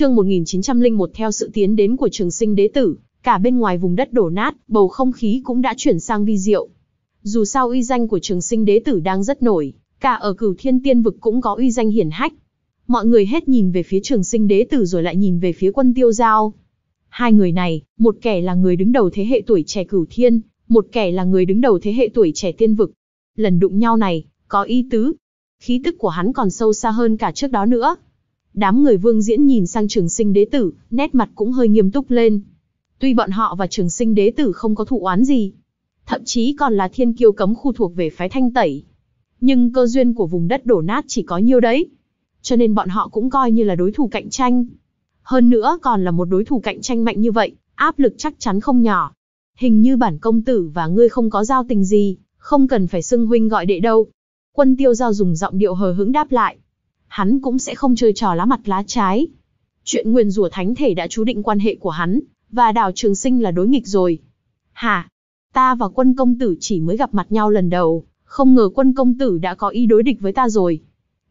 Chương 1901 theo sự tiến đến của trường sinh đế tử, cả bên ngoài vùng đất đổ nát, bầu không khí cũng đã chuyển sang vi diệu. Dù sao uy danh của trường sinh đế tử đang rất nổi, cả ở cửu thiên tiên vực cũng có uy danh hiển hách. Mọi người hết nhìn về phía trường sinh đế tử rồi lại nhìn về phía quân tiêu giao. Hai người này, một kẻ là người đứng đầu thế hệ tuổi trẻ cửu thiên, một kẻ là người đứng đầu thế hệ tuổi trẻ tiên vực. Lần đụng nhau này, có ý tứ. Khí tức của hắn còn sâu xa hơn cả trước đó nữa. Đám người vương diễn nhìn sang trường sinh đế tử, nét mặt cũng hơi nghiêm túc lên. Tuy bọn họ và trường sinh đế tử không có thụ oán gì, thậm chí còn là thiên kiêu cấm khu thuộc về phái thanh tẩy. Nhưng cơ duyên của vùng đất đổ nát chỉ có nhiêu đấy. Cho nên bọn họ cũng coi như là đối thủ cạnh tranh. Hơn nữa còn là một đối thủ cạnh tranh mạnh như vậy, áp lực chắc chắn không nhỏ. Hình như bản công tử và ngươi không có giao tình gì, không cần phải xưng huynh gọi đệ đâu. Quân tiêu giao dùng giọng điệu hờ hững đáp lại, hắn cũng sẽ không chơi trò lá mặt lá trái. Chuyện Nguyên rủa thánh thể đã chú định quan hệ của hắn, và đào trường sinh là đối nghịch rồi. Hả? Ta và quân công tử chỉ mới gặp mặt nhau lần đầu, không ngờ quân công tử đã có ý đối địch với ta rồi.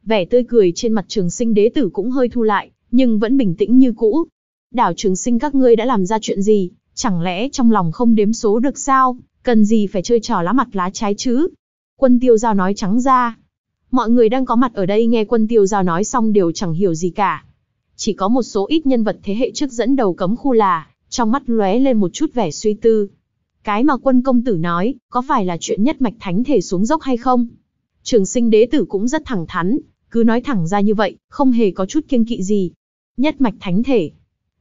Vẻ tươi cười trên mặt trường sinh đế tử cũng hơi thu lại, nhưng vẫn bình tĩnh như cũ. Đảo trường sinh các ngươi đã làm ra chuyện gì, chẳng lẽ trong lòng không đếm số được sao, cần gì phải chơi trò lá mặt lá trái chứ? Quân tiêu giao nói trắng ra, Mọi người đang có mặt ở đây nghe quân tiêu giao nói xong đều chẳng hiểu gì cả. Chỉ có một số ít nhân vật thế hệ trước dẫn đầu cấm khu là, trong mắt lóe lên một chút vẻ suy tư. Cái mà quân công tử nói, có phải là chuyện nhất mạch thánh thể xuống dốc hay không? Trường sinh đế tử cũng rất thẳng thắn, cứ nói thẳng ra như vậy, không hề có chút kiêng kỵ gì. Nhất mạch thánh thể.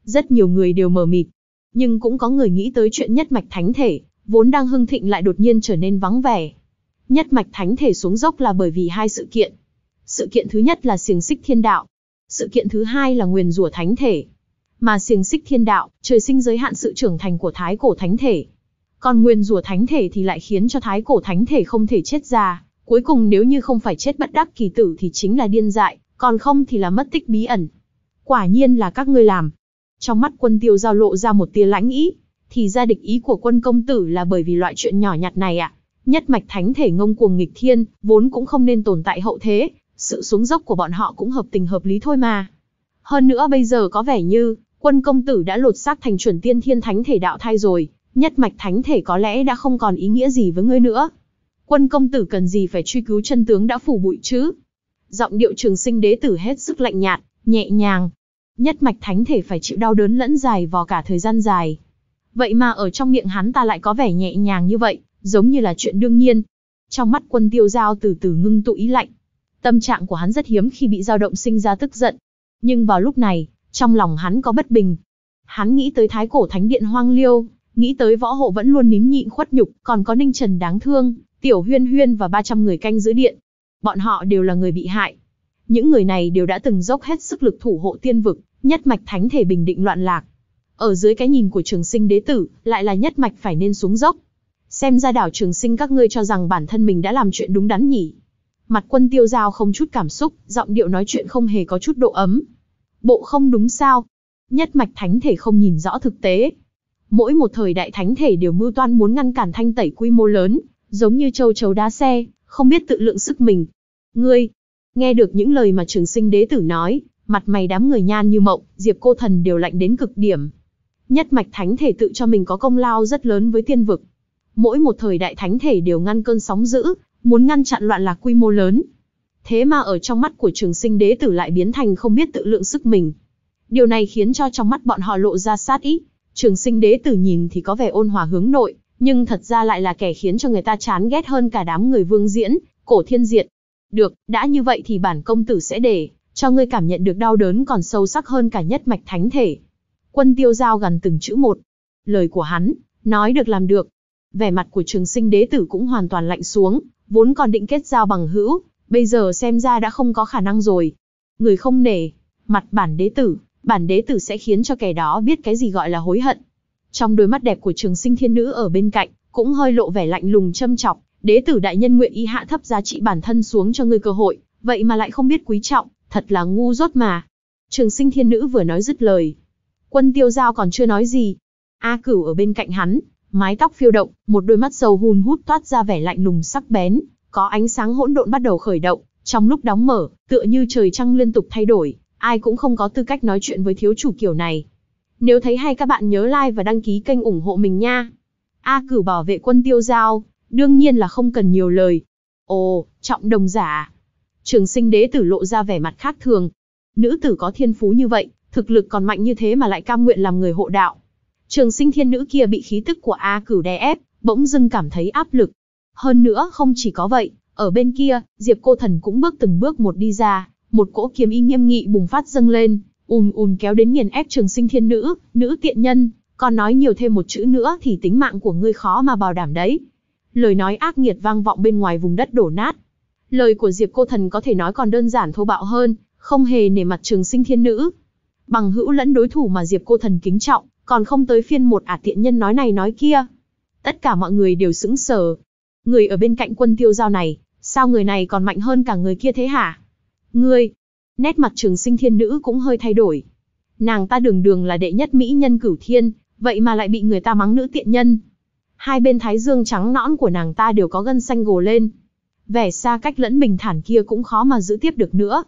Rất nhiều người đều mờ mịt. Nhưng cũng có người nghĩ tới chuyện nhất mạch thánh thể, vốn đang hưng thịnh lại đột nhiên trở nên vắng vẻ. Nhất mạch thánh thể xuống dốc là bởi vì hai sự kiện. Sự kiện thứ nhất là xiềng xích thiên đạo. Sự kiện thứ hai là nguyền rủa thánh thể. Mà xiềng xích thiên đạo, trời sinh giới hạn sự trưởng thành của thái cổ thánh thể. Còn nguyền rủa thánh thể thì lại khiến cho thái cổ thánh thể không thể chết già. Cuối cùng nếu như không phải chết bất đắc kỳ tử thì chính là điên dại, còn không thì là mất tích bí ẩn. Quả nhiên là các ngươi làm. Trong mắt quân tiêu giao lộ ra một tia lãnh ý, thì ra địch ý của quân công tử là bởi vì loại chuyện nhỏ nhặt này ạ. À. Nhất mạch thánh thể ngông cuồng nghịch thiên, vốn cũng không nên tồn tại hậu thế, sự xuống dốc của bọn họ cũng hợp tình hợp lý thôi mà. Hơn nữa bây giờ có vẻ như, quân công tử đã lột xác thành chuẩn tiên thiên thánh thể đạo thai rồi, nhất mạch thánh thể có lẽ đã không còn ý nghĩa gì với ngươi nữa. Quân công tử cần gì phải truy cứu chân tướng đã phủ bụi chứ? Giọng điệu trường sinh đế tử hết sức lạnh nhạt, nhẹ nhàng. Nhất mạch thánh thể phải chịu đau đớn lẫn dài vò cả thời gian dài. Vậy mà ở trong miệng hắn ta lại có vẻ nhẹ nhàng như vậy, giống như là chuyện đương nhiên. Trong mắt quân tiêu giao từ từ ngưng tụ ý lạnh. Tâm trạng của hắn rất hiếm khi bị dao động sinh ra tức giận. Nhưng vào lúc này, trong lòng hắn có bất bình. Hắn nghĩ tới thái cổ thánh điện hoang liêu, nghĩ tới võ hộ vẫn luôn nín nhịn khuất nhục, còn có ninh trần đáng thương, tiểu huyên huyên và 300 người canh giữ điện. Bọn họ đều là người bị hại. Những người này đều đã từng dốc hết sức lực thủ hộ tiên vực, nhất mạch thánh thể bình định loạn lạc. Ở dưới cái nhìn của trường sinh đế tử, lại là nhất mạch phải nên xuống dốc. Xem ra đảo trường sinh các ngươi cho rằng bản thân mình đã làm chuyện đúng đắn nhỉ. Mặt quân tiêu giao không chút cảm xúc, giọng điệu nói chuyện không hề có chút độ ấm. Bộ không đúng sao? Nhất mạch thánh thể không nhìn rõ thực tế. Mỗi một thời đại thánh thể đều mưu toan muốn ngăn cản thanh tẩy quy mô lớn, giống như châu chấu đá xe, không biết tự lượng sức mình. Ngươi, nghe được những lời mà trường sinh đế tử nói, mặt mày đám người nhan như mộng, diệp cô thần đều lạnh đến cực điểm. Nhất mạch thánh thể tự cho mình có công lao rất lớn với tiên vực, mỗi một thời đại thánh thể đều ngăn cơn sóng dữ, muốn ngăn chặn loạn lạc quy mô lớn. Thế mà ở trong mắt của trường sinh đế tử lại biến thành không biết tự lượng sức mình. Điều này khiến cho trong mắt bọn họ lộ ra sát ý. Trường sinh đế tử nhìn thì có vẻ ôn hòa hướng nội, nhưng thật ra lại là kẻ khiến cho người ta chán ghét hơn cả đám người vương diễn, cổ thiên diện. Được, đã như vậy thì bản công tử sẽ để, cho ngươi cảm nhận được đau đớn còn sâu sắc hơn cả nhất mạch thánh thể. Quân tiêu giao gần từng chữ một. Lời của hắn, nói được làm được, vẻ mặt của trường sinh đế tử cũng hoàn toàn lạnh xuống, vốn còn định kết giao bằng hữu, bây giờ xem ra đã không có khả năng rồi. Người không nể, mặt bản đế tử, bản đế tử sẽ khiến cho kẻ đó biết cái gì gọi là hối hận. Trong đôi mắt đẹp của trường sinh thiên nữ ở bên cạnh, cũng hơi lộ vẻ lạnh lùng châm chọc, đế tử đại nhân nguyện ý hạ thấp giá trị bản thân xuống cho ngươi cơ hội, vậy mà lại không biết quý trọng, thật là ngu dốt mà. Trường sinh thiên nữ vừa nói dứt lời. Quân tiêu giao còn chưa nói gì. A cửu ở bên cạnh hắn, mái tóc phiêu động, một đôi mắt sâu hun hút toát ra vẻ lạnh lùng sắc bén, có ánh sáng hỗn độn bắt đầu khởi động, trong lúc đóng mở, tựa như trời trăng liên tục thay đổi, ai cũng không có tư cách nói chuyện với thiếu chủ kiểu này. Nếu thấy hay các bạn nhớ like và đăng ký kênh ủng hộ mình nha. A cử bảo vệ quân tiêu giao, đương nhiên là không cần nhiều lời. Ồ, trọng đồng giả. Trường sinh đế tử lộ ra vẻ mặt khác thường. Nữ tử có thiên phú như vậy, thực lực còn mạnh như thế mà lại cam nguyện làm người hộ đạo. Trường sinh thiên nữ kia bị khí tức của A cửu đè ép, bỗng dưng cảm thấy áp lực. Hơn nữa không chỉ có vậy, ở bên kia, Diệp cô thần cũng bước từng bước một đi ra, một cỗ kiếm y nghiêm nghị bùng phát dâng lên, ùn ùn kéo đến nghiền ép trường sinh thiên nữ, nữ tiện nhân, còn nói nhiều thêm một chữ nữa thì tính mạng của ngươi khó mà bảo đảm đấy. Lời nói ác nghiệt vang vọng bên ngoài vùng đất đổ nát. Lời của Diệp cô thần có thể nói còn đơn giản thô bạo hơn, không hề nể mặt trường sinh thiên nữ. Bằng hữu lẫn đối thủ mà Diệp cô thần kính trọng, còn không tới phiên một ả tiện nhân nói này nói kia. Tất cả mọi người đều sững sờ. Người ở bên cạnh quân tiêu giao này, sao người này còn mạnh hơn cả người kia thế hả? Ngươi, nét mặt trường sinh thiên nữ cũng hơi thay đổi. Nàng ta đường đường là đệ nhất mỹ nhân cửu thiên, vậy mà lại bị người ta mắng nữ tiện nhân. Hai bên thái dương trắng nõn của nàng ta đều có gân xanh gồ lên. Vẻ xa cách lẫn bình thản kia cũng khó mà giữ tiếp được nữa.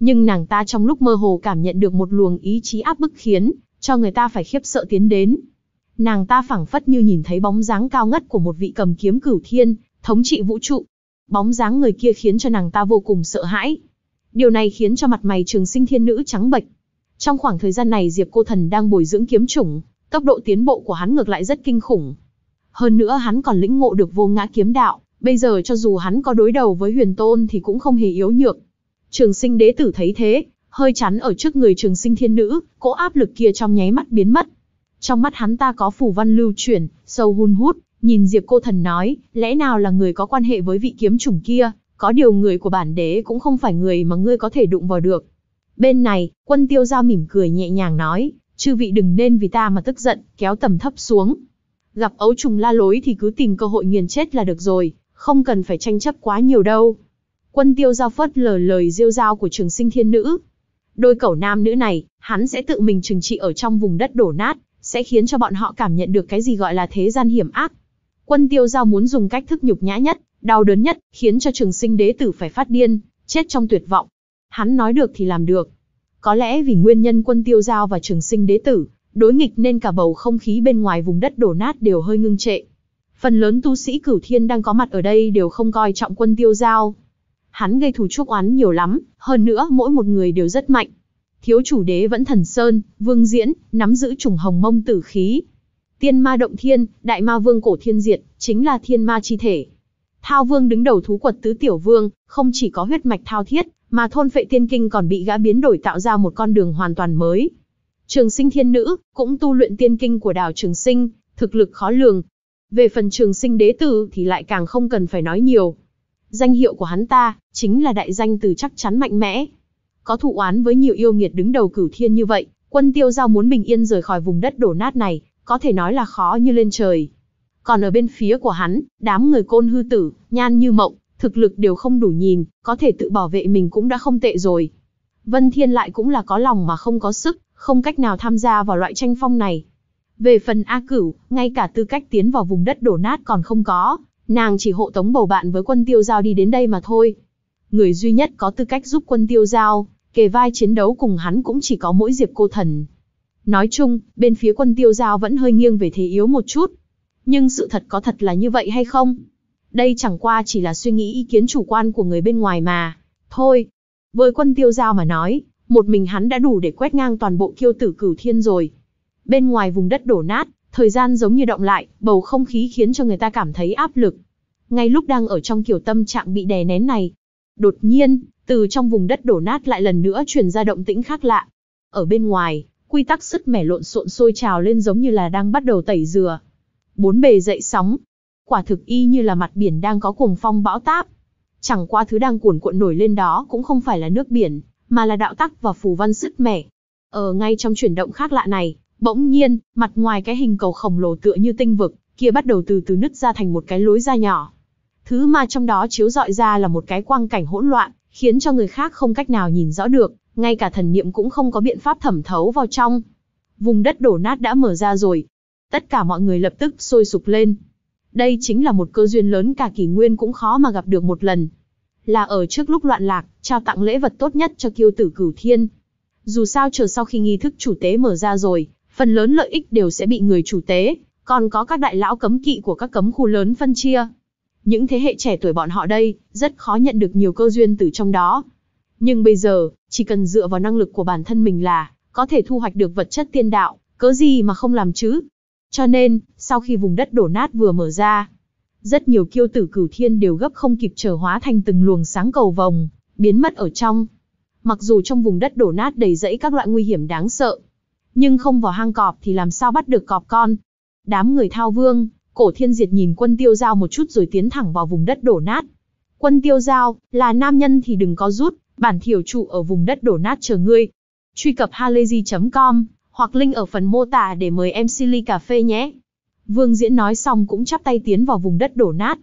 Nhưng nàng ta trong lúc mơ hồ cảm nhận được một luồng ý chí áp bức khiến cho người ta phải khiếp sợ tiến đến. Nàng ta phảng phất như nhìn thấy bóng dáng cao ngất của một vị cầm kiếm cửu thiên, thống trị vũ trụ. Bóng dáng người kia khiến cho nàng ta vô cùng sợ hãi. Điều này khiến cho mặt mày trường sinh thiên nữ trắng bệch. Trong khoảng thời gian này Diệp Cô Thần đang bồi dưỡng kiếm chủng, tốc độ tiến bộ của hắn ngược lại rất kinh khủng. Hơn nữa hắn còn lĩnh ngộ được vô ngã kiếm đạo, bây giờ cho dù hắn có đối đầu với huyền tôn thì cũng không hề yếu nhược. Trường sinh đế tử thấy thế, hơi chắn ở trước người trường sinh thiên nữ, cỗ áp lực kia trong nháy mắt biến mất. Trong mắt hắn ta có phủ văn lưu chuyển, sâu hun hút, nhìn Diệp cô thần nói, lẽ nào là người có quan hệ với vị kiếm chủng kia, có điều người của bản đế cũng không phải người mà ngươi có thể đụng vào được. Bên này, quân tiêu giao mỉm cười nhẹ nhàng nói, chư vị đừng nên vì ta mà tức giận, kéo tầm thấp xuống. Gặp ấu trùng la lối thì cứ tìm cơ hội nghiền chết là được rồi, không cần phải tranh chấp quá nhiều đâu. Quân tiêu giao phớt lờ lời rêu giao của trường sinh thiên nữ, Đôi cẩu nam nữ này, hắn sẽ tự mình trừng trị ở trong vùng đất đổ nát, sẽ khiến cho bọn họ cảm nhận được cái gì gọi là thế gian hiểm ác. Quân tiêu giao muốn dùng cách thức nhục nhã nhất, đau đớn nhất, khiến cho trường sinh đế tử phải phát điên, chết trong tuyệt vọng. Hắn nói được thì làm được. Có lẽ vì nguyên nhân quân tiêu giao và trường sinh đế tử, đối nghịch nên cả bầu không khí bên ngoài vùng đất đổ nát đều hơi ngưng trệ. Phần lớn tu sĩ cửu thiên đang có mặt ở đây đều không coi trọng quân tiêu giao, hắn gây thù chuốc oán nhiều lắm, hơn nữa mỗi một người đều rất mạnh. Thiếu chủ đế vẫn thần sơn, vương diễn, nắm giữ trùng hồng mông tử khí. Tiên ma động thiên, đại ma vương cổ thiên diệt, chính là thiên ma chi thể. Thao vương đứng đầu thú quật tứ tiểu vương, không chỉ có huyết mạch thao thiết, mà thôn phệ tiên kinh còn bị gã biến đổi tạo ra một con đường hoàn toàn mới. Trường sinh thiên nữ, cũng tu luyện tiên kinh của đào trường sinh, thực lực khó lường. Về phần trường sinh đế tử thì lại càng không cần phải nói nhiều, Danh hiệu của hắn ta, chính là đại danh từ chắc chắn mạnh mẽ. Có thụ oán với nhiều yêu nghiệt đứng đầu cửu thiên như vậy, quân tiêu giao muốn bình yên rời khỏi vùng đất đổ nát này, có thể nói là khó như lên trời. Còn ở bên phía của hắn, đám người côn hư tử, nhan như mộng, thực lực đều không đủ nhìn, có thể tự bảo vệ mình cũng đã không tệ rồi. Vân Thiên lại cũng là có lòng mà không có sức, không cách nào tham gia vào loại tranh phong này. Về phần A Cửu, ngay cả tư cách tiến vào vùng đất đổ nát còn không có, Nàng chỉ hộ tống bầu bạn với quân tiêu giao đi đến đây mà thôi. Người duy nhất có tư cách giúp quân tiêu giao, kề vai chiến đấu cùng hắn cũng chỉ có mỗi diệp cô thần. Nói chung, bên phía quân tiêu giao vẫn hơi nghiêng về thế yếu một chút. Nhưng sự thật có thật là như vậy hay không? Đây chẳng qua chỉ là suy nghĩ ý kiến chủ quan của người bên ngoài mà. Thôi, với quân tiêu giao mà nói, một mình hắn đã đủ để quét ngang toàn bộ kiêu tử cửu thiên rồi. Bên ngoài vùng đất đổ nát, Thời gian giống như động lại, bầu không khí khiến cho người ta cảm thấy áp lực. Ngay lúc đang ở trong kiểu tâm trạng bị đè nén này, đột nhiên, từ trong vùng đất đổ nát lại lần nữa truyền ra động tĩnh khác lạ. Ở bên ngoài, quy tắc sức mẻ lộn xộn sôi trào lên giống như là đang bắt đầu tẩy dừa. Bốn bề dậy sóng, quả thực y như là mặt biển đang có cuồng phong bão táp. Chẳng qua thứ đang cuồn cuộn nổi lên đó cũng không phải là nước biển, mà là đạo tắc và phù văn sức mẻ. Ở ngay trong chuyển động khác lạ này, Bỗng nhiên, mặt ngoài cái hình cầu khổng lồ tựa như tinh vực, kia bắt đầu từ từ nứt ra thành một cái lối ra nhỏ. Thứ mà trong đó chiếu dọi ra là một cái quang cảnh hỗn loạn, khiến cho người khác không cách nào nhìn rõ được, ngay cả thần niệm cũng không có biện pháp thẩm thấu vào trong. Vùng đất đổ nát đã mở ra rồi. Tất cả mọi người lập tức sôi sục lên. Đây chính là một cơ duyên lớn cả kỷ nguyên cũng khó mà gặp được một lần. Là ở trước lúc loạn lạc, trao tặng lễ vật tốt nhất cho kiêu tử cửu thiên. Dù sao chờ sau khi nghi thức chủ tế mở ra rồi, phần lớn lợi ích đều sẽ bị người chủ tế, còn có các đại lão cấm kỵ của các cấm khu lớn phân chia. Những thế hệ trẻ tuổi bọn họ đây, rất khó nhận được nhiều cơ duyên từ trong đó. Nhưng bây giờ, chỉ cần dựa vào năng lực của bản thân mình là, có thể thu hoạch được vật chất tiên đạo, cớ gì mà không làm chứ? Cho nên, sau khi vùng đất đổ nát vừa mở ra, rất nhiều kiêu tử cửu thiên đều gấp không kịp trở hóa thành từng luồng sáng cầu vòng, biến mất ở trong. Mặc dù trong vùng đất đổ nát đầy rẫy các loại nguy hiểm đáng sợ, nhưng không vào hang cọp thì làm sao bắt được cọp con. Đám người thao vương, cổ thiên diệt nhìn quân tiêu giao một chút rồi tiến thẳng vào vùng đất đổ nát. Quân tiêu giao, là nam nhân thì đừng có rút, bản thiểu trụ ở vùng đất đổ nát chờ ngươi. Truy cập halayzi.com, hoặc link ở phần mô tả để mời em Silly Cà Phê nhé. Vương Diễn nói xong cũng chắp tay tiến vào vùng đất đổ nát.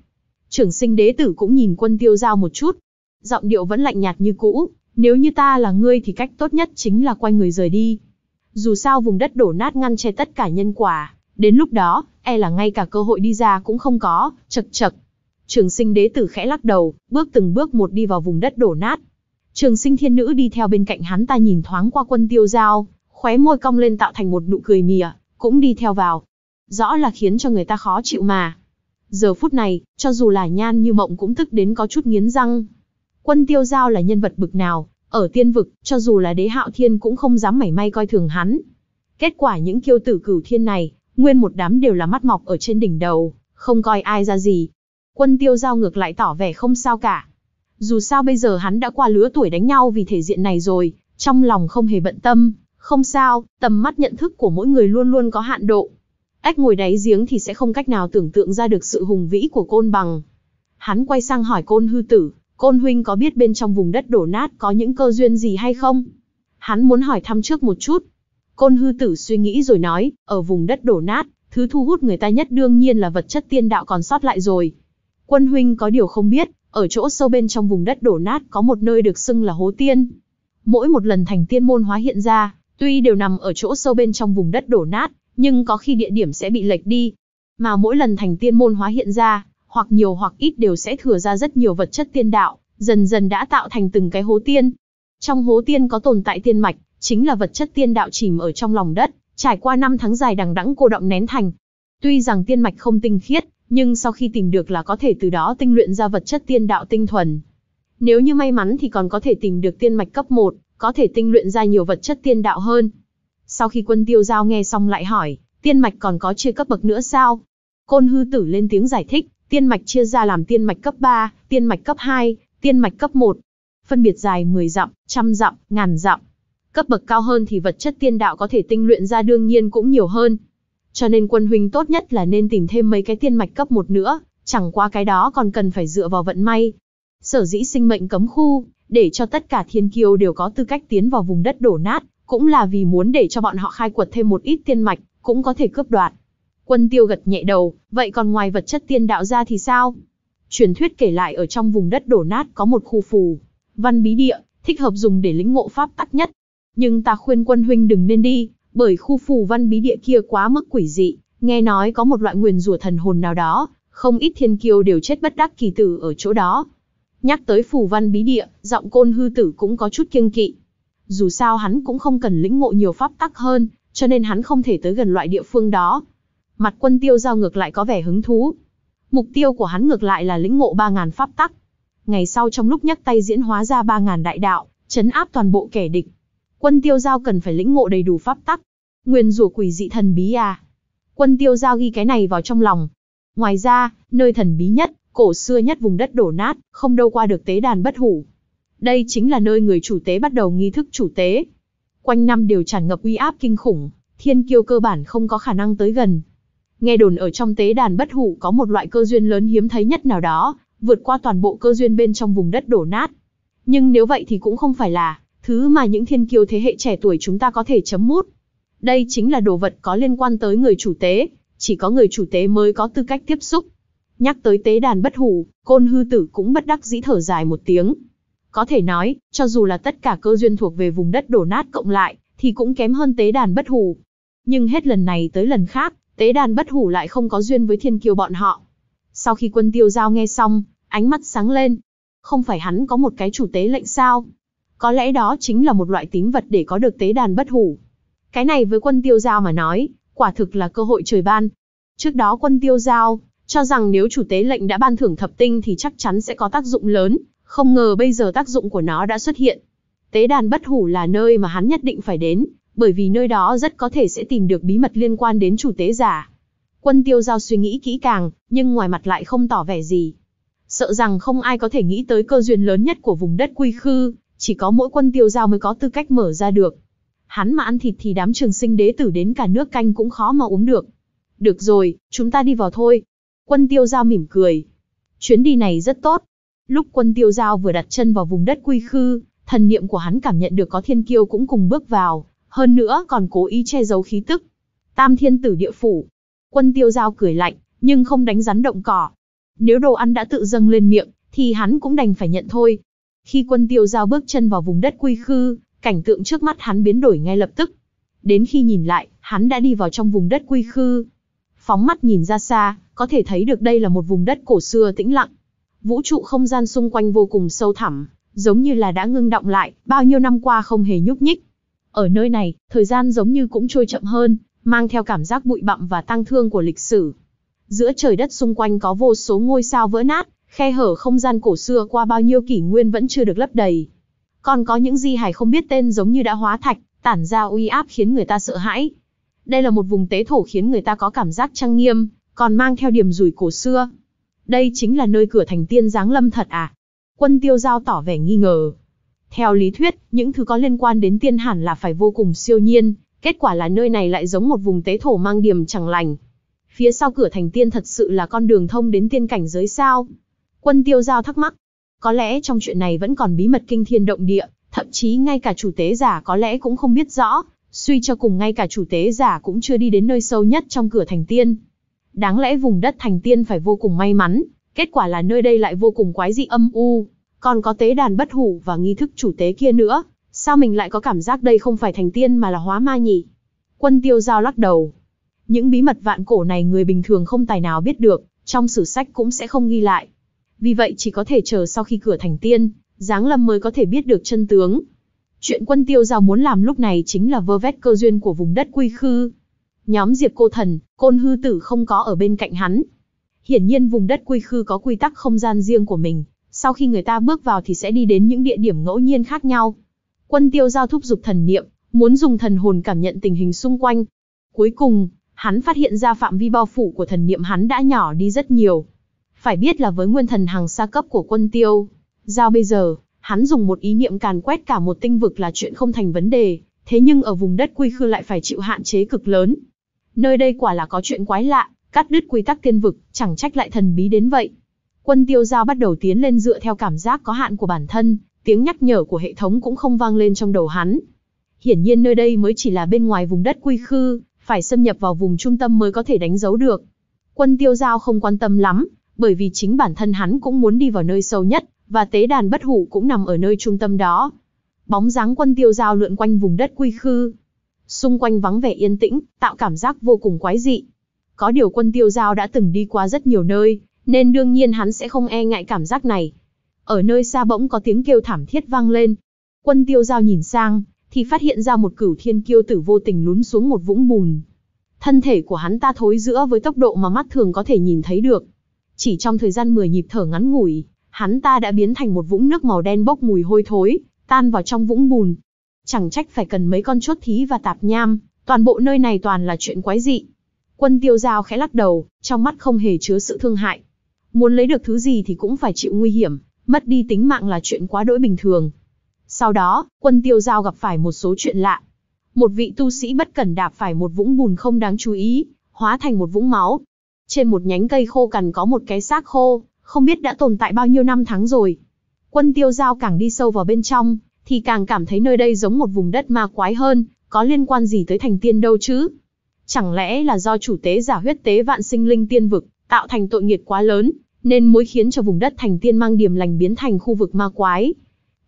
Trưởng sinh đế tử cũng nhìn quân tiêu giao một chút. Giọng điệu vẫn lạnh nhạt như cũ, nếu như ta là ngươi thì cách tốt nhất chính là quay người rời đi. Dù sao vùng đất đổ nát ngăn che tất cả nhân quả, đến lúc đó, e là ngay cả cơ hội đi ra cũng không có, chật chật. Trường sinh đế tử khẽ lắc đầu, bước từng bước một đi vào vùng đất đổ nát. Trường sinh thiên nữ đi theo bên cạnh hắn ta nhìn thoáng qua quân tiêu giao, khóe môi cong lên tạo thành một nụ cười mỉa, cũng đi theo vào. Rõ là khiến cho người ta khó chịu mà. Giờ phút này, cho dù là nhan như mộng cũng tức đến có chút nghiến răng. Quân tiêu giao là nhân vật bực nào, ở tiên vực, cho dù là đế hạo thiên cũng không dám mảy may coi thường hắn. Kết quả những kiêu tử cửu thiên này, nguyên một đám đều là mắt mọc ở trên đỉnh đầu, không coi ai ra gì. Quân tiêu giao ngược lại tỏ vẻ không sao cả. Dù sao bây giờ hắn đã qua lứa tuổi đánh nhau vì thể diện này rồi, trong lòng không hề bận tâm, không sao, tầm mắt nhận thức của mỗi người luôn luôn có hạn độ. Ếch ngồi đáy giếng thì sẽ không cách nào tưởng tượng ra được sự hùng vĩ của côn bằng. Hắn quay sang hỏi côn hư tử, Côn huynh có biết bên trong vùng đất đổ nát có những cơ duyên gì hay không? Hắn muốn hỏi thăm trước một chút. Côn hư tử suy nghĩ rồi nói, ở vùng đất đổ nát, thứ thu hút người ta nhất đương nhiên là vật chất tiên đạo còn sót lại rồi. Quân huynh có điều không biết, ở chỗ sâu bên trong vùng đất đổ nát có một nơi được xưng là hố tiên. Mỗi một lần thành tiên môn hóa hiện ra, tuy đều nằm ở chỗ sâu bên trong vùng đất đổ nát, nhưng có khi địa điểm sẽ bị lệch đi. Mà mỗi lần thành tiên môn hóa hiện ra, hoặc nhiều hoặc ít đều sẽ thừa ra rất nhiều vật chất tiên đạo, dần dần đã tạo thành từng cái hố tiên. Trong hố tiên có tồn tại tiên mạch, chính là vật chất tiên đạo chìm ở trong lòng đất, trải qua năm tháng dài đằng đẵng cô động nén thành. Tuy rằng tiên mạch không tinh khiết, nhưng sau khi tìm được là có thể từ đó tinh luyện ra vật chất tiên đạo tinh thuần. Nếu như may mắn thì còn có thể tìm được tiên mạch cấp 1, có thể tinh luyện ra nhiều vật chất tiên đạo hơn. Sau khi quân tiêu giao nghe xong lại hỏi, tiên mạch còn có chia cấp bậc nữa sao? Côn hư tử lên tiếng giải thích, Tiên mạch chia ra làm tiên mạch cấp 3, tiên mạch cấp 2, tiên mạch cấp 1. Phân biệt dài 10 dặm, trăm dặm, ngàn dặm. Cấp bậc cao hơn thì vật chất tiên đạo có thể tinh luyện ra đương nhiên cũng nhiều hơn. Cho nên quân huynh tốt nhất là nên tìm thêm mấy cái tiên mạch cấp 1 nữa, chẳng qua cái đó còn cần phải dựa vào vận may. Sở dĩ sinh mệnh cấm khu, để cho tất cả thiên kiêu đều có tư cách tiến vào vùng đất đổ nát, cũng là vì muốn để cho bọn họ khai quật thêm một ít tiên mạch, cũng có thể cướp đoạt. Quân tiêu gật nhẹ đầu, vậy còn ngoài vật chất tiên đạo ra thì sao? Truyền thuyết kể lại ở trong vùng đất đổ nát có một khu phù, văn bí địa, thích hợp dùng để lĩnh ngộ pháp tắc nhất. Nhưng ta khuyên quân huynh đừng nên đi, bởi khu phù văn bí địa kia quá mức quỷ dị, nghe nói có một loại nguyền rủa thần hồn nào đó, không ít thiên kiêu đều chết bất đắc kỳ tử ở chỗ đó. Nhắc tới phù văn bí địa, giọng côn hư tử cũng có chút kiêng kỵ. Dù sao hắn cũng không cần lĩnh ngộ nhiều pháp tắc hơn, cho nên hắn không thể tới gần loại địa phương đó, Mặt quân tiêu giao ngược lại có vẻ hứng thú. Mục tiêu của hắn ngược lại là lĩnh ngộ 3.000 pháp tắc. Ngày sau trong lúc nhắc tay diễn hóa ra 3.000 đại đạo, chấn áp toàn bộ kẻ địch. Quân tiêu giao cần phải lĩnh ngộ đầy đủ pháp tắc. Nguyên rủa quỷ dị thần bí à. Quân tiêu giao ghi cái này vào trong lòng. Ngoài ra, nơi thần bí nhất, cổ xưa nhất vùng đất đổ nát, không đâu qua được tế đàn bất hủ. Đây chính là nơi người chủ tế bắt đầu nghi thức chủ tế. Quanh năm đều tràn ngập uy áp kinh khủng, thiên kiêu cơ bản không có khả năng tới gần, Nghe đồn ở trong tế đàn bất hủ có một loại cơ duyên lớn hiếm thấy nhất nào đó, vượt qua toàn bộ cơ duyên bên trong vùng đất đổ nát. Nhưng nếu vậy thì cũng không phải là thứ mà những thiên kiêu thế hệ trẻ tuổi chúng ta có thể chấm mút. Đây chính là đồ vật có liên quan tới người chủ tế, chỉ có người chủ tế mới có tư cách tiếp xúc. Nhắc tới tế đàn bất hủ, côn hư tử cũng bất đắc dĩ thở dài một tiếng. Có thể nói, cho dù là tất cả cơ duyên thuộc về vùng đất đổ nát cộng lại, thì cũng kém hơn tế đàn bất hủ. Nhưng hết lần này tới lần khác, tế đàn bất hủ lại không có duyên với thiên kiều bọn họ. Sau khi quân tiêu giao nghe xong, ánh mắt sáng lên. Không phải hắn có một cái chủ tế lệnh sao? Có lẽ đó chính là một loại tín vật để có được tế đàn bất hủ. Cái này với quân tiêu giao mà nói, quả thực là cơ hội trời ban. Trước đó quân tiêu giao, cho rằng nếu chủ tế lệnh đã ban thưởng thập tinh thì chắc chắn sẽ có tác dụng lớn, không ngờ bây giờ tác dụng của nó đã xuất hiện. Tế đàn bất hủ là nơi mà hắn nhất định phải đến, bởi vì nơi đó rất có thể sẽ tìm được bí mật liên quan đến chủ tế giả. Quân tiêu giao suy nghĩ kỹ càng, nhưng ngoài mặt lại không tỏ vẻ gì. Sợ rằng không ai có thể nghĩ tới cơ duyên lớn nhất của vùng đất quy khư, chỉ có mỗi quân tiêu giao mới có tư cách mở ra được. Hắn mà ăn thịt thì đám trường sinh đế tử đến cả nước canh cũng khó mà uống được. Được rồi, chúng ta đi vào thôi. Quân tiêu giao mỉm cười. Chuyến đi này rất tốt. Lúc quân tiêu giao vừa đặt chân vào vùng đất quy khư, thần niệm của hắn cảm nhận được có thiên kiêu cũng cùng bước vào, hơn nữa còn cố ý che giấu khí tức. Tam thiên tử địa phủ. Quân tiêu giao cười lạnh, nhưng không đánh rắn động cỏ. Nếu đồ ăn đã tự dâng lên miệng, thì hắn cũng đành phải nhận thôi. Khi quân tiêu giao bước chân vào vùng đất quy khư, cảnh tượng trước mắt hắn biến đổi ngay lập tức. Đến khi nhìn lại, hắn đã đi vào trong vùng đất quy khư. Phóng mắt nhìn ra xa, có thể thấy được đây là một vùng đất cổ xưa tĩnh lặng. Vũ trụ không gian xung quanh vô cùng sâu thẳm, giống như là đã ngưng động lại, bao nhiêu năm qua không hề nhúc nhích. Ở nơi này, thời gian giống như cũng trôi chậm hơn, mang theo cảm giác bụi bặm và tăng thương của lịch sử. Giữa trời đất xung quanh có vô số ngôi sao vỡ nát, khe hở không gian cổ xưa qua bao nhiêu kỷ nguyên vẫn chưa được lấp đầy. Còn có những di hài không biết tên giống như đã hóa thạch, tản ra uy áp khiến người ta sợ hãi. Đây là một vùng tế thổ khiến người ta có cảm giác trang nghiêm, còn mang theo điểm rủi cổ xưa. Đây chính là nơi cửa thành tiên giáng lâm thật à? Quân tiêu giao tỏ vẻ nghi ngờ. Theo lý thuyết, những thứ có liên quan đến tiên hẳn là phải vô cùng siêu nhiên, kết quả là nơi này lại giống một vùng tế thổ mang điểm chẳng lành. Phía sau cửa thành tiên thật sự là con đường thông đến tiên cảnh giới sao? Quân tiêu giao thắc mắc. Có lẽ trong chuyện này vẫn còn bí mật kinh thiên động địa, thậm chí ngay cả chủ tế giả có lẽ cũng không biết rõ, suy cho cùng ngay cả chủ tế giả cũng chưa đi đến nơi sâu nhất trong cửa thành tiên. Đáng lẽ vùng đất thành tiên phải vô cùng may mắn, kết quả là nơi đây lại vô cùng quái dị âm u, còn có tế đàn bất hủ và nghi thức chủ tế kia nữa, sao mình lại có cảm giác đây không phải thành tiên mà là hóa ma nhỉ? Quân tiêu giao lắc đầu. Những bí mật vạn cổ này người bình thường không tài nào biết được, trong sử sách cũng sẽ không ghi lại. Vì vậy chỉ có thể chờ sau khi cửa thành tiên, Giáng Lâm mới có thể biết được chân tướng. Chuyện quân tiêu giao muốn làm lúc này chính là vơ vét cơ duyên của vùng đất quy khư. Nhóm Diệp Cô Thần, Côn Hư Tử không có ở bên cạnh hắn. Hiển nhiên vùng đất quy khư có quy tắc không gian riêng của mình, sau khi người ta bước vào thì sẽ đi đến những địa điểm ngẫu nhiên khác nhau. Quân tiêu giao thúc giục thần niệm, muốn dùng thần hồn cảm nhận tình hình xung quanh. Cuối cùng, hắn phát hiện ra phạm vi bao phủ của thần niệm hắn đã nhỏ đi rất nhiều. Phải biết là với nguyên thần hàng xa cấp của quân tiêu, giao bây giờ, hắn dùng một ý niệm càn quét cả một tinh vực là chuyện không thành vấn đề, thế nhưng ở vùng đất quy khư lại phải chịu hạn chế cực lớn. Nơi đây quả là có chuyện quái lạ, cắt đứt quy tắc tiên vực, chẳng trách lại thần bí đến vậy. Quân tiêu giao bắt đầu tiến lên dựa theo cảm giác có hạn của bản thân, tiếng nhắc nhở của hệ thống cũng không vang lên trong đầu hắn. Hiển nhiên nơi đây mới chỉ là bên ngoài vùng đất quy khư, phải xâm nhập vào vùng trung tâm mới có thể đánh dấu được. Quân tiêu giao không quan tâm lắm, bởi vì chính bản thân hắn cũng muốn đi vào nơi sâu nhất, và tế đàn bất hủ cũng nằm ở nơi trung tâm đó. Bóng dáng quân tiêu giao lượn quanh vùng đất quy khư. Xung quanh vắng vẻ yên tĩnh, tạo cảm giác vô cùng quái dị. Có điều quân tiêu giao đã từng đi qua rất nhiều nơi, nên đương nhiên hắn sẽ không e ngại cảm giác này. Ở nơi xa bỗng có tiếng kêu thảm thiết vang lên. Quân tiêu giao nhìn sang, thì phát hiện ra một cửu thiên kiêu tử vô tình lún xuống một vũng bùn. Thân thể của hắn ta thối giữa với tốc độ mà mắt thường có thể nhìn thấy được. Chỉ trong thời gian 10 nhịp thở ngắn ngủi, hắn ta đã biến thành một vũng nước màu đen bốc mùi hôi thối, tan vào trong vũng bùn. Chẳng trách phải cần mấy con chốt thí và tạp nham, toàn bộ nơi này toàn là chuyện quái dị. Quân tiêu giao khẽ lắc đầu, trong mắt không hề chứa sự thương hại. Muốn lấy được thứ gì thì cũng phải chịu nguy hiểm, mất đi tính mạng là chuyện quá đỗi bình thường. Sau đó, quân tiêu giao gặp phải một số chuyện lạ. Một vị tu sĩ bất cẩn đạp phải một vũng bùn không đáng chú ý, hóa thành một vũng máu. Trên một nhánh cây khô cằn có một cái xác khô, không biết đã tồn tại bao nhiêu năm tháng rồi. Quân tiêu giao càng đi sâu vào bên trong, thì càng cảm thấy nơi đây giống một vùng đất ma quái hơn, có liên quan gì tới thành tiên đâu chứ? Chẳng lẽ là do chủ tế giả huyết tế vạn sinh linh tiên vực, tạo thành tội nghiệt quá lớn, nên mới khiến cho vùng đất thành tiên mang điểm lành biến thành khu vực ma quái.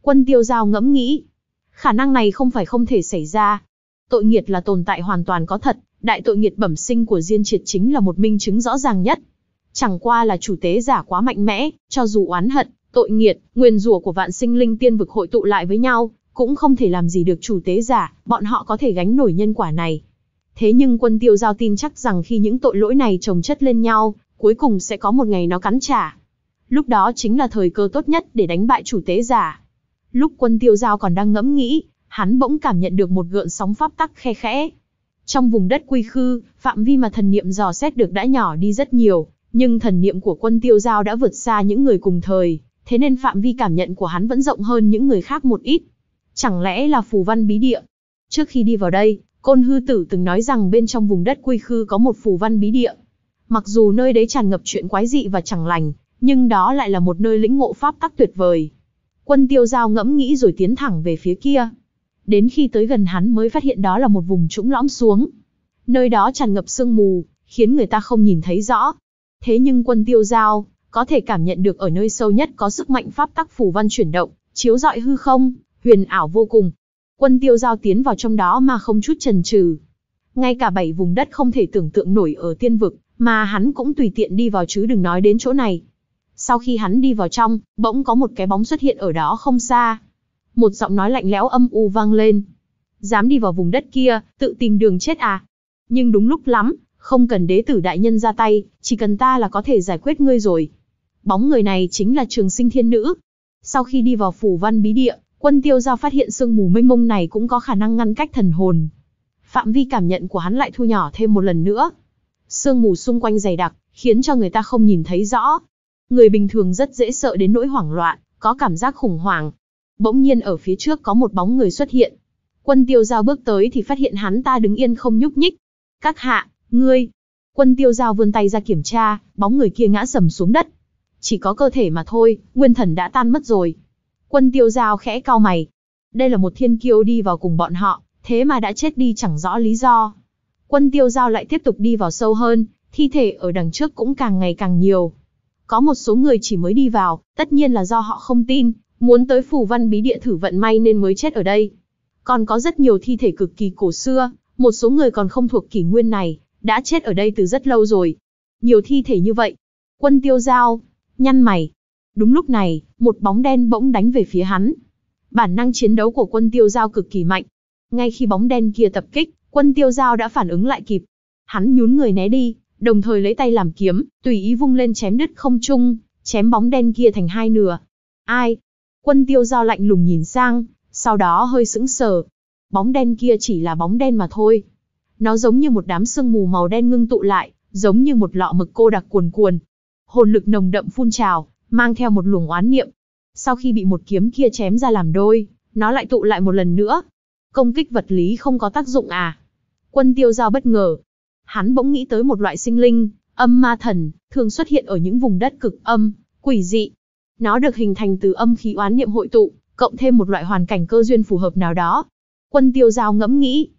Quân tiêu giao ngẫm nghĩ, khả năng này không phải không thể xảy ra. Tội nghiệt là tồn tại hoàn toàn có thật, đại tội nghiệt bẩm sinh của Diên Triệt chính là một minh chứng rõ ràng nhất. Chẳng qua là chủ tế giả quá mạnh mẽ, cho dù oán hận, tội nghiệt, nguyên rủa của vạn sinh linh tiên vực hội tụ lại với nhau, cũng không thể làm gì được chủ tế giả, bọn họ có thể gánh nổi nhân quả này. Thế nhưng quân tiêu giao tin chắc rằng khi những tội lỗi này chồng chất lên nhau, cuối cùng sẽ có một ngày nó cắn trả. Lúc đó chính là thời cơ tốt nhất để đánh bại chủ tế giả. Lúc quân tiêu giao còn đang ngẫm nghĩ, hắn bỗng cảm nhận được một gợn sóng pháp tắc khe khẽ. Trong vùng đất quy khư, phạm vi mà thần niệm dò xét được đã nhỏ đi rất nhiều, nhưng thần niệm của quân tiêu giao đã vượt xa những người cùng thời, thế nên phạm vi cảm nhận của hắn vẫn rộng hơn những người khác một ít. Chẳng lẽ là phù văn bí địa? Trước khi đi vào đây, Côn Hư Tử từng nói rằng bên trong vùng đất quy khư có một phù văn bí địa. Mặc dù nơi đấy tràn ngập chuyện quái dị và chẳng lành, nhưng đó lại là một nơi lĩnh ngộ pháp tắc tuyệt vời. Quân tiêu giao ngẫm nghĩ rồi tiến thẳng về phía kia. Đến khi tới gần hắn mới phát hiện đó là một vùng trũng lõm xuống. Nơi đó tràn ngập sương mù, khiến người ta không nhìn thấy rõ. Thế nhưng quân tiêu giao, có thể cảm nhận được ở nơi sâu nhất có sức mạnh pháp tắc phủ văn chuyển động, chiếu rọi hư không, huyền ảo vô cùng. Quân tiêu giao tiến vào trong đó mà không chút chần chừ. Ngay cả bảy vùng đất không thể tưởng tượng nổi ở tiên vực, mà hắn cũng tùy tiện đi vào chứ đừng nói đến chỗ này. Sau khi hắn đi vào trong, bỗng có một cái bóng xuất hiện ở đó không xa. Một giọng nói lạnh lẽo âm u vang lên. Dám đi vào vùng đất kia, tự tìm đường chết à? Nhưng đúng lúc lắm, không cần đế tử đại nhân ra tay, chỉ cần ta là có thể giải quyết ngươi rồi. Bóng người này chính là trường sinh thiên nữ. Sau khi đi vào phủ văn bí địa, quân tiêu giao phát hiện sương mù mênh mông này cũng có khả năng ngăn cách thần hồn. Phạm vi cảm nhận của hắn lại thu nhỏ thêm một lần nữa sương mù xung quanh dày đặc, khiến cho người ta không nhìn thấy rõ. Người bình thường rất dễ sợ đến nỗi hoảng loạn, có cảm giác khủng hoảng. Bỗng nhiên ở phía trước có một bóng người xuất hiện. Quân tiêu giao bước tới thì phát hiện hắn ta đứng yên không nhúc nhích. Các hạ, ngươi. Quân tiêu giao vươn tay ra kiểm tra, bóng người kia ngã sầm xuống đất. Chỉ có cơ thể mà thôi, nguyên thần đã tan mất rồi. Quân tiêu giao khẽ cao mày. Đây là một thiên kiêu đi vào cùng bọn họ, thế mà đã chết đi chẳng rõ lý do. Quân tiêu giao lại tiếp tục đi vào sâu hơn, thi thể ở đằng trước cũng càng ngày càng nhiều. Có một số người chỉ mới đi vào, tất nhiên là do họ không tin, muốn tới Phù văn bí địa thử vận may nên mới chết ở đây. Còn có rất nhiều thi thể cực kỳ cổ xưa, một số người còn không thuộc kỷ nguyên này, đã chết ở đây từ rất lâu rồi. Nhiều thi thể như vậy. Quân tiêu giao, nhăn mày. Đúng lúc này, một bóng đen bỗng đánh về phía hắn. Bản năng chiến đấu của quân tiêu giao cực kỳ mạnh. Ngay khi bóng đen kia tập kích, Quân tiêu giao đã phản ứng lại kịp. Hắn nhún người né đi, đồng thời lấy tay làm kiếm, tùy ý vung lên chém đứt không trung, chém bóng đen kia thành hai nửa. Ai? Quân tiêu giao lạnh lùng nhìn sang, sau đó hơi sững sờ. Bóng đen kia chỉ là bóng đen mà thôi. Nó giống như một đám sương mù màu đen ngưng tụ lại, giống như một lọ mực cô đặc cuồn cuồn. Hồn lực nồng đậm phun trào, mang theo một luồng oán niệm. Sau khi bị một kiếm kia chém ra làm đôi, nó lại tụ lại một lần nữa. Công kích vật lý không có tác dụng à? Quân tiêu giao bất ngờ. Hắn bỗng nghĩ tới một loại sinh linh, âm ma thần, thường xuất hiện ở những vùng đất cực âm, quỷ dị. Nó được hình thành từ âm khí oán niệm hội tụ, cộng thêm một loại hoàn cảnh cơ duyên phù hợp nào đó. Quân tiêu giao ngẫm nghĩ,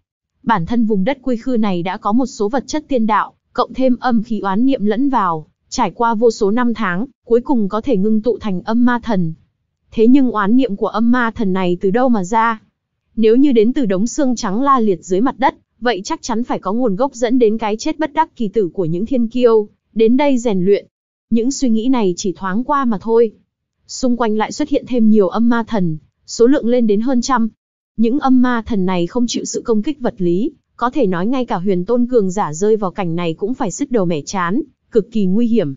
bản thân vùng đất quy khư này đã có một số vật chất tiên đạo, cộng thêm âm khí oán niệm lẫn vào, trải qua vô số năm tháng, cuối cùng có thể ngưng tụ thành âm ma thần. Thế nhưng oán niệm của âm ma thần này từ đâu mà ra? Nếu như đến từ đống xương trắng la liệt dưới mặt đất, vậy chắc chắn phải có nguồn gốc dẫn đến cái chết bất đắc kỳ tử của những thiên kiêu, đến đây rèn luyện. Những suy nghĩ này chỉ thoáng qua mà thôi. Xung quanh lại xuất hiện thêm nhiều âm ma thần, số lượng lên đến hơn trăm. Những âm ma thần này không chịu sự công kích vật lý, có thể nói ngay cả huyền tôn cường giả rơi vào cảnh này cũng phải sứt đầu mẻ chán, cực kỳ nguy hiểm.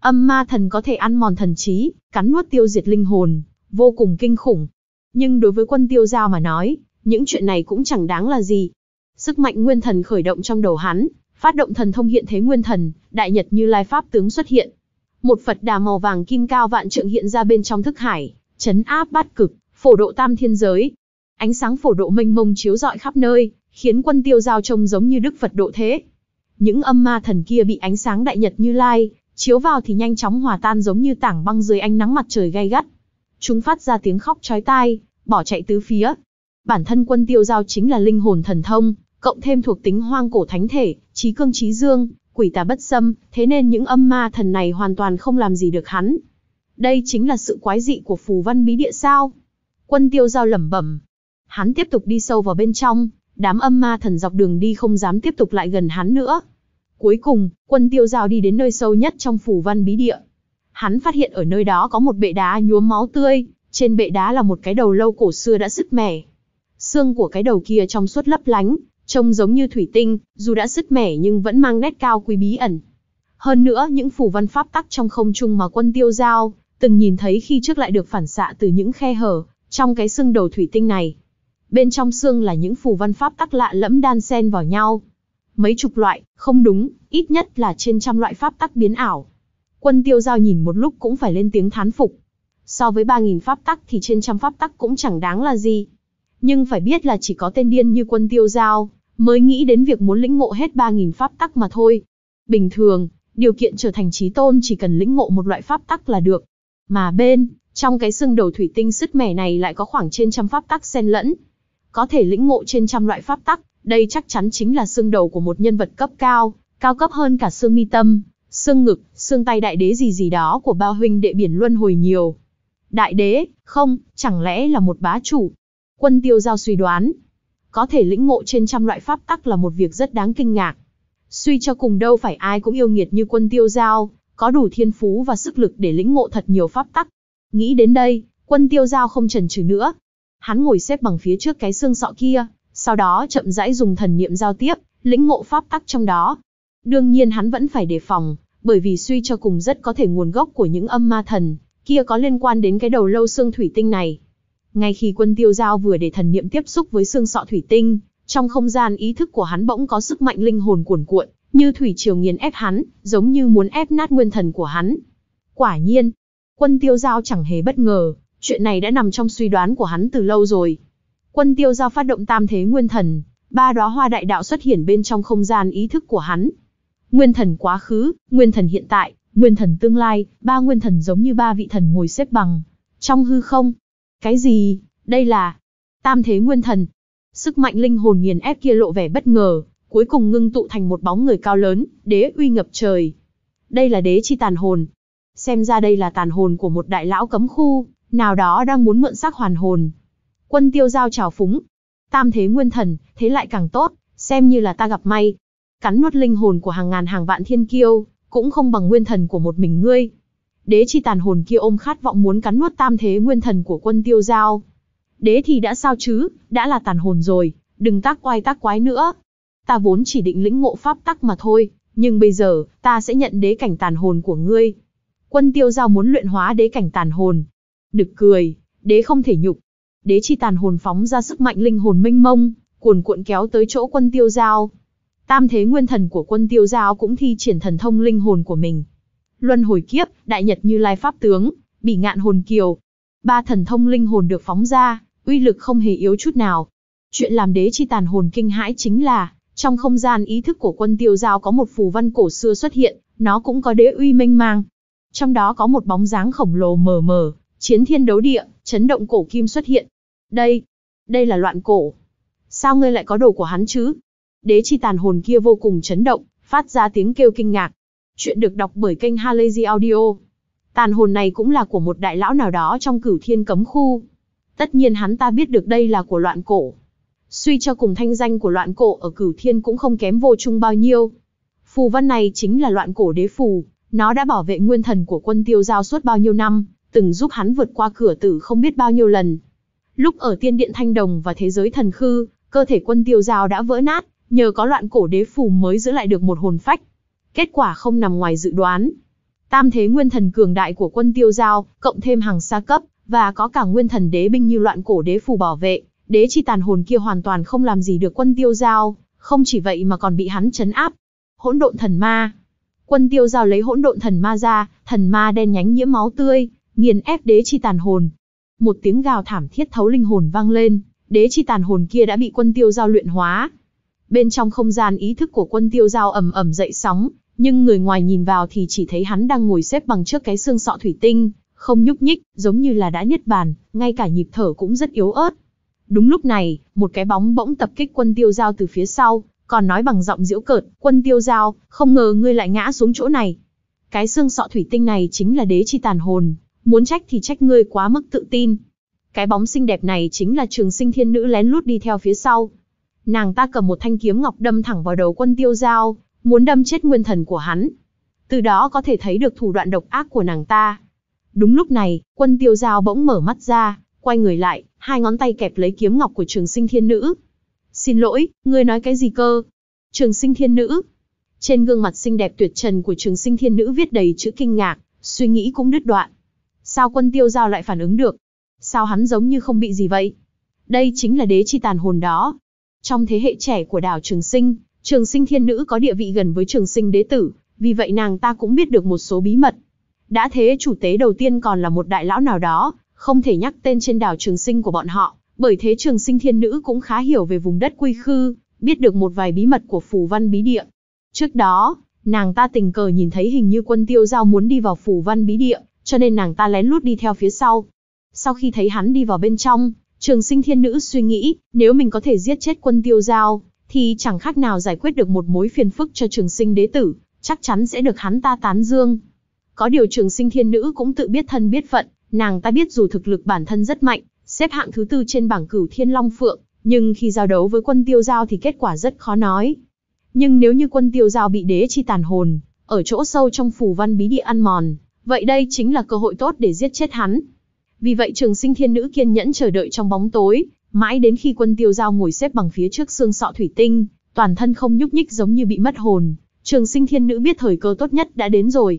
Âm ma thần có thể ăn mòn thần trí, cắn nuốt tiêu diệt linh hồn, vô cùng kinh khủng. Nhưng đối với quân tiêu giao mà nói, những chuyện này cũng chẳng đáng là gì. Sức mạnh nguyên thần khởi động trong đầu hắn, phát động thần thông hiện thế nguyên thần, đại nhật như lai pháp tướng xuất hiện. Một Phật đà màu vàng kim cao vạn trượng hiện ra bên trong thức hải, chấn áp bát cực, phổ độ tam thiên giới. Ánh sáng phổ độ mênh mông chiếu rọi khắp nơi, khiến quân tiêu giao trông giống như Đức Phật độ thế. Những âm ma thần kia bị ánh sáng đại nhật như lai, chiếu vào thì nhanh chóng hòa tan giống như tảng băng dưới ánh nắng mặt trời gay gắt. Chúng phát ra tiếng khóc chói tai, bỏ chạy tứ phía. Bản thân quân tiêu giao chính là linh hồn thần thông, cộng thêm thuộc tính hoang cổ thánh thể, trí cương trí dương, quỷ tà bất xâm, thế nên những âm ma thần này hoàn toàn không làm gì được hắn. Đây chính là sự quái dị của phù văn bí địa sao? Quân tiêu giao lẩm bẩm. Hắn tiếp tục đi sâu vào bên trong, đám âm ma thần dọc đường đi không dám tiếp tục lại gần hắn nữa. Cuối cùng, quân tiêu giao đi đến nơi sâu nhất trong phù văn bí địa. Hắn phát hiện ở nơi đó có một bệ đá nhuốm máu tươi, trên bệ đá là một cái đầu lâu cổ xưa đã sứt mẻ. Xương của cái đầu kia trong suốt lấp lánh, Trông giống như thủy tinh, dù đã sứt mẻ nhưng vẫn mang nét cao quý bí ẩn. Hơn nữa, những phù văn pháp tắc trong không trung mà quân tiêu giao, từng nhìn thấy khi trước lại được phản xạ từ những khe hở, trong cái xương đầu thủy tinh này. Bên trong xương là những phù văn pháp tắc lạ lẫm đan xen vào nhau. Mấy chục loại, không đúng, ít nhất là trên trăm loại pháp tắc biến ảo. Quân tiêu giao nhìn một lúc cũng phải lên tiếng thán phục. So với 3.000 pháp tắc thì trên trăm pháp tắc cũng chẳng đáng là gì nhưng phải biết là chỉ có tên điên như quân tiêu giao, mới nghĩ đến việc muốn lĩnh ngộ hết 3.000 pháp tắc mà thôi. Bình thường, điều kiện trở thành trí tôn chỉ cần lĩnh ngộ một loại pháp tắc là được. Mà bên, trong cái xương đầu thủy tinh sứt mẻ này lại có khoảng trên trăm pháp tắc xen lẫn. Có thể lĩnh ngộ trên trăm loại pháp tắc, đây chắc chắn chính là xương đầu của một nhân vật cấp cao, cao cấp hơn cả xương mi tâm, xương ngực, xương tay đại đế gì gì đó của bao huynh đệ biển luân hồi nhiều. Đại đế, không, chẳng lẽ là một bá chủ, Quân tiêu giao suy đoán, có thể lĩnh ngộ trên trăm loại pháp tắc là một việc rất đáng kinh ngạc. Suy cho cùng đâu phải ai cũng yêu nghiệt như quân tiêu giao, có đủ thiên phú và sức lực để lĩnh ngộ thật nhiều pháp tắc. Nghĩ đến đây, quân tiêu giao không chần chừ nữa. Hắn ngồi xếp bằng phía trước cái xương sọ kia, sau đó chậm rãi dùng thần niệm giao tiếp, lĩnh ngộ pháp tắc trong đó. Đương nhiên hắn vẫn phải đề phòng, bởi vì suy cho cùng rất có thể nguồn gốc của những âm ma thần kia có liên quan đến cái đầu lâu xương thủy tinh này. Ngay khi quân tiêu giao vừa để thần niệm tiếp xúc với xương sọ thủy tinh, trong không gian ý thức của hắn bỗng có sức mạnh linh hồn cuồn cuộn, như thủy triều nghiền ép hắn, giống như muốn ép nát nguyên thần của hắn. Quả nhiên, quân tiêu giao chẳng hề bất ngờ, chuyện này đã nằm trong suy đoán của hắn từ lâu rồi. Quân tiêu giao phát động tam thế nguyên thần, ba đóa hoa đại đạo xuất hiện bên trong không gian ý thức của hắn. Nguyên thần quá khứ, nguyên thần hiện tại, nguyên thần tương lai, ba nguyên thần giống như ba vị thần ngồi xếp bằng. Trong hư không, cái gì? Đây là Tam Thế Nguyên Thần. Sức mạnh linh hồn nghiền ép kia lộ vẻ bất ngờ, cuối cùng ngưng tụ thành một bóng người cao lớn, đế uy ngập trời. Đây là đế chi tàn hồn. Xem ra đây là tàn hồn của một đại lão cấm khu, nào đó đang muốn mượn xác hoàn hồn. Quân tiêu giao trào phúng. Tam thế nguyên thần, thế lại càng tốt, xem như là ta gặp may. Cắn nuốt linh hồn của hàng ngàn hàng vạn thiên kiêu, cũng không bằng nguyên thần của một mình ngươi đế chi tàn hồn kia ôm khát vọng muốn cắn nuốt tam thế nguyên thần của quân tiêu giao. Đế thì đã sao chứ, đã là tàn hồn rồi, đừng tác quay tác quái nữa. Ta vốn chỉ định lĩnh ngộ pháp tắc mà thôi, nhưng bây giờ, ta sẽ nhận đế cảnh tàn hồn của ngươi. Quân tiêu giao muốn luyện hóa đế cảnh tàn hồn. Nực cười, đế không thể nhục. Đế chi tàn hồn phóng ra sức mạnh linh hồn mênh mông, cuồn cuộn kéo tới chỗ quân tiêu giao. Tam thế nguyên thần của quân tiêu giao cũng thi triển thần thông linh hồn của mình, luân hồi kiếp, đại nhật như lai pháp tướng, bỉ ngạn hồn kiều. Ba thần thông linh hồn được phóng ra, uy lực không hề yếu chút nào. Chuyện làm đế chi tàn hồn kinh hãi chính là, trong không gian ý thức của quân tiêu giao có một phù văn cổ xưa xuất hiện, nó cũng có đế uy mênh mang. Trong đó có một bóng dáng khổng lồ mờ mờ, chiến thiên đấu địa, chấn động cổ kim xuất hiện. Đây, đây là loạn cổ. Sao ngươi lại có đồ của hắn chứ? Đế chi tàn hồn kia vô cùng chấn động, phát ra tiếng kêu kinh ngạc, Chuyện được đọc bởi kênh Halazy Audio. Tàn hồn này cũng là của một đại lão nào đó trong cửu thiên cấm khu. Tất nhiên hắn ta biết được đây là của loạn cổ. Suy cho cùng thanh danh của loạn cổ ở cửu thiên cũng không kém vô chung bao nhiêu. Phù văn này chính là loạn cổ đế phù. Nó đã bảo vệ nguyên thần của quân tiêu giao suốt bao nhiêu năm, từng giúp hắn vượt qua cửa tử không biết bao nhiêu lần. Lúc ở tiên điện thanh đồng và thế giới thần khư, cơ thể quân tiêu giao đã vỡ nát, nhờ có loạn cổ đế phù mới giữ lại được một hồn phách. Kết quả không nằm ngoài dự đoán. Tam thế nguyên thần cường đại của quân tiêu giao, cộng thêm hàng xa cấp, và có cả nguyên thần đế binh như loạn cổ đế phù bảo vệ, đế chi tàn hồn kia hoàn toàn không làm gì được quân tiêu giao, không chỉ vậy mà còn bị hắn chấn áp. Hỗn độn thần ma. Quân tiêu giao lấy hỗn độn thần ma ra, thần ma đen nhánh nhiễm máu tươi, nghiền ép đế chi tàn hồn. Một tiếng gào thảm thiết thấu linh hồn vang lên, đế chi tàn hồn kia đã bị quân tiêu giao luyện hóa. Bên trong không gian ý thức của quân tiêu giao ầm ầm dậy sóng, nhưng người ngoài nhìn vào thì chỉ thấy hắn đang ngồi xếp bằng trước cái xương sọ thủy tinh, không nhúc nhích, giống như là đã nhất bàn, ngay cả nhịp thở cũng rất yếu ớt. Đúng lúc này, một cái bóng bỗng tập kích quân tiêu giao từ phía sau, còn nói bằng giọng diễu cợt, quân tiêu giao, không ngờ ngươi lại ngã xuống chỗ này. Cái xương sọ thủy tinh này chính là đế chi tàn hồn, muốn trách thì trách ngươi quá mức tự tin. Cái bóng xinh đẹp này chính là trường sinh thiên nữ lén lút đi theo phía sau. Nàng ta cầm một thanh kiếm ngọc đâm thẳng vào đầu quân tiêu giao, muốn đâm chết nguyên thần của hắn. Từ đó có thể thấy được thủ đoạn độc ác của nàng ta. Đúng lúc này, quân tiêu giao bỗng mở mắt ra, quay người lại, hai ngón tay kẹp lấy kiếm ngọc của trường sinh thiên nữ. Xin lỗi, ngươi nói cái gì cơ? Trường sinh thiên nữ. Trên gương mặt xinh đẹp tuyệt trần của trường sinh thiên nữ viết đầy chữ kinh ngạc, suy nghĩ cũng đứt đoạn. Sao quân tiêu giao lại phản ứng được? Sao hắn giống như không bị gì vậy? Đây chính là đế chi tàn hồn đó. Trong thế hệ trẻ của đảo Trường Sinh, Trường sinh thiên nữ có địa vị gần với trường sinh đế tử, vì vậy nàng ta cũng biết được một số bí mật. Đã thế chủ tế đầu tiên còn là một đại lão nào đó, không thể nhắc tên trên đảo trường sinh của bọn họ, bởi thế trường sinh thiên nữ cũng khá hiểu về vùng đất quy khư, biết được một vài bí mật của phù văn bí địa. Trước đó, nàng ta tình cờ nhìn thấy hình như quân tiêu giao muốn đi vào phù văn bí địa, cho nên nàng ta lén lút đi theo phía sau. Sau khi thấy hắn đi vào bên trong, trường sinh thiên nữ suy nghĩ, nếu mình có thể giết chết quân tiêu giao, thì chẳng khác nào giải quyết được một mối phiền phức cho trường sinh đế tử, chắc chắn sẽ được hắn ta tán dương. Có điều trường sinh thiên nữ cũng tự biết thân biết phận, nàng ta biết dù thực lực bản thân rất mạnh, xếp hạng thứ tư trên bảng cửu thiên long phượng, nhưng khi giao đấu với quân tiêu giao thì kết quả rất khó nói. Nhưng nếu như quân tiêu giao bị đế chi tàn hồn, ở chỗ sâu trong phủ văn bí địa ăn mòn, vậy đây chính là cơ hội tốt để giết chết hắn. Vì vậy trường sinh thiên nữ kiên nhẫn chờ đợi trong bóng tối, Mãi đến khi quân tiêu giao ngồi xếp bằng phía trước xương sọ thủy tinh, toàn thân không nhúc nhích giống như bị mất hồn, trường sinh thiên nữ biết thời cơ tốt nhất đã đến rồi.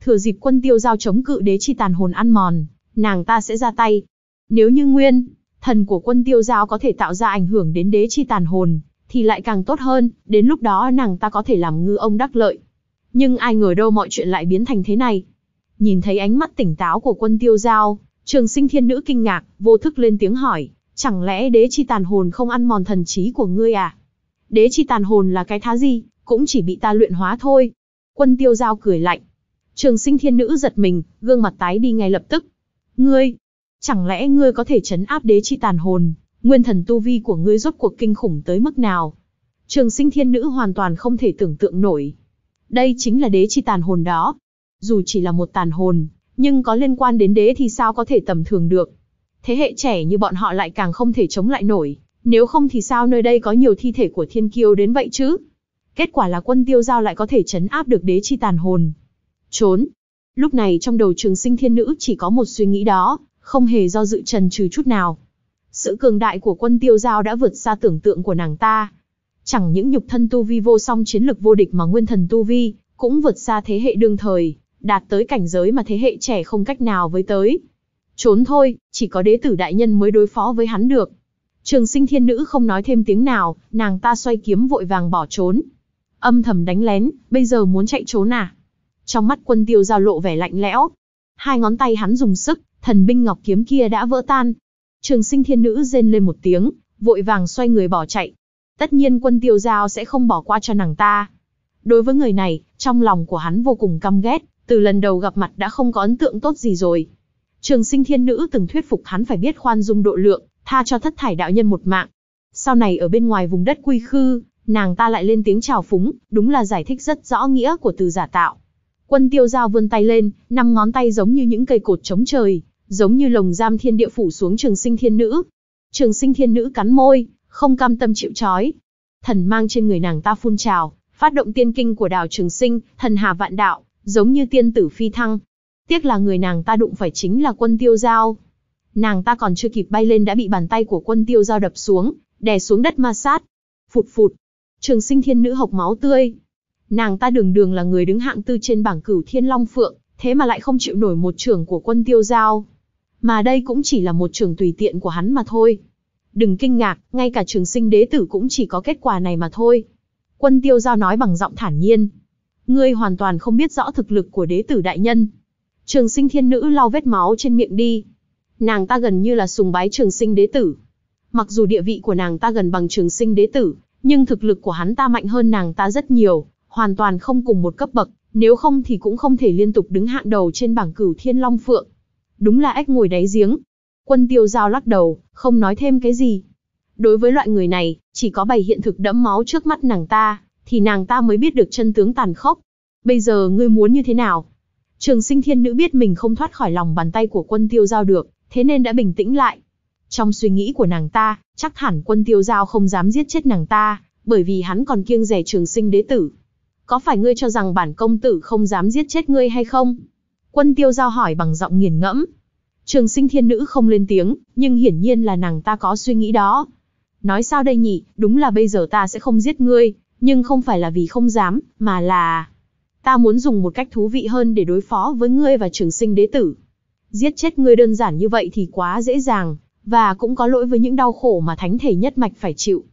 Thừa dịp quân tiêu giao chống cự đế chi tàn hồn ăn mòn, nàng ta sẽ ra tay. Nếu như nguyên, thần của quân tiêu giao có thể tạo ra ảnh hưởng đến đế chi tàn hồn, thì lại càng tốt hơn, đến lúc đó nàng ta có thể làm ngư ông đắc lợi. Nhưng ai ngờ đâu mọi chuyện lại biến thành thế này. Nhìn thấy ánh mắt tỉnh táo của quân tiêu giao, trường sinh thiên nữ kinh ngạc, vô thức lên tiếng hỏi, Chẳng lẽ đế chi tàn hồn không ăn mòn thần trí của ngươi à? Đế chi tàn hồn là cái thá gì, cũng chỉ bị ta luyện hóa thôi. Quân tiêu giao cười lạnh. Trường sinh thiên nữ giật mình, gương mặt tái đi ngay lập tức. Ngươi, chẳng lẽ ngươi có thể chấn áp đế chi tàn hồn, nguyên thần tu vi của ngươi rốt cuộc kinh khủng tới mức nào? Trường sinh thiên nữ hoàn toàn không thể tưởng tượng nổi. Đây chính là đế chi tàn hồn đó. Dù chỉ là một tàn hồn, nhưng có liên quan đến đế thì sao có thể tầm thường được thế hệ trẻ như bọn họ lại càng không thể chống lại nổi, nếu không thì sao nơi đây có nhiều thi thể của thiên kiêu đến vậy chứ? Kết quả là quân tiêu giao lại có thể chấn áp được đế chi tàn hồn. Trốn. Lúc này trong đầu trường sinh thiên nữ chỉ có một suy nghĩ đó, không hề do dự trần trừ chút nào. Sự cường đại của quân tiêu giao đã vượt xa tưởng tượng của nàng ta. Chẳng những nhục thân tu vi vô song chiến lực vô địch mà nguyên thần tu vi, cũng vượt xa thế hệ đương thời, đạt tới cảnh giới mà thế hệ trẻ không cách nào với tới. Trốn thôi, chỉ có đế tử đại nhân mới đối phó với hắn được. Trường sinh thiên nữ không nói thêm tiếng nào, nàng ta xoay kiếm vội vàng bỏ trốn. Âm thầm đánh lén, bây giờ muốn chạy trốn à? Trong mắt quân tiêu giao lộ vẻ lạnh lẽo. Hai ngón tay hắn dùng sức, thần binh ngọc kiếm kia đã vỡ tan. Trường sinh thiên nữ rên lên một tiếng, vội vàng xoay người bỏ chạy. Tất nhiên quân tiêu giao sẽ không bỏ qua cho nàng ta. Đối với người này, trong lòng của hắn vô cùng căm ghét, từ lần đầu gặp mặt đã không có ấn tượng tốt gì rồi. Trường sinh thiên nữ từng thuyết phục hắn phải biết khoan dung độ lượng, tha cho thất thải đạo nhân một mạng. Sau này ở bên ngoài vùng đất quy khư, nàng ta lại lên tiếng chào phúng, đúng là giải thích rất rõ nghĩa của từ giả tạo. Quân tiêu giao vươn tay lên, năm ngón tay giống như những cây cột chống trời, giống như lồng giam thiên địa phủ xuống trường sinh thiên nữ. Trường sinh thiên nữ cắn môi, không cam tâm chịu trói. Thần mang trên người nàng ta phun trào, phát động tiên kinh của đào trường sinh, thần hà vạn đạo, giống như tiên tử phi thăng, Tiếc là người nàng ta đụng phải chính là quân tiêu giao. Nàng ta còn chưa kịp bay lên đã bị bàn tay của quân tiêu giao đập xuống, đè xuống đất ma sát. Phụt phụt. Trường sinh thiên nữ hộc máu tươi. Nàng ta đường đường là người đứng hạng tư trên bảng cửu thiên long phượng, thế mà lại không chịu nổi một trường của quân tiêu giao. Mà đây cũng chỉ là một trường tùy tiện của hắn mà thôi. Đừng kinh ngạc, ngay cả trường sinh đế tử cũng chỉ có kết quả này mà thôi. Quân tiêu giao nói bằng giọng thản nhiên. Ngươi hoàn toàn không biết rõ thực lực của đế tử đại nhân. Trường sinh thiên nữ lau vết máu trên miệng đi. Nàng ta gần như là sùng bái trường sinh đế tử. Mặc dù địa vị của nàng ta gần bằng trường sinh đế tử, nhưng thực lực của hắn ta mạnh hơn nàng ta rất nhiều, hoàn toàn không cùng một cấp bậc, nếu không thì cũng không thể liên tục đứng hạng đầu trên bảng cửu thiên long phượng. Đúng là ếch ngồi đáy giếng. Quân tiêu giao lắc đầu, không nói thêm cái gì. Đối với loại người này, chỉ có bày hiện thực đẫm máu trước mắt nàng ta, thì nàng ta mới biết được chân tướng tàn khốc. Bây giờ ngươi muốn như thế nào? Trường sinh thiên nữ biết mình không thoát khỏi lòng bàn tay của quân tiêu giao được, thế nên đã bình tĩnh lại. Trong suy nghĩ của nàng ta, chắc hẳn quân tiêu giao không dám giết chết nàng ta, bởi vì hắn còn kiêng rẻ trường sinh đế tử. Có phải ngươi cho rằng bản công tử không dám giết chết ngươi hay không? Quân tiêu giao hỏi bằng giọng nghiền ngẫm. Trường sinh thiên nữ không lên tiếng, nhưng hiển nhiên là nàng ta có suy nghĩ đó. Nói sao đây nhỉ, đúng là bây giờ ta sẽ không giết ngươi, nhưng không phải là vì không dám, mà là... Ta muốn dùng một cách thú vị hơn để đối phó với ngươi và trường sinh đế tử. Giết chết ngươi đơn giản như vậy thì quá dễ dàng, và cũng có lỗi với những đau khổ mà thánh thể nhất mạch phải chịu.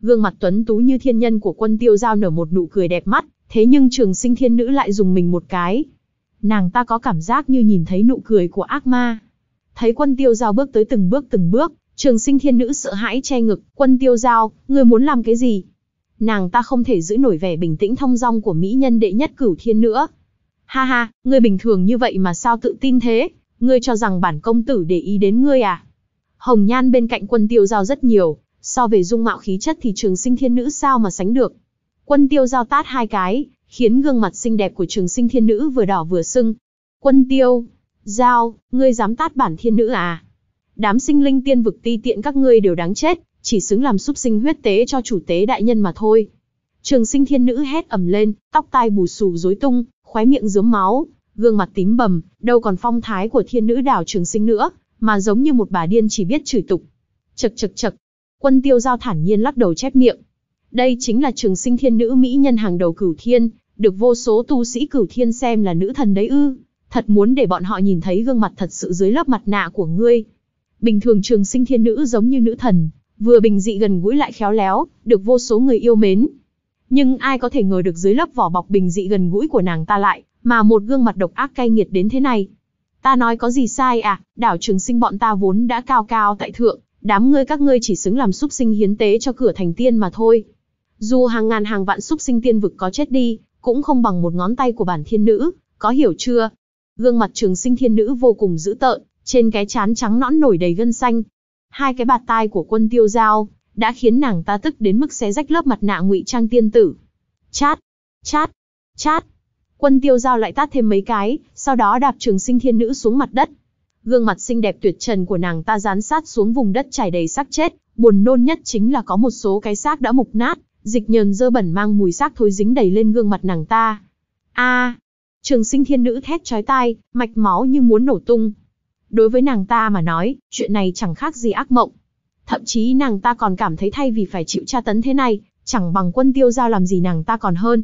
Gương mặt tuấn tú như thiên nhân của quân tiêu giao nở một nụ cười đẹp mắt, thế nhưng trường sinh thiên nữ lại dùng mình một cái. Nàng ta có cảm giác như nhìn thấy nụ cười của ác ma. Thấy quân tiêu giao bước tới từng bước từng bước, trường sinh thiên nữ sợ hãi che ngực, quân tiêu giao, ngươi muốn làm cái gì? nàng ta không thể giữ nổi vẻ bình tĩnh thông dong của mỹ nhân đệ nhất cửu thiên nữa. Ha ha, ngươi bình thường như vậy mà sao tự tin thế, ngươi cho rằng bản công tử để ý đến ngươi à? Hồng Nhan bên cạnh quân tiêu giao rất nhiều, so về dung mạo khí chất thì trường sinh thiên nữ sao mà sánh được. Quân tiêu giao tát hai cái, khiến gương mặt xinh đẹp của trường sinh thiên nữ vừa đỏ vừa sưng. Quân tiêu, giao, ngươi dám tát bản thiên nữ à? Đám sinh linh tiên vực ti tiện các ngươi đều đáng chết, chỉ xứng làm súc sinh huyết tế cho chủ tế đại nhân mà thôi. Trường sinh thiên nữ hét ầm lên, tóc tai bù xù rối tung, khóe miệng dướm máu, gương mặt tím bầm, đâu còn phong thái của thiên nữ đảo trường sinh nữa, mà giống như một bà điên chỉ biết chửi tục. Chật chật chật, quân tiêu giao thản nhiên lắc đầu chép miệng. Đây chính là trường sinh thiên nữ mỹ nhân hàng đầu cửu thiên, được vô số tu sĩ cửu thiên xem là nữ thần đấy ư. Thật muốn để bọn họ nhìn thấy gương mặt thật sự dưới lớp mặt nạ của ngươi. Bình thường trường sinh thiên nữ giống như nữ thần, vừa bình dị gần gũi lại khéo léo, được vô số người yêu mến. Nhưng ai có thể ngờ được dưới lớp vỏ bọc bình dị gần gũi của nàng ta lại, mà một gương mặt độc ác cay nghiệt đến thế này. Ta nói có gì sai à, đảo trường sinh bọn ta vốn đã cao cao tại thượng, đám ngươi các ngươi chỉ xứng làm súc sinh hiến tế cho cửa thành tiên mà thôi. Dù hàng ngàn hàng vạn súc sinh tiên vực có chết đi, cũng không bằng một ngón tay của bản thiên nữ, có hiểu chưa? Gương mặt trường sinh thiên nữ vô cùng dữ tợn, trên cái chán trắng nõn nổi đầy gân xanh, hai cái bạt tai của quân tiêu giao, đã khiến nàng ta tức đến mức xé rách lớp mặt nạ ngụy trang tiên tử. Chát, chát, chát. Quân tiêu giao lại tát thêm mấy cái, sau đó đạp trường sinh thiên nữ xuống mặt đất. Gương mặt xinh đẹp tuyệt trần của nàng ta dán sát xuống vùng đất trải đầy xác chết, buồn nôn nhất chính là có một số cái xác đã mục nát, dịch nhờn dơ bẩn mang mùi xác thối dính đầy lên gương mặt nàng ta. A, trường sinh thiên nữ thét chói tai, mạch máu như muốn nổ tung, Đối với nàng ta mà nói, chuyện này chẳng khác gì ác mộng. Thậm chí nàng ta còn cảm thấy thay vì phải chịu tra tấn thế này, chẳng bằng quân tiêu giao làm gì nàng ta còn hơn.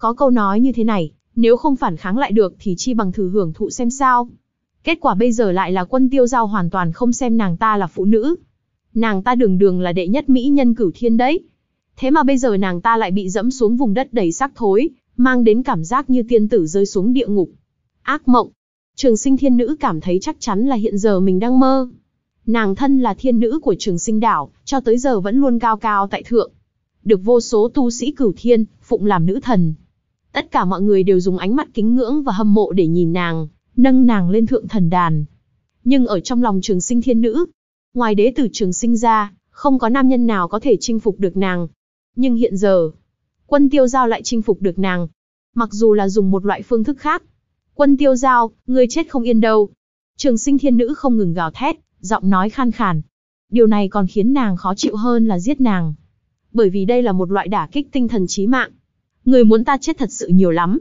Có câu nói như thế này, nếu không phản kháng lại được thì chi bằng thử hưởng thụ xem sao. Kết quả bây giờ lại là quân tiêu giao hoàn toàn không xem nàng ta là phụ nữ. Nàng ta đường đường là đệ nhất mỹ nhân cửu thiên đấy. Thế mà bây giờ nàng ta lại bị dẫm xuống vùng đất đầy xác thối, mang đến cảm giác như tiên tử rơi xuống địa ngục. Ác mộng, Trường sinh thiên nữ cảm thấy chắc chắn là hiện giờ mình đang mơ. Nàng thân là thiên nữ của trường sinh đảo, cho tới giờ vẫn luôn cao cao tại thượng. Được vô số tu sĩ cửu thiên, phụng làm nữ thần. Tất cả mọi người đều dùng ánh mắt kính ngưỡng và hâm mộ để nhìn nàng, nâng nàng lên thượng thần đàn. Nhưng ở trong lòng trường sinh thiên nữ, ngoài đế tử trường sinh ra, không có nam nhân nào có thể chinh phục được nàng. Nhưng hiện giờ, quân tiêu giao lại chinh phục được nàng. Mặc dù là dùng một loại phương thức khác, Quân tiêu giao, ngươi chết không yên đâu. Trường sinh thiên nữ không ngừng gào thét, giọng nói khan khàn. Điều này còn khiến nàng khó chịu hơn là giết nàng. Bởi vì đây là một loại đả kích tinh thần chí mạng. Người muốn ta chết thật sự nhiều lắm.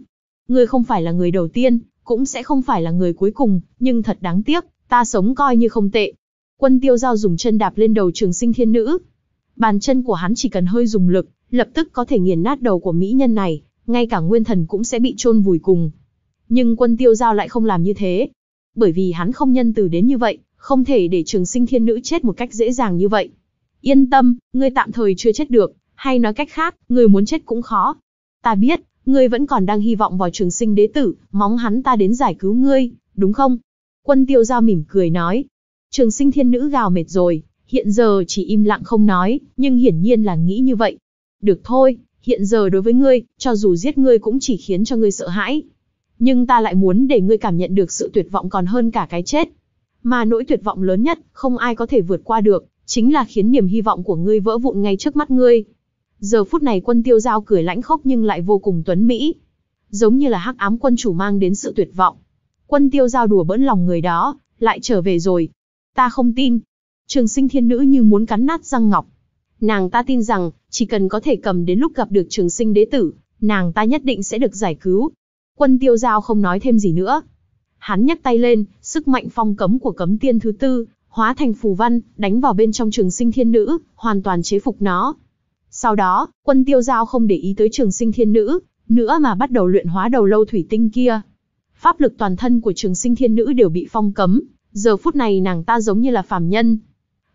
Ngươi không phải là người đầu tiên, cũng sẽ không phải là người cuối cùng, nhưng thật đáng tiếc, ta sống coi như không tệ. Quân tiêu giao dùng chân đạp lên đầu trường sinh thiên nữ. Bàn chân của hắn chỉ cần hơi dùng lực, lập tức có thể nghiền nát đầu của mỹ nhân này, ngay cả nguyên thần cũng sẽ bị chôn vùi cùng, nhưng quân tiêu giao lại không làm như thế. Bởi vì hắn không nhân từ đến như vậy, không thể để trường sinh thiên nữ chết một cách dễ dàng như vậy. Yên tâm, ngươi tạm thời chưa chết được, hay nói cách khác, ngươi muốn chết cũng khó. Ta biết, ngươi vẫn còn đang hy vọng vào trường sinh đế tử, móng hắn ta đến giải cứu ngươi, đúng không? Quân tiêu giao mỉm cười nói. Trường sinh thiên nữ gào mệt rồi, hiện giờ chỉ im lặng không nói, nhưng hiển nhiên là nghĩ như vậy. Được thôi, hiện giờ đối với ngươi, cho dù giết ngươi cũng chỉ khiến cho ngươi sợ hãi, nhưng ta lại muốn để ngươi cảm nhận được sự tuyệt vọng còn hơn cả cái chết. Mà nỗi tuyệt vọng lớn nhất, không ai có thể vượt qua được, chính là khiến niềm hy vọng của ngươi vỡ vụn ngay trước mắt ngươi. Giờ phút này quân tiêu giao cười lãnh khốc nhưng lại vô cùng tuấn mỹ. Giống như là hắc ám quân chủ mang đến sự tuyệt vọng. Quân tiêu giao đùa bỡn lòng người đó, lại trở về rồi. Ta không tin. Trường sinh thiên nữ như muốn cắn nát răng ngọc. Nàng ta tin rằng, chỉ cần có thể cầm đến lúc gặp được trường sinh đế tử, nàng ta nhất định sẽ được giải cứu, Quân tiêu giao không nói thêm gì nữa. Hắn nhấc tay lên, sức mạnh phong cấm của cấm tiên thứ tư, hóa thành phù văn, đánh vào bên trong trường sinh thiên nữ, hoàn toàn chế phục nó. Sau đó, quân tiêu giao không để ý tới trường sinh thiên nữ, nữa mà bắt đầu luyện hóa đầu lâu thủy tinh kia. Pháp lực toàn thân của trường sinh thiên nữ đều bị phong cấm, giờ phút này nàng ta giống như là phàm nhân.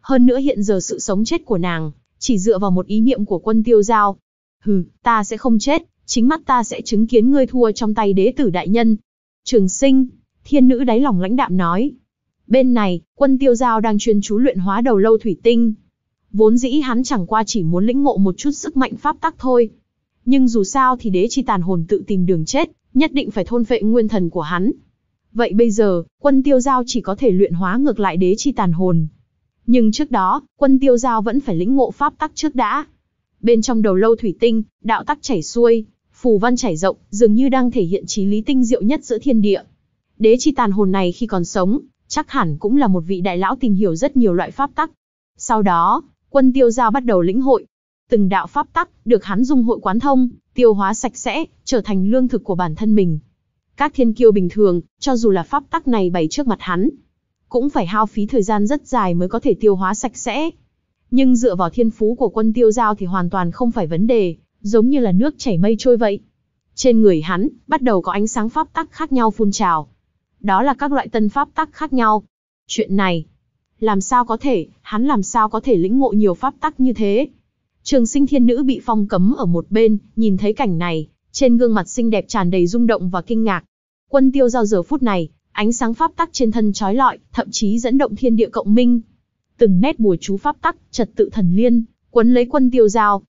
Hơn nữa hiện giờ sự sống chết của nàng, chỉ dựa vào một ý niệm của quân tiêu giao. Hừ, ta sẽ không chết, chính mắt ta sẽ chứng kiến ngươi thua trong tay đế tử đại nhân. Trường sinh, thiên nữ đáy lòng lãnh đạm nói. Bên này, quân tiêu giao đang chuyên chú luyện hóa đầu lâu thủy tinh. Vốn dĩ hắn chẳng qua chỉ muốn lĩnh ngộ một chút sức mạnh pháp tắc thôi. Nhưng dù sao thì đế chi tàn hồn tự tìm đường chết, nhất định phải thôn phệ nguyên thần của hắn. Vậy bây giờ, quân tiêu giao chỉ có thể luyện hóa ngược lại đế chi tàn hồn. Nhưng trước đó, quân tiêu giao vẫn phải lĩnh ngộ pháp tắc trước đã. Bên trong đầu lâu thủy tinh, đạo tắc chảy xuôi, phù văn chảy rộng, dường như đang thể hiện trí lý tinh diệu nhất giữa thiên địa. Đế chi tàn hồn này khi còn sống, chắc hẳn cũng là một vị đại lão tìm hiểu rất nhiều loại pháp tắc. Sau đó, quân tiêu giao bắt đầu lĩnh hội. Từng đạo pháp tắc được hắn dung hội quán thông, tiêu hóa sạch sẽ, trở thành lương thực của bản thân mình. Các thiên kiêu bình thường, cho dù là pháp tắc này bày trước mặt hắn, cũng phải hao phí thời gian rất dài mới có thể tiêu hóa sạch sẽ. Nhưng dựa vào thiên phú của quân tiêu giao thì hoàn toàn không phải vấn đề, giống như là nước chảy mây trôi vậy. Trên người hắn, bắt đầu có ánh sáng pháp tắc khác nhau phun trào. Đó là các loại tân pháp tắc khác nhau. Chuyện này, làm sao có thể, hắn làm sao có thể lĩnh ngộ nhiều pháp tắc như thế. Trường sinh thiên nữ bị phong cấm ở một bên, nhìn thấy cảnh này, trên gương mặt xinh đẹp tràn đầy rung động và kinh ngạc. Quân tiêu giao giờ phút này, ánh sáng pháp tắc trên thân trói lọi, thậm chí dẫn động thiên địa cộng minh. Từng nét bùa chú pháp tắc, trật tự thần liên, quấn lấy quân tiêu giao,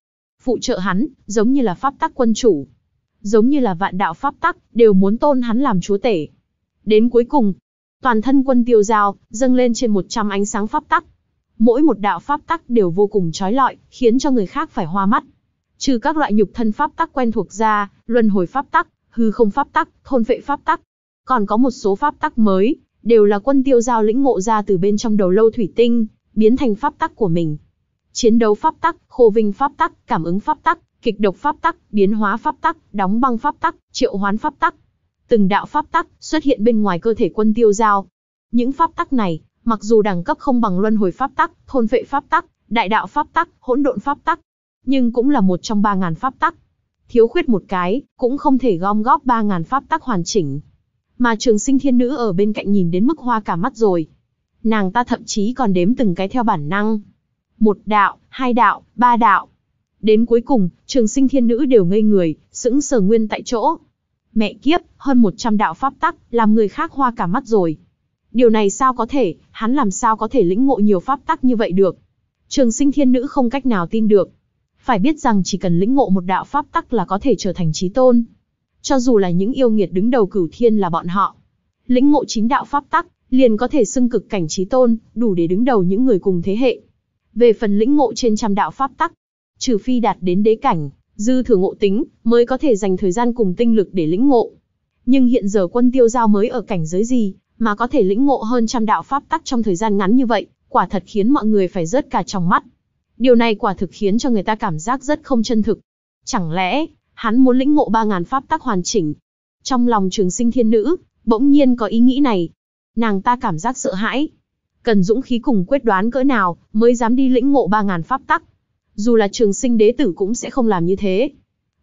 phụ trợ hắn, giống như là pháp tắc quân chủ. Giống như là vạn đạo pháp tắc, đều muốn tôn hắn làm chúa tể. Đến cuối cùng, toàn thân quân tiêu giao, dâng lên trên 100 ánh sáng pháp tắc. Mỗi một đạo pháp tắc đều vô cùng trói lọi, khiến cho người khác phải hoa mắt. Trừ các loại nhục thân pháp tắc quen thuộc ra, luân hồi pháp tắc, hư không pháp tắc, thôn vệ pháp tắc. Còn có một số pháp tắc mới, đều là quân tiêu giao lĩnh ngộ ra từ bên trong đầu lâu thủy tinh, biến thành pháp tắc của mình, chiến đấu pháp tắc, khô vinh pháp tắc, cảm ứng pháp tắc, kịch độc pháp tắc, biến hóa pháp tắc, đóng băng pháp tắc, triệu hoán pháp tắc. Từng đạo pháp tắc xuất hiện bên ngoài cơ thể quân tiêu giao. Những pháp tắc này, mặc dù đẳng cấp không bằng luân hồi pháp tắc, thôn vệ pháp tắc, đại đạo pháp tắc, hỗn độn pháp tắc, nhưng cũng là một trong ba ngàn pháp tắc. Thiếu khuyết một cái, cũng không thể gom góp ba ngàn pháp tắc hoàn chỉnh. Mà trường sinh thiên nữ ở bên cạnh nhìn đến mức hoa cả mắt rồi. Nàng ta thậm chí còn đếm từng cái theo bản năng, một đạo, hai đạo, ba đạo. Đến cuối cùng, trường sinh thiên nữ đều ngây người, sững sờ nguyên tại chỗ. Mẹ kiếp, hơn 100 đạo pháp tắc, làm người khác hoa cả mắt rồi. Điều này sao có thể, hắn làm sao có thể lĩnh ngộ nhiều pháp tắc như vậy được. Trường sinh thiên nữ không cách nào tin được. Phải biết rằng chỉ cần lĩnh ngộ một đạo pháp tắc là có thể trở thành trí tôn. Cho dù là những yêu nghiệt đứng đầu cửu thiên là bọn họ. Lĩnh ngộ chính đạo pháp tắc, liền có thể xưng cực cảnh trí tôn, đủ để đứng đầu những người cùng thế hệ. Về phần lĩnh ngộ trên trăm đạo pháp tắc, trừ phi đạt đến đế cảnh, dư thừa ngộ tính, mới có thể dành thời gian cùng tinh lực để lĩnh ngộ. Nhưng hiện giờ quân tiêu giao mới ở cảnh giới gì, mà có thể lĩnh ngộ hơn trăm đạo pháp tắc trong thời gian ngắn như vậy, quả thật khiến mọi người phải rớt cả trong mắt. Điều này quả thực khiến cho người ta cảm giác rất không chân thực. Chẳng lẽ, hắn muốn lĩnh ngộ 3.000 pháp tắc hoàn chỉnh? Trong lòng trường sinh thiên nữ, bỗng nhiên có ý nghĩ này. Nàng ta cảm giác sợ hãi, cần dũng khí cùng quyết đoán cỡ nào mới dám đi lĩnh ngộ ba ngàn pháp tắc. Dù là trường sinh đế tử cũng sẽ không làm như thế.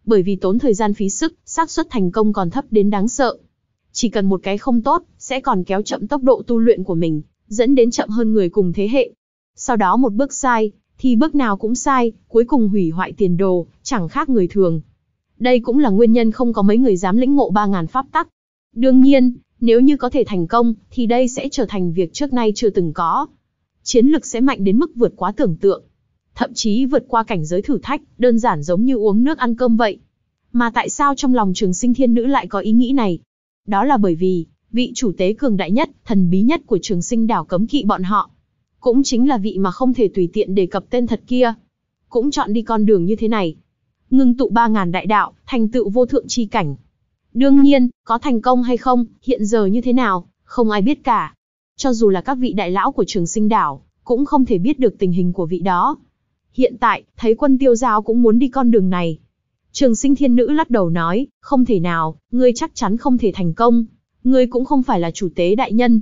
Bởi vì tốn thời gian phí sức, xác suất thành công còn thấp đến đáng sợ. Chỉ cần một cái không tốt, sẽ còn kéo chậm tốc độ tu luyện của mình, dẫn đến chậm hơn người cùng thế hệ. Sau đó một bước sai, thì bước nào cũng sai, cuối cùng hủy hoại tiền đồ, chẳng khác người thường. Đây cũng là nguyên nhân không có mấy người dám lĩnh ngộ ba ngàn pháp tắc. Đương nhiên, nếu như có thể thành công, thì đây sẽ trở thành việc trước nay chưa từng có. Chiến lực sẽ mạnh đến mức vượt quá tưởng tượng. Thậm chí vượt qua cảnh giới thử thách, đơn giản giống như uống nước ăn cơm vậy. Mà tại sao trong lòng trường sinh thiên nữ lại có ý nghĩ này? Đó là bởi vì, vị chủ tế cường đại nhất, thần bí nhất của trường sinh đảo cấm kỵ bọn họ. Cũng chính là vị mà không thể tùy tiện đề cập tên thật kia. Cũng chọn đi con đường như thế này. Ngưng tụ ba ngàn đại đạo, thành tựu vô thượng chi cảnh, Đương nhiên, có thành công hay không, hiện giờ như thế nào, không ai biết cả. Cho dù là các vị đại lão của trường sinh đảo, cũng không thể biết được tình hình của vị đó. Hiện tại, thấy quân tiêu giao cũng muốn đi con đường này. Trường sinh thiên nữ lắc đầu nói, không thể nào, ngươi chắc chắn không thể thành công. Ngươi cũng không phải là chủ tế đại nhân.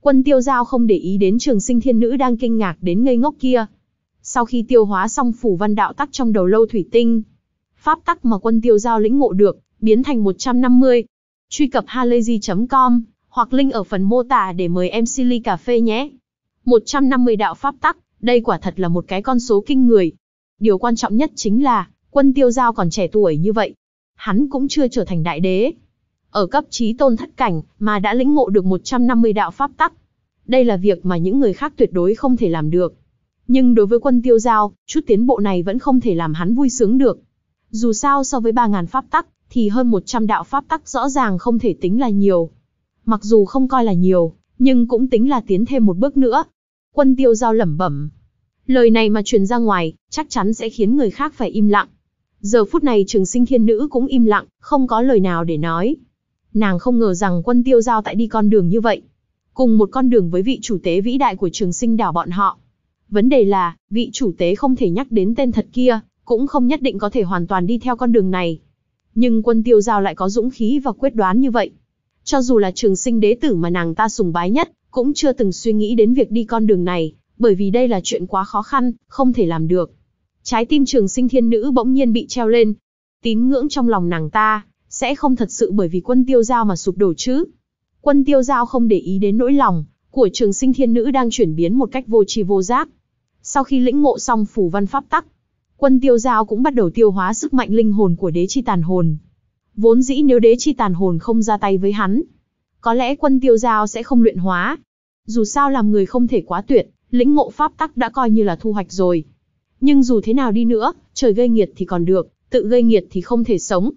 Quân tiêu giao không để ý đến trường sinh thiên nữ đang kinh ngạc đến ngây ngốc kia. Sau khi tiêu hóa xong phủ văn đạo tắc trong đầu lâu thủy tinh, pháp tắc mà quân tiêu giao lĩnh ngộ được, biến thành 150. Truy cập halayzi.com hoặc link ở phần mô tả để mời em Silly Cà Phê nhé. 150 đạo pháp tắc, đây quả thật là một cái con số kinh người. Điều quan trọng nhất chính là, quân tiêu giao còn trẻ tuổi như vậy. Hắn cũng chưa trở thành đại đế. Ở cấp trí tôn thất cảnh, mà đã lĩnh ngộ được 150 đạo pháp tắc. Đây là việc mà những người khác tuyệt đối không thể làm được. Nhưng đối với quân tiêu giao, chút tiến bộ này vẫn không thể làm hắn vui sướng được. Dù sao so với 3.000 pháp tắc, thì hơn 100 đạo pháp tắc rõ ràng không thể tính là nhiều. Mặc dù không coi là nhiều, nhưng cũng tính là tiến thêm một bước nữa. Quân tiêu giao lẩm bẩm. Lời này mà truyền ra ngoài, chắc chắn sẽ khiến người khác phải im lặng. Giờ phút này trường sinh thiên nữ cũng im lặng, không có lời nào để nói. Nàng không ngờ rằng quân tiêu giao tại đi con đường như vậy. Cùng một con đường với vị chủ tế vĩ đại của trường sinh đảo bọn họ. Vấn đề là, vị chủ tế không thể nhắc đến tên thật kia, cũng không nhất định có thể hoàn toàn đi theo con đường này nhưng quân tiêu giao lại có dũng khí và quyết đoán như vậy. Cho dù là trường sinh đế tử mà nàng ta sùng bái nhất, cũng chưa từng suy nghĩ đến việc đi con đường này, bởi vì đây là chuyện quá khó khăn, không thể làm được. Trái tim trường sinh thiên nữ bỗng nhiên bị treo lên. Tín ngưỡng trong lòng nàng ta, sẽ không thật sự bởi vì quân tiêu giao mà sụp đổ chứ. Quân tiêu giao không để ý đến nỗi lòng, của trường sinh thiên nữ đang chuyển biến một cách vô tri vô giác. Sau khi lĩnh ngộ xong phủ văn pháp tắc, quân tiêu giao cũng bắt đầu tiêu hóa sức mạnh linh hồn của đế chi tàn hồn. Vốn dĩ nếu đế chi tàn hồn không ra tay với hắn, có lẽ quân tiêu giao sẽ không luyện hóa. Dù sao làm người không thể quá tuyệt, lĩnh ngộ pháp tắc đã coi như là thu hoạch rồi. Nhưng dù thế nào đi nữa, trời gây nghiệt thì còn được, tự gây nghiệt thì không thể sống.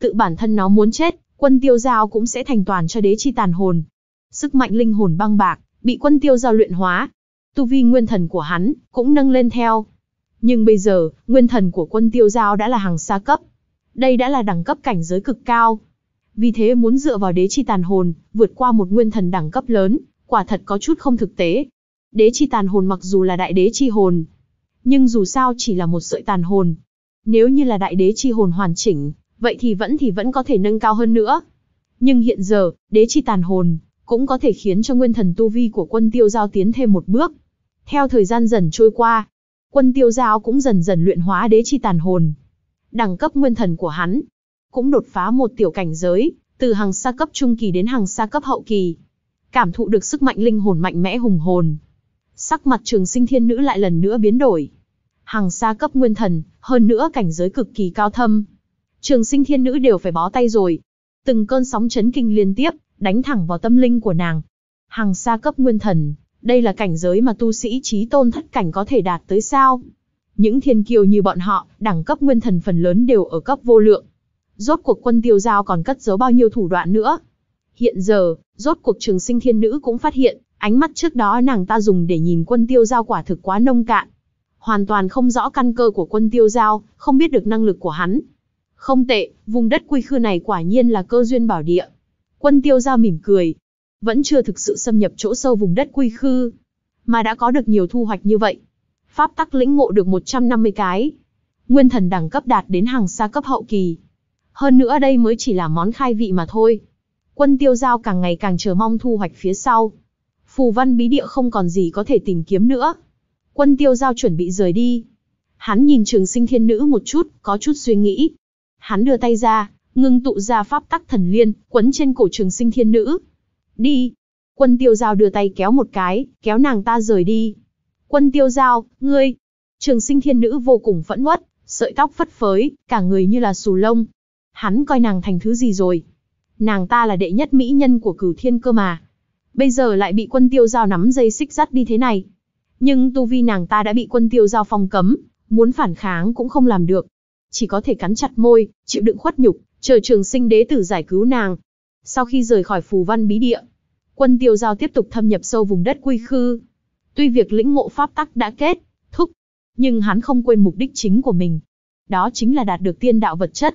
Tự bản thân nó muốn chết, quân tiêu giao cũng sẽ thành toàn cho đế chi tàn hồn. Sức mạnh linh hồn băng bạc, bị quân tiêu giao luyện hóa. Tu vi nguyên thần của hắn, cũng nâng lên theo. Nhưng bây giờ, nguyên thần của quân tiêu giao đã là hàng xa cấp. Đây đã là đẳng cấp cảnh giới cực cao. Vì thế muốn dựa vào đế chi tàn hồn, vượt qua một nguyên thần đẳng cấp lớn, quả thật có chút không thực tế. Đế chi tàn hồn mặc dù là đại đế chi hồn, nhưng dù sao chỉ là một sợi tàn hồn. Nếu như là đại đế chi hồn hoàn chỉnh, vậy thì vẫn thì vẫn có thể nâng cao hơn nữa. Nhưng hiện giờ, đế chi tàn hồn cũng có thể khiến cho nguyên thần tu vi của quân tiêu giao tiến thêm một bước. Theo thời gian dần trôi qua, quân tiêu giao cũng dần dần luyện hóa đế chi tàn hồn. Đẳng cấp nguyên thần của hắn cũng đột phá một tiểu cảnh giới, từ hàng xa cấp trung kỳ đến hàng xa cấp hậu kỳ. Cảm thụ được sức mạnh linh hồn mạnh mẽ hùng hồn. Sắc mặt trường sinh thiên nữ lại lần nữa biến đổi. Hàng xa cấp nguyên thần, hơn nữa cảnh giới cực kỳ cao thâm. Trường sinh thiên nữ đều phải bó tay rồi. Từng cơn sóng chấn kinh liên tiếp, đánh thẳng vào tâm linh của nàng. Hàng xa cấp nguyên thần, đây là cảnh giới mà tu sĩ trí tôn thất cảnh có thể đạt tới sao? Những thiên kiều như bọn họ, đẳng cấp nguyên thần phần lớn đều ở cấp vô lượng. Rốt cuộc quân tiêu giao còn cất giấu bao nhiêu thủ đoạn nữa? Hiện giờ, rốt cuộc trường sinh thiên nữ cũng phát hiện, ánh mắt trước đó nàng ta dùng để nhìn quân tiêu giao quả thực quá nông cạn. Hoàn toàn không rõ căn cơ của quân tiêu giao, không biết được năng lực của hắn. Không tệ, vùng đất quy khư này quả nhiên là cơ duyên bảo địa. Quân tiêu giao mỉm cười, vẫn chưa thực sự xâm nhập chỗ sâu vùng đất quy khư, mà đã có được nhiều thu hoạch như vậy. Pháp tắc lĩnh ngộ được 150 cái, nguyên thần đẳng cấp đạt đến hàng xa cấp hậu kỳ. Hơn nữa đây mới chỉ là món khai vị mà thôi. Quân tiêu giao càng ngày càng chờ mong thu hoạch phía sau. Phù văn bí địa không còn gì có thể tìm kiếm nữa. Quân tiêu giao chuẩn bị rời đi. Hắn nhìn trường sinh thiên nữ một chút, có chút suy nghĩ. Hắn đưa tay ra, ngưng tụ ra pháp tắc thần liên, quấn trên cổ trường sinh thiên nữ, Đi. Quân tiêu giao đưa tay kéo một cái, kéo nàng ta rời đi. Quân tiêu giao, ngươi. Trường sinh thiên nữ vô cùng phẫn uất, sợi tóc phất phới, cả người như là xù lông. Hắn coi nàng thành thứ gì rồi. Nàng ta là đệ nhất mỹ nhân của cửu thiên cơ mà. Bây giờ lại bị quân tiêu giao nắm dây xích dắt đi thế này. Nhưng tu vi nàng ta đã bị quân tiêu giao phong cấm, muốn phản kháng cũng không làm được. Chỉ có thể cắn chặt môi, chịu đựng khuất nhục, chờ trường sinh đế tử giải cứu nàng. Sau khi rời khỏi phù văn bí địa, quân tiêu giao tiếp tục thâm nhập sâu vùng đất quy khư. Tuy việc lĩnh ngộ pháp tắc đã kết, thúc, nhưng hắn không quên mục đích chính của mình. Đó chính là đạt được tiên đạo vật chất.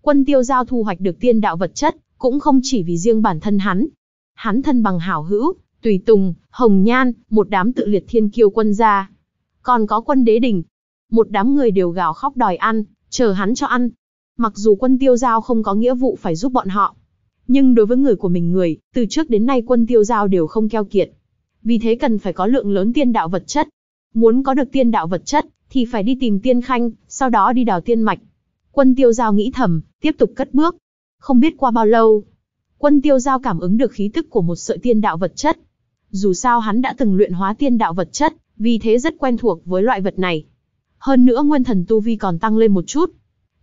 Quân tiêu giao thu hoạch được tiên đạo vật chất, cũng không chỉ vì riêng bản thân hắn. Hắn thân bằng hảo hữu, Tùy Tùng, Hồng Nhan, một đám tự liệt thiên kiêu quân gia. Còn có quân đế Đình, Một đám người đều gào khóc đòi ăn, chờ hắn cho ăn. Mặc dù quân tiêu giao không có nghĩa vụ phải giúp bọn họ, nhưng đối với người của mình người, từ trước đến nay quân tiêu giao đều không keo kiệt. Vì thế cần phải có lượng lớn tiên đạo vật chất. Muốn có được tiên đạo vật chất, thì phải đi tìm tiên khanh, sau đó đi đào tiên mạch. Quân tiêu giao nghĩ thầm, tiếp tục cất bước. Không biết qua bao lâu, quân tiêu giao cảm ứng được khí tức của một sợi tiên đạo vật chất. Dù sao hắn đã từng luyện hóa tiên đạo vật chất, vì thế rất quen thuộc với loại vật này. Hơn nữa nguyên thần tu vi còn tăng lên một chút,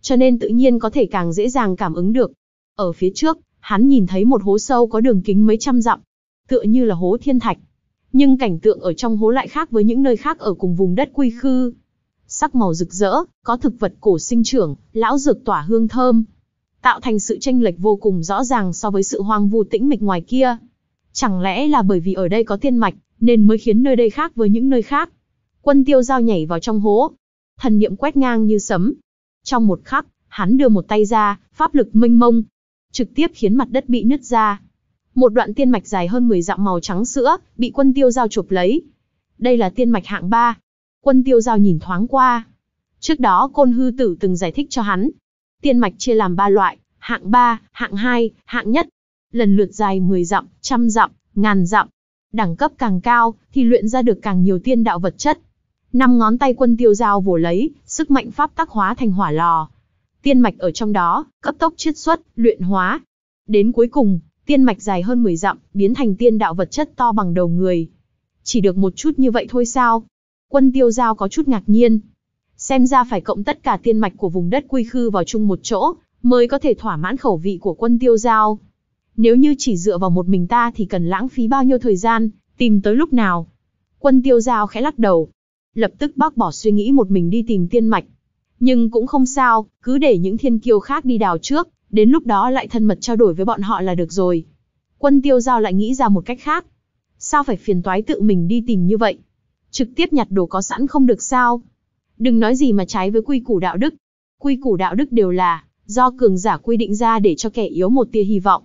cho nên tự nhiên có thể càng dễ dàng cảm ứng được. Ở phía trước, hắn nhìn thấy một hố sâu có đường kính mấy trăm dặm, tựa như là hố thiên thạch. Nhưng cảnh tượng ở trong hố lại khác với những nơi khác ở cùng vùng đất quy khư. Sắc màu rực rỡ, có thực vật cổ sinh trưởng, lão dược tỏa hương thơm, tạo thành sự tranh lệch vô cùng rõ ràng so với sự hoang vu tĩnh mịch ngoài kia. Chẳng lẽ là bởi vì ở đây có thiên mạch, nên mới khiến nơi đây khác với những nơi khác. Quân tiêu dao nhảy vào trong hố. Thần niệm quét ngang như sấm. Trong một khắc, hắn đưa một tay ra, pháp lực mênh mông, trực tiếp khiến mặt đất bị nứt ra. Một đoạn tiên mạch dài hơn 10 dặm màu trắng sữa, bị quân tiêu giao chụp lấy. Đây là tiên mạch hạng 3. Quân tiêu giao nhìn thoáng qua. Trước đó Côn Hư Tử từng giải thích cho hắn. Tiên mạch chia làm 3 loại, hạng 3, hạng 2, hạng nhất. Lần lượt dài 10 dặm, trăm dặm, ngàn dặm. Đẳng cấp càng cao, thì luyện ra được càng nhiều tiên đạo vật chất. Năm ngón tay quân tiêu giao vồ lấy, sức mạnh pháp tác hóa thành hỏa lò, tiên mạch ở trong đó, cấp tốc chiết xuất, luyện hóa. Đến cuối cùng, tiên mạch dài hơn 10 dặm, biến thành tiên đạo vật chất to bằng đầu người. Chỉ được một chút như vậy thôi sao? Quân tiêu giao có chút ngạc nhiên. Xem ra phải cộng tất cả tiên mạch của vùng đất quy khư vào chung một chỗ, mới có thể thỏa mãn khẩu vị của quân tiêu giao. Nếu như chỉ dựa vào một mình ta thì cần lãng phí bao nhiêu thời gian, tìm tới lúc nào. Quân tiêu giao khẽ lắc đầu. Lập tức bác bỏ suy nghĩ một mình đi tìm tiên mạch. Nhưng cũng không sao, cứ để những thiên kiêu khác đi đào trước, đến lúc đó lại thân mật trao đổi với bọn họ là được rồi. Quân tiêu giao lại nghĩ ra một cách khác. Sao phải phiền toái tự mình đi tìm như vậy? Trực tiếp nhặt đồ có sẵn không được sao? Đừng nói gì mà trái với quy củ đạo đức. Quy củ đạo đức đều là do cường giả quy định ra để cho kẻ yếu một tia hy vọng.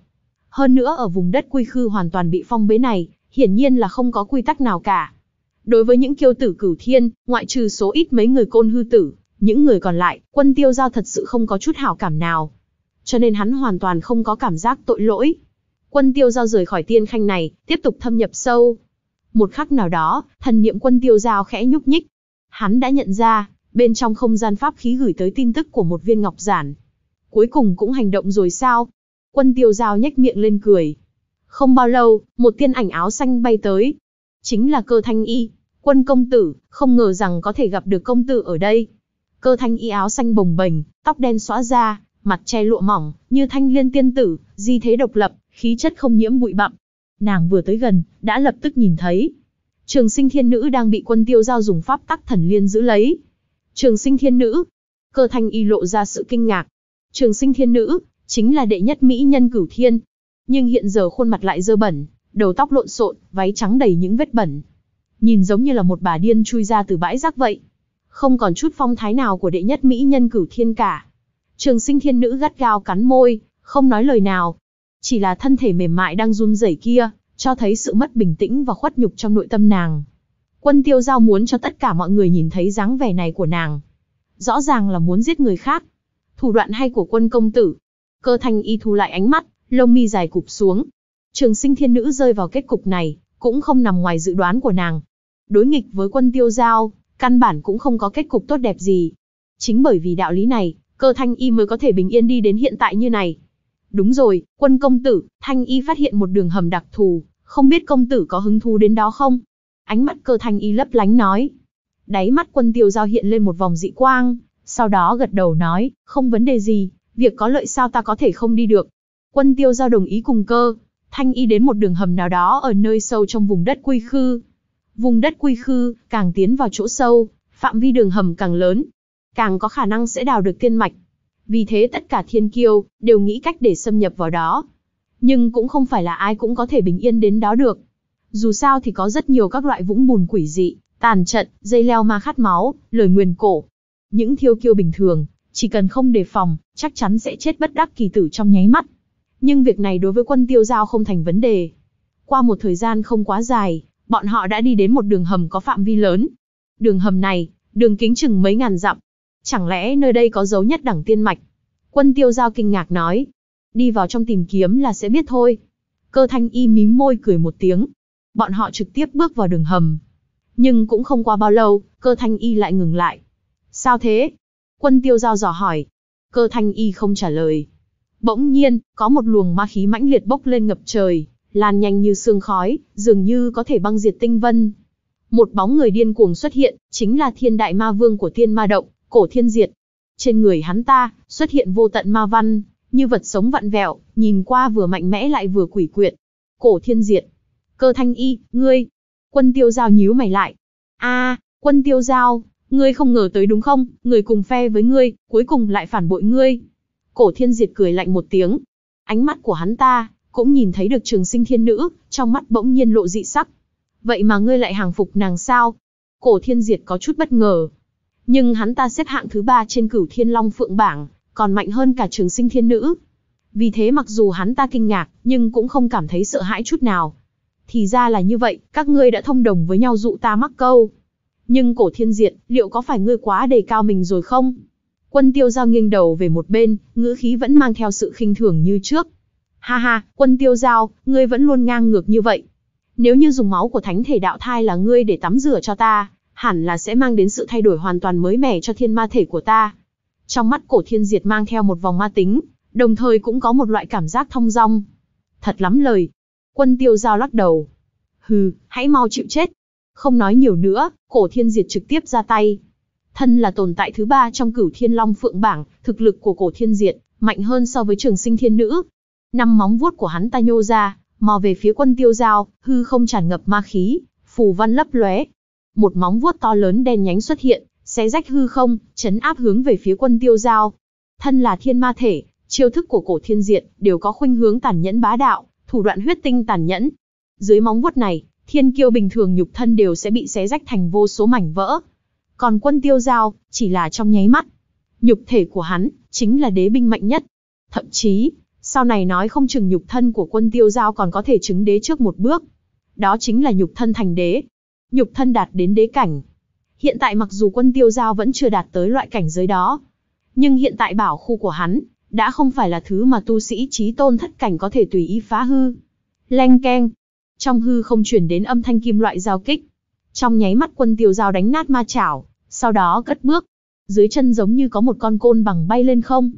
Hơn nữa ở vùng đất quy khư hoàn toàn bị phong bế này, hiển nhiên là không có quy tắc nào cả. Đối với những kiêu tử cửu thiên, ngoại trừ số ít mấy người côn hư tử, những người còn lại, quân tiêu giao thật sự không có chút hảo cảm nào. Cho nên hắn hoàn toàn không có cảm giác tội lỗi. Quân tiêu giao rời khỏi tiên khanh này, tiếp tục thâm nhập sâu. Một khắc nào đó, thần niệm quân tiêu giao khẽ nhúc nhích. Hắn đã nhận ra, bên trong không gian pháp khí gửi tới tin tức của một viên ngọc giản. Cuối cùng cũng hành động rồi sao? Quân tiêu giao nhếch miệng lên cười. Không bao lâu, một tiên ảnh áo xanh bay tới. Chính là cơ thanh y, quân công tử, không ngờ rằng có thể gặp được công tử ở đây cơ thanh y áo xanh bồng bềnh, tóc đen xóa ra, mặt che lụa mỏng, như thanh liên tiên tử, di thế độc lập, khí chất không nhiễm bụi bặm. Nàng vừa tới gần, đã lập tức nhìn thấy. Trường sinh thiên nữ đang bị quân tiêu giao dùng pháp tắc thần liên giữ lấy. Trường sinh thiên nữ. Cơ thanh y lộ ra sự kinh ngạc. Trường sinh thiên nữ, chính là đệ nhất mỹ nhân cửu thiên. Nhưng hiện giờ khuôn mặt lại dơ bẩn, đầu tóc lộn xộn, váy trắng đầy những vết bẩn. Nhìn giống như là một bà điên chui ra từ bãi rác vậy không còn chút phong thái nào của đệ nhất mỹ nhân cửu thiên cả. Trường sinh thiên nữ gắt gao cắn môi, không nói lời nào. Chỉ là thân thể mềm mại đang run rẩy kia, cho thấy sự mất bình tĩnh và khuất nhục trong nội tâm nàng. Quân tiêu giao muốn cho tất cả mọi người nhìn thấy dáng vẻ này của nàng. Rõ ràng là muốn giết người khác. Thủ đoạn hay của quân công tử. Cơ thanh y thu lại ánh mắt, lông mi dài cụp xuống. Trường sinh thiên nữ rơi vào kết cục này, cũng không nằm ngoài dự đoán của nàng. Đối nghịch với quân tiêu giao, căn bản cũng không có kết cục tốt đẹp gì. Chính bởi vì đạo lý này, cơ thanh y mới có thể bình yên đi đến hiện tại như này. Đúng rồi, quân công tử, thanh y phát hiện một đường hầm đặc thù, không biết công tử có hứng thú đến đó không? Ánh mắt cơ thanh y lấp lánh nói. Đáy mắt quân tiêu giao hiện lên một vòng dị quang, sau đó gật đầu nói, không vấn đề gì, việc có lợi sao ta có thể không đi được. Quân tiêu giao đồng ý cùng cơ, thanh y đến một đường hầm nào đó ở nơi sâu trong vùng đất quy khư, Vùng đất quy khư, càng tiến vào chỗ sâu, phạm vi đường hầm càng lớn, càng có khả năng sẽ đào được tiên mạch. Vì thế tất cả thiên kiêu, đều nghĩ cách để xâm nhập vào đó. Nhưng cũng không phải là ai cũng có thể bình yên đến đó được. Dù sao thì có rất nhiều các loại vũng bùn quỷ dị, tàn trận, dây leo ma khát máu, lời nguyền cổ. Những thiêu kiêu bình thường, chỉ cần không đề phòng, chắc chắn sẽ chết bất đắc kỳ tử trong nháy mắt. Nhưng việc này đối với quân tiêu giao không thành vấn đề. Qua một thời gian không quá dài, bọn họ đã đi đến một đường hầm có phạm vi lớn. Đường hầm này, đường kính chừng mấy ngàn dặm. Chẳng lẽ nơi đây có dấu nhất đẳng tiên mạch? Quân tiêu giao kinh ngạc nói. Đi vào trong tìm kiếm là sẽ biết thôi. Cơ thanh y mím môi cười một tiếng. Bọn họ trực tiếp bước vào đường hầm. Nhưng cũng không qua bao lâu, cơ thanh y lại ngừng lại. Sao thế? Quân tiêu giao dò hỏi. Cơ thanh y không trả lời. Bỗng nhiên, có một luồng ma khí mãnh liệt bốc lên ngập trời, lan nhanh như sương khói, dường như có thể băng diệt tinh vân. Một bóng người điên cuồng xuất hiện, chính là thiên đại ma vương của thiên ma động, cổ thiên diệt. Trên người hắn ta, xuất hiện vô tận ma văn, như vật sống vặn vẹo, nhìn qua vừa mạnh mẽ lại vừa quỷ quyệt. Cổ thiên diệt. Cơ thanh y, ngươi. Quân tiêu giao nhíu mày lại. a quân tiêu giao, ngươi không ngờ tới đúng không, người cùng phe với ngươi, cuối cùng lại phản bội ngươi. Cổ thiên diệt cười lạnh một tiếng. Ánh mắt của hắn ta, cũng nhìn thấy được trường sinh thiên nữ, trong mắt bỗng nhiên lộ dị sắc. Vậy mà ngươi lại hàng phục nàng sao? Cổ thiên diệt có chút bất ngờ. Nhưng hắn ta xếp hạng thứ ba trên cửu thiên long phượng bảng, còn mạnh hơn cả trường sinh thiên nữ. Vì thế mặc dù hắn ta kinh ngạc, nhưng cũng không cảm thấy sợ hãi chút nào. Thì ra là như vậy, các ngươi đã thông đồng với nhau dụ ta mắc câu. Nhưng cổ thiên Diệt liệu có phải ngươi quá đề cao mình rồi không? Quân tiêu giao nghiêng đầu về một bên, ngữ khí vẫn mang theo sự khinh thường như trước. Ha ha, quân tiêu giao, ngươi vẫn luôn ngang ngược như vậy. Nếu như dùng máu của thánh thể đạo thai là ngươi để tắm rửa cho ta, hẳn là sẽ mang đến sự thay đổi hoàn toàn mới mẻ cho thiên ma thể của ta. Trong mắt cổ thiên diệt mang theo một vòng ma tính, đồng thời cũng có một loại cảm giác thông dong. Thật lắm lời. Quân tiêu giao lắc đầu. Hừ, hãy mau chịu chết. Không nói nhiều nữa, cổ thiên diệt trực tiếp ra tay. Thân là tồn tại thứ ba trong cửu thiên long phượng bảng, thực lực của cổ thiên diệt, mạnh hơn so với trường sinh thiên nữ, Năm móng vuốt của hắn ta nhô ra, mò về phía quân tiêu dao, hư không tràn ngập ma khí, phù văn lấp lóe. Một móng vuốt to lớn đen nhánh xuất hiện, xé rách hư không, chấn áp hướng về phía quân tiêu dao. Thân là thiên ma thể, chiêu thức của cổ thiên diện đều có khuynh hướng tàn nhẫn bá đạo, thủ đoạn huyết tinh tàn nhẫn. Dưới móng vuốt này, thiên kiêu bình thường nhục thân đều sẽ bị xé rách thành vô số mảnh vỡ. Còn quân tiêu dao, chỉ là trong nháy mắt. Nhục thể của hắn, chính là đế binh mạnh nhất. Thậm chí, sau này nói không chừng nhục thân của quân tiêu giao còn có thể chứng đế trước một bước. Đó chính là nhục thân thành đế. Nhục thân đạt đến đế cảnh. Hiện tại mặc dù quân tiêu giao vẫn chưa đạt tới loại cảnh giới đó. Nhưng hiện tại bảo khu của hắn, đã không phải là thứ mà tu sĩ trí tôn thất cảnh có thể tùy ý phá hư. Leng keng. Trong hư không chuyển đến âm thanh kim loại giao kích. Trong nháy mắt quân tiêu giao đánh nát ma chảo, sau đó cất bước. Dưới chân giống như có một con côn bằng bay lên không.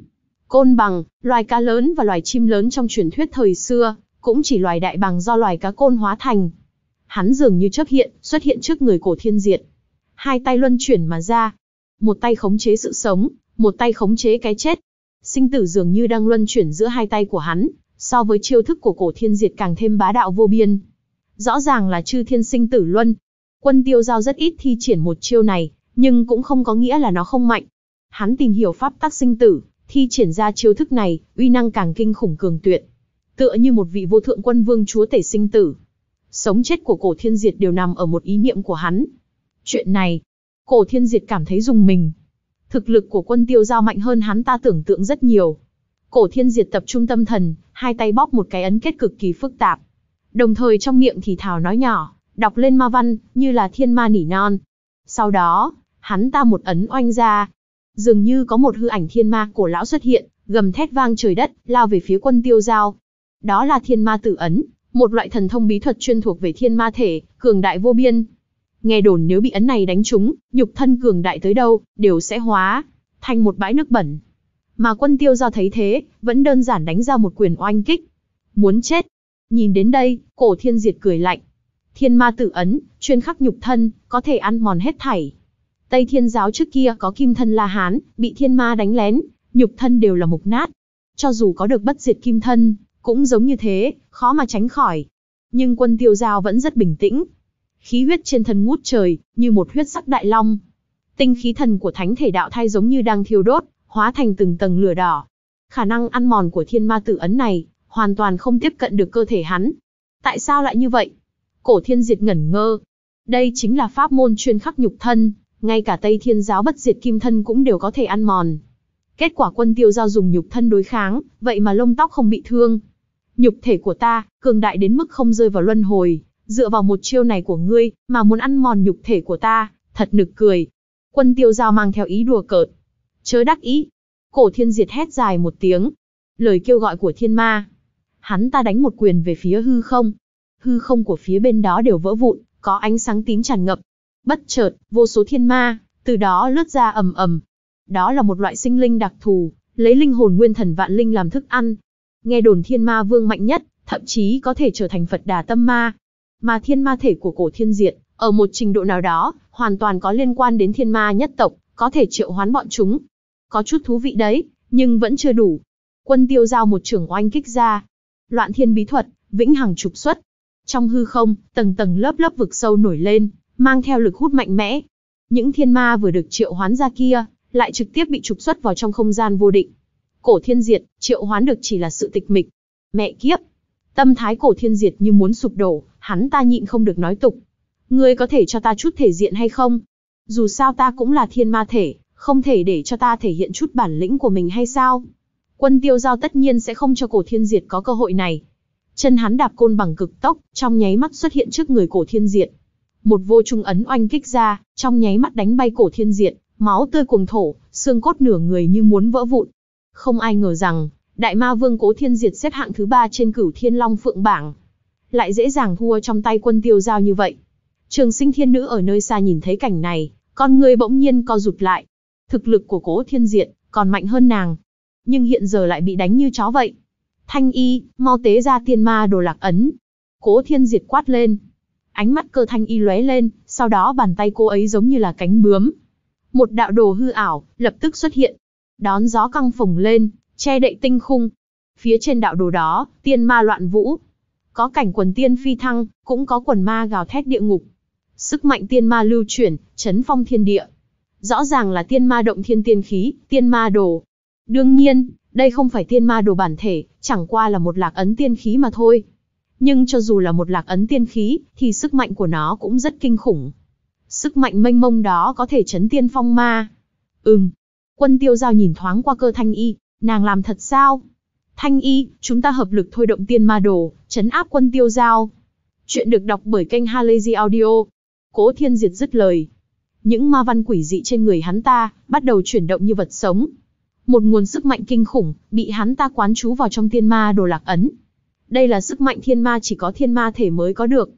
Côn bằng, loài cá lớn và loài chim lớn trong truyền thuyết thời xưa, cũng chỉ loài đại bằng do loài cá côn hóa thành. Hắn dường như chấp hiện, xuất hiện trước người cổ thiên diệt. Hai tay luân chuyển mà ra. Một tay khống chế sự sống, một tay khống chế cái chết. Sinh tử dường như đang luân chuyển giữa hai tay của hắn, so với chiêu thức của cổ thiên diệt càng thêm bá đạo vô biên. Rõ ràng là chư thiên sinh tử luân. Quân tiêu giao rất ít thi triển một chiêu này, nhưng cũng không có nghĩa là nó không mạnh. Hắn tìm hiểu pháp tắc sinh tử, Thi triển ra chiêu thức này, uy năng càng kinh khủng cường tuyệt. Tựa như một vị vô thượng quân vương chúa tể sinh tử. Sống chết của cổ thiên diệt đều nằm ở một ý niệm của hắn. Chuyện này, cổ thiên diệt cảm thấy dùng mình. Thực lực của quân tiêu giao mạnh hơn hắn ta tưởng tượng rất nhiều. Cổ thiên diệt tập trung tâm thần, hai tay bóp một cái ấn kết cực kỳ phức tạp. Đồng thời trong miệng thì thào nói nhỏ, đọc lên ma văn, như là thiên ma nỉ non. Sau đó, hắn ta một ấn oanh ra, dường như có một hư ảnh thiên ma cổ lão xuất hiện, gầm thét vang trời đất, lao về phía quân tiêu giao. Đó là thiên ma tử ấn, một loại thần thông bí thuật chuyên thuộc về thiên ma thể, cường đại vô biên. Nghe đồn nếu bị ấn này đánh trúng, nhục thân cường đại tới đâu, đều sẽ hóa thành một bãi nước bẩn. Mà quân tiêu giao thấy thế, vẫn đơn giản đánh ra một quyền oanh kích. Muốn chết. Nhìn đến đây, cổ thiên diệt cười lạnh. Thiên ma tử ấn, chuyên khắc nhục thân, có thể ăn mòn hết thảy, Tây Thiên giáo trước kia có kim thân La Hán, bị thiên ma đánh lén, nhục thân đều là mục nát. Cho dù có được bất diệt kim thân, cũng giống như thế, khó mà tránh khỏi. Nhưng quân tiêu giao vẫn rất bình tĩnh. Khí huyết trên thân ngút trời, như một huyết sắc đại long. Tinh khí thần của thánh thể đạo thai giống như đang thiêu đốt, hóa thành từng tầng lửa đỏ. Khả năng ăn mòn của thiên ma tử ấn này, hoàn toàn không tiếp cận được cơ thể hắn. Tại sao lại như vậy? Cổ thiên diệt ngẩn ngơ. Đây chính là pháp môn chuyên khắc nhục thân, ngay cả Tây Thiên giáo bất diệt kim thân cũng đều có thể ăn mòn. Kết quả quân tiêu giao dùng nhục thân đối kháng, vậy mà lông tóc không bị thương. Nhục thể của ta, cường đại đến mức không rơi vào luân hồi, dựa vào một chiêu này của ngươi, mà muốn ăn mòn nhục thể của ta, thật nực cười. Quân tiêu giao mang theo ý đùa cợt. Chớ đắc ý. Cổ thiên diệt hét dài một tiếng. Lời kêu gọi của thiên ma. Hắn ta đánh một quyền về phía hư không. Hư không của phía bên đó đều vỡ vụn, có ánh sáng tím tràn ngập, Bất chợt, vô số thiên ma, từ đó lướt ra ầm ầm. Đó là một loại sinh linh đặc thù, lấy linh hồn nguyên thần vạn linh làm thức ăn. Nghe đồn thiên ma vương mạnh nhất, thậm chí có thể trở thành Phật đà tâm ma. Mà thiên ma thể của cổ thiên diệt, ở một trình độ nào đó, hoàn toàn có liên quan đến thiên ma nhất tộc, có thể triệu hoán bọn chúng. Có chút thú vị đấy, nhưng vẫn chưa đủ. Quân tiêu giao một trưởng oanh kích ra. Loạn thiên bí thuật, vĩnh hằng trục xuất. Trong hư không, tầng tầng lớp lớp vực sâu nổi lên, mang theo lực hút mạnh mẽ. Những thiên ma vừa được triệu hoán ra kia, lại trực tiếp bị trục xuất vào trong không gian vô định. Cổ thiên diệt, triệu hoán được chỉ là sự tịch mịch. Mẹ kiếp! Tâm thái cổ thiên diệt như muốn sụp đổ, hắn ta nhịn không được nói tục. Ngươi có thể cho ta chút thể diện hay không? Dù sao ta cũng là thiên ma thể, không thể để cho ta thể hiện chút bản lĩnh của mình hay sao? Quân tiêu giao tất nhiên sẽ không cho cổ thiên diệt có cơ hội này. Chân hắn đạp côn bằng cực tốc, trong nháy mắt xuất hiện trước người cổ thiên diệt một vô trung ấn oanh kích ra, trong nháy mắt đánh bay cổ thiên diệt, máu tươi cuồng thổ, xương cốt nửa người như muốn vỡ vụn. Không ai ngờ rằng, đại ma vương cố thiên diệt xếp hạng thứ ba trên cửu thiên long phượng bảng. Lại dễ dàng thua trong tay quân tiêu giao như vậy. Trường sinh thiên nữ ở nơi xa nhìn thấy cảnh này, con người bỗng nhiên co rụt lại. Thực lực của cố thiên diệt còn mạnh hơn nàng. Nhưng hiện giờ lại bị đánh như chó vậy. Thanh y, mau tế ra tiên ma đồ lạc ấn. Cố thiên diệt quát lên, Ánh mắt cơ thanh y lóe lên, sau đó bàn tay cô ấy giống như là cánh bướm. Một đạo đồ hư ảo, lập tức xuất hiện. Đón gió căng phồng lên, che đậy tinh khung. Phía trên đạo đồ đó, tiên ma loạn vũ. Có cảnh quần tiên phi thăng, cũng có quần ma gào thét địa ngục. Sức mạnh tiên ma lưu chuyển, chấn phong thiên địa. Rõ ràng là tiên ma động thiên tiên khí, tiên ma đồ. Đương nhiên, đây không phải tiên ma đồ bản thể, chẳng qua là một lạc ấn tiên khí mà thôi nhưng cho dù là một lạc ấn tiên khí, thì sức mạnh của nó cũng rất kinh khủng. Sức mạnh mênh mông đó có thể chấn tiên phong ma. Ừm. Quân tiêu giao nhìn thoáng qua cơ thanh y, nàng làm thật sao? Thanh y, chúng ta hợp lực thôi động tiên ma đồ, chấn áp quân tiêu giao. Chuyện được đọc bởi kênh Halazy Audio. Cố thiên diệt dứt lời. Những ma văn quỷ dị trên người hắn ta, bắt đầu chuyển động như vật sống. Một nguồn sức mạnh kinh khủng, bị hắn ta quán trú vào trong tiên ma đồ lạc ấn đây là sức mạnh thiên ma chỉ có thiên ma thể mới có được.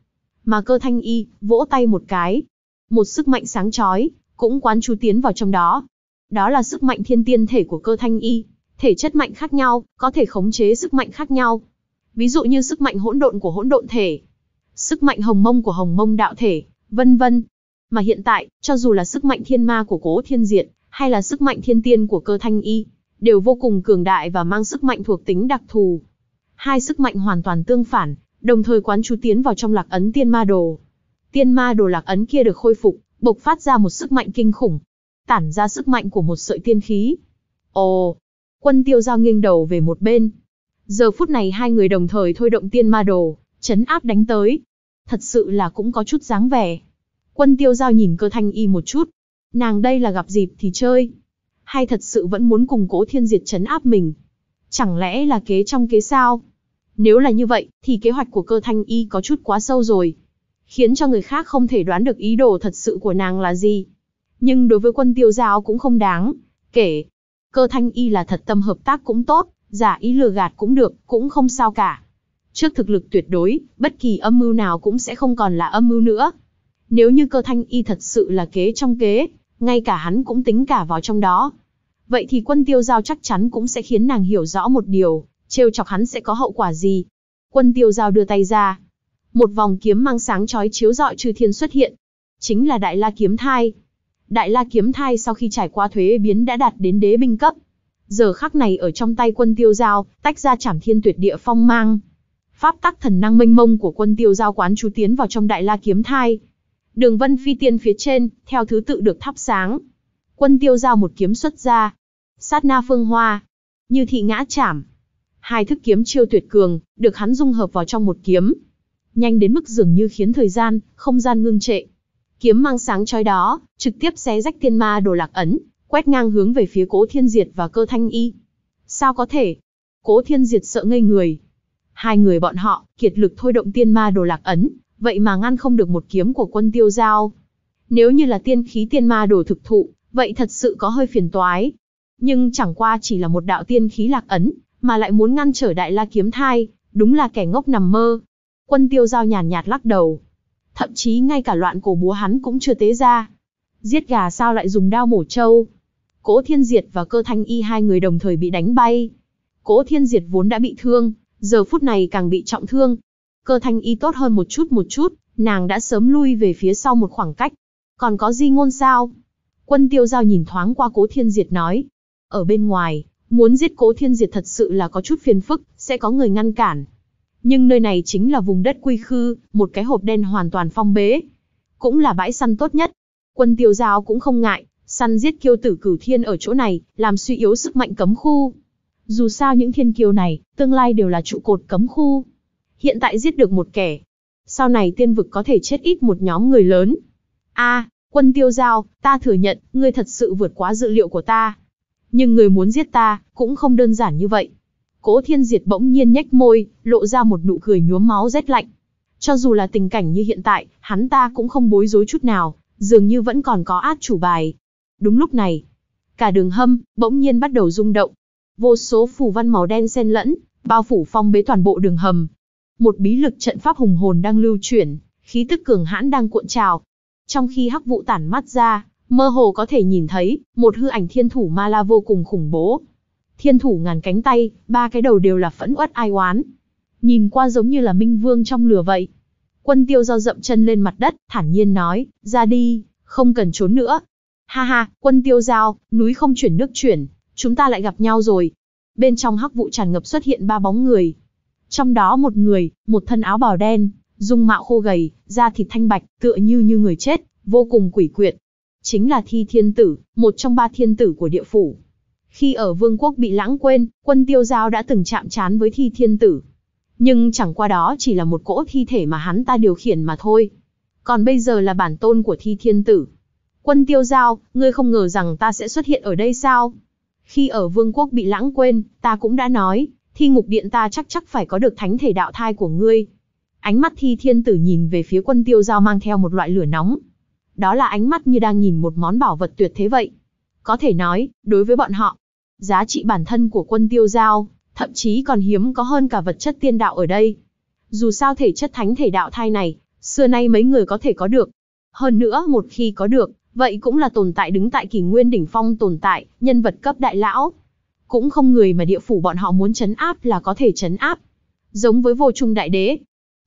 Mà cơ thanh y, vỗ tay một cái. Một sức mạnh sáng chói, cũng quán chú tiến vào trong đó. Đó là sức mạnh thiên tiên thể của cơ thanh y. Thể chất mạnh khác nhau, có thể khống chế sức mạnh khác nhau. Ví dụ như sức mạnh hỗn độn của hỗn độn thể, sức mạnh hồng mông của hồng mông đạo thể, vân vân. Mà hiện tại, cho dù là sức mạnh thiên ma của cố thiên Diện hay là sức mạnh thiên tiên của cơ thanh y, đều vô cùng cường đại và mang sức mạnh thuộc tính đặc thù, hai sức mạnh hoàn toàn tương phản, đồng thời quán chú tiến vào trong lạc ấn tiên ma đồ. Tiên ma đồ lạc ấn kia được khôi phục, bộc phát ra một sức mạnh kinh khủng, tản ra sức mạnh của một sợi tiên khí. Ồ, quân tiêu giao nghiêng đầu về một bên. Giờ phút này hai người đồng thời thôi động tiên ma đồ, chấn áp đánh tới. Thật sự là cũng có chút dáng vẻ. Quân tiêu giao nhìn cơ thanh y một chút. Nàng đây là gặp dịp thì chơi. Hay thật sự vẫn muốn cùng cố thiên diệt chấn áp mình? Chẳng lẽ là kế trong kế sao? Nếu là như vậy, thì kế hoạch của cơ thanh y có chút quá sâu rồi. Khiến cho người khác không thể đoán được ý đồ thật sự của nàng là gì. Nhưng đối với quân tiêu giao cũng không đáng. Kể, cơ thanh y là thật tâm hợp tác cũng tốt, giả ý lừa gạt cũng được, cũng không sao cả. Trước thực lực tuyệt đối, bất kỳ âm mưu nào cũng sẽ không còn là âm mưu nữa. Nếu như cơ thanh y thật sự là kế trong kế, ngay cả hắn cũng tính cả vào trong đó. Vậy thì quân tiêu giao chắc chắn cũng sẽ khiến nàng hiểu rõ một điều trêu chọc hắn sẽ có hậu quả gì. Quân tiêu giao đưa tay ra. Một vòng kiếm mang sáng chói chiếu rọi chư thiên xuất hiện. Chính là Đại La Kiếm Thai. Đại La Kiếm Thai sau khi trải qua thuế biến đã đạt đến đế binh cấp. Giờ khắc này ở trong tay quân tiêu giao, tách ra chảm thiên tuyệt địa phong mang. Pháp tắc thần năng mênh mông của quân tiêu giao quán chú tiến vào trong Đại La Kiếm Thai. Đường vân phi tiên phía trên, theo thứ tự được thắp sáng. Quân tiêu giao một kiếm xuất ra. Sát na phương hoa. Như thị ngã chảm, hai thức kiếm chiêu tuyệt cường, được hắn dung hợp vào trong một kiếm. Nhanh đến mức dường như khiến thời gian, không gian ngưng trệ. Kiếm mang sáng chói đó, trực tiếp xé rách thiên ma đồ lạc ấn, quét ngang hướng về phía Cố Thiên Diệt và Cơ Thanh Y. Sao có thể? Cố Thiên Diệt sợ ngây người. Hai người bọn họ, kiệt lực thôi động tiên ma đồ lạc ấn, vậy mà ngăn không được một kiếm của quân tiêu giao. Nếu như là tiên khí tiên ma đồ thực thụ, vậy thật sự có hơi phiền toái. Nhưng chẳng qua chỉ là một đạo tiên khí lạc ấn, mà lại muốn ngăn trở đại la kiếm thai, đúng là kẻ ngốc nằm mơ. Quân tiêu giao nhàn nhạt lắc đầu. Thậm chí ngay cả loạn cổ búa hắn cũng chưa tế ra. Giết gà sao lại dùng đao mổ trâu. Cố thiên diệt và cơ thanh y hai người đồng thời bị đánh bay. Cố thiên diệt vốn đã bị thương, giờ phút này càng bị trọng thương. Cơ thanh y tốt hơn một chút một chút, nàng đã sớm lui về phía sau một khoảng cách. Còn có di ngôn sao? Quân tiêu giao nhìn thoáng qua cố thiên diệt nói. Ở bên ngoài, Muốn giết cố thiên diệt thật sự là có chút phiền phức, sẽ có người ngăn cản. Nhưng nơi này chính là vùng đất quy khư, một cái hộp đen hoàn toàn phong bế. Cũng là bãi săn tốt nhất. Quân tiêu giao cũng không ngại, săn giết kiêu tử cửu thiên ở chỗ này, làm suy yếu sức mạnh cấm khu. Dù sao những thiên kiêu này, tương lai đều là trụ cột cấm khu. Hiện tại giết được một kẻ. Sau này tiên vực có thể chết ít một nhóm người lớn. a quân tiêu giao, ta thừa nhận, ngươi thật sự vượt quá dự liệu của ta nhưng người muốn giết ta, cũng không đơn giản như vậy. Cố thiên diệt bỗng nhiên nhếch môi, lộ ra một nụ cười nhuốm máu rét lạnh. Cho dù là tình cảnh như hiện tại, hắn ta cũng không bối rối chút nào, dường như vẫn còn có át chủ bài. Đúng lúc này, cả đường hâm, bỗng nhiên bắt đầu rung động. Vô số phù văn màu đen xen lẫn, bao phủ phong bế toàn bộ đường hầm. Một bí lực trận pháp hùng hồn đang lưu chuyển, khí tức cường hãn đang cuộn trào. Trong khi hắc vụ tản mắt ra, mơ hồ có thể nhìn thấy một hư ảnh thiên thủ ma la vô cùng khủng bố. Thiên thủ ngàn cánh tay, ba cái đầu đều là phẫn uất ai oán. Nhìn qua giống như là minh vương trong lửa vậy. Quân tiêu do dậm chân lên mặt đất, thản nhiên nói, ra đi, không cần trốn nữa. Ha ha, quân tiêu giao, núi không chuyển nước chuyển, chúng ta lại gặp nhau rồi. Bên trong hắc vụ tràn ngập xuất hiện ba bóng người. Trong đó một người, một thân áo bào đen, dung mạo khô gầy, da thịt thanh bạch, tựa như như người chết, vô cùng quỷ quyệt, chính là Thi Thiên Tử, một trong ba thiên tử của địa phủ. Khi ở vương quốc bị lãng quên, quân tiêu giao đã từng chạm trán với Thi Thiên Tử. Nhưng chẳng qua đó chỉ là một cỗ thi thể mà hắn ta điều khiển mà thôi. Còn bây giờ là bản tôn của Thi Thiên Tử. Quân tiêu giao, ngươi không ngờ rằng ta sẽ xuất hiện ở đây sao? Khi ở vương quốc bị lãng quên, ta cũng đã nói, thi ngục điện ta chắc chắc phải có được thánh thể đạo thai của ngươi. Ánh mắt thi thiên tử nhìn về phía quân tiêu giao mang theo một loại lửa nóng, đó là ánh mắt như đang nhìn một món bảo vật tuyệt thế vậy. Có thể nói, đối với bọn họ, giá trị bản thân của quân tiêu giao, thậm chí còn hiếm có hơn cả vật chất tiên đạo ở đây. Dù sao thể chất thánh thể đạo thai này, xưa nay mấy người có thể có được. Hơn nữa một khi có được, vậy cũng là tồn tại đứng tại kỷ nguyên đỉnh phong tồn tại, nhân vật cấp đại lão. Cũng không người mà địa phủ bọn họ muốn chấn áp là có thể chấn áp. Giống với vô trung đại đế.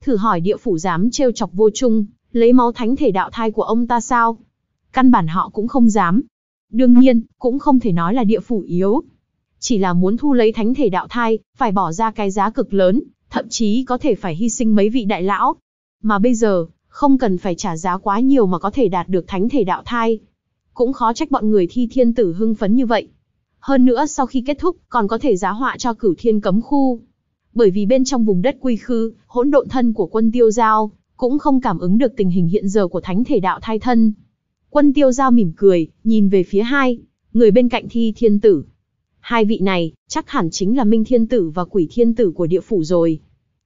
Thử hỏi địa phủ dám trêu chọc vô trung, lấy máu thánh thể đạo thai của ông ta sao? Căn bản họ cũng không dám. Đương nhiên, cũng không thể nói là địa phủ yếu. Chỉ là muốn thu lấy thánh thể đạo thai, phải bỏ ra cái giá cực lớn, thậm chí có thể phải hy sinh mấy vị đại lão. Mà bây giờ, không cần phải trả giá quá nhiều mà có thể đạt được thánh thể đạo thai. Cũng khó trách bọn người thi thiên tử hưng phấn như vậy. Hơn nữa sau khi kết thúc còn có thể giá họa cho cửu thiên cấm khu. Bởi vì bên trong vùng đất quy khư, hỗn độn thân của quân tiêu giao, cũng không cảm ứng được tình hình hiện giờ của thánh thể đạo thai thân. Quân tiêu giao mỉm cười, nhìn về phía hai, người bên cạnh thi thiên tử. Hai vị này, chắc hẳn chính là minh thiên tử và quỷ thiên tử của địa phủ rồi.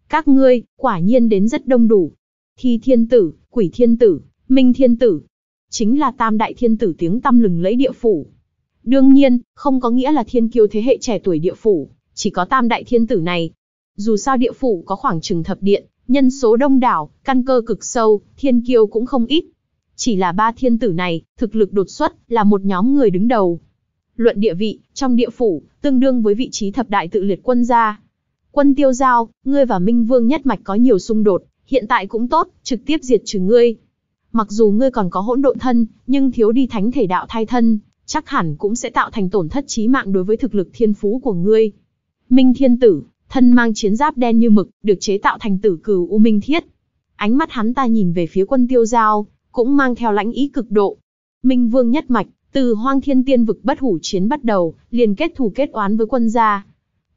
Các ngươi, quả nhiên đến rất đông đủ. Thi thiên tử, quỷ thiên tử, minh thiên tử. Chính là tam đại thiên tử tiếng tăm lừng lẫy địa phủ. Đương nhiên, không có nghĩa là thiên kiêu thế hệ trẻ tuổi địa phủ, chỉ có tam đại thiên tử này. Dù sao địa phủ có khoảng chừng thập điện, Nhân số đông đảo, căn cơ cực sâu, thiên kiêu cũng không ít. Chỉ là ba thiên tử này, thực lực đột xuất, là một nhóm người đứng đầu. Luận địa vị, trong địa phủ, tương đương với vị trí thập đại tự liệt quân gia. Quân tiêu giao, ngươi và Minh Vương nhất mạch có nhiều xung đột, hiện tại cũng tốt, trực tiếp diệt trừ ngươi. Mặc dù ngươi còn có hỗn độn thân, nhưng thiếu đi thánh thể đạo thai thân, chắc hẳn cũng sẽ tạo thành tổn thất chí mạng đối với thực lực thiên phú của ngươi. Minh Thiên Tử, thân mang chiến giáp đen như mực, được chế tạo thành tử cửu u minh thiết. Ánh mắt hắn ta nhìn về phía quân tiêu giao, cũng mang theo lãnh ý cực độ. Minh vương nhất mạch, từ hoang thiên tiên vực bất hủ chiến bắt đầu, liền kết thù kết oán với quân gia.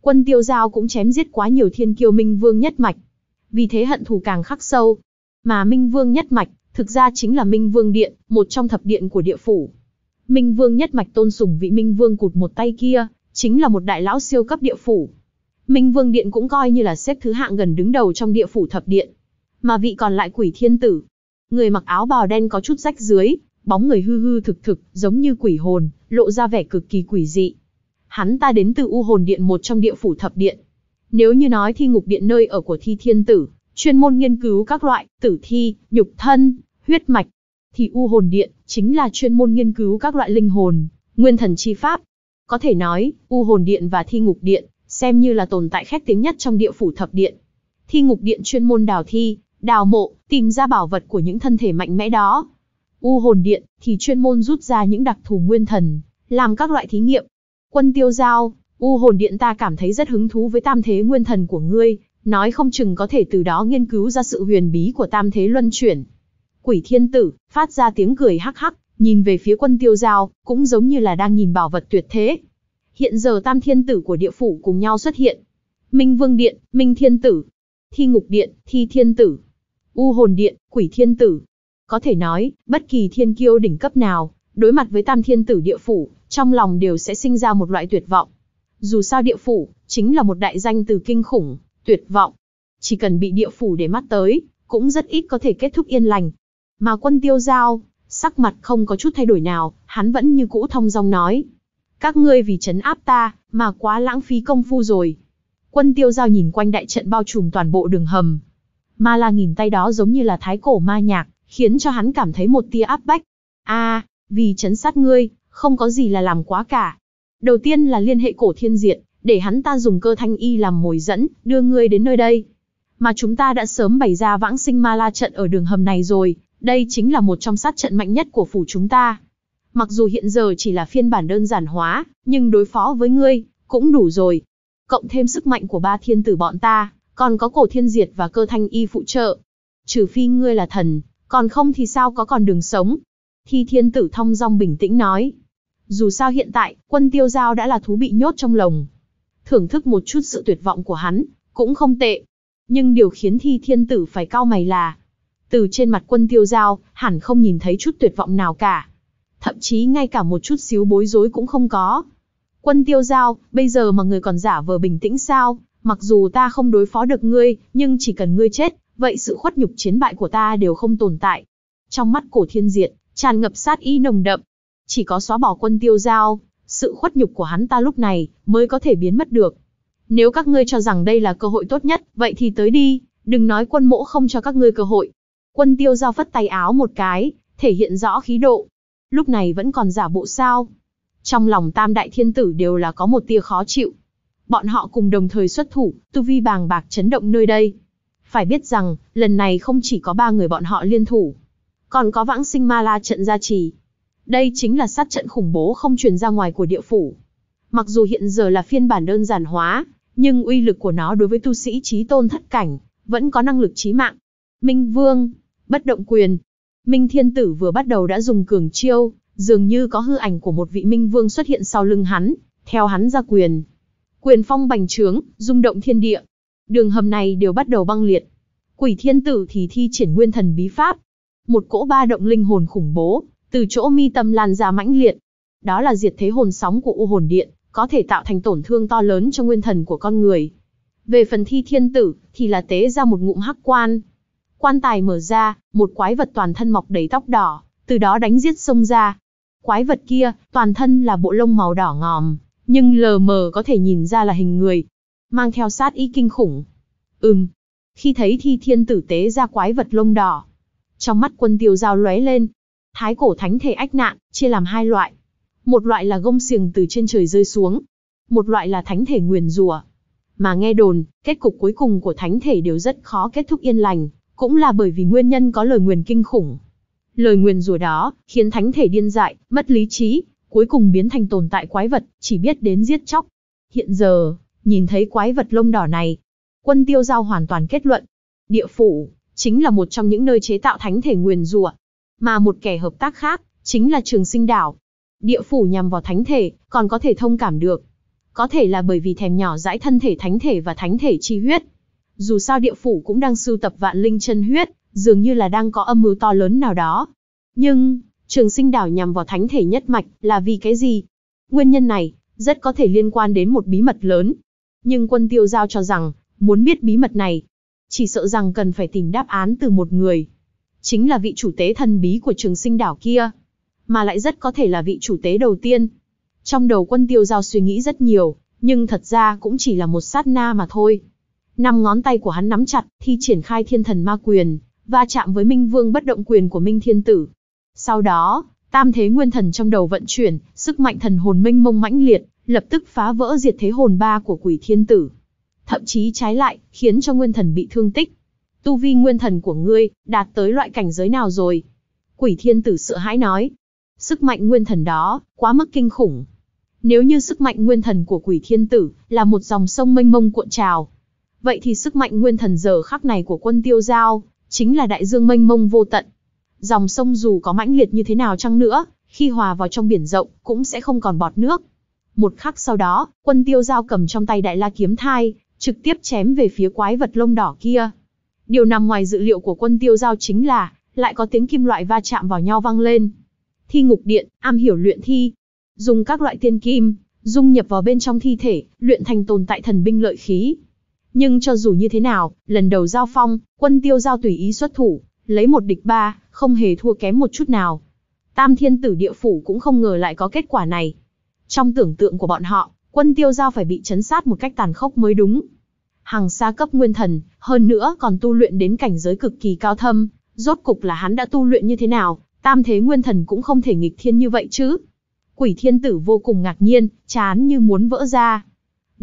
Quân tiêu giao cũng chém giết quá nhiều thiên kiêu minh vương nhất mạch. Vì thế hận thù càng khắc sâu. Mà minh vương nhất mạch, thực ra chính là minh vương điện, một trong thập điện của địa phủ. Minh vương nhất mạch tôn sùng vị minh vương cụt một tay kia, chính là một đại lão siêu cấp địa phủ. Minh Vương Điện cũng coi như là xếp thứ hạng gần đứng đầu trong địa phủ thập điện. Mà vị còn lại quỷ thiên tử, người mặc áo bào đen có chút rách dưới, bóng người hư hư thực thực, giống như quỷ hồn, lộ ra vẻ cực kỳ quỷ dị. Hắn ta đến từ U Hồn Điện một trong địa phủ thập điện. Nếu như nói thi ngục điện nơi ở của thi thiên tử, chuyên môn nghiên cứu các loại tử thi, nhục thân, huyết mạch, thì U Hồn Điện chính là chuyên môn nghiên cứu các loại linh hồn, nguyên thần chi pháp. Có thể nói, U Hồn Điện và Thi Ngục Điện xem như là tồn tại khét tiếng nhất trong địa phủ thập điện. Thi ngục điện chuyên môn đào thi, đào mộ, tìm ra bảo vật của những thân thể mạnh mẽ đó. U hồn điện thì chuyên môn rút ra những đặc thù nguyên thần, làm các loại thí nghiệm. Quân tiêu giao, U hồn điện ta cảm thấy rất hứng thú với tam thế nguyên thần của ngươi, nói không chừng có thể từ đó nghiên cứu ra sự huyền bí của tam thế luân chuyển. Quỷ thiên tử, phát ra tiếng cười hắc hắc, nhìn về phía quân tiêu giao, cũng giống như là đang nhìn bảo vật tuyệt thế. Hiện giờ tam thiên tử của địa phủ cùng nhau xuất hiện. Minh Vương Điện, Minh Thiên Tử, Thi Ngục Điện, Thi Thiên Tử, U Hồn Điện, Quỷ Thiên Tử. Có thể nói, bất kỳ thiên kiêu đỉnh cấp nào, đối mặt với tam thiên tử địa phủ, trong lòng đều sẽ sinh ra một loại tuyệt vọng. Dù sao địa phủ, chính là một đại danh từ kinh khủng, tuyệt vọng. Chỉ cần bị địa phủ để mắt tới, cũng rất ít có thể kết thúc yên lành. Mà quân tiêu giao, sắc mặt không có chút thay đổi nào, hắn vẫn như cũ thông dong nói. Các ngươi vì trấn áp ta, mà quá lãng phí công phu rồi. Quân tiêu giao nhìn quanh đại trận bao trùm toàn bộ đường hầm. Ma la nghìn tay đó giống như là thái cổ ma nhạc, khiến cho hắn cảm thấy một tia áp bách. a vì trấn sát ngươi, không có gì là làm quá cả. Đầu tiên là liên hệ cổ thiên diện, để hắn ta dùng cơ thanh y làm mồi dẫn, đưa ngươi đến nơi đây. Mà chúng ta đã sớm bày ra vãng sinh ma la trận ở đường hầm này rồi, đây chính là một trong sát trận mạnh nhất của phủ chúng ta. Mặc dù hiện giờ chỉ là phiên bản đơn giản hóa, nhưng đối phó với ngươi, cũng đủ rồi. Cộng thêm sức mạnh của ba thiên tử bọn ta, còn có cổ thiên diệt và cơ thanh y phụ trợ. Trừ phi ngươi là thần, còn không thì sao có còn đường sống. Thi thiên tử thong dong bình tĩnh nói. Dù sao hiện tại, quân tiêu giao đã là thú bị nhốt trong lồng. Thưởng thức một chút sự tuyệt vọng của hắn, cũng không tệ. Nhưng điều khiến thi thiên tử phải cao mày là, từ trên mặt quân tiêu giao, hẳn không nhìn thấy chút tuyệt vọng nào cả thậm chí ngay cả một chút xíu bối rối cũng không có. Quân tiêu giao, bây giờ mà người còn giả vờ bình tĩnh sao, mặc dù ta không đối phó được ngươi, nhưng chỉ cần ngươi chết, vậy sự khuất nhục chiến bại của ta đều không tồn tại. Trong mắt cổ thiên diệt, tràn ngập sát ý nồng đậm. Chỉ có xóa bỏ quân tiêu giao, sự khuất nhục của hắn ta lúc này mới có thể biến mất được. Nếu các ngươi cho rằng đây là cơ hội tốt nhất, vậy thì tới đi, đừng nói quân mỗ không cho các ngươi cơ hội. Quân tiêu giao phất tay áo một cái, thể hiện rõ khí độ, lúc này vẫn còn giả bộ sao. Trong lòng tam đại thiên tử đều là có một tia khó chịu. Bọn họ cùng đồng thời xuất thủ, tu vi bàng bạc chấn động nơi đây. Phải biết rằng, lần này không chỉ có ba người bọn họ liên thủ, còn có vãng sinh ma la trận gia trì. Đây chính là sát trận khủng bố không truyền ra ngoài của địa phủ. Mặc dù hiện giờ là phiên bản đơn giản hóa, nhưng uy lực của nó đối với tu sĩ trí tôn thất cảnh, vẫn có năng lực chí mạng. Minh Vương, bất động quyền, Minh Thiên Tử vừa bắt đầu đã dùng cường chiêu, dường như có hư ảnh của một vị Minh Vương xuất hiện sau lưng hắn, theo hắn ra quyền. Quyền phong bành trướng, rung động thiên địa. Đường hầm này đều bắt đầu băng liệt. Quỷ Thiên Tử thì thi triển nguyên thần bí pháp. Một cỗ ba động linh hồn khủng bố, từ chỗ mi tâm lan ra mãnh liệt. Đó là diệt thế hồn sóng của U hồn điện, có thể tạo thành tổn thương to lớn cho nguyên thần của con người. Về phần thi thiên tử, thì là tế ra một ngụm hắc quan, Quan tài mở ra, một quái vật toàn thân mọc đầy tóc đỏ, từ đó đánh giết sông ra. Quái vật kia, toàn thân là bộ lông màu đỏ ngòm, nhưng lờ mờ có thể nhìn ra là hình người, mang theo sát ý kinh khủng. Ừm, khi thấy thi thiên tử tế ra quái vật lông đỏ, trong mắt quân tiêu dao lóe lên. Thái cổ thánh thể ách nạn, chia làm hai loại. Một loại là gông xiềng từ trên trời rơi xuống. Một loại là thánh thể nguyền rùa. Mà nghe đồn, kết cục cuối cùng của thánh thể đều rất khó kết thúc yên lành cũng là bởi vì nguyên nhân có lời nguyền kinh khủng. Lời nguyền rủa đó khiến thánh thể điên dại, mất lý trí, cuối cùng biến thành tồn tại quái vật, chỉ biết đến giết chóc. Hiện giờ, nhìn thấy quái vật lông đỏ này, quân tiêu giao hoàn toàn kết luận. Địa phủ, chính là một trong những nơi chế tạo thánh thể nguyền rủa Mà một kẻ hợp tác khác, chính là trường sinh đảo. Địa phủ nhằm vào thánh thể, còn có thể thông cảm được. Có thể là bởi vì thèm nhỏ dãi thân thể thánh thể và thánh thể chi huyết, dù sao địa phủ cũng đang sưu tập vạn linh chân huyết, dường như là đang có âm mưu to lớn nào đó. Nhưng, trường sinh đảo nhằm vào thánh thể nhất mạch là vì cái gì? Nguyên nhân này, rất có thể liên quan đến một bí mật lớn. Nhưng quân tiêu giao cho rằng, muốn biết bí mật này, chỉ sợ rằng cần phải tìm đáp án từ một người. Chính là vị chủ tế thần bí của trường sinh đảo kia, mà lại rất có thể là vị chủ tế đầu tiên. Trong đầu quân tiêu giao suy nghĩ rất nhiều, nhưng thật ra cũng chỉ là một sát na mà thôi. Năm ngón tay của hắn nắm chặt, thi triển khai thiên thần ma quyền, va chạm với Minh Vương bất động quyền của Minh Thiên Tử. Sau đó, tam thế nguyên thần trong đầu vận chuyển, sức mạnh thần hồn minh mông mãnh liệt, lập tức phá vỡ diệt thế hồn ba của quỷ thiên tử. Thậm chí trái lại, khiến cho nguyên thần bị thương tích. Tu vi nguyên thần của ngươi, đạt tới loại cảnh giới nào rồi? Quỷ thiên tử sợ hãi nói. Sức mạnh nguyên thần đó, quá mức kinh khủng. Nếu như sức mạnh nguyên thần của quỷ thiên tử là một dòng sông mênh mông cuộn trào, Vậy thì sức mạnh nguyên thần giờ khắc này của quân tiêu giao, chính là đại dương mênh mông vô tận. Dòng sông dù có mãnh liệt như thế nào chăng nữa, khi hòa vào trong biển rộng, cũng sẽ không còn bọt nước. Một khắc sau đó, quân tiêu giao cầm trong tay đại la kiếm thai, trực tiếp chém về phía quái vật lông đỏ kia. Điều nằm ngoài dự liệu của quân tiêu giao chính là, lại có tiếng kim loại va chạm vào nhau vang lên. Thi ngục điện, am hiểu luyện thi. Dùng các loại tiên kim, dung nhập vào bên trong thi thể, luyện thành tồn tại thần binh lợi khí. Nhưng cho dù như thế nào, lần đầu giao phong, quân tiêu giao tùy ý xuất thủ, lấy một địch ba, không hề thua kém một chút nào. Tam thiên tử địa phủ cũng không ngờ lại có kết quả này. Trong tưởng tượng của bọn họ, quân tiêu giao phải bị chấn sát một cách tàn khốc mới đúng. Hàng xa cấp nguyên thần, hơn nữa còn tu luyện đến cảnh giới cực kỳ cao thâm, rốt cục là hắn đã tu luyện như thế nào, tam thế nguyên thần cũng không thể nghịch thiên như vậy chứ. Quỷ thiên tử vô cùng ngạc nhiên, chán như muốn vỡ ra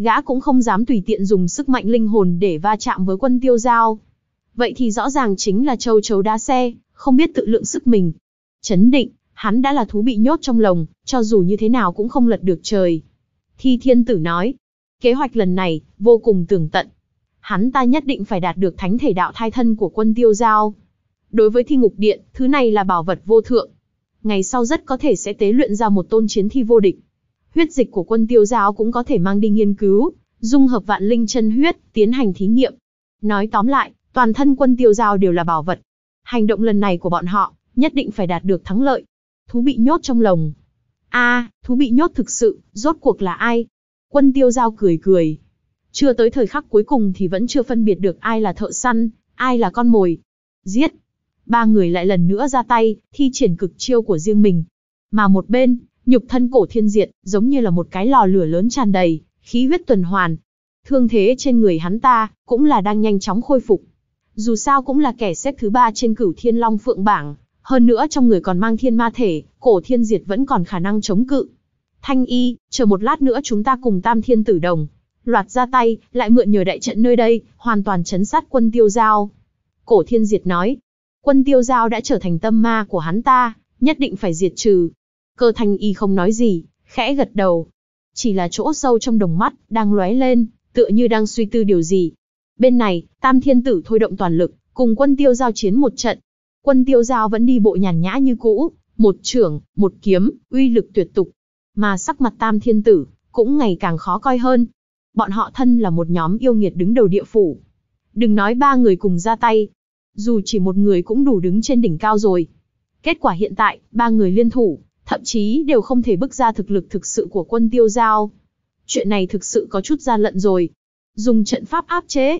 gã cũng không dám tùy tiện dùng sức mạnh linh hồn để va chạm với quân tiêu giao. Vậy thì rõ ràng chính là châu chấu Đa xe, không biết tự lượng sức mình. Chấn định, hắn đã là thú bị nhốt trong lồng, cho dù như thế nào cũng không lật được trời. Thi thiên tử nói, kế hoạch lần này, vô cùng tường tận. Hắn ta nhất định phải đạt được thánh thể đạo thai thân của quân tiêu giao. Đối với thi ngục điện, thứ này là bảo vật vô thượng. Ngày sau rất có thể sẽ tế luyện ra một tôn chiến thi vô địch huyết dịch của quân tiêu giao cũng có thể mang đi nghiên cứu, dung hợp vạn linh chân huyết, tiến hành thí nghiệm. Nói tóm lại, toàn thân quân tiêu giao đều là bảo vật. Hành động lần này của bọn họ, nhất định phải đạt được thắng lợi. Thú bị nhốt trong lồng. a thú bị nhốt thực sự, rốt cuộc là ai? Quân tiêu giao cười cười. Chưa tới thời khắc cuối cùng thì vẫn chưa phân biệt được ai là thợ săn, ai là con mồi. Giết! Ba người lại lần nữa ra tay, thi triển cực chiêu của riêng mình. Mà một bên, Nhục thân cổ thiên diệt, giống như là một cái lò lửa lớn tràn đầy, khí huyết tuần hoàn. Thương thế trên người hắn ta, cũng là đang nhanh chóng khôi phục. Dù sao cũng là kẻ xếp thứ ba trên cửu thiên long phượng bảng, hơn nữa trong người còn mang thiên ma thể, cổ thiên diệt vẫn còn khả năng chống cự. Thanh y, chờ một lát nữa chúng ta cùng tam thiên tử đồng. Loạt ra tay, lại mượn nhờ đại trận nơi đây, hoàn toàn chấn sát quân tiêu giao. Cổ thiên diệt nói, quân tiêu giao đã trở thành tâm ma của hắn ta, nhất định phải diệt trừ. Cơ thanh y không nói gì, khẽ gật đầu. Chỉ là chỗ sâu trong đồng mắt, đang lóe lên, tựa như đang suy tư điều gì. Bên này, tam thiên tử thôi động toàn lực, cùng quân tiêu giao chiến một trận. Quân tiêu giao vẫn đi bộ nhàn nhã như cũ, một trưởng, một kiếm, uy lực tuyệt tục. Mà sắc mặt tam thiên tử, cũng ngày càng khó coi hơn. Bọn họ thân là một nhóm yêu nghiệt đứng đầu địa phủ. Đừng nói ba người cùng ra tay. Dù chỉ một người cũng đủ đứng trên đỉnh cao rồi. Kết quả hiện tại, ba người liên thủ, thậm chí đều không thể bước ra thực lực thực sự của quân tiêu giao. Chuyện này thực sự có chút ra lận rồi. Dùng trận pháp áp chế.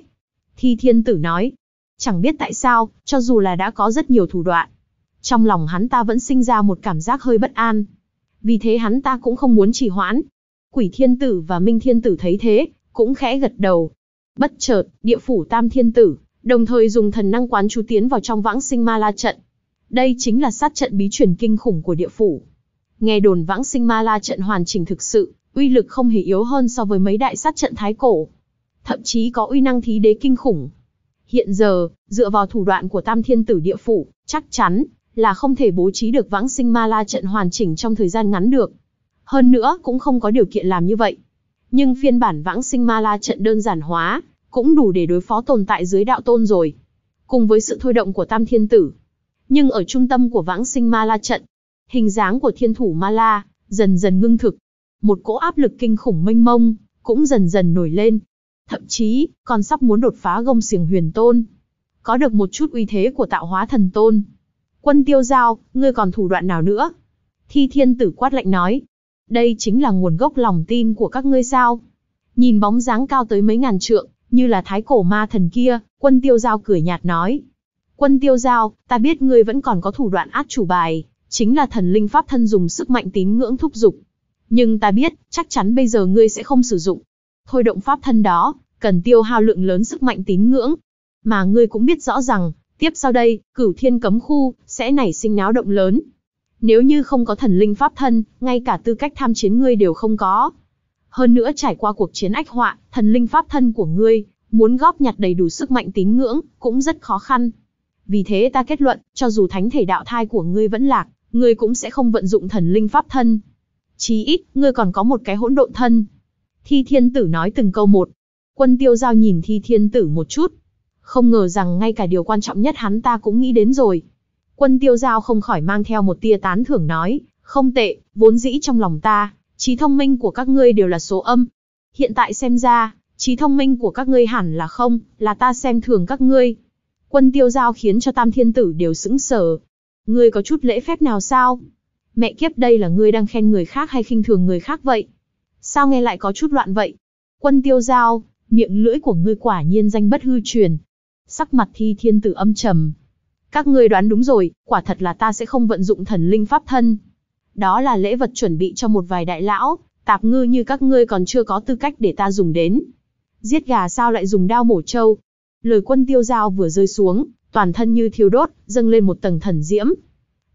Thi thiên tử nói. Chẳng biết tại sao, cho dù là đã có rất nhiều thủ đoạn. Trong lòng hắn ta vẫn sinh ra một cảm giác hơi bất an. Vì thế hắn ta cũng không muốn trì hoãn. Quỷ thiên tử và minh thiên tử thấy thế, cũng khẽ gật đầu. Bất chợt, địa phủ tam thiên tử, đồng thời dùng thần năng quán chú tiến vào trong vãng sinh ma la trận. Đây chính là sát trận bí truyền kinh khủng của địa phủ nghe đồn vãng sinh ma la trận hoàn chỉnh thực sự, uy lực không hề yếu hơn so với mấy đại sát trận thái cổ. Thậm chí có uy năng thí đế kinh khủng. Hiện giờ, dựa vào thủ đoạn của tam thiên tử địa phủ, chắc chắn là không thể bố trí được vãng sinh ma la trận hoàn chỉnh trong thời gian ngắn được. Hơn nữa cũng không có điều kiện làm như vậy. Nhưng phiên bản vãng sinh ma la trận đơn giản hóa, cũng đủ để đối phó tồn tại dưới đạo tôn rồi. Cùng với sự thôi động của tam thiên tử. Nhưng ở trung tâm của vãng sinh ma la trận, hình dáng của thiên thủ ma la dần dần ngưng thực. Một cỗ áp lực kinh khủng mênh mông cũng dần dần nổi lên. Thậm chí, còn sắp muốn đột phá gông xiềng huyền tôn. Có được một chút uy thế của tạo hóa thần tôn. Quân tiêu giao, ngươi còn thủ đoạn nào nữa? Thi thiên tử quát lạnh nói. Đây chính là nguồn gốc lòng tin của các ngươi sao? Nhìn bóng dáng cao tới mấy ngàn trượng, như là thái cổ ma thần kia, quân tiêu giao cười nhạt nói. Quân tiêu giao, ta biết ngươi vẫn còn có thủ đoạn át chủ bài, chính là thần linh pháp thân dùng sức mạnh tín ngưỡng thúc giục. Nhưng ta biết, chắc chắn bây giờ ngươi sẽ không sử dụng. Thôi động pháp thân đó, cần tiêu hao lượng lớn sức mạnh tín ngưỡng. Mà ngươi cũng biết rõ rằng, tiếp sau đây, cửu thiên cấm khu, sẽ nảy sinh náo động lớn. Nếu như không có thần linh pháp thân, ngay cả tư cách tham chiến ngươi đều không có. Hơn nữa trải qua cuộc chiến ách họa, thần linh pháp thân của ngươi, muốn góp nhặt đầy đủ sức mạnh tín ngưỡng, cũng rất khó khăn. Vì thế ta kết luận, cho dù thánh thể đạo thai của ngươi vẫn lạc, ngươi cũng sẽ không vận dụng thần linh pháp thân. Chí ít, ngươi còn có một cái hỗn độn thân. Thi thiên tử nói từng câu một. Quân tiêu giao nhìn thi thiên tử một chút. Không ngờ rằng ngay cả điều quan trọng nhất hắn ta cũng nghĩ đến rồi. Quân tiêu giao không khỏi mang theo một tia tán thưởng nói, không tệ, vốn dĩ trong lòng ta, trí thông minh của các ngươi đều là số âm. Hiện tại xem ra, trí thông minh của các ngươi hẳn là không, là ta xem thường các ngươi. Quân tiêu giao khiến cho tam thiên tử đều sững sờ, Ngươi có chút lễ phép nào sao? Mẹ kiếp đây là ngươi đang khen người khác hay khinh thường người khác vậy? Sao nghe lại có chút loạn vậy? Quân tiêu giao, miệng lưỡi của ngươi quả nhiên danh bất hư truyền. Sắc mặt thi thiên tử âm trầm. Các ngươi đoán đúng rồi, quả thật là ta sẽ không vận dụng thần linh pháp thân. Đó là lễ vật chuẩn bị cho một vài đại lão, tạp ngư như các ngươi còn chưa có tư cách để ta dùng đến. Giết gà sao lại dùng đao mổ trâu? Lời quân tiêu giao vừa rơi xuống, toàn thân như thiêu đốt, dâng lên một tầng thần diễm.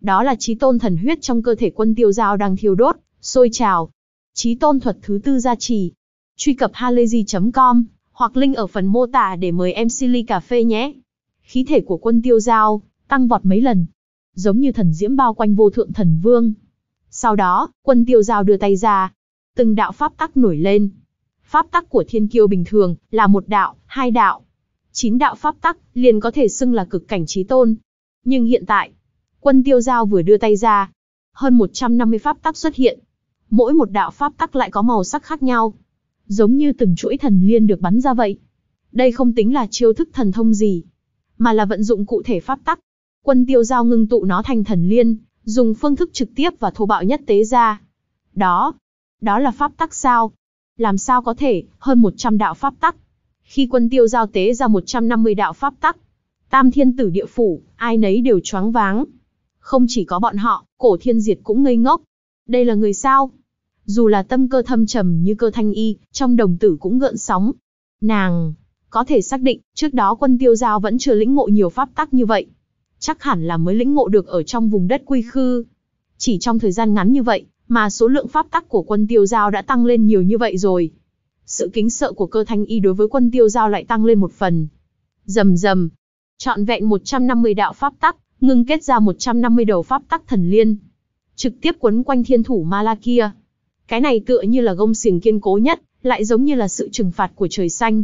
Đó là trí tôn thần huyết trong cơ thể quân tiêu giao đang thiêu đốt, sôi trào. Trí tôn thuật thứ tư gia trì. Truy cập halayzi.com hoặc link ở phần mô tả để mời em Silly Cà Phê nhé. Khí thể của quân tiêu giao, tăng vọt mấy lần. Giống như thần diễm bao quanh vô thượng thần vương. Sau đó, quân tiêu giao đưa tay ra. Từng đạo pháp tắc nổi lên. Pháp tắc của thiên kiêu bình thường là một đạo, hai đạo, chín đạo pháp tắc, liền có thể xưng là cực cảnh trí tôn. Nhưng hiện tại, quân tiêu giao vừa đưa tay ra, hơn 150 pháp tắc xuất hiện. Mỗi một đạo pháp tắc lại có màu sắc khác nhau, giống như từng chuỗi thần liên được bắn ra vậy. Đây không tính là chiêu thức thần thông gì, mà là vận dụng cụ thể pháp tắc. Quân tiêu giao ngưng tụ nó thành thần liên, dùng phương thức trực tiếp và thô bạo nhất tế ra. Đó, đó là pháp tắc sao? Làm sao có thể, hơn 100 đạo pháp tắc, khi quân tiêu giao tế ra 150 đạo pháp tắc, tam thiên tử địa phủ, ai nấy đều choáng váng. Không chỉ có bọn họ, cổ thiên diệt cũng ngây ngốc. Đây là người sao? Dù là tâm cơ thâm trầm như cơ thanh y, trong đồng tử cũng gợn sóng. Nàng, có thể xác định, trước đó quân tiêu giao vẫn chưa lĩnh ngộ nhiều pháp tắc như vậy. Chắc hẳn là mới lĩnh ngộ được ở trong vùng đất quy khư. Chỉ trong thời gian ngắn như vậy, mà số lượng pháp tắc của quân tiêu giao đã tăng lên nhiều như vậy rồi sự kính sợ của cơ thanh y đối với quân tiêu giao lại tăng lên một phần. Dầm dầm, trọn vẹn 150 đạo pháp tắc, ngưng kết ra 150 đầu pháp tắc thần liên, trực tiếp quấn quanh thiên thủ ma la kia. Cái này tựa như là gông xiềng kiên cố nhất, lại giống như là sự trừng phạt của trời xanh.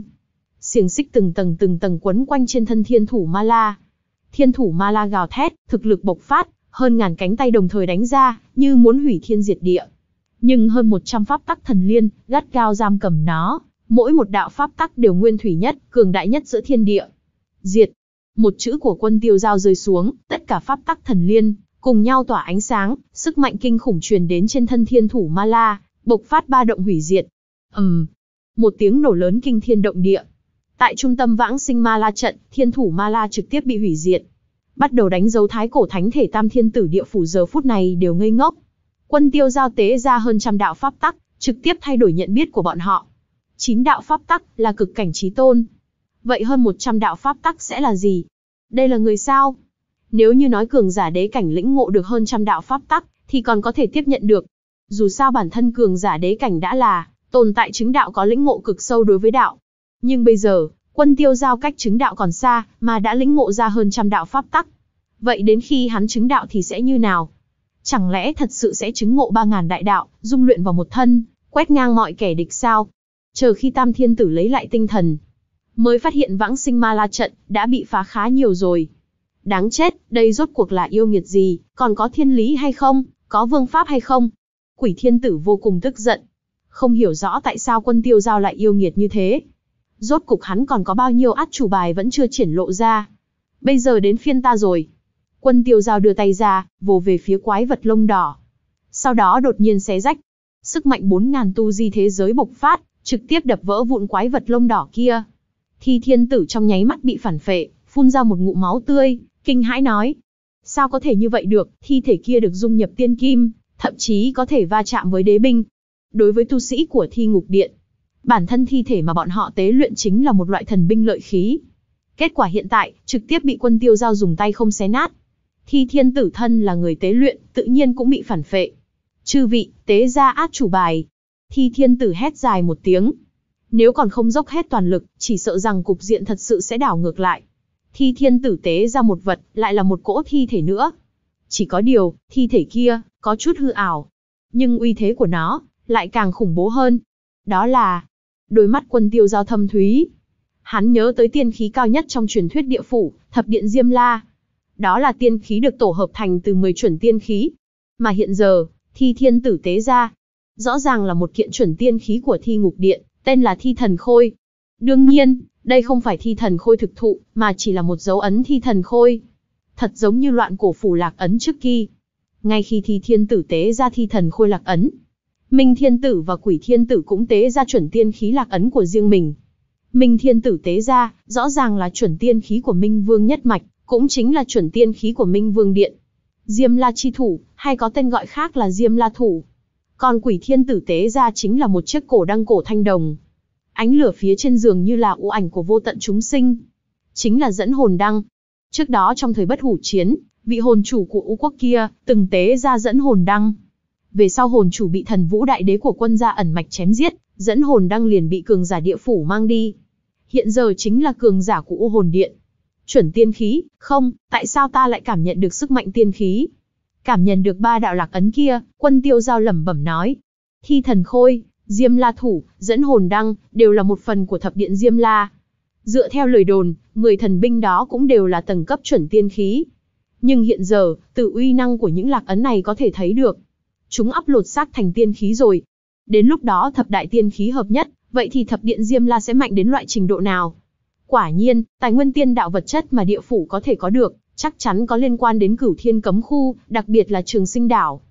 Xiềng xích từng tầng từng tầng quấn quanh trên thân thiên thủ ma la. Thiên thủ ma la gào thét, thực lực bộc phát, hơn ngàn cánh tay đồng thời đánh ra, như muốn hủy thiên diệt địa nhưng hơn 100 pháp tắc thần liên, gắt cao giam cầm nó, mỗi một đạo pháp tắc đều nguyên thủy nhất, cường đại nhất giữa thiên địa. Diệt. Một chữ của quân tiêu giao rơi xuống, tất cả pháp tắc thần liên, cùng nhau tỏa ánh sáng, sức mạnh kinh khủng truyền đến trên thân thiên thủ ma la, bộc phát ba động hủy diệt. Ầm. Um. Một tiếng nổ lớn kinh thiên động địa. Tại trung tâm vãng sinh ma la trận, thiên thủ ma la trực tiếp bị hủy diệt. Bắt đầu đánh dấu thái cổ thánh thể tam thiên tử địa phủ giờ phút này đều ngây ngốc quân tiêu giao tế ra hơn trăm đạo pháp tắc, trực tiếp thay đổi nhận biết của bọn họ. Chín đạo pháp tắc là cực cảnh trí tôn. Vậy hơn một trăm đạo pháp tắc sẽ là gì? Đây là người sao? Nếu như nói cường giả đế cảnh lĩnh ngộ được hơn trăm đạo pháp tắc, thì còn có thể tiếp nhận được. Dù sao bản thân cường giả đế cảnh đã là tồn tại chứng đạo có lĩnh ngộ cực sâu đối với đạo. Nhưng bây giờ, quân tiêu giao cách chứng đạo còn xa, mà đã lĩnh ngộ ra hơn trăm đạo pháp tắc. Vậy đến khi hắn chứng đạo thì sẽ như nào? Chẳng lẽ thật sự sẽ chứng ngộ ba ngàn đại đạo, dung luyện vào một thân, quét ngang mọi kẻ địch sao? Chờ khi tam thiên tử lấy lại tinh thần, mới phát hiện vãng sinh ma la trận đã bị phá khá nhiều rồi. Đáng chết, đây rốt cuộc là yêu nghiệt gì, còn có thiên lý hay không, có vương pháp hay không? Quỷ thiên tử vô cùng tức giận. Không hiểu rõ tại sao quân tiêu giao lại yêu nghiệt như thế. Rốt cục hắn còn có bao nhiêu át chủ bài vẫn chưa triển lộ ra. Bây giờ đến phiên ta rồi. Quân tiêu dao đưa tay ra, vồ về phía quái vật lông đỏ. Sau đó đột nhiên xé rách. Sức mạnh 4.000 tu di thế giới bộc phát, trực tiếp đập vỡ vụn quái vật lông đỏ kia. Thi thiên tử trong nháy mắt bị phản phệ, phun ra một ngụm máu tươi, kinh hãi nói. Sao có thể như vậy được, thi thể kia được dung nhập tiên kim, thậm chí có thể va chạm với đế binh. Đối với tu sĩ của thi ngục điện, bản thân thi thể mà bọn họ tế luyện chính là một loại thần binh lợi khí. Kết quả hiện tại, trực tiếp bị quân tiêu giao dùng tay không xé nát, Thi thiên tử thân là người tế luyện, tự nhiên cũng bị phản phệ. Chư vị, tế ra át chủ bài. Thi thiên tử hét dài một tiếng. Nếu còn không dốc hết toàn lực, chỉ sợ rằng cục diện thật sự sẽ đảo ngược lại. Thi thiên tử tế ra một vật, lại là một cỗ thi thể nữa. Chỉ có điều, thi thể kia, có chút hư ảo. Nhưng uy thế của nó, lại càng khủng bố hơn. Đó là, đôi mắt quân tiêu giao thâm thúy. Hắn nhớ tới tiên khí cao nhất trong truyền thuyết địa phủ, thập điện Diêm La, đó là tiên khí được tổ hợp thành từ 10 chuẩn tiên khí. Mà hiện giờ, thi thiên tử tế ra. Rõ ràng là một kiện chuẩn tiên khí của thi ngục điện, tên là thi thần khôi. Đương nhiên, đây không phải thi thần khôi thực thụ, mà chỉ là một dấu ấn thi thần khôi. Thật giống như loạn cổ phủ lạc ấn trước kia. Ngay khi thi thiên tử tế ra thi thần khôi lạc ấn, Minh Thiên Tử và Quỷ Thiên Tử cũng tế ra chuẩn tiên khí lạc ấn của riêng mình. Minh Thiên Tử tế ra, rõ ràng là chuẩn tiên khí của Minh Vương nhất mạch, cũng chính là chuẩn tiên khí của Minh Vương Điện. Diêm La Chi Thủ, hay có tên gọi khác là Diêm La Thủ. Còn quỷ thiên tử tế ra chính là một chiếc cổ đăng cổ thanh đồng. Ánh lửa phía trên giường như là u ảnh của vô tận chúng sinh. Chính là dẫn hồn đăng. Trước đó trong thời bất hủ chiến, vị hồn chủ của U quốc kia từng tế ra dẫn hồn đăng. Về sau hồn chủ bị thần vũ đại đế của quân gia ẩn mạch chém giết, dẫn hồn đăng liền bị cường giả địa phủ mang đi. Hiện giờ chính là cường giả của U hồn điện, Chuẩn tiên khí, không, tại sao ta lại cảm nhận được sức mạnh tiên khí? Cảm nhận được ba đạo lạc ấn kia, quân tiêu giao lẩm bẩm nói. Thi thần khôi, Diêm La Thủ, dẫn hồn đăng, đều là một phần của thập điện Diêm La. Dựa theo lời đồn, 10 thần binh đó cũng đều là tầng cấp chuẩn tiên khí. Nhưng hiện giờ, từ uy năng của những lạc ấn này có thể thấy được. Chúng ắp lột xác thành tiên khí rồi. Đến lúc đó thập đại tiên khí hợp nhất, vậy thì thập điện Diêm La sẽ mạnh đến loại trình độ nào? Quả nhiên, tài nguyên tiên đạo vật chất mà địa phủ có thể có được, chắc chắn có liên quan đến cửu thiên cấm khu, đặc biệt là trường sinh đảo.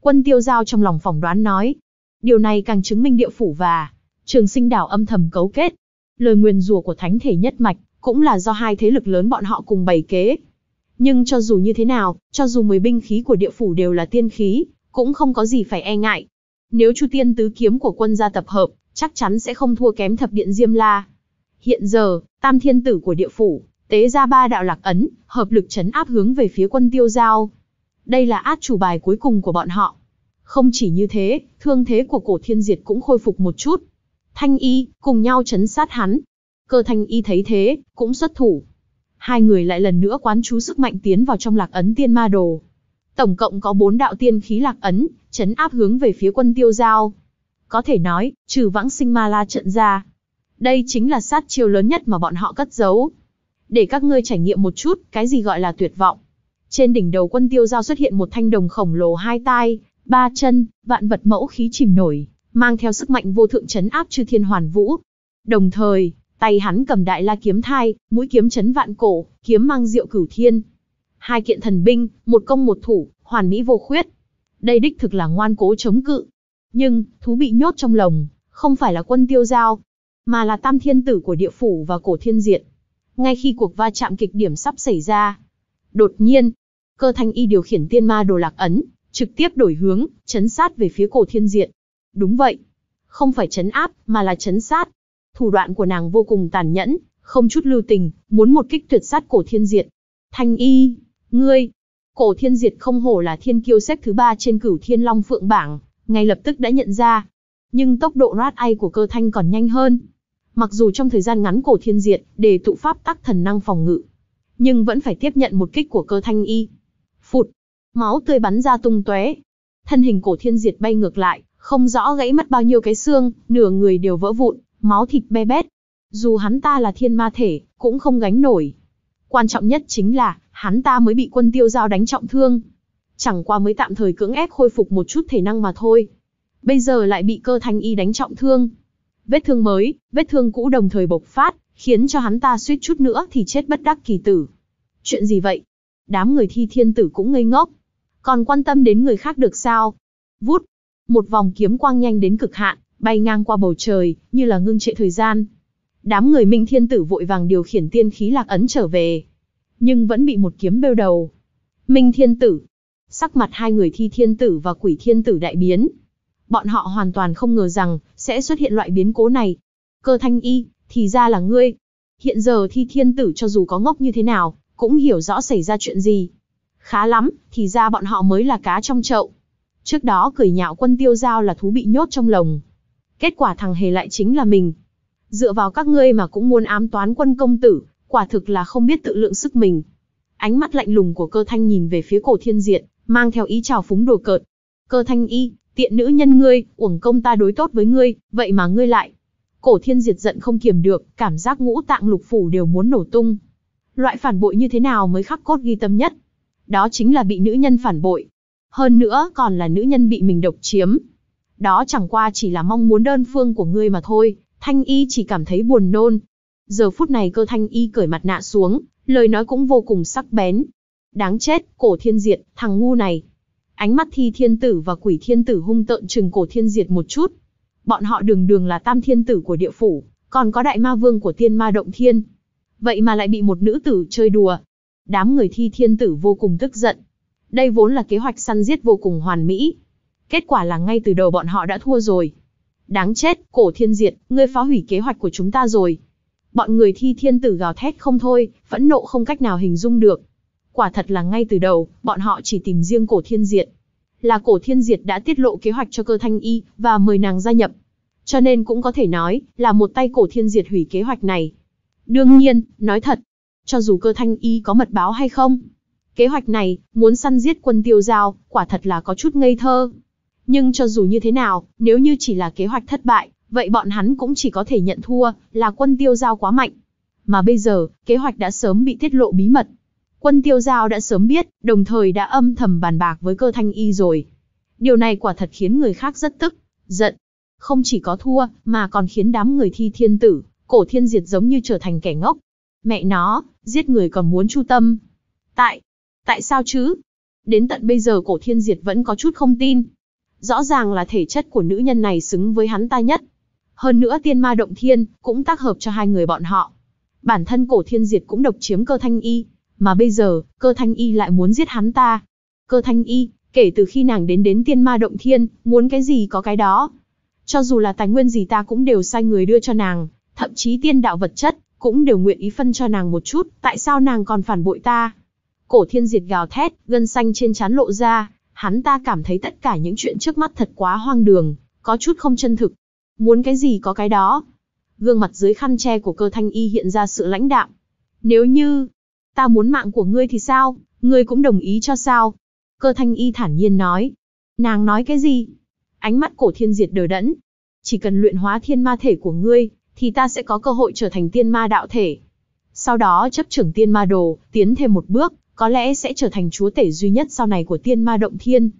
Quân tiêu giao trong lòng phỏng đoán nói. Điều này càng chứng minh địa phủ và trường sinh đảo âm thầm cấu kết. Lời nguyền rủa của thánh thể nhất mạch, cũng là do hai thế lực lớn bọn họ cùng bày kế. Nhưng cho dù như thế nào, cho dù 10 binh khí của địa phủ đều là tiên khí, cũng không có gì phải e ngại. Nếu Chu Tiên tứ kiếm của quân gia tập hợp, chắc chắn sẽ không thua kém thập điện Diêm La. Hiện giờ, tam thiên tử của địa phủ, tế ra ba đạo lạc ấn, hợp lực chấn áp hướng về phía quân tiêu giao. Đây là át chủ bài cuối cùng của bọn họ. Không chỉ như thế, thương thế của cổ thiên diệt cũng khôi phục một chút. Thanh y, cùng nhau chấn sát hắn. Cơ thanh y thấy thế, cũng xuất thủ. Hai người lại lần nữa quán chú sức mạnh tiến vào trong lạc ấn tiên ma đồ. Tổng cộng có bốn đạo tiên khí lạc ấn, chấn áp hướng về phía quân tiêu giao. Có thể nói, trừ vãng sinh ma la trận ra, đây chính là sát chiêu lớn nhất mà bọn họ cất giấu. Để các ngươi trải nghiệm một chút, cái gì gọi là tuyệt vọng. Trên đỉnh đầu quân tiêu giao xuất hiện một thanh đồng khổng lồ hai tai, ba chân, vạn vật mẫu khí chìm nổi, mang theo sức mạnh vô thượng chấn áp chư thiên hoàn vũ. Đồng thời, tay hắn cầm đại la kiếm thai, mũi kiếm chấn vạn cổ, kiếm mang diệu cửu thiên. Hai kiện thần binh, một công một thủ, hoàn mỹ vô khuyết. Đây đích thực là ngoan cố chống cự. Nhưng, thú bị nhốt trong lồng, không phải là quân tiêu giao, mà là tam thiên tử của địa phủ và cổ thiên diệt. Ngay khi cuộc va chạm kịch điểm sắp xảy ra, đột nhiên, cơ thanh y điều khiển tiên ma đồ lạc ấn, trực tiếp đổi hướng, chấn sát về phía cổ thiên diệt. Đúng vậy, không phải chấn áp, mà là chấn sát. Thủ đoạn của nàng vô cùng tàn nhẫn, không chút lưu tình, muốn một kích tuyệt sát cổ thiên diệt. Thanh y, ngươi, cổ thiên diệt không hổ là thiên kiêu xếp thứ ba trên cửu thiên long phượng bảng, ngay lập tức đã nhận ra. Nhưng tốc độ rát ai của cơ thanh còn nhanh hơn mặc dù trong thời gian ngắn cổ thiên diệt để tụ pháp tắc thần năng phòng ngự, nhưng vẫn phải tiếp nhận một kích của cơ thanh y. Phụt, máu tươi bắn ra tung tóe, thân hình cổ thiên diệt bay ngược lại, không rõ gãy mất bao nhiêu cái xương, nửa người đều vỡ vụn, máu thịt be bét. Dù hắn ta là thiên ma thể, cũng không gánh nổi. Quan trọng nhất chính là, hắn ta mới bị quân tiêu giao đánh trọng thương. Chẳng qua mới tạm thời cưỡng ép khôi phục một chút thể năng mà thôi. Bây giờ lại bị cơ thanh y đánh trọng thương, Vết thương mới, vết thương cũ đồng thời bộc phát, khiến cho hắn ta suýt chút nữa thì chết bất đắc kỳ tử. Chuyện gì vậy? Đám người thi thiên tử cũng ngây ngốc. Còn quan tâm đến người khác được sao? Vút! Một vòng kiếm quang nhanh đến cực hạn, bay ngang qua bầu trời, như là ngưng trệ thời gian. Đám người minh thiên tử vội vàng điều khiển tiên khí lạc ấn trở về. Nhưng vẫn bị một kiếm bêu đầu. Minh thiên tử! Sắc mặt hai người thi thiên tử và quỷ thiên tử đại biến. Bọn họ hoàn toàn không ngờ rằng, sẽ xuất hiện loại biến cố này. Cơ thanh y, thì ra là ngươi. Hiện giờ thi thiên tử cho dù có ngốc như thế nào, cũng hiểu rõ xảy ra chuyện gì. Khá lắm, thì ra bọn họ mới là cá trong chậu. Trước đó cười nhạo quân tiêu giao là thú bị nhốt trong lồng. Kết quả thằng hề lại chính là mình. Dựa vào các ngươi mà cũng muốn ám toán quân công tử, quả thực là không biết tự lượng sức mình. Ánh mắt lạnh lùng của cơ thanh nhìn về phía cổ thiên diện, mang theo ý chào phúng đồ cợt. Cơ thanh y, tiện nữ nhân ngươi, uổng công ta đối tốt với ngươi, vậy mà ngươi lại. Cổ thiên diệt giận không kiềm được, cảm giác ngũ tạng lục phủ đều muốn nổ tung. Loại phản bội như thế nào mới khắc cốt ghi tâm nhất? Đó chính là bị nữ nhân phản bội. Hơn nữa còn là nữ nhân bị mình độc chiếm. Đó chẳng qua chỉ là mong muốn đơn phương của ngươi mà thôi, thanh y chỉ cảm thấy buồn nôn. Giờ phút này cơ thanh y cởi mặt nạ xuống, lời nói cũng vô cùng sắc bén. Đáng chết, cổ thiên diệt, thằng ngu này, Ánh mắt thi thiên tử và quỷ thiên tử hung tợn chừng cổ thiên diệt một chút. Bọn họ đường đường là tam thiên tử của địa phủ, còn có đại ma vương của Thiên ma động thiên. Vậy mà lại bị một nữ tử chơi đùa. Đám người thi thiên tử vô cùng tức giận. Đây vốn là kế hoạch săn giết vô cùng hoàn mỹ. Kết quả là ngay từ đầu bọn họ đã thua rồi. Đáng chết, cổ thiên diệt, ngươi phá hủy kế hoạch của chúng ta rồi. Bọn người thi thiên tử gào thét không thôi, phẫn nộ không cách nào hình dung được. Quả thật là ngay từ đầu, bọn họ chỉ tìm riêng cổ thiên diệt. Là cổ thiên diệt đã tiết lộ kế hoạch cho cơ thanh y, và mời nàng gia nhập. Cho nên cũng có thể nói, là một tay cổ thiên diệt hủy kế hoạch này. Đương nhiên, nói thật, cho dù cơ thanh y có mật báo hay không, kế hoạch này, muốn săn giết quân tiêu giao, quả thật là có chút ngây thơ. Nhưng cho dù như thế nào, nếu như chỉ là kế hoạch thất bại, vậy bọn hắn cũng chỉ có thể nhận thua, là quân tiêu giao quá mạnh. Mà bây giờ, kế hoạch đã sớm bị tiết lộ bí mật. Quân tiêu giao đã sớm biết, đồng thời đã âm thầm bàn bạc với cơ thanh y rồi. Điều này quả thật khiến người khác rất tức, giận. Không chỉ có thua, mà còn khiến đám người thi thiên tử, cổ thiên diệt giống như trở thành kẻ ngốc. Mẹ nó, giết người còn muốn chu tâm. Tại, tại sao chứ? Đến tận bây giờ cổ thiên diệt vẫn có chút không tin. Rõ ràng là thể chất của nữ nhân này xứng với hắn ta nhất. Hơn nữa tiên ma động thiên, cũng tác hợp cho hai người bọn họ. Bản thân cổ thiên diệt cũng độc chiếm cơ thanh y, mà bây giờ, cơ thanh y lại muốn giết hắn ta. Cơ thanh y, kể từ khi nàng đến đến tiên ma động thiên, muốn cái gì có cái đó. Cho dù là tài nguyên gì ta cũng đều sai người đưa cho nàng, thậm chí tiên đạo vật chất, cũng đều nguyện ý phân cho nàng một chút, tại sao nàng còn phản bội ta? Cổ thiên diệt gào thét, gân xanh trên trán lộ ra, hắn ta cảm thấy tất cả những chuyện trước mắt thật quá hoang đường, có chút không chân thực. Muốn cái gì có cái đó. Gương mặt dưới khăn che của cơ thanh y hiện ra sự lãnh đạm. Nếu như, ta muốn mạng của ngươi thì sao, ngươi cũng đồng ý cho sao? Cơ thanh y thản nhiên nói. Nàng nói cái gì? Ánh mắt cổ thiên diệt đờ đẫn. Chỉ cần luyện hóa thiên ma thể của ngươi, thì ta sẽ có cơ hội trở thành tiên ma đạo thể. Sau đó chấp trưởng tiên ma đồ, tiến thêm một bước, có lẽ sẽ trở thành chúa tể duy nhất sau này của tiên ma động thiên.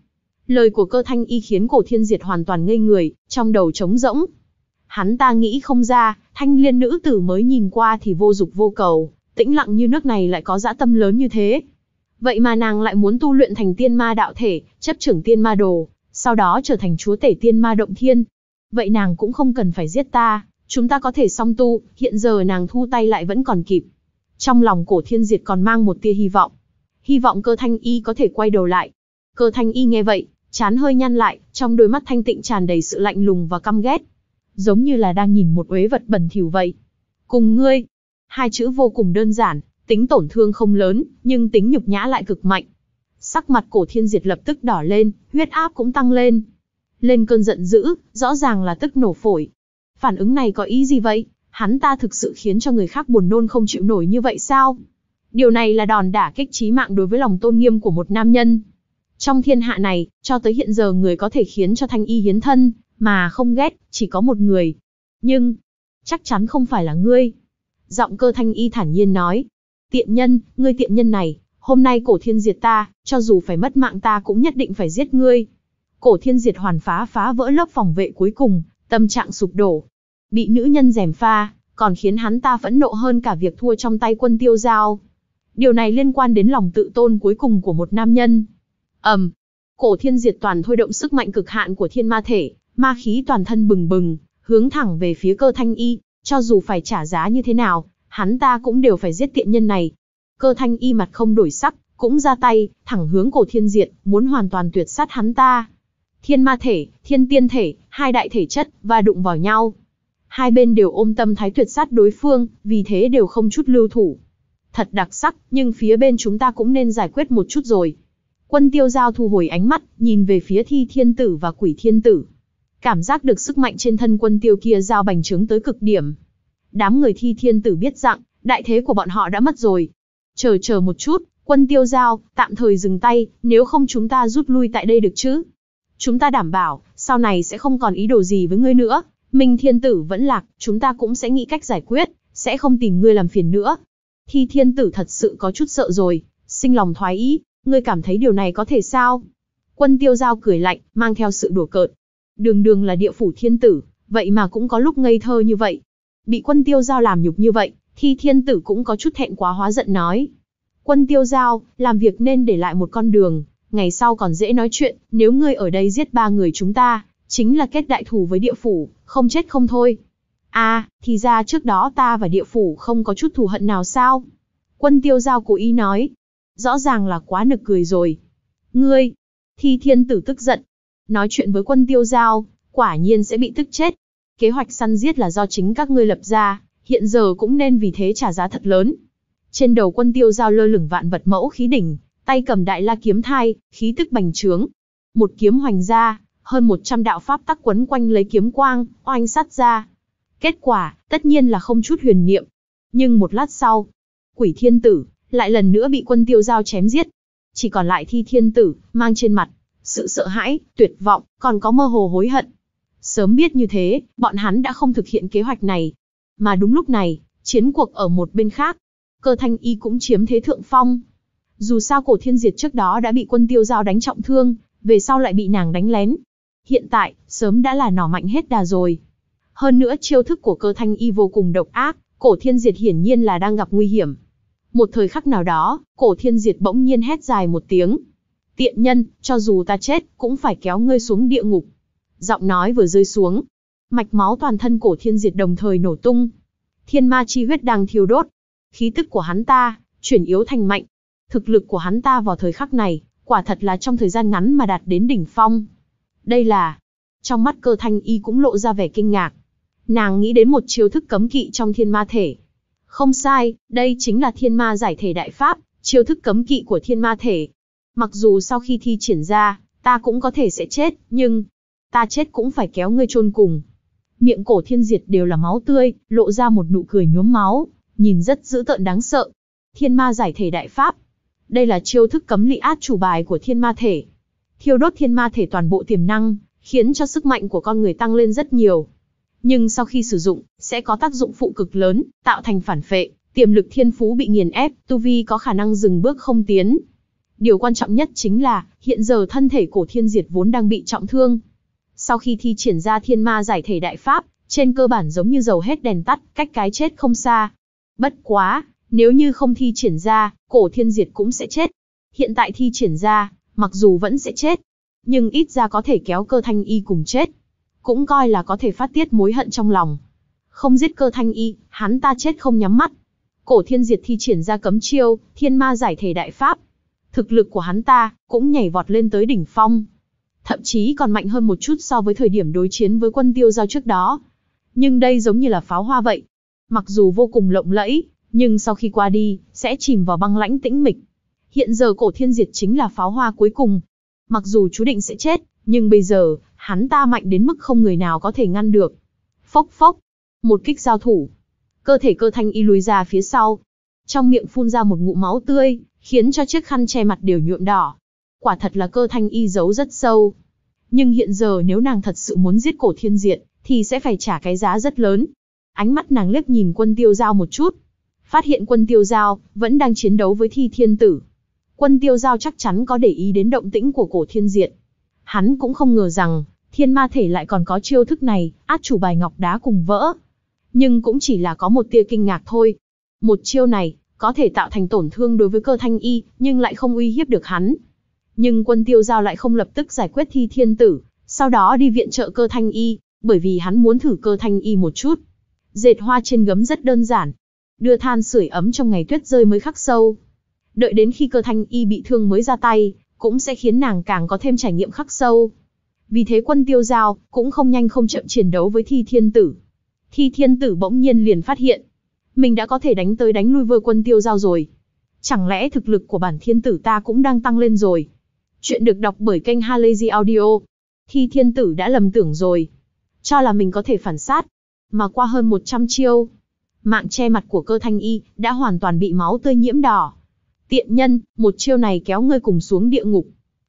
Lời của cơ thanh y khiến cổ thiên diệt hoàn toàn ngây người, trong đầu trống rỗng. Hắn ta nghĩ không ra, thanh liên nữ tử mới nhìn qua thì vô dục vô cầu, tĩnh lặng như nước này lại có dã tâm lớn như thế. Vậy mà nàng lại muốn tu luyện thành tiên ma đạo thể, chấp trưởng tiên ma đồ, sau đó trở thành chúa tể tiên ma động thiên. Vậy nàng cũng không cần phải giết ta, chúng ta có thể song tu, hiện giờ nàng thu tay lại vẫn còn kịp. Trong lòng cổ thiên diệt còn mang một tia hy vọng. Hy vọng cơ thanh y có thể quay đầu lại. Cơ thanh y nghe vậy, chán hơi nhăn lại, trong đôi mắt thanh tịnh tràn đầy sự lạnh lùng và căm ghét. Giống như là đang nhìn một uế vật bẩn thỉu vậy. Cùng ngươi, hai chữ vô cùng đơn giản, tính tổn thương không lớn, nhưng tính nhục nhã lại cực mạnh. Sắc mặt cổ thiên diệt lập tức đỏ lên, huyết áp cũng tăng lên. Lên cơn giận dữ, rõ ràng là tức nổ phổi. Phản ứng này có ý gì vậy? Hắn ta thực sự khiến cho người khác buồn nôn không chịu nổi như vậy sao? Điều này là đòn đả kích trí mạng đối với lòng tôn nghiêm của một nam nhân. Trong thiên hạ này, cho tới hiện giờ người có thể khiến cho thanh y hiến thân, mà không ghét, chỉ có một người. Nhưng, chắc chắn không phải là ngươi. Giọng cơ thanh y thản nhiên nói. Tiện nhân, ngươi tiện nhân này, hôm nay cổ thiên diệt ta, cho dù phải mất mạng ta cũng nhất định phải giết ngươi. Cổ thiên diệt hoàn phá phá vỡ lớp phòng vệ cuối cùng, tâm trạng sụp đổ. Bị nữ nhân rèm pha, còn khiến hắn ta phẫn nộ hơn cả việc thua trong tay quân tiêu giao. Điều này liên quan đến lòng tự tôn cuối cùng của một nam nhân. ầm, um, cổ thiên diệt toàn thôi động sức mạnh cực hạn của thiên ma thể, ma khí toàn thân bừng bừng, hướng thẳng về phía cơ thanh y. Cho dù phải trả giá như thế nào, hắn ta cũng đều phải giết tiện nhân này. Cơ thanh y mặt không đổi sắc, cũng ra tay, thẳng hướng cổ thiên diện, muốn hoàn toàn tuyệt sát hắn ta. Thiên ma thể, thiên tiên thể, hai đại thể chất, và đụng vào nhau. Hai bên đều ôm tâm thái tuyệt sát đối phương, vì thế đều không chút lưu thủ. Thật đặc sắc, nhưng phía bên chúng ta cũng nên giải quyết một chút rồi. Quân tiêu giao thu hồi ánh mắt, nhìn về phía thi thiên tử và quỷ thiên tử. Cảm giác được sức mạnh trên thân quân tiêu kia giao bành trướng tới cực điểm. Đám người thi thiên tử biết rằng, đại thế của bọn họ đã mất rồi. Chờ chờ một chút, quân tiêu giao, tạm thời dừng tay, nếu không chúng ta rút lui tại đây được chứ. Chúng ta đảm bảo, sau này sẽ không còn ý đồ gì với ngươi nữa. Minh thiên tử vẫn lạc, chúng ta cũng sẽ nghĩ cách giải quyết, sẽ không tìm ngươi làm phiền nữa. Thi thiên tử thật sự có chút sợ rồi, sinh lòng thoái ý, ngươi cảm thấy điều này có thể sao? Quân tiêu giao cười lạnh, mang theo sự đùa cợt. Đường đường là địa phủ thiên tử, vậy mà cũng có lúc ngây thơ như vậy. Bị quân tiêu giao làm nhục như vậy, thì thiên tử cũng có chút thẹn quá hóa giận nói. Quân tiêu giao, làm việc nên để lại một con đường, ngày sau còn dễ nói chuyện, nếu ngươi ở đây giết ba người chúng ta, chính là kết đại thù với địa phủ, không chết không thôi. À, thì ra trước đó ta và địa phủ không có chút thù hận nào sao? Quân tiêu giao cố ý nói. Rõ ràng là quá nực cười rồi. Ngươi, thi thiên tử tức giận, nói chuyện với quân tiêu giao, quả nhiên sẽ bị tức chết. Kế hoạch săn giết là do chính các ngươi lập ra, hiện giờ cũng nên vì thế trả giá thật lớn. Trên đầu quân tiêu giao lơ lửng vạn vật mẫu khí đỉnh, tay cầm đại la kiếm thai, khí tức bành trướng. Một kiếm hoành ra, hơn 100 đạo pháp tắc quấn quanh lấy kiếm quang, oanh sát ra. Kết quả, tất nhiên là không chút huyền niệm. Nhưng một lát sau, quỷ thiên tử, lại lần nữa bị quân tiêu giao chém giết. Chỉ còn lại thi thiên tử, mang trên mặt, sự sợ hãi, tuyệt vọng, còn có mơ hồ hối hận. Sớm biết như thế, bọn hắn đã không thực hiện kế hoạch này. Mà đúng lúc này, chiến cuộc ở một bên khác, cơ thanh y cũng chiếm thế thượng phong. Dù sao cổ thiên diệt trước đó đã bị quân tiêu giao đánh trọng thương, về sau lại bị nàng đánh lén. Hiện tại, sớm đã là nỏ mạnh hết đà rồi. Hơn nữa chiêu thức của cơ thanh y vô cùng độc ác, cổ thiên diệt hiển nhiên là đang gặp nguy hiểm. Một thời khắc nào đó, cổ thiên diệt bỗng nhiên hét dài một tiếng, tiện nhân, cho dù ta chết, cũng phải kéo ngươi xuống địa ngục. Giọng nói vừa rơi xuống, mạch máu toàn thân cổ thiên diệt đồng thời nổ tung. Thiên ma chi huyết đang thiêu đốt. Khí tức của hắn ta, chuyển yếu thành mạnh. Thực lực của hắn ta vào thời khắc này, quả thật là trong thời gian ngắn mà đạt đến đỉnh phong. Đây là... Trong mắt cơ thanh y cũng lộ ra vẻ kinh ngạc. Nàng nghĩ đến một chiêu thức cấm kỵ trong thiên ma thể. Không sai, đây chính là thiên ma giải thể đại pháp, chiêu thức cấm kỵ của thiên ma thể. Mặc dù sau khi thi triển ra, ta cũng có thể sẽ chết, nhưng ta chết cũng phải kéo ngươi chôn cùng. Miệng cổ thiên diệt đều là máu tươi, lộ ra một nụ cười nhuốm máu, nhìn rất dữ tợn đáng sợ. Thiên ma giải thể đại pháp. Đây là chiêu thức cấm lị át chủ bài của thiên ma thể. Thiêu đốt thiên ma thể toàn bộ tiềm năng, khiến cho sức mạnh của con người tăng lên rất nhiều. Nhưng sau khi sử dụng, sẽ có tác dụng phụ cực lớn, tạo thành phản phệ, tiềm lực thiên phú bị nghiền ép, tu vi có khả năng dừng bước không tiến, Điều quan trọng nhất chính là, hiện giờ thân thể cổ thiên diệt vốn đang bị trọng thương. Sau khi thi triển ra thiên ma giải thể đại pháp, trên cơ bản giống như dầu hết đèn tắt, cách cái chết không xa. Bất quá, nếu như không thi triển ra, cổ thiên diệt cũng sẽ chết. Hiện tại thi triển ra, mặc dù vẫn sẽ chết, nhưng ít ra có thể kéo cơ thanh y cùng chết. Cũng coi là có thể phát tiết mối hận trong lòng. Không giết cơ thanh y, hắn ta chết không nhắm mắt. Cổ thiên diệt thi triển ra cấm chiêu, thiên ma giải thể đại pháp, thực lực của hắn ta cũng nhảy vọt lên tới đỉnh phong. Thậm chí còn mạnh hơn một chút so với thời điểm đối chiến với quân tiêu giao trước đó. Nhưng đây giống như là pháo hoa vậy. Mặc dù vô cùng lộng lẫy, nhưng sau khi qua đi, sẽ chìm vào băng lãnh tĩnh mịch. Hiện giờ cổ thiên diệt chính là pháo hoa cuối cùng. Mặc dù chú định sẽ chết, nhưng bây giờ, hắn ta mạnh đến mức không người nào có thể ngăn được. Phốc phốc, một kích giao thủ. Cơ thể cơ thanh y lùi ra phía sau. Trong miệng phun ra một ngụm máu tươi, khiến cho chiếc khăn che mặt đều nhuộm đỏ. Quả thật là cơ thanh y giấu rất sâu. Nhưng hiện giờ nếu nàng thật sự muốn giết cổ thiên Diện thì sẽ phải trả cái giá rất lớn. Ánh mắt nàng liếc nhìn quân tiêu giao một chút. Phát hiện quân tiêu giao, vẫn đang chiến đấu với thi thiên tử. Quân tiêu giao chắc chắn có để ý đến động tĩnh của cổ thiên Diện. Hắn cũng không ngờ rằng, thiên ma thể lại còn có chiêu thức này, át chủ bài ngọc đá cùng vỡ. Nhưng cũng chỉ là có một tia kinh ngạc thôi. Một chiêu này, có thể tạo thành tổn thương đối với cơ thanh y, nhưng lại không uy hiếp được hắn. Nhưng quân tiêu giao lại không lập tức giải quyết thi thiên tử, sau đó đi viện trợ cơ thanh y, bởi vì hắn muốn thử cơ thanh y một chút. Dệt hoa trên gấm rất đơn giản, đưa than sưởi ấm trong ngày tuyết rơi mới khắc sâu. Đợi đến khi cơ thanh y bị thương mới ra tay, cũng sẽ khiến nàng càng có thêm trải nghiệm khắc sâu. Vì thế quân tiêu giao cũng không nhanh không chậm chiến đấu với thi thiên tử. Thi thiên tử bỗng nhiên liền phát hiện, mình đã có thể đánh tới đánh lui vôi quân tiêu giao rồi. Chẳng lẽ thực lực của bản thiên tử ta cũng đang tăng lên rồi? Chuyện được đọc bởi kênh Halazy Audio. Thi thiên tử đã lầm tưởng rồi. Cho là mình có thể phản sát. Mà qua hơn 100 chiêu. Mạng che mặt của cơ thanh y đã hoàn toàn bị máu tươi nhiễm đỏ. Tiện nhân, một chiêu này kéo ngươi cùng xuống địa ngục.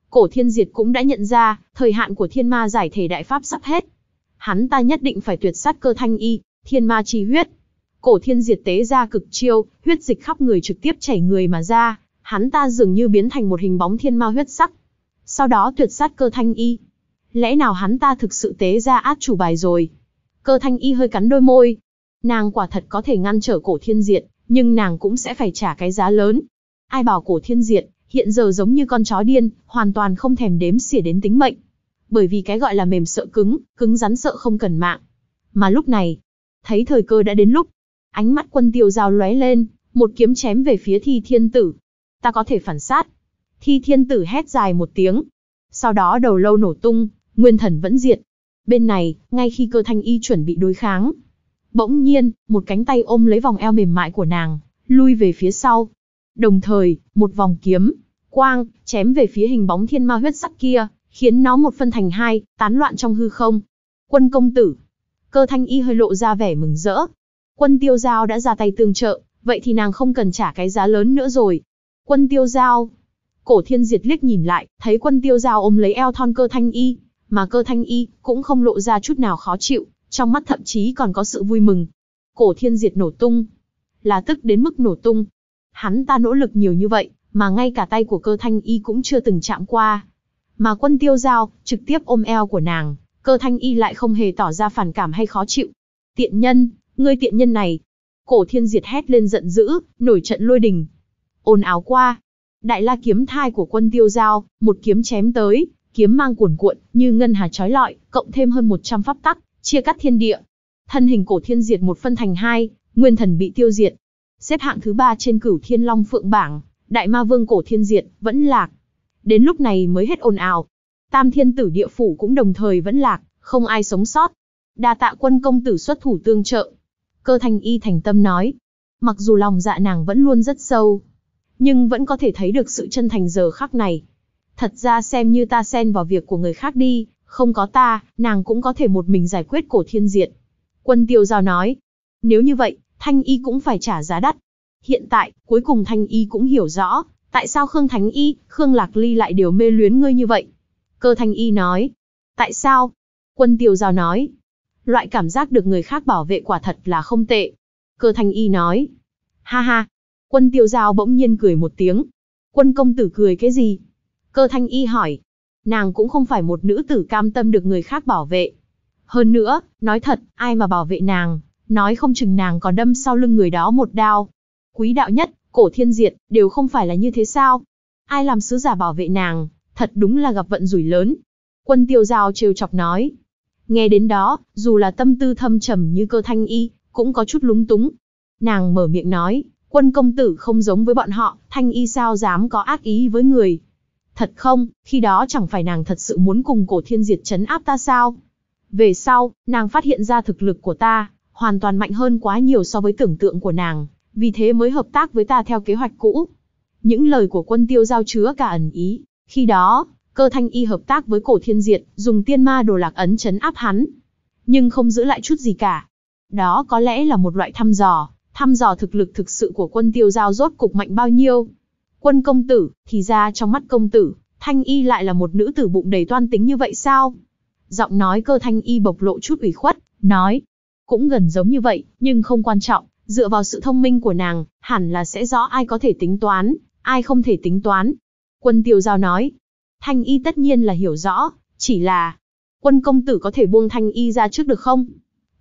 Cổ thiên diệt cũng đã nhận ra, thời hạn của thiên ma giải thể đại pháp sắp hết. Hắn ta nhất định phải tuyệt sát cơ thanh y, thiên ma chi huyết. Cổ thiên diệt tế ra cực chiêu, huyết dịch khắp người trực tiếp chảy người mà ra, hắn ta dường như biến thành một hình bóng thiên ma huyết sắc. Sau đó tuyệt sát cơ thanh y. Lẽ nào hắn ta thực sự tế ra át chủ bài rồi? Cơ thanh y hơi cắn đôi môi. Nàng quả thật có thể ngăn trở cổ thiên diệt, nhưng nàng cũng sẽ phải trả cái giá lớn. Ai bảo cổ thiên diệt, hiện giờ giống như con chó điên, hoàn toàn không thèm đếm xỉa đến tính mệnh. Bởi vì cái gọi là mềm sợ cứng, cứng rắn sợ không cần mạng. Mà lúc này, thấy thời cơ đã đến lúc, Ánh mắt quân tiêu dao lóe lên, một kiếm chém về phía thi thiên tử. Ta có thể phản sát. Thi thiên tử hét dài một tiếng. Sau đó đầu lâu nổ tung, nguyên thần vẫn diệt. Bên này, ngay khi cơ thanh y chuẩn bị đối kháng. Bỗng nhiên, một cánh tay ôm lấy vòng eo mềm mại của nàng, lui về phía sau. Đồng thời, một vòng kiếm, quang, chém về phía hình bóng thiên ma huyết sắc kia, khiến nó một phân thành hai, tán loạn trong hư không. Quân công tử. Cơ thanh y hơi lộ ra vẻ mừng rỡ, Quân tiêu giao đã ra tay tương trợ, vậy thì nàng không cần trả cái giá lớn nữa rồi. Quân tiêu giao. Cổ thiên diệt liếc nhìn lại, thấy quân tiêu giao ôm lấy eo thon cơ thanh y, mà cơ thanh y cũng không lộ ra chút nào khó chịu, trong mắt thậm chí còn có sự vui mừng. Cổ thiên diệt nổ tung. Là tức đến mức nổ tung. Hắn ta nỗ lực nhiều như vậy, mà ngay cả tay của cơ thanh y cũng chưa từng chạm qua. Mà quân tiêu giao, trực tiếp ôm eo của nàng, cơ thanh y lại không hề tỏ ra phản cảm hay khó chịu. Tiện nhân, Ngươi tiện nhân này. Cổ thiên diệt hét lên giận dữ, nổi trận lôi đình. Ồn áo qua. Đại la kiếm thai của quân tiêu giao, một kiếm chém tới, kiếm mang cuồn cuộn, như ngân hà trói lọi, cộng thêm hơn 100 pháp tắc, chia cắt thiên địa. Thân hình cổ thiên diệt một phân thành hai, nguyên thần bị tiêu diệt. Xếp hạng thứ ba trên cửu thiên long phượng bảng, đại ma vương cổ thiên diệt, vẫn lạc. Đến lúc này mới hết ồn ào. Tam thiên tử địa phủ cũng đồng thời vẫn lạc, không ai sống sót. Đa tạ quân công tử xuất thủ tương trợ, cơ thanh y thành tâm nói. Mặc dù lòng dạ nàng vẫn luôn rất sâu, nhưng vẫn có thể thấy được sự chân thành giờ khắc này. Thật ra xem như ta xen vào việc của người khác đi, không có ta, nàng cũng có thể một mình giải quyết cổ thiên diệt. Quân tiêu giao nói, nếu như vậy, thanh y cũng phải trả giá đắt. Hiện tại, cuối cùng thanh y cũng hiểu rõ, tại sao Khương Thánh y, Khương Lạc Ly lại đều mê luyến ngươi như vậy. Cơ thanh y nói, tại sao? Quân tiêu giao nói, loại cảm giác được người khác bảo vệ quả thật là không tệ. Cơ thanh y nói. Ha ha. Quân tiêu giao bỗng nhiên cười một tiếng. Quân công tử cười cái gì? Cơ thanh y hỏi. Nàng cũng không phải một nữ tử cam tâm được người khác bảo vệ. Hơn nữa, nói thật, ai mà bảo vệ nàng, nói không chừng nàng còn đâm sau lưng người đó một đao. Quý đạo nhất, cổ thiên diệt, đều không phải là như thế sao? Ai làm sứ giả bảo vệ nàng, thật đúng là gặp vận rủi lớn. Quân tiêu giao trêu chọc nói, Nghe đến đó, dù là tâm tư thâm trầm như cơ thanh y, cũng có chút lúng túng. Nàng mở miệng nói, quân công tử không giống với bọn họ, thanh y sao dám có ác ý với người. Thật không, khi đó chẳng phải nàng thật sự muốn cùng cổ thiên diệt chấn áp ta sao? Về sau, nàng phát hiện ra thực lực của ta, hoàn toàn mạnh hơn quá nhiều so với tưởng tượng của nàng, vì thế mới hợp tác với ta theo kế hoạch cũ. Những lời của quân tiêu giao chứa cả ẩn ý, khi đó, Cơ Thanh Y hợp tác với Cổ Thiên Diệt, dùng tiên ma đồ lạc ấn chấn áp hắn, nhưng không giữ lại chút gì cả. Đó có lẽ là một loại thăm dò, thăm dò thực lực thực sự của quân tiêu giao rốt cục mạnh bao nhiêu. Quân công tử, thì ra trong mắt công tử, Thanh Y lại là một nữ tử bụng đầy toan tính như vậy sao? Giọng nói cơ Thanh Y bộc lộ chút ủy khuất, nói, cũng gần giống như vậy, nhưng không quan trọng, dựa vào sự thông minh của nàng, hẳn là sẽ rõ ai có thể tính toán, ai không thể tính toán. Quân tiêu giao nói, Thanh y tất nhiên là hiểu rõ, chỉ là, quân công tử có thể buông thanh y ra trước được không?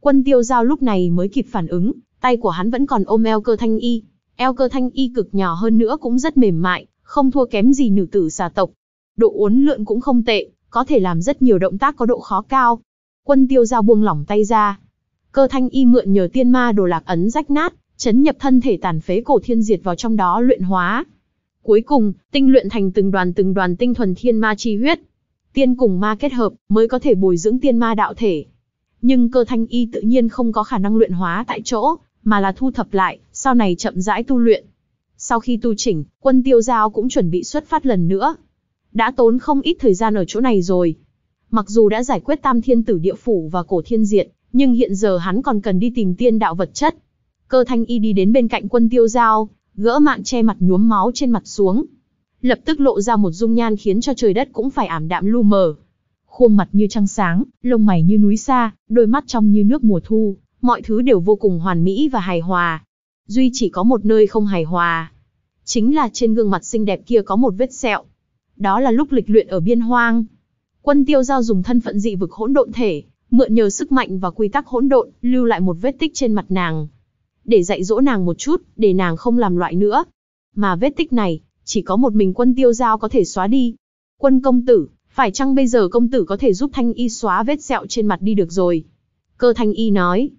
Quân tiêu giao lúc này mới kịp phản ứng, tay của hắn vẫn còn ôm eo cơ thanh y. Eo cơ thanh y cực nhỏ hơn nữa cũng rất mềm mại, không thua kém gì nữ tử xà tộc. Độ uốn lượn cũng không tệ, có thể làm rất nhiều động tác có độ khó cao. Quân tiêu giao buông lỏng tay ra. Cơ thanh y mượn nhờ tiên ma đồ lạc ấn rách nát, chấn nhập thân thể tàn phế cổ thiên diệt vào trong đó luyện hóa, Cuối cùng, tinh luyện thành từng đoàn từng đoàn tinh thuần thiên ma chi huyết. Tiên cùng ma kết hợp, mới có thể bồi dưỡng tiên ma đạo thể. Nhưng cơ thanh y tự nhiên không có khả năng luyện hóa tại chỗ, mà là thu thập lại, sau này chậm rãi tu luyện. Sau khi tu chỉnh, quân tiêu giao cũng chuẩn bị xuất phát lần nữa. Đã tốn không ít thời gian ở chỗ này rồi. Mặc dù đã giải quyết tam thiên tử địa phủ và cổ thiên diện, nhưng hiện giờ hắn còn cần đi tìm tiên đạo vật chất. Cơ thanh y đi đến bên cạnh quân tiêu giao, gỡ mạng che mặt nhuốm máu trên mặt xuống. Lập tức lộ ra một dung nhan khiến cho trời đất cũng phải ảm đạm lu mờ. Khuôn mặt như trăng sáng, lông mày như núi xa, đôi mắt trong như nước mùa thu, mọi thứ đều vô cùng hoàn mỹ và hài hòa. Duy chỉ có một nơi không hài hòa. Chính là trên gương mặt xinh đẹp kia có một vết sẹo. Đó là lúc lịch luyện ở biên hoang. Quân tiêu giao dùng thân phận dị vực hỗn độn thể, mượn nhờ sức mạnh và quy tắc hỗn độn, lưu lại một vết tích trên mặt nàng, để dạy dỗ nàng một chút, để nàng không làm loại nữa. Mà vết tích này, chỉ có một mình quân tiêu giao có thể xóa đi. Quân công tử, phải chăng bây giờ công tử có thể giúp Thanh Y xóa vết sẹo trên mặt đi được rồi? Cơ Thanh Y nói.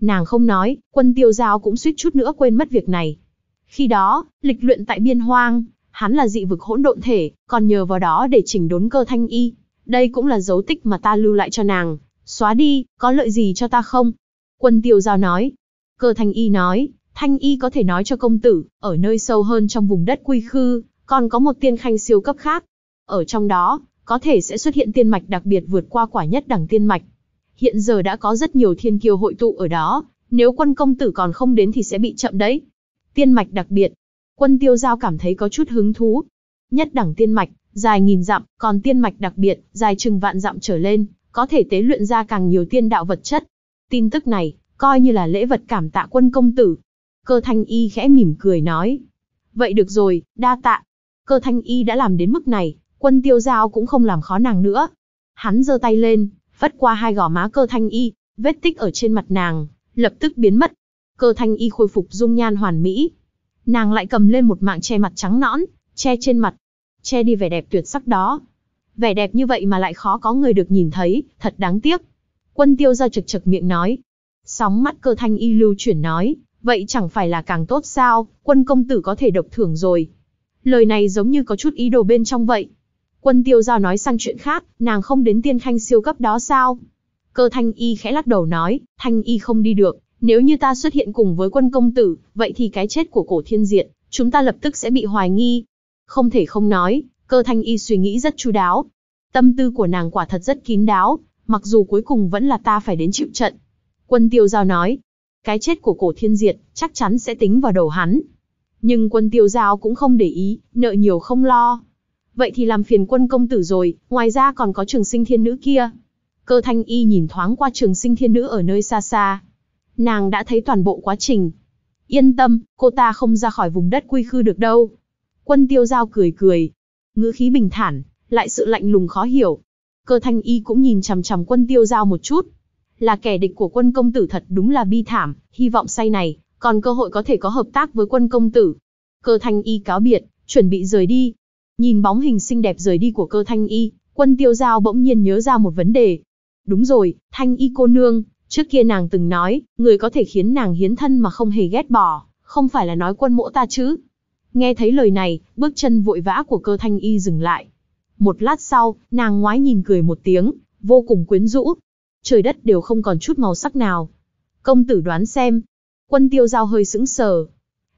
Nàng không nói, quân tiêu giao cũng suýt chút nữa quên mất việc này. Khi đó, lịch luyện tại biên hoang, hắn là dị vực hỗn độn thể, còn nhờ vào đó để chỉnh đốn cơ Thanh Y. Đây cũng là dấu tích mà ta lưu lại cho nàng, xóa đi, có lợi gì cho ta không? Quân tiêu giao nói. Cơ Thanh Y nói, Thanh Y có thể nói cho công tử, ở nơi sâu hơn trong vùng đất quy khư, còn có một tiên khanh siêu cấp khác. Ở trong đó, có thể sẽ xuất hiện tiên mạch đặc biệt vượt qua quả nhất đẳng tiên mạch. Hiện giờ đã có rất nhiều thiên kiêu hội tụ ở đó, nếu quân công tử còn không đến thì sẽ bị chậm đấy. Tiên mạch đặc biệt, quân tiêu giao cảm thấy có chút hứng thú. Nhất đẳng tiên mạch, dài nghìn dặm, còn tiên mạch đặc biệt, dài chừng vạn dặm trở lên, có thể tế luyện ra càng nhiều tiên đạo vật chất. Tin tức này, coi như là lễ vật cảm tạ quân công tử. Cơ thanh y khẽ mỉm cười nói. Vậy được rồi, đa tạ. Cơ thanh y đã làm đến mức này, quân tiêu giao cũng không làm khó nàng nữa. Hắn giơ tay lên, vất qua hai gò má cơ thanh y, vết tích ở trên mặt nàng, lập tức biến mất. Cơ thanh y khôi phục dung nhan hoàn mỹ. Nàng lại cầm lên một mạng che mặt trắng nõn, che trên mặt, che đi vẻ đẹp tuyệt sắc đó. Vẻ đẹp như vậy mà lại khó có người được nhìn thấy, thật đáng tiếc. Quân tiêu giao trực trực miệng nói, Sóng mắt cơ thanh y lưu chuyển nói, vậy chẳng phải là càng tốt sao, quân công tử có thể độc thưởng rồi. Lời này giống như có chút ý đồ bên trong vậy. Quân tiêu giao nói sang chuyện khác, nàng không đến tiên khanh siêu cấp đó sao? Cơ thanh y khẽ lắc đầu nói, thanh y không đi được, nếu như ta xuất hiện cùng với quân công tử, vậy thì cái chết của cổ thiên diện, chúng ta lập tức sẽ bị hoài nghi. Không thể không nói, cơ thanh y suy nghĩ rất chu đáo. Tâm tư của nàng quả thật rất kín đáo, mặc dù cuối cùng vẫn là ta phải đến chịu trận, Quân tiêu giao nói, cái chết của cổ thiên diệt chắc chắn sẽ tính vào đầu hắn. Nhưng quân tiêu giao cũng không để ý, nợ nhiều không lo. Vậy thì làm phiền quân công tử rồi, ngoài ra còn có trường sinh thiên nữ kia. Cơ thanh y nhìn thoáng qua trường sinh thiên nữ ở nơi xa xa. Nàng đã thấy toàn bộ quá trình. Yên tâm, cô ta không ra khỏi vùng đất quy khư được đâu. Quân tiêu giao cười cười. ngữ khí bình thản, lại sự lạnh lùng khó hiểu. Cơ thanh y cũng nhìn chằm chằm quân tiêu giao một chút là kẻ địch của quân công tử thật đúng là bi thảm, hy vọng say này, còn cơ hội có thể có hợp tác với quân công tử. Cơ thanh y cáo biệt, chuẩn bị rời đi. Nhìn bóng hình xinh đẹp rời đi của cơ thanh y, quân tiêu giao bỗng nhiên nhớ ra một vấn đề. Đúng rồi, thanh y cô nương, trước kia nàng từng nói, người có thể khiến nàng hiến thân mà không hề ghét bỏ, không phải là nói quân mỗ ta chứ. Nghe thấy lời này, bước chân vội vã của cơ thanh y dừng lại. Một lát sau, nàng ngoái nhìn cười một tiếng, vô cùng quyến rũ, trời đất đều không còn chút màu sắc nào. Công tử đoán xem. Quân tiêu giao hơi sững sờ.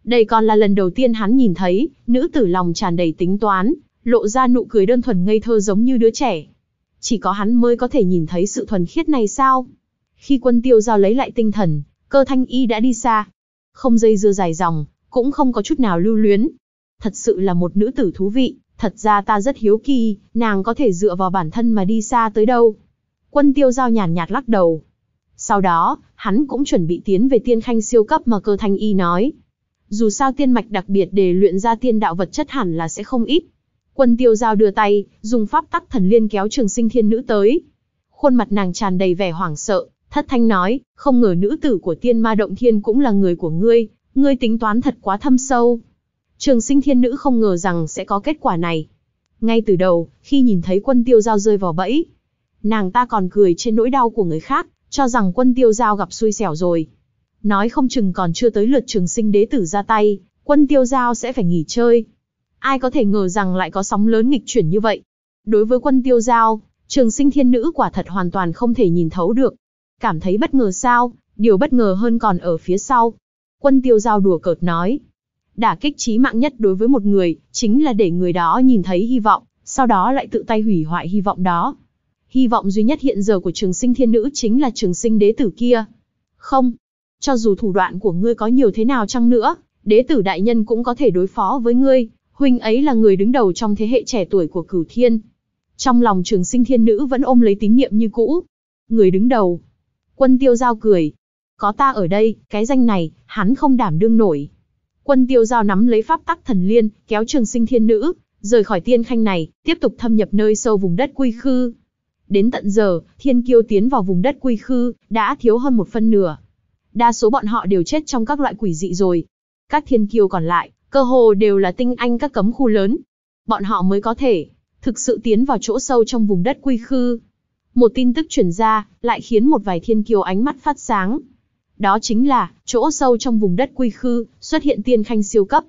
Đây còn là lần đầu tiên hắn nhìn thấy, nữ tử lòng tràn đầy tính toán, lộ ra nụ cười đơn thuần ngây thơ giống như đứa trẻ. Chỉ có hắn mới có thể nhìn thấy sự thuần khiết này sao? Khi quân tiêu giao lấy lại tinh thần, cơ thanh y đã đi xa. Không dây dưa dài dòng, cũng không có chút nào lưu luyến. Thật sự là một nữ tử thú vị, thật ra ta rất hiếu kỳ, nàng có thể dựa vào bản thân mà đi xa tới đâu. Quân tiêu giao nhàn nhạt lắc đầu. Sau đó, hắn cũng chuẩn bị tiến về tiên khanh siêu cấp mà cơ thanh y nói. Dù sao tiên mạch đặc biệt để luyện ra tiên đạo vật chất hẳn là sẽ không ít. Quân tiêu giao đưa tay, dùng pháp tắc thần liên kéo trường sinh thiên nữ tới. Khuôn mặt nàng tràn đầy vẻ hoảng sợ, thất thanh nói, không ngờ nữ tử của tiên ma động thiên cũng là người của ngươi, ngươi tính toán thật quá thâm sâu. Trường sinh thiên nữ không ngờ rằng sẽ có kết quả này. Ngay từ đầu, khi nhìn thấy quân tiêu giao rơi vào bẫy, nàng ta còn cười trên nỗi đau của người khác, cho rằng quân tiêu giao gặp xui xẻo rồi. Nói không chừng còn chưa tới lượt trường sinh đế tử ra tay, quân tiêu giao sẽ phải nghỉ chơi. Ai có thể ngờ rằng lại có sóng lớn nghịch chuyển như vậy. Đối với quân tiêu giao, trường sinh thiên nữ quả thật hoàn toàn không thể nhìn thấu được. Cảm thấy bất ngờ sao, điều bất ngờ hơn còn ở phía sau. Quân tiêu giao đùa cợt nói. Đả kích trí mạng nhất đối với một người, chính là để người đó nhìn thấy hy vọng, sau đó lại tự tay hủy hoại hy vọng đó hy vọng duy nhất hiện giờ của trường sinh thiên nữ chính là trường sinh đế tử kia. Không, cho dù thủ đoạn của ngươi có nhiều thế nào chăng nữa, đế tử đại nhân cũng có thể đối phó với ngươi, huynh ấy là người đứng đầu trong thế hệ trẻ tuổi của cửu thiên. Trong lòng trường sinh thiên nữ vẫn ôm lấy tín nhiệm như cũ. Người đứng đầu. Quân tiêu giao cười. Có ta ở đây, cái danh này, hắn không đảm đương nổi. Quân tiêu giao nắm lấy pháp tắc thần liên, kéo trường sinh thiên nữ, rời khỏi tiên khanh này, tiếp tục thâm nhập nơi sâu vùng đất quy khư, Đến tận giờ, thiên kiêu tiến vào vùng đất quy khư, đã thiếu hơn một phân nửa. Đa số bọn họ đều chết trong các loại quỷ dị rồi. Các thiên kiêu còn lại, cơ hồ đều là tinh anh các cấm khu lớn. Bọn họ mới có thể, thực sự tiến vào chỗ sâu trong vùng đất quy khư. Một tin tức chuyển ra, lại khiến một vài thiên kiêu ánh mắt phát sáng. Đó chính là, chỗ sâu trong vùng đất quy khư, xuất hiện tiên khanh siêu cấp.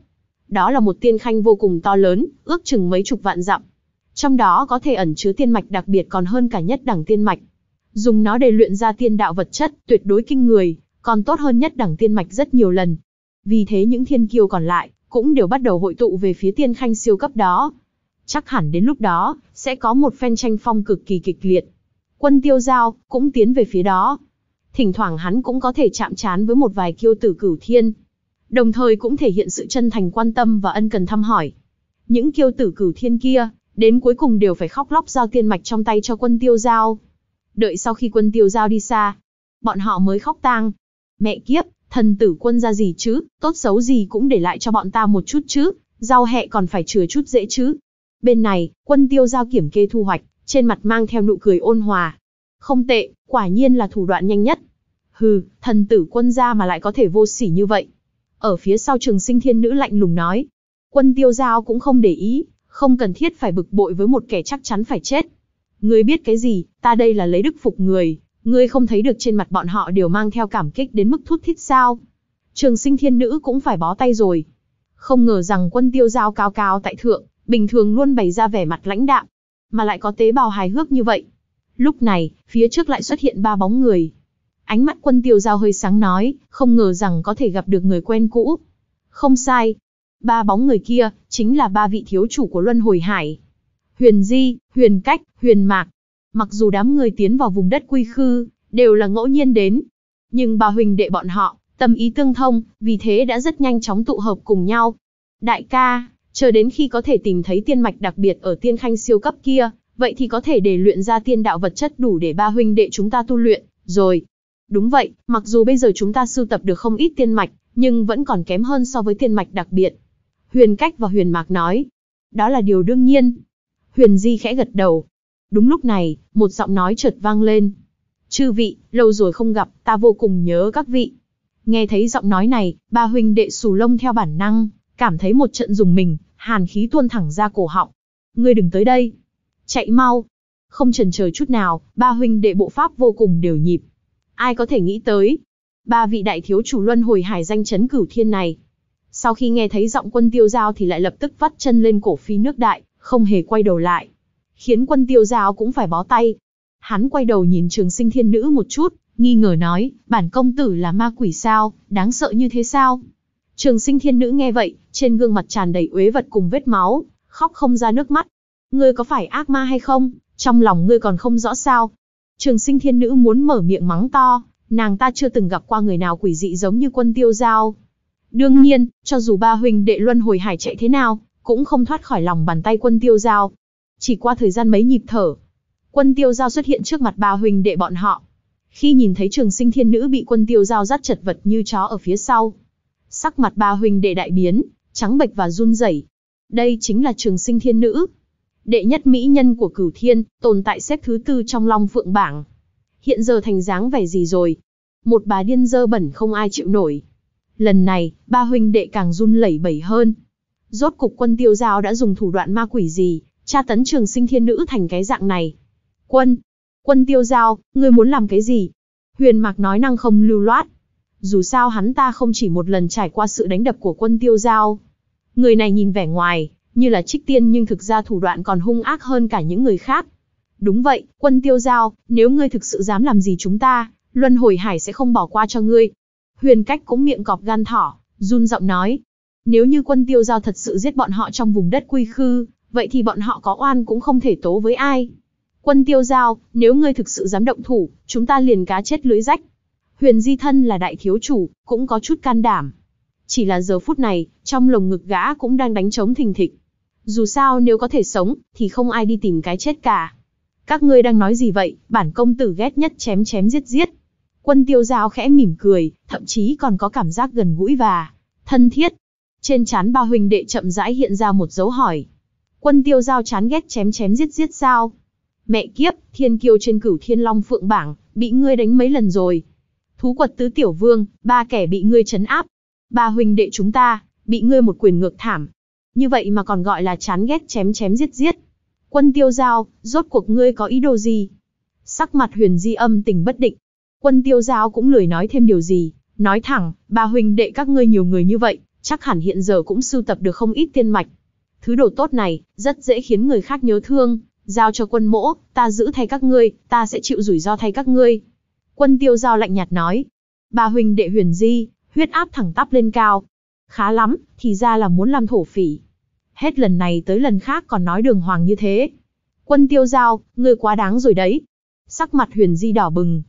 Đó là một tiên khanh vô cùng to lớn, ước chừng mấy chục vạn dặm trong đó có thể ẩn chứa tiên mạch đặc biệt còn hơn cả nhất đẳng tiên mạch. Dùng nó để luyện ra tiên đạo vật chất, tuyệt đối kinh người, còn tốt hơn nhất đẳng tiên mạch rất nhiều lần. Vì thế những thiên kiêu còn lại cũng đều bắt đầu hội tụ về phía tiên khanh siêu cấp đó. Chắc hẳn đến lúc đó sẽ có một phen tranh phong cực kỳ kịch liệt. Quân Tiêu Giao cũng tiến về phía đó. Thỉnh thoảng hắn cũng có thể chạm trán với một vài kiêu tử cửu thiên, đồng thời cũng thể hiện sự chân thành quan tâm và ân cần thăm hỏi. Những kiêu tử cửu thiên kia đến cuối cùng đều phải khóc lóc giao tiên mạch trong tay cho quân tiêu giao. Đợi sau khi quân tiêu giao đi xa, bọn họ mới khóc tang. Mẹ kiếp, thần tử quân ra gì chứ, tốt xấu gì cũng để lại cho bọn ta một chút chứ, giao hẹ còn phải chừa chút dễ chứ. Bên này, quân tiêu giao kiểm kê thu hoạch, trên mặt mang theo nụ cười ôn hòa. Không tệ, quả nhiên là thủ đoạn nhanh nhất. Hừ, thần tử quân gia mà lại có thể vô sỉ như vậy. Ở phía sau trường sinh thiên nữ lạnh lùng nói. Quân tiêu giao cũng không để ý, không cần thiết phải bực bội với một kẻ chắc chắn phải chết. Ngươi biết cái gì, ta đây là lấy đức phục người, ngươi không thấy được trên mặt bọn họ đều mang theo cảm kích đến mức thút thít sao. Trường sinh thiên nữ cũng phải bó tay rồi. Không ngờ rằng quân tiêu giao cao cao tại thượng, bình thường luôn bày ra vẻ mặt lãnh đạm, mà lại có tế bào hài hước như vậy. Lúc này, phía trước lại xuất hiện ba bóng người. Ánh mắt quân tiêu giao hơi sáng nói, không ngờ rằng có thể gặp được người quen cũ. Không sai, Ba bóng người kia, chính là ba vị thiếu chủ của Luân Hồi Hải. Huyền Di, Huyền Cách, Huyền Mạc. Mặc dù đám người tiến vào vùng đất quy khư, đều là ngẫu nhiên đến. Nhưng bà Huỳnh đệ bọn họ, tâm ý tương thông, vì thế đã rất nhanh chóng tụ hợp cùng nhau. Đại ca, chờ đến khi có thể tìm thấy tiên mạch đặc biệt ở tiên khanh siêu cấp kia, vậy thì có thể để luyện ra tiên đạo vật chất đủ để ba huynh đệ chúng ta tu luyện, rồi. Đúng vậy, mặc dù bây giờ chúng ta sưu tập được không ít tiên mạch, nhưng vẫn còn kém hơn so với tiên mạch đặc biệt. Huyền Cách và Huyền Mạc nói. Đó là điều đương nhiên. Huyền Di khẽ gật đầu. Đúng lúc này, một giọng nói chợt vang lên. Chư vị, lâu rồi không gặp, ta vô cùng nhớ các vị. Nghe thấy giọng nói này, ba huynh đệ sù lông theo bản năng, cảm thấy một trận dùng mình, hàn khí tuôn thẳng ra cổ họng. Ngươi đừng tới đây. Chạy mau. Không chần chờ chút nào, ba huynh đệ bộ pháp vô cùng đều nhịp. Ai có thể nghĩ tới. Ba vị đại thiếu chủ luân hồi hải danh chấn cửu thiên này, sau khi nghe thấy giọng quân tiêu giao thì lại lập tức vắt chân lên cổ phi nước đại, không hề quay đầu lại. Khiến quân tiêu giao cũng phải bó tay. Hắn quay đầu nhìn trường sinh thiên nữ một chút, nghi ngờ nói, bản công tử là ma quỷ sao, đáng sợ như thế sao? Trường sinh thiên nữ nghe vậy, trên gương mặt tràn đầy uế vật cùng vết máu, khóc không ra nước mắt. Ngươi có phải ác ma hay không? Trong lòng ngươi còn không rõ sao? Trường sinh thiên nữ muốn mở miệng mắng to, nàng ta chưa từng gặp qua người nào quỷ dị giống như quân tiêu giao, Đương nhiên, cho dù ba huynh đệ luân hồi hải chạy thế nào, cũng không thoát khỏi lòng bàn tay quân tiêu giao. Chỉ qua thời gian mấy nhịp thở, quân tiêu giao xuất hiện trước mặt ba huynh đệ bọn họ. Khi nhìn thấy trường sinh thiên nữ bị quân tiêu giao dắt chật vật như chó ở phía sau. Sắc mặt ba huynh đệ đại biến, trắng bệch và run rẩy. Đây chính là trường sinh thiên nữ. Đệ nhất mỹ nhân của cửu thiên, tồn tại xếp thứ tư trong long phượng bảng. Hiện giờ thành dáng vẻ gì rồi? Một bà điên dơ bẩn không ai chịu nổi. Lần này, ba huynh đệ càng run lẩy bẩy hơn. Rốt cục quân tiêu giao đã dùng thủ đoạn ma quỷ gì, tra tấn trường sinh thiên nữ thành cái dạng này. Quân, quân tiêu giao, ngươi muốn làm cái gì? Huyền Mạc nói năng không lưu loát. Dù sao hắn ta không chỉ một lần trải qua sự đánh đập của quân tiêu giao. Người này nhìn vẻ ngoài, như là trích tiên nhưng thực ra thủ đoạn còn hung ác hơn cả những người khác. Đúng vậy, quân tiêu giao, nếu ngươi thực sự dám làm gì chúng ta, Luân Hồi Hải sẽ không bỏ qua cho ngươi, Huyền cách cũng miệng cọp gan thỏ, run giọng nói. Nếu như quân tiêu giao thật sự giết bọn họ trong vùng đất quy khư, vậy thì bọn họ có oan cũng không thể tố với ai. Quân tiêu giao, nếu ngươi thực sự dám động thủ, chúng ta liền cá chết lưới rách. Huyền di thân là đại thiếu chủ, cũng có chút can đảm. Chỉ là giờ phút này, trong lồng ngực gã cũng đang đánh trống thình thịch. Dù sao nếu có thể sống, thì không ai đi tìm cái chết cả. Các ngươi đang nói gì vậy, bản công tử ghét nhất chém chém giết giết. Quân tiêu giao khẽ mỉm cười, thậm chí còn có cảm giác gần gũi và thân thiết. Trên chán ba huynh đệ chậm rãi hiện ra một dấu hỏi. Quân tiêu giao chán ghét chém chém giết giết sao. Mẹ kiếp, thiên kiêu trên cửu thiên long phượng bảng, bị ngươi đánh mấy lần rồi. Thú quật tứ tiểu vương, ba kẻ bị ngươi chấn áp. Ba huynh đệ chúng ta, bị ngươi một quyền ngược thảm. Như vậy mà còn gọi là chán ghét chém chém giết giết. Quân tiêu giao, rốt cuộc ngươi có ý đồ gì? Sắc mặt huyền di âm tình bất định, Quân tiêu giao cũng lười nói thêm điều gì, nói thẳng, ba huynh đệ các ngươi nhiều người như vậy, chắc hẳn hiện giờ cũng sưu tập được không ít tiên mạch. Thứ đồ tốt này, rất dễ khiến người khác nhớ thương, giao cho quân mỗ, ta giữ thay các ngươi, ta sẽ chịu rủi ro thay các ngươi. Quân tiêu giao lạnh nhạt nói, ba huynh đệ huyền di, huyết áp thẳng tắp lên cao. Khá lắm, thì ra là muốn làm thổ phỉ. Hết lần này tới lần khác còn nói đường hoàng như thế. Quân tiêu giao, ngươi quá đáng rồi đấy. Sắc mặt huyền di đỏ bừng,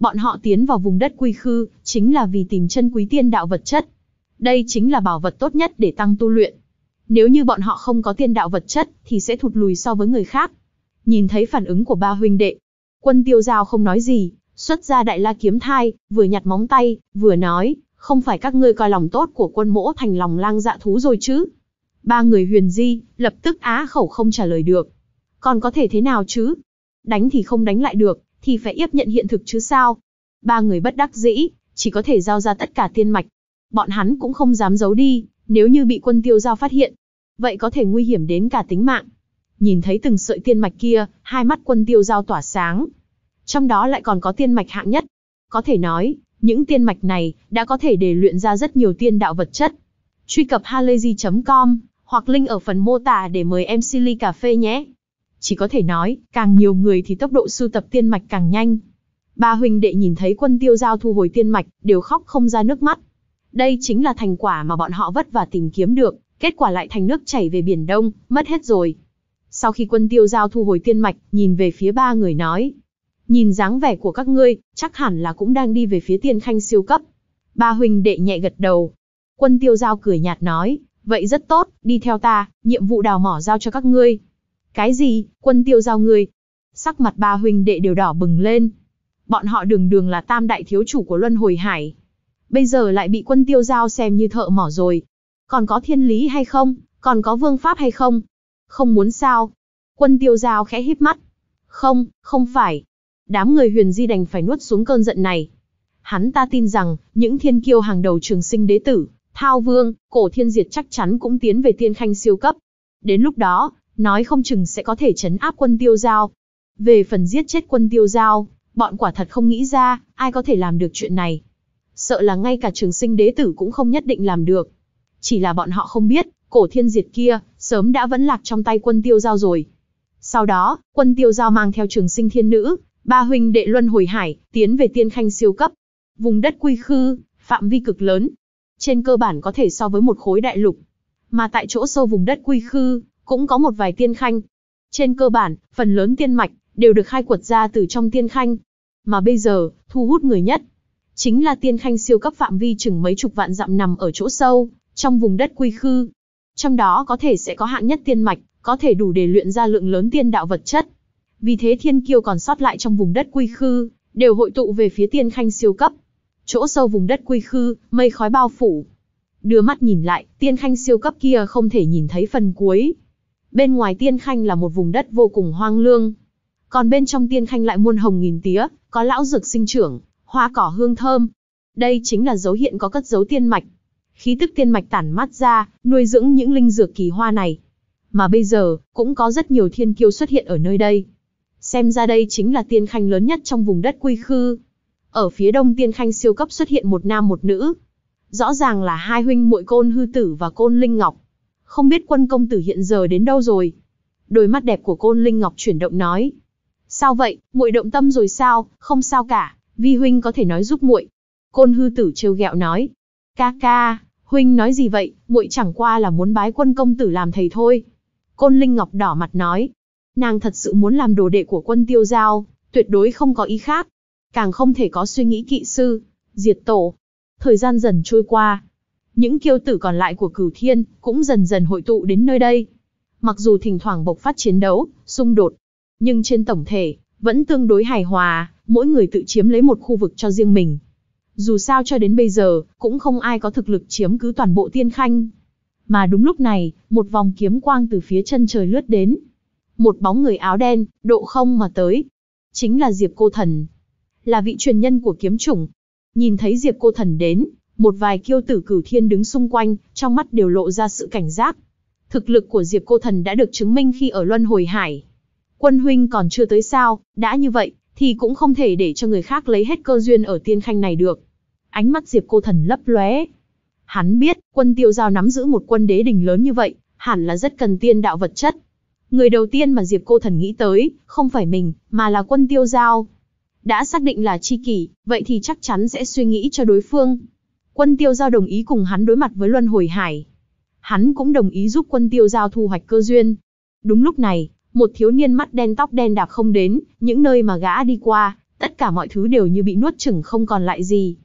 bọn họ tiến vào vùng đất quy khư, chính là vì tìm chân quý tiên đạo vật chất. Đây chính là bảo vật tốt nhất để tăng tu luyện. Nếu như bọn họ không có tiên đạo vật chất, thì sẽ thụt lùi so với người khác. Nhìn thấy phản ứng của ba huynh đệ, quân tiêu giao không nói gì, xuất ra đại la kiếm thai, vừa nhặt móng tay, vừa nói, không phải các ngươi coi lòng tốt của quân mỗ thành lòng lang dạ thú rồi chứ. Ba người huyền di, lập tức á khẩu không trả lời được. Còn có thể thế nào chứ? Đánh thì không đánh lại được, thì phải tiếp nhận hiện thực chứ sao. Ba người bất đắc dĩ, chỉ có thể giao ra tất cả tiên mạch. Bọn hắn cũng không dám giấu đi, nếu như bị quân tiêu giao phát hiện. Vậy có thể nguy hiểm đến cả tính mạng. Nhìn thấy từng sợi tiên mạch kia, hai mắt quân tiêu giao tỏa sáng. Trong đó lại còn có tiên mạch hạng nhất. Có thể nói, những tiên mạch này đã có thể để luyện ra rất nhiều tiên đạo vật chất. Truy cập halayzi.com hoặc link ở phần mô tả để mời em Silly Cà Phê nhé chỉ có thể nói, càng nhiều người thì tốc độ sưu tập tiên mạch càng nhanh. Ba huynh đệ nhìn thấy quân tiêu giao thu hồi tiên mạch, đều khóc không ra nước mắt. Đây chính là thành quả mà bọn họ vất vả tìm kiếm được, kết quả lại thành nước chảy về biển đông, mất hết rồi. Sau khi quân tiêu giao thu hồi tiên mạch, nhìn về phía ba người nói. Nhìn dáng vẻ của các ngươi, chắc hẳn là cũng đang đi về phía tiên khanh siêu cấp. Ba huynh đệ nhẹ gật đầu. Quân tiêu giao cười nhạt nói, vậy rất tốt, đi theo ta, nhiệm vụ đào mỏ giao cho các ngươi. Cái gì, quân tiêu giao người? Sắc mặt ba huynh đệ đều đỏ bừng lên. Bọn họ đường đường là tam đại thiếu chủ của Luân Hồi Hải. Bây giờ lại bị quân tiêu giao xem như thợ mỏ rồi. Còn có thiên lý hay không? Còn có vương pháp hay không? Không muốn sao? Quân tiêu giao khẽ híp mắt. Không, không phải. Đám người huyền di đành phải nuốt xuống cơn giận này. Hắn ta tin rằng, những thiên kiêu hàng đầu trường sinh đế tử, thao vương, cổ thiên diệt chắc chắn cũng tiến về tiên khanh siêu cấp. Đến lúc đó, nói không chừng sẽ có thể chấn áp quân tiêu giao. Về phần giết chết quân tiêu giao, bọn quả thật không nghĩ ra, ai có thể làm được chuyện này. Sợ là ngay cả trường sinh đế tử cũng không nhất định làm được. Chỉ là bọn họ không biết, cổ thiên diệt kia, sớm đã vẫn lạc trong tay quân tiêu giao rồi. Sau đó, quân tiêu giao mang theo trường sinh thiên nữ, ba huynh đệ luân hồi hải, tiến về tiên khanh siêu cấp. Vùng đất quy khư, phạm vi cực lớn. Trên cơ bản có thể so với một khối đại lục. Mà tại chỗ sâu vùng đất quy khư, cũng có một vài tiên khanh. Trên cơ bản, phần lớn tiên mạch đều được khai quật ra từ trong tiên khanh. Mà bây giờ, thu hút người nhất chính là tiên khanh siêu cấp phạm vi chừng mấy chục vạn dặm nằm ở chỗ sâu, trong vùng đất quy khư. Trong đó có thể sẽ có hạng nhất tiên mạch, có thể đủ để luyện ra lượng lớn tiên đạo vật chất. Vì thế thiên kiêu còn sót lại trong vùng đất quy khư, đều hội tụ về phía tiên khanh siêu cấp. Chỗ sâu vùng đất quy khư, mây khói bao phủ. Đưa mắt nhìn lại, tiên khanh siêu cấp kia không thể nhìn thấy phần cuối, Bên ngoài Tiên Khanh là một vùng đất vô cùng hoang lương. Còn bên trong Tiên Khanh lại muôn hồng nghìn tía, có lão dược sinh trưởng, hoa cỏ hương thơm. Đây chính là dấu hiện có cất dấu tiên mạch. Khí tức tiên mạch tản mát ra, nuôi dưỡng những linh dược kỳ hoa này. Mà bây giờ, cũng có rất nhiều thiên kiêu xuất hiện ở nơi đây. Xem ra đây chính là tiên khanh lớn nhất trong vùng đất quy khư. Ở phía đông tiên khanh siêu cấp xuất hiện một nam một nữ. Rõ ràng là hai huynh muội côn hư tử và côn linh ngọc không biết quân công tử hiện giờ đến đâu rồi? Đôi mắt đẹp của Côn Linh Ngọc chuyển động nói. Sao vậy, muội động tâm rồi sao, không sao cả, vi huynh có thể nói giúp muội. Côn hư tử trêu ghẹo nói. Ca ca, huynh nói gì vậy, muội chẳng qua là muốn bái quân công tử làm thầy thôi. Côn Linh Ngọc đỏ mặt nói. Nàng thật sự muốn làm đồ đệ của quân tiêu giao, tuyệt đối không có ý khác. Càng không thể có suy nghĩ kỵ sư, diệt tổ. Thời gian dần trôi qua, những kiêu tử còn lại của cửu thiên cũng dần dần hội tụ đến nơi đây. Mặc dù thỉnh thoảng bộc phát chiến đấu, xung đột, nhưng trên tổng thể, vẫn tương đối hài hòa, mỗi người tự chiếm lấy một khu vực cho riêng mình. Dù sao cho đến bây giờ, cũng không ai có thực lực chiếm cứ toàn bộ tiên khanh. Mà đúng lúc này, một vòng kiếm quang từ phía chân trời lướt đến. Một bóng người áo đen, độ không mà tới. Chính là Diệp Cô Thần. Là vị truyền nhân của kiếm chủng. Nhìn thấy Diệp Cô Thần đến, một vài kiêu tử cửu thiên đứng xung quanh, trong mắt đều lộ ra sự cảnh giác. Thực lực của Diệp Cô Thần đã được chứng minh khi ở Luân Hồi Hải. Quân huynh còn chưa tới sao, đã như vậy, thì cũng không thể để cho người khác lấy hết cơ duyên ở tiên khanh này được. Ánh mắt Diệp Cô Thần lấp lóe. Hắn biết, quân tiêu giao nắm giữ một quân đế đỉnh lớn như vậy, hẳn là rất cần tiên đạo vật chất. Người đầu tiên mà Diệp Cô Thần nghĩ tới, không phải mình, mà là quân tiêu giao. Đã xác định là chi kỷ, vậy thì chắc chắn sẽ suy nghĩ cho đối phương quân tiêu giao đồng ý cùng hắn đối mặt với luân hồi hải. Hắn cũng đồng ý giúp quân tiêu giao thu hoạch cơ duyên. Đúng lúc này, một thiếu niên mắt đen tóc đen đạp không đến, những nơi mà gã đi qua, tất cả mọi thứ đều như bị nuốt chửng không còn lại gì.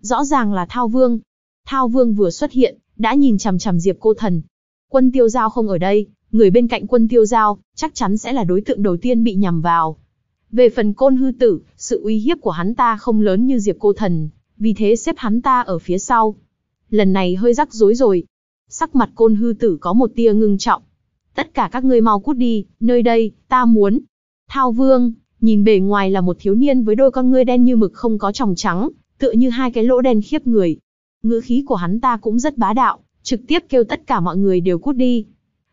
Rõ ràng là Thao Vương. Thao Vương vừa xuất hiện, đã nhìn chằm chằm Diệp Cô Thần. Quân tiêu giao không ở đây, người bên cạnh quân tiêu giao, chắc chắn sẽ là đối tượng đầu tiên bị nhằm vào. Về phần côn hư tử, sự uy hiếp của hắn ta không lớn như Diệp Cô Thần vì thế xếp hắn ta ở phía sau. Lần này hơi rắc rối rồi. Sắc mặt côn hư tử có một tia ngưng trọng. Tất cả các ngươi mau cút đi, nơi đây, ta muốn. Thao vương, nhìn bề ngoài là một thiếu niên với đôi con ngươi đen như mực không có tròng trắng, tựa như hai cái lỗ đen khiếp người. Ngữ khí của hắn ta cũng rất bá đạo, trực tiếp kêu tất cả mọi người đều cút đi.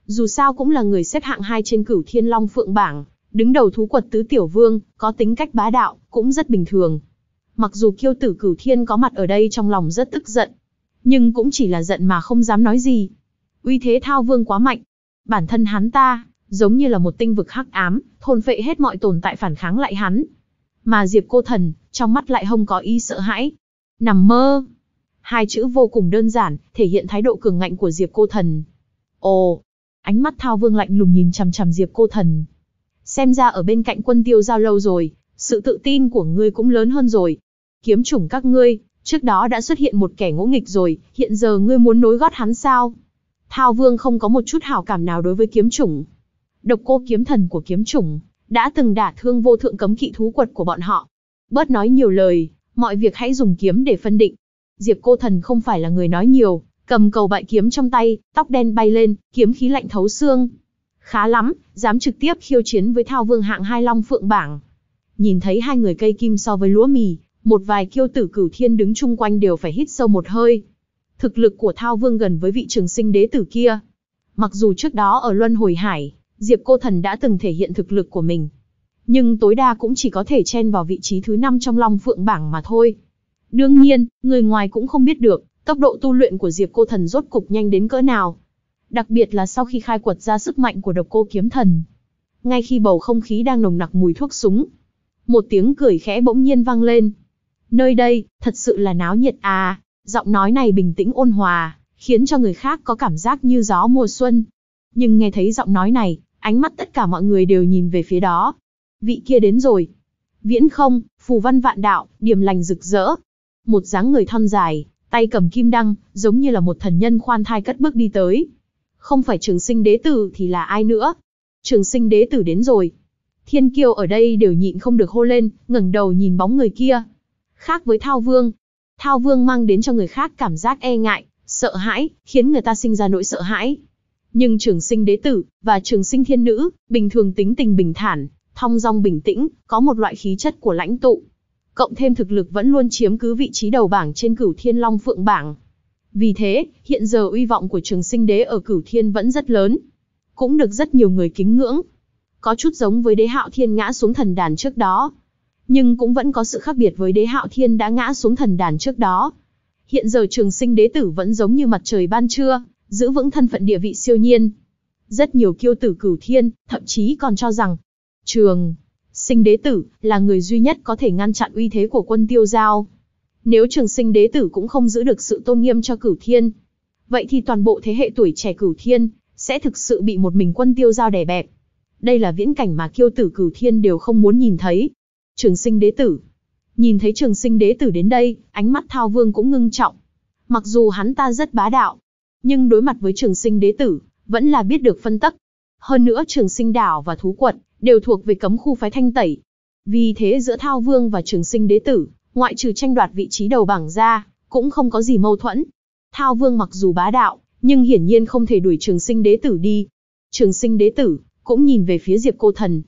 Dù sao cũng là người xếp hạng hai trên cửu thiên long phượng bảng, đứng đầu thú quật tứ tiểu vương, có tính cách bá đạo, cũng rất bình thường. Mặc dù kiêu tử cửu thiên có mặt ở đây trong lòng rất tức giận, nhưng cũng chỉ là giận mà không dám nói gì. Uy thế thao vương quá mạnh. Bản thân hắn ta, giống như là một tinh vực hắc ám, thôn phệ hết mọi tồn tại phản kháng lại hắn. Mà Diệp cô thần, trong mắt lại không có ý sợ hãi. Nằm mơ. Hai chữ vô cùng đơn giản, thể hiện thái độ cường ngạnh của Diệp cô thần. Ồ, ánh mắt thao vương lạnh lùng nhìn chằm chằm Diệp cô thần. Xem ra ở bên cạnh quân tiêu giao lâu rồi, sự tự tin của ngươi cũng lớn hơn rồi. Kiếm chủng các ngươi, trước đó đã xuất hiện một kẻ ngỗ nghịch rồi, hiện giờ ngươi muốn nối gót hắn sao? Thao Vương không có một chút hảo cảm nào đối với kiếm chủng. Độc cô kiếm thần của kiếm chủng, đã từng đả thương vô thượng cấm kỵ thú quật của bọn họ. Bớt nói nhiều lời, mọi việc hãy dùng kiếm để phân định. Diệp cô thần không phải là người nói nhiều, cầm cầu bại kiếm trong tay, tóc đen bay lên, kiếm khí lạnh thấu xương. Khá lắm, dám trực tiếp khiêu chiến với Thao Vương hạng hai long phượng bảng, Nhìn thấy hai người cây kim so với lúa mì, một vài kiêu tử cửu thiên đứng chung quanh đều phải hít sâu một hơi. Thực lực của Thao Vương gần với vị trường sinh đế tử kia. Mặc dù trước đó ở Luân Hồi Hải, Diệp Cô Thần đã từng thể hiện thực lực của mình. Nhưng tối đa cũng chỉ có thể chen vào vị trí thứ 5 trong Long Phượng Bảng mà thôi. Đương nhiên, người ngoài cũng không biết được, tốc độ tu luyện của Diệp Cô Thần rốt cục nhanh đến cỡ nào. Đặc biệt là sau khi khai quật ra sức mạnh của độc cô kiếm thần. Ngay khi bầu không khí đang nồng nặc mùi thuốc súng, một tiếng cười khẽ bỗng nhiên vang lên. Nơi đây, thật sự là náo nhiệt à, giọng nói này bình tĩnh ôn hòa, khiến cho người khác có cảm giác như gió mùa xuân. Nhưng nghe thấy giọng nói này, ánh mắt tất cả mọi người đều nhìn về phía đó. Vị kia đến rồi. Viễn không, phù văn vạn đạo, điềm lành rực rỡ. Một dáng người thon dài, tay cầm kim đăng, giống như là một thần nhân khoan thai cất bước đi tới. Không phải trường sinh đế tử thì là ai nữa? Trường sinh đế tử đến rồi, Thiên kiêu ở đây đều nhịn không được hô lên, ngẩng đầu nhìn bóng người kia. Khác với Thao Vương, Thao Vương mang đến cho người khác cảm giác e ngại, sợ hãi, khiến người ta sinh ra nỗi sợ hãi. Nhưng trường sinh đế tử và trường sinh thiên nữ, bình thường tính tình bình thản, thong dong bình tĩnh, có một loại khí chất của lãnh tụ. Cộng thêm thực lực vẫn luôn chiếm cứ vị trí đầu bảng trên cửu thiên long phượng bảng. Vì thế, hiện giờ uy vọng của trường sinh đế ở cửu thiên vẫn rất lớn. Cũng được rất nhiều người kính ngưỡng có chút giống với đế hạo thiên ngã xuống thần đàn trước đó. Nhưng cũng vẫn có sự khác biệt với đế hạo thiên đã ngã xuống thần đàn trước đó. Hiện giờ trường sinh đế tử vẫn giống như mặt trời ban trưa, giữ vững thân phận địa vị siêu nhiên. Rất nhiều kiêu tử cửu thiên, thậm chí còn cho rằng, trường sinh đế tử là người duy nhất có thể ngăn chặn uy thế của quân tiêu giao. Nếu trường sinh đế tử cũng không giữ được sự tôn nghiêm cho cửu thiên, vậy thì toàn bộ thế hệ tuổi trẻ cửu thiên sẽ thực sự bị một mình quân tiêu giao đè bẹp đây là viễn cảnh mà kiêu tử cửu thiên đều không muốn nhìn thấy. Trường sinh đế tử. Nhìn thấy trường sinh đế tử đến đây, ánh mắt thao vương cũng ngưng trọng. Mặc dù hắn ta rất bá đạo, nhưng đối mặt với trường sinh đế tử, vẫn là biết được phân tắc. Hơn nữa trường sinh đảo và thú quật, đều thuộc về cấm khu phái thanh tẩy. Vì thế giữa thao vương và trường sinh đế tử, ngoại trừ tranh đoạt vị trí đầu bảng ra, cũng không có gì mâu thuẫn. Thao vương mặc dù bá đạo, nhưng hiển nhiên không thể đuổi trường sinh đế tử đi. Trường sinh đế tử, cũng nhìn về phía Diệp Cô Thần.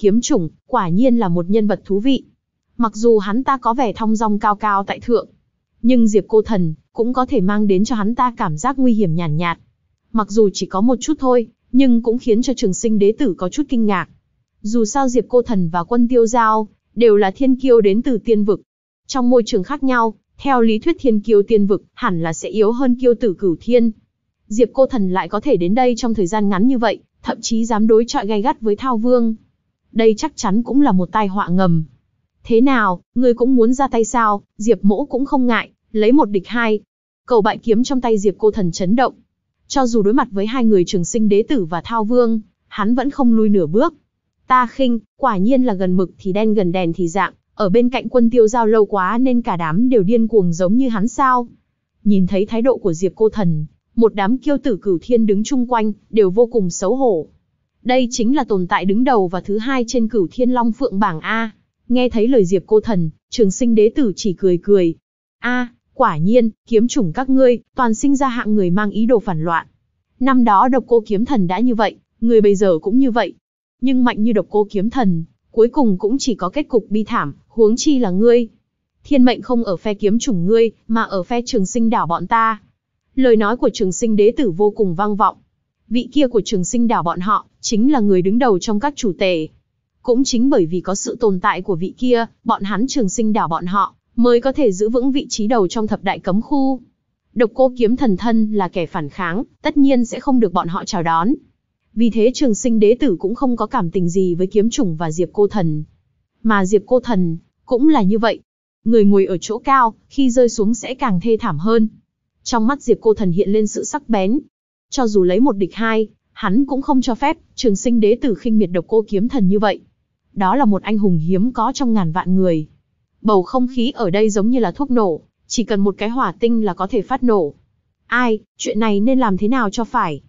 Kiếm chủng, quả nhiên là một nhân vật thú vị. Mặc dù hắn ta có vẻ thong dong cao cao tại thượng, nhưng Diệp Cô Thần cũng có thể mang đến cho hắn ta cảm giác nguy hiểm nhàn nhạt, nhạt. Mặc dù chỉ có một chút thôi, nhưng cũng khiến cho trường sinh đế tử có chút kinh ngạc. Dù sao Diệp Cô Thần và quân tiêu giao, đều là thiên kiêu đến từ tiên vực. Trong môi trường khác nhau, theo lý thuyết thiên kiêu tiên vực, hẳn là sẽ yếu hơn kiêu tử cửu thiên. Diệp Cô Thần lại có thể đến đây trong thời gian ngắn như vậy, thậm chí dám đối chọi gay gắt với Thao Vương. Đây chắc chắn cũng là một tai họa ngầm. Thế nào, ngươi cũng muốn ra tay sao, Diệp mỗ cũng không ngại, lấy một địch hai. Cầu bại kiếm trong tay Diệp cô thần chấn động. Cho dù đối mặt với hai người trường sinh đế tử và Thao Vương, hắn vẫn không lui nửa bước. Ta khinh, quả nhiên là gần mực thì đen gần đèn thì dạng, ở bên cạnh quân tiêu giao lâu quá nên cả đám đều điên cuồng giống như hắn sao. Nhìn thấy thái độ của Diệp cô thần, một đám kiêu tử cửu thiên đứng chung quanh, đều vô cùng xấu hổ. Đây chính là tồn tại đứng đầu và thứ hai trên cửu thiên long phượng bảng A. Nghe thấy lời diệp cô thần, trường sinh đế tử chỉ cười cười. A, quả nhiên, kiếm chủng các ngươi, toàn sinh ra hạng người mang ý đồ phản loạn. Năm đó độc cô kiếm thần đã như vậy, người bây giờ cũng như vậy. Nhưng mạnh như độc cô kiếm thần, cuối cùng cũng chỉ có kết cục bi thảm, huống chi là ngươi. Thiên mệnh không ở phe kiếm chủng ngươi, mà ở phe trường sinh đảo bọn ta lời nói của trường sinh đế tử vô cùng vang vọng. Vị kia của trường sinh đảo bọn họ, chính là người đứng đầu trong các chủ tể. Cũng chính bởi vì có sự tồn tại của vị kia, bọn hắn trường sinh đảo bọn họ, mới có thể giữ vững vị trí đầu trong thập đại cấm khu. Độc cô kiếm thần thân là kẻ phản kháng, tất nhiên sẽ không được bọn họ chào đón. Vì thế trường sinh đế tử cũng không có cảm tình gì với kiếm chủng và diệp cô thần. Mà diệp cô thần, cũng là như vậy. Người ngồi ở chỗ cao, khi rơi xuống sẽ càng thê thảm hơn. Trong mắt Diệp Cô Thần hiện lên sự sắc bén. Cho dù lấy một địch hai, hắn cũng không cho phép trường sinh đế tử khinh miệt độc cô kiếm thần như vậy. Đó là một anh hùng hiếm có trong ngàn vạn người. Bầu không khí ở đây giống như là thuốc nổ, chỉ cần một cái hỏa tinh là có thể phát nổ. Ai, chuyện này nên làm thế nào cho phải?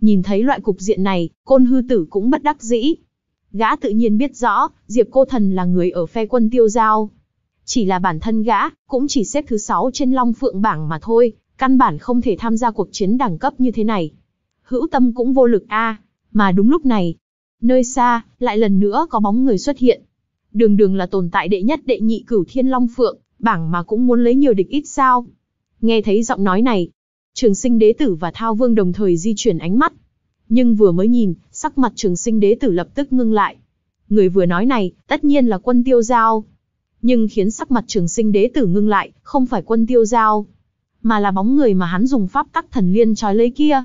Nhìn thấy loại cục diện này, côn hư tử cũng bất đắc dĩ. Gã tự nhiên biết rõ, Diệp Cô Thần là người ở phe quân tiêu giao. Chỉ là bản thân gã, cũng chỉ xếp thứ sáu trên long phượng bảng mà thôi, căn bản không thể tham gia cuộc chiến đẳng cấp như thế này. Hữu tâm cũng vô lực a, mà đúng lúc này, nơi xa, lại lần nữa có bóng người xuất hiện. Đường đường là tồn tại đệ nhất đệ nhị cửu thiên long phượng, bảng mà cũng muốn lấy nhiều địch ít sao. Nghe thấy giọng nói này, trường sinh đế tử và thao vương đồng thời di chuyển ánh mắt. Nhưng vừa mới nhìn, sắc mặt trường sinh đế tử lập tức ngưng lại. Người vừa nói này, tất nhiên là quân tiêu giao. Nhưng khiến sắc mặt trường sinh đế tử ngưng lại, không phải quân tiêu giao, mà là bóng người mà hắn dùng pháp tắc thần liên trói lấy kia.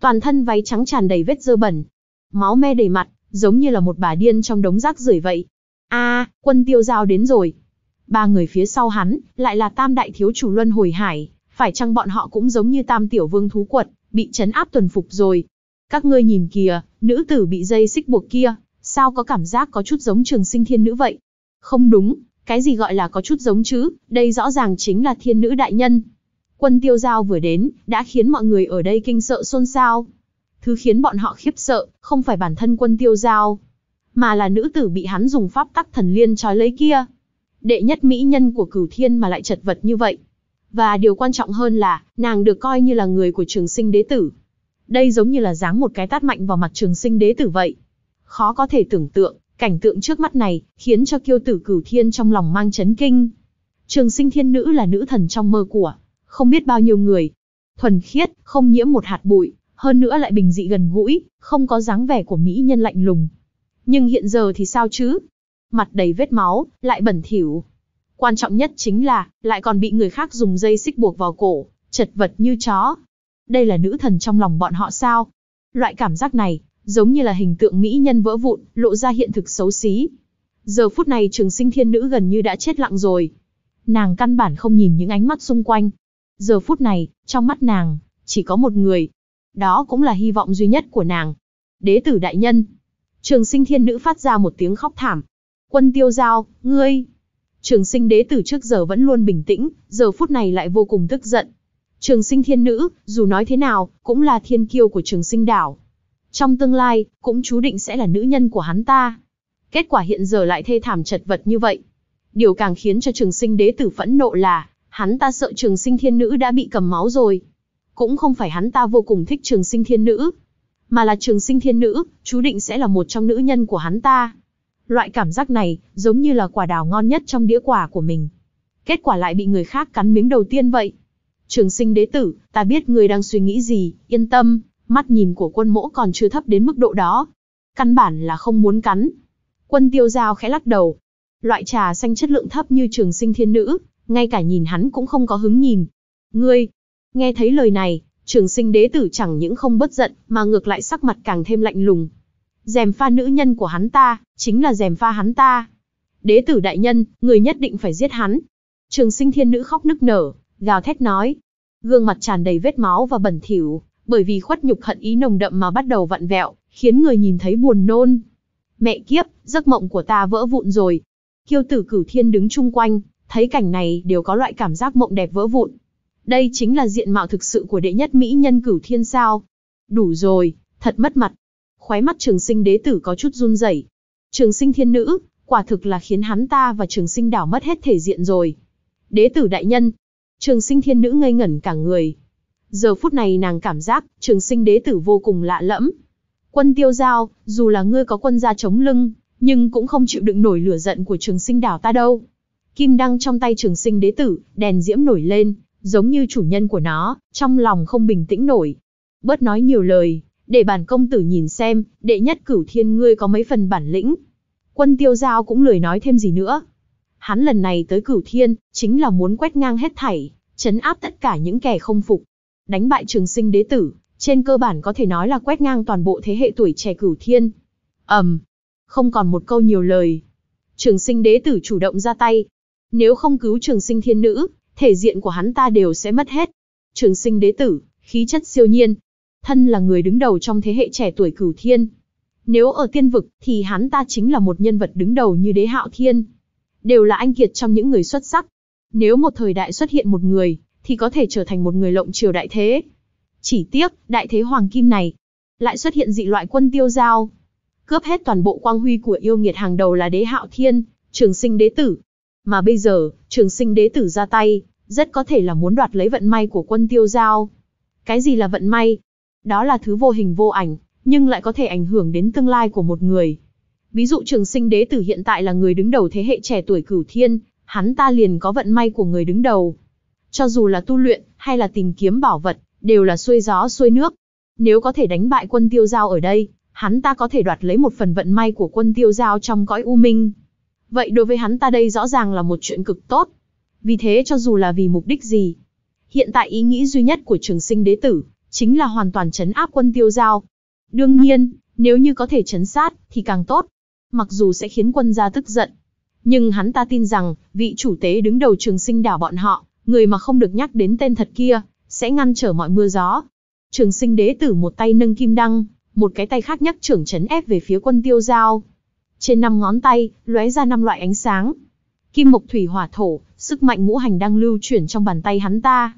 Toàn thân váy trắng tràn đầy vết dơ bẩn, máu me đầy mặt, giống như là một bà điên trong đống rác rưởi vậy. A, quân tiêu giao đến rồi. Ba người phía sau hắn, lại là tam đại thiếu chủ luân hồi hải, phải chăng bọn họ cũng giống như tam tiểu vương thú quật, bị chấn áp tuần phục rồi. Các ngươi nhìn kìa, nữ tử bị dây xích buộc kia, sao có cảm giác có chút giống trường sinh thiên nữ vậy? Không đúng, cái gì gọi là có chút giống chứ, đây rõ ràng chính là thiên nữ đại nhân. Quân tiêu giao vừa đến, đã khiến mọi người ở đây kinh sợ xôn xao. Thứ khiến bọn họ khiếp sợ, không phải bản thân quân tiêu giao, mà là nữ tử bị hắn dùng pháp tắc thần liên trói lấy kia. Đệ nhất mỹ nhân của cửu thiên mà lại chật vật như vậy. Và điều quan trọng hơn là, nàng được coi như là người của trường sinh đế tử. Đây giống như là giáng một cái tát mạnh vào mặt trường sinh đế tử vậy. Khó có thể tưởng tượng, cảnh tượng trước mắt này, khiến cho kiêu tử cửu thiên trong lòng mang chấn kinh. Trường sinh thiên nữ là nữ thần trong mơ của không biết bao nhiêu người. Thuần khiết, không nhiễm một hạt bụi, hơn nữa lại bình dị gần gũi, không có dáng vẻ của mỹ nhân lạnh lùng. Nhưng hiện giờ thì sao chứ? Mặt đầy vết máu, lại bẩn thỉu. Quan trọng nhất chính là, lại còn bị người khác dùng dây xích buộc vào cổ, chật vật như chó. Đây là nữ thần trong lòng bọn họ sao? Loại cảm giác này, giống như là hình tượng mỹ nhân vỡ vụn, lộ ra hiện thực xấu xí. Giờ phút này trường sinh thiên nữ gần như đã chết lặng rồi. Nàng căn bản không nhìn những ánh mắt xung quanh, Giờ phút này, trong mắt nàng, chỉ có một người. Đó cũng là hy vọng duy nhất của nàng. Đế tử đại nhân. Trường sinh thiên nữ phát ra một tiếng khóc thảm. Quân tiêu giao, ngươi. Trường sinh đế tử trước giờ vẫn luôn bình tĩnh, giờ phút này lại vô cùng tức giận. Trường sinh thiên nữ, dù nói thế nào, cũng là thiên kiêu của trường sinh đảo. Trong tương lai, cũng chú định sẽ là nữ nhân của hắn ta. Kết quả hiện giờ lại thê thảm chật vật như vậy. Điều càng khiến cho trường sinh đế tử phẫn nộ là, hắn ta sợ trường sinh thiên nữ đã bị cầm máu rồi. Cũng không phải hắn ta vô cùng thích trường sinh thiên nữ, mà là trường sinh thiên nữ, chú định sẽ là một trong nữ nhân của hắn ta. Loại cảm giác này, giống như là quả đào ngon nhất trong đĩa quả của mình. Kết quả lại bị người khác cắn miếng đầu tiên vậy. Trường sinh đế tử, ta biết người đang suy nghĩ gì, yên tâm, mắt nhìn của quân mỗ còn chưa thấp đến mức độ đó. Căn bản là không muốn cắn. Quân tiêu giao khẽ lắc đầu. Loại trà xanh chất lượng thấp như trường sinh thiên nữ, ngay cả nhìn hắn cũng không có hứng nhìn. Ngươi, nghe thấy lời này, trường sinh đế tử chẳng những không bất giận, mà ngược lại sắc mặt càng thêm lạnh lùng. Dèm pha nữ nhân của hắn ta, chính là dèm pha hắn ta. Đế tử đại nhân, người nhất định phải giết hắn. Trường sinh thiên nữ khóc nức nở, gào thét nói. Gương mặt tràn đầy vết máu và bẩn thỉu, bởi vì khuất nhục hận ý nồng đậm mà bắt đầu vặn vẹo, khiến người nhìn thấy buồn nôn. Mẹ kiếp, giấc mộng của ta vỡ vụn rồi. Kiêu tử cửu thiên đứng chung quanh, thấy cảnh này đều có loại cảm giác mộng đẹp vỡ vụn. Đây chính là diện mạo thực sự của đệ nhất mỹ nhân cửu thiên sao. Đủ rồi, thật mất mặt. Khóe mắt trường sinh đế tử có chút run rẩy. Trường sinh thiên nữ, quả thực là khiến hắn ta và trường sinh đảo mất hết thể diện rồi. Đế tử đại nhân, trường sinh thiên nữ ngây ngẩn cả người. Giờ phút này nàng cảm giác trường sinh đế tử vô cùng lạ lẫm. Quân tiêu giao, dù là ngươi có quân gia chống lưng, nhưng cũng không chịu đựng nổi lửa giận của trường sinh đảo ta đâu. Kim đăng trong tay trường sinh đế tử, đèn diễm nổi lên, giống như chủ nhân của nó, trong lòng không bình tĩnh nổi. Bớt nói nhiều lời, để bản công tử nhìn xem, đệ nhất cửu thiên ngươi có mấy phần bản lĩnh. Quân tiêu giao cũng lười nói thêm gì nữa. Hắn lần này tới cửu thiên, chính là muốn quét ngang hết thảy, chấn áp tất cả những kẻ không phục. Đánh bại trường sinh đế tử, trên cơ bản có thể nói là quét ngang toàn bộ thế hệ tuổi trẻ cửu thiên. Ẩm, um, không còn một câu nhiều lời. Trường sinh đế tử chủ động ra tay, nếu không cứu trường sinh thiên nữ, thể diện của hắn ta đều sẽ mất hết. Trường sinh đế tử, khí chất siêu nhiên. Thân là người đứng đầu trong thế hệ trẻ tuổi cửu thiên. Nếu ở tiên vực, thì hắn ta chính là một nhân vật đứng đầu như đế hạo thiên. Đều là anh kiệt trong những người xuất sắc. Nếu một thời đại xuất hiện một người, thì có thể trở thành một người lộng triều đại thế. Chỉ tiếc, đại thế hoàng kim này, lại xuất hiện dị loại quân tiêu giao. Cướp hết toàn bộ quang huy của yêu nghiệt hàng đầu là đế hạo thiên, trường sinh đế tử, mà bây giờ, trường sinh đế tử ra tay, rất có thể là muốn đoạt lấy vận may của quân tiêu giao. Cái gì là vận may? Đó là thứ vô hình vô ảnh, nhưng lại có thể ảnh hưởng đến tương lai của một người. Ví dụ trường sinh đế tử hiện tại là người đứng đầu thế hệ trẻ tuổi cửu thiên, hắn ta liền có vận may của người đứng đầu. Cho dù là tu luyện, hay là tìm kiếm bảo vật, đều là xuôi gió xuôi nước. Nếu có thể đánh bại quân tiêu giao ở đây, hắn ta có thể đoạt lấy một phần vận may của quân tiêu giao trong cõi U Minh. Vậy đối với hắn ta đây rõ ràng là một chuyện cực tốt. Vì thế cho dù là vì mục đích gì, hiện tại ý nghĩ duy nhất của trường sinh đế tử, chính là hoàn toàn chấn áp quân tiêu giao. Đương nhiên, nếu như có thể chấn sát, thì càng tốt. Mặc dù sẽ khiến quân gia tức giận, nhưng hắn ta tin rằng, vị chủ tế đứng đầu trường sinh đảo bọn họ, người mà không được nhắc đến tên thật kia, sẽ ngăn trở mọi mưa gió. Trường sinh đế tử một tay nâng kim đăng, một cái tay khác nhắc trưởng chấn ép về phía quân tiêu giao. Trên năm ngón tay, lóe ra năm loại ánh sáng. Kim mộc thủy hỏa thổ, sức mạnh ngũ hành đang lưu chuyển trong bàn tay hắn ta.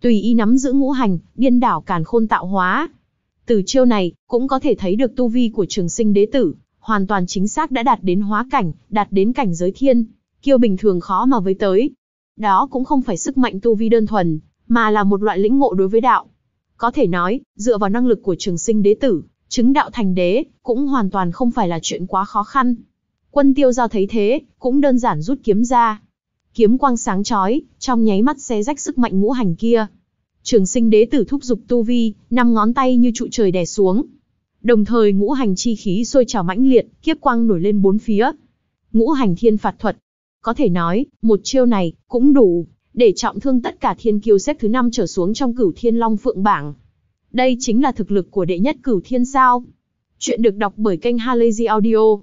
Tùy ý nắm giữ ngũ hành, điên đảo càn khôn tạo hóa. Từ chiêu này, cũng có thể thấy được tu vi của trường sinh đế tử, hoàn toàn chính xác đã đạt đến hóa cảnh, đạt đến cảnh giới thiên, kiêu bình thường khó mà với tới. Đó cũng không phải sức mạnh tu vi đơn thuần, mà là một loại lĩnh ngộ đối với đạo. Có thể nói, dựa vào năng lực của trường sinh đế tử, chứng đạo thành đế, cũng hoàn toàn không phải là chuyện quá khó khăn. Quân tiêu giao thấy thế, cũng đơn giản rút kiếm ra. Kiếm quang sáng chói, trong nháy mắt xé rách sức mạnh ngũ hành kia. Trường sinh đế tử thúc dục tu vi, năm ngón tay như trụ trời đè xuống. Đồng thời ngũ hành chi khí sôi trào mãnh liệt, kiếp quang nổi lên bốn phía. Ngũ hành thiên phạt thuật. Có thể nói, một chiêu này, cũng đủ, để trọng thương tất cả thiên kiêu xếp thứ năm trở xuống trong cửu thiên long phượng bảng. Đây chính là thực lực của đệ nhất cửu thiên sao. Chuyện được đọc bởi kênh Halazy Audio.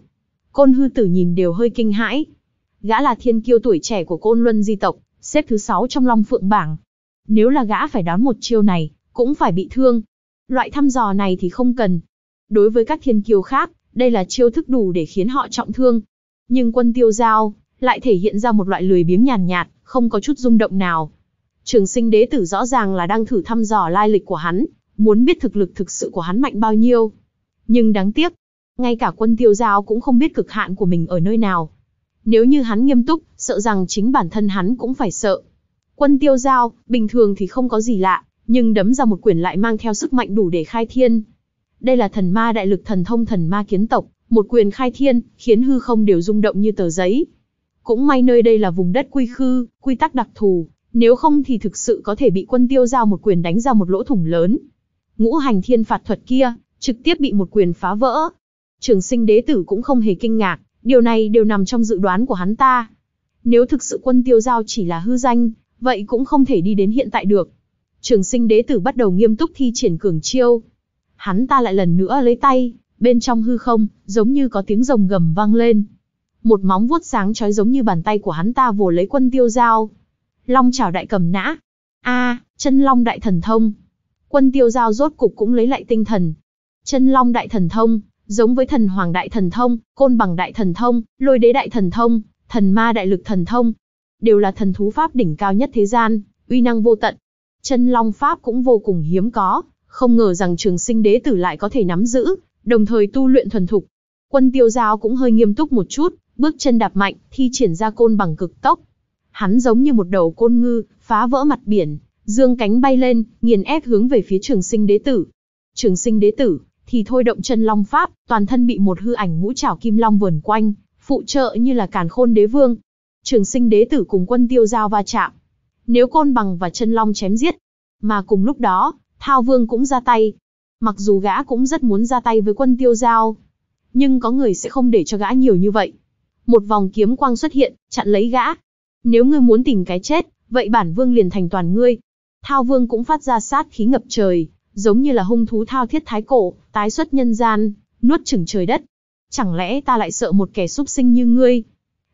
Côn hư tử nhìn đều hơi kinh hãi. Gã là thiên kiêu tuổi trẻ của côn luân di tộc, xếp thứ 6 trong long phượng bảng. Nếu là gã phải đón một chiêu này, cũng phải bị thương. Loại thăm dò này thì không cần. Đối với các thiên kiêu khác, đây là chiêu thức đủ để khiến họ trọng thương. Nhưng quân tiêu giao, lại thể hiện ra một loại lười biếng nhàn nhạt, nhạt, không có chút rung động nào. Trường sinh đế tử rõ ràng là đang thử thăm dò lai lịch của hắn, muốn biết thực lực thực sự của hắn mạnh bao nhiêu. Nhưng đáng tiếc, ngay cả quân tiêu giao cũng không biết cực hạn của mình ở nơi nào. Nếu như hắn nghiêm túc, sợ rằng chính bản thân hắn cũng phải sợ. Quân tiêu giao, bình thường thì không có gì lạ, nhưng đấm ra một quyền lại mang theo sức mạnh đủ để khai thiên. Đây là thần ma đại lực thần thông thần ma kiến tộc, một quyền khai thiên, khiến hư không đều rung động như tờ giấy. Cũng may nơi đây là vùng đất quy khư, quy tắc đặc thù, nếu không thì thực sự có thể bị quân tiêu giao một quyền đánh ra một lỗ thủng lớn ngũ hành thiên phạt thuật kia, trực tiếp bị một quyền phá vỡ. Trường sinh đế tử cũng không hề kinh ngạc, điều này đều nằm trong dự đoán của hắn ta. Nếu thực sự quân tiêu giao chỉ là hư danh, vậy cũng không thể đi đến hiện tại được. Trường sinh đế tử bắt đầu nghiêm túc thi triển cường chiêu. Hắn ta lại lần nữa lấy tay, bên trong hư không, giống như có tiếng rồng gầm vang lên. Một móng vuốt sáng trói giống như bàn tay của hắn ta vồ lấy quân tiêu giao. Long chảo đại cầm nã. a chân long đại thần thông quân tiêu giao rốt cục cũng lấy lại tinh thần. Chân long đại thần thông, giống với thần hoàng đại thần thông, côn bằng đại thần thông, lôi đế đại thần thông, thần ma đại lực thần thông, đều là thần thú pháp đỉnh cao nhất thế gian, uy năng vô tận. Chân long pháp cũng vô cùng hiếm có, không ngờ rằng trường sinh đế tử lại có thể nắm giữ, đồng thời tu luyện thuần thục. Quân tiêu giao cũng hơi nghiêm túc một chút, bước chân đạp mạnh, thi triển ra côn bằng cực tốc. Hắn giống như một đầu côn ngư, phá vỡ mặt biển, dương cánh bay lên, nghiền ép hướng về phía trường sinh đế tử. Trường sinh đế tử, thì thôi động chân long pháp, toàn thân bị một hư ảnh ngũ trảo kim long vườn quanh, phụ trợ như là càn khôn đế vương. Trường sinh đế tử cùng quân tiêu giao va chạm. Nếu côn bằng và chân long chém giết, mà cùng lúc đó, thao vương cũng ra tay. Mặc dù gã cũng rất muốn ra tay với quân tiêu giao, nhưng có người sẽ không để cho gã nhiều như vậy. Một vòng kiếm quang xuất hiện, chặn lấy gã. Nếu ngươi muốn tìm cái chết, vậy bản vương liền thành toàn ngươi, Thao Vương cũng phát ra sát khí ngập trời, giống như là hung thú thao thiết thái cổ, tái xuất nhân gian, nuốt chửng trời đất. Chẳng lẽ ta lại sợ một kẻ súc sinh như ngươi?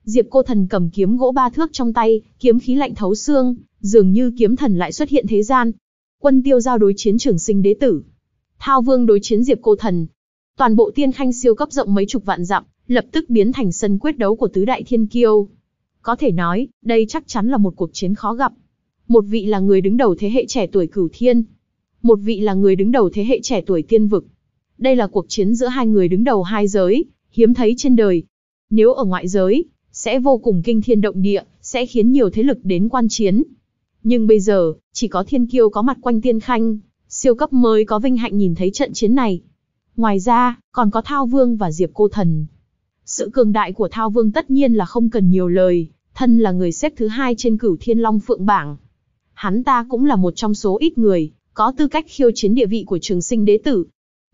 Diệp Cô Thần cầm kiếm gỗ ba thước trong tay, kiếm khí lạnh thấu xương, dường như kiếm thần lại xuất hiện thế gian. Quân Tiêu giao đối chiến Trường Sinh đế tử, Thao Vương đối chiến Diệp Cô Thần. Toàn bộ tiên khanh siêu cấp rộng mấy chục vạn dặm, lập tức biến thành sân quyết đấu của tứ đại thiên kiêu. Có thể nói, đây chắc chắn là một cuộc chiến khó gặp một vị là người đứng đầu thế hệ trẻ tuổi cửu thiên, một vị là người đứng đầu thế hệ trẻ tuổi tiên vực. Đây là cuộc chiến giữa hai người đứng đầu hai giới, hiếm thấy trên đời. Nếu ở ngoại giới, sẽ vô cùng kinh thiên động địa, sẽ khiến nhiều thế lực đến quan chiến. Nhưng bây giờ, chỉ có thiên kiêu có mặt quanh tiên khanh, siêu cấp mới có vinh hạnh nhìn thấy trận chiến này. Ngoài ra, còn có Thao Vương và Diệp Cô Thần. Sự cường đại của Thao Vương tất nhiên là không cần nhiều lời, thân là người xếp thứ hai trên cửu thiên long phượng bảng, hắn ta cũng là một trong số ít người, có tư cách khiêu chiến địa vị của trường sinh đế tử.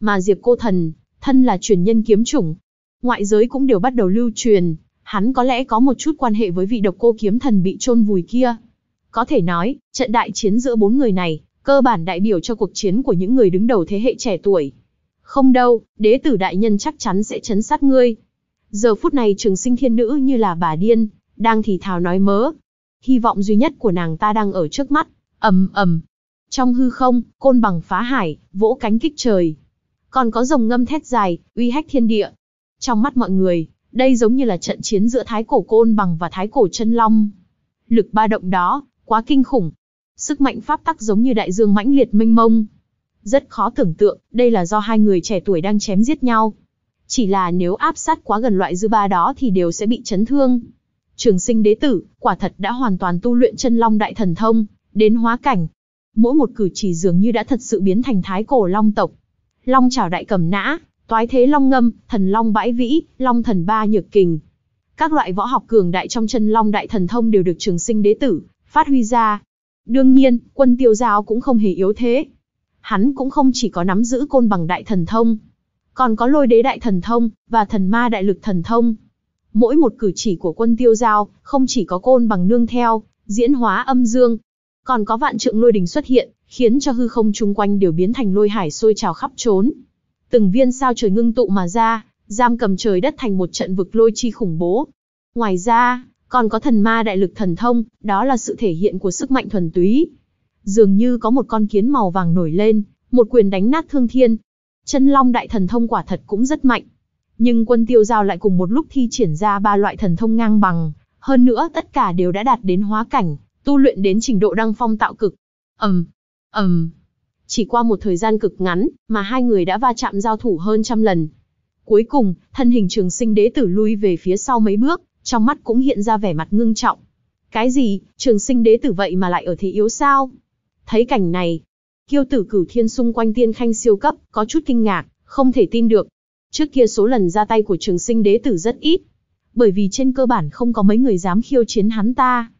Mà Diệp Cô Thần, thân là truyền nhân kiếm chủng. Ngoại giới cũng đều bắt đầu lưu truyền, hắn có lẽ có một chút quan hệ với vị độc cô kiếm thần bị chôn vùi kia. Có thể nói, trận đại chiến giữa bốn người này, cơ bản đại biểu cho cuộc chiến của những người đứng đầu thế hệ trẻ tuổi. Không đâu, đế tử đại nhân chắc chắn sẽ chấn sát ngươi. Giờ phút này trường sinh thiên nữ như là bà điên, đang thì thào nói mớ, hy vọng duy nhất của nàng ta đang ở trước mắt. Ầm ầm. Trong hư không, côn bằng phá hải, vỗ cánh kích trời. Còn có rồng ngâm thét dài, uy hách thiên địa. Trong mắt mọi người, đây giống như là trận chiến giữa thái cổ côn bằng và thái cổ chân long. Lực ba động đó, quá kinh khủng. Sức mạnh pháp tắc giống như đại dương mãnh liệt mênh mông. Rất khó tưởng tượng, đây là do hai người trẻ tuổi đang chém giết nhau. Chỉ là nếu áp sát quá gần loại dư ba đó thì đều sẽ bị chấn thương trường sinh đế tử, quả thật đã hoàn toàn tu luyện chân long đại thần thông, đến hóa cảnh. Mỗi một cử chỉ dường như đã thật sự biến thành thái cổ long tộc. Long trảo đại cầm nã, toái thế long ngâm, thần long bãi vĩ, long thần ba nhược kình. Các loại võ học cường đại trong chân long đại thần thông đều được trường sinh đế tử, phát huy ra. Đương nhiên, quân tiêu giao cũng không hề yếu thế. Hắn cũng không chỉ có nắm giữ côn bằng đại thần thông, còn có lôi đế đại thần thông, và thần ma đại lực thần thông. Mỗi một cử chỉ của quân tiêu giao, không chỉ có côn bằng nương theo, diễn hóa âm dương, còn có vạn trượng lôi đình xuất hiện, khiến cho hư không chung quanh đều biến thành lôi hải sôi trào khắp trốn. Từng viên sao trời ngưng tụ mà ra, giam cầm trời đất thành một trận vực lôi chi khủng bố. Ngoài ra, còn có thần ma đại lực thần thông, đó là sự thể hiện của sức mạnh thuần túy. Dường như có một con kiến màu vàng nổi lên, một quyền đánh nát thương thiên. Chân long đại thần thông quả thật cũng rất mạnh nhưng quân tiêu giao lại cùng một lúc thi triển ra ba loại thần thông ngang bằng, hơn nữa tất cả đều đã đạt đến hóa cảnh, tu luyện đến trình độ đăng phong tạo cực. Ầm, ầm. Chỉ qua một thời gian cực ngắn, mà hai người đã va chạm giao thủ hơn trăm lần. Cuối cùng, thân hình trường sinh đế tử lui về phía sau mấy bước, trong mắt cũng hiện ra vẻ mặt ngưng trọng. Cái gì, trường sinh đế tử vậy mà lại ở thế yếu sao? Thấy cảnh này, kiêu tử cửu thiên xung quanh tiên khanh siêu cấp, có chút kinh ngạc, không thể tin được. Trước kia số lần ra tay của trường sinh đế tử rất ít, bởi vì trên cơ bản không có mấy người dám khiêu chiến hắn ta.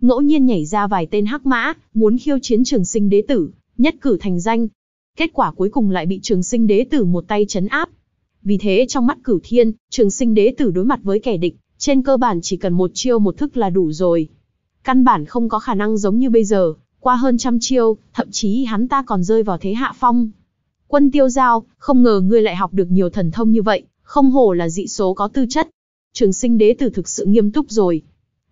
Ngẫu nhiên nhảy ra vài tên hắc mã, muốn khiêu chiến trường sinh đế tử, nhất cử thành danh. Kết quả cuối cùng lại bị trường sinh đế tử một tay chấn áp. Vì thế trong mắt cửu thiên, trường sinh đế tử đối mặt với kẻ địch, trên cơ bản chỉ cần một chiêu một thức là đủ rồi. Căn bản không có khả năng giống như bây giờ, qua hơn trăm chiêu, thậm chí hắn ta còn rơi vào thế hạ phong. Quân tiêu giao, không ngờ ngươi lại học được nhiều thần thông như vậy, không hổ là dị số có tư chất. Trường sinh đế tử thực sự nghiêm túc rồi.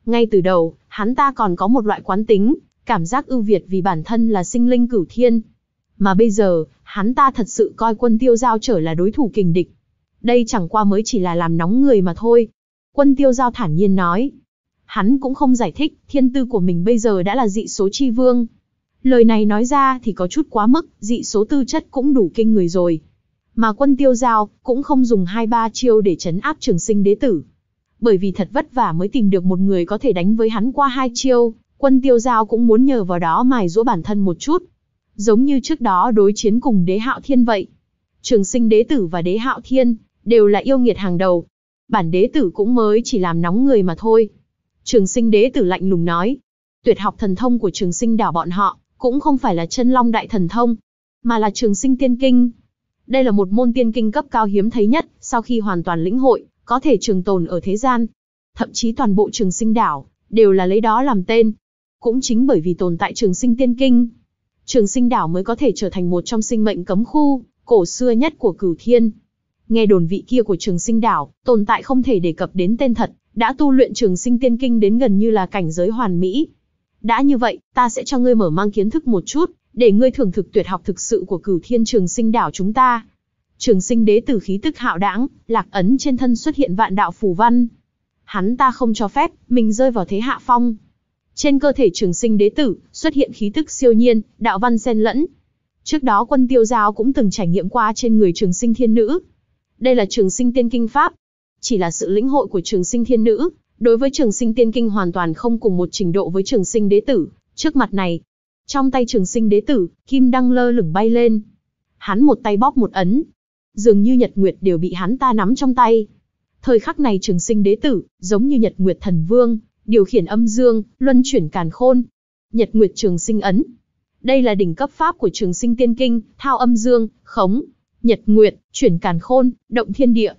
Ngay từ đầu, hắn ta còn có một loại quán tính, cảm giác ưu việt vì bản thân là sinh linh cửu thiên. Mà bây giờ, hắn ta thật sự coi quân tiêu giao trở là đối thủ kình địch. Đây chẳng qua mới chỉ là làm nóng người mà thôi. Quân tiêu giao thản nhiên nói. Hắn cũng không giải thích, thiên tư của mình bây giờ đã là dị số chi vương, Lời này nói ra thì có chút quá mức, dị số tư chất cũng đủ kinh người rồi. Mà quân tiêu giao, cũng không dùng hai ba chiêu để chấn áp trường sinh đế tử. Bởi vì thật vất vả mới tìm được một người có thể đánh với hắn qua hai chiêu, quân tiêu giao cũng muốn nhờ vào đó mài dũa bản thân một chút. Giống như trước đó đối chiến cùng đế hạo thiên vậy. Trường sinh đế tử và đế hạo thiên, đều là yêu nghiệt hàng đầu. Bản đế tử cũng mới chỉ làm nóng người mà thôi. Trường sinh đế tử lạnh lùng nói. Tuyệt học thần thông của trường sinh đảo bọn họ, cũng không phải là chân long đại thần thông, mà là trường sinh tiên kinh. Đây là một môn tiên kinh cấp cao hiếm thấy nhất, sau khi hoàn toàn lĩnh hội, có thể trường tồn ở thế gian. Thậm chí toàn bộ trường sinh đảo, đều là lấy đó làm tên. Cũng chính bởi vì tồn tại trường sinh tiên kinh, trường sinh đảo mới có thể trở thành một trong sinh mệnh cấm khu, cổ xưa nhất của cửu thiên. Nghe đồn vị kia của trường sinh đảo, tồn tại không thể đề cập đến tên thật, đã tu luyện trường sinh tiên kinh đến gần như là cảnh giới hoàn mỹ, đã như vậy, ta sẽ cho ngươi mở mang kiến thức một chút, để ngươi thưởng thực tuyệt học thực sự của cửu thiên trường sinh đảo chúng ta. Trường sinh đế tử khí tức hạo đãng, lạc ấn trên thân xuất hiện vạn đạo phù văn. Hắn ta không cho phép, mình rơi vào thế hạ phong. Trên cơ thể trường sinh đế tử, xuất hiện khí tức siêu nhiên, đạo văn xen lẫn. Trước đó quân tiêu giao cũng từng trải nghiệm qua trên người trường sinh thiên nữ. Đây là trường sinh tiên kinh pháp. Chỉ là sự lĩnh hội của trường sinh thiên nữ, Đối với trường sinh tiên kinh hoàn toàn không cùng một trình độ với trường sinh đế tử, trước mặt này. Trong tay trường sinh đế tử, kim đăng lơ lửng bay lên. Hắn một tay bóp một ấn. Dường như nhật nguyệt đều bị hắn ta nắm trong tay. Thời khắc này trường sinh đế tử, giống như nhật nguyệt thần vương, điều khiển âm dương, luân chuyển càn khôn. Nhật nguyệt trường sinh ấn. Đây là đỉnh cấp pháp của trường sinh tiên kinh, thao âm dương, khống, nhật nguyệt, chuyển càn khôn, động thiên địa.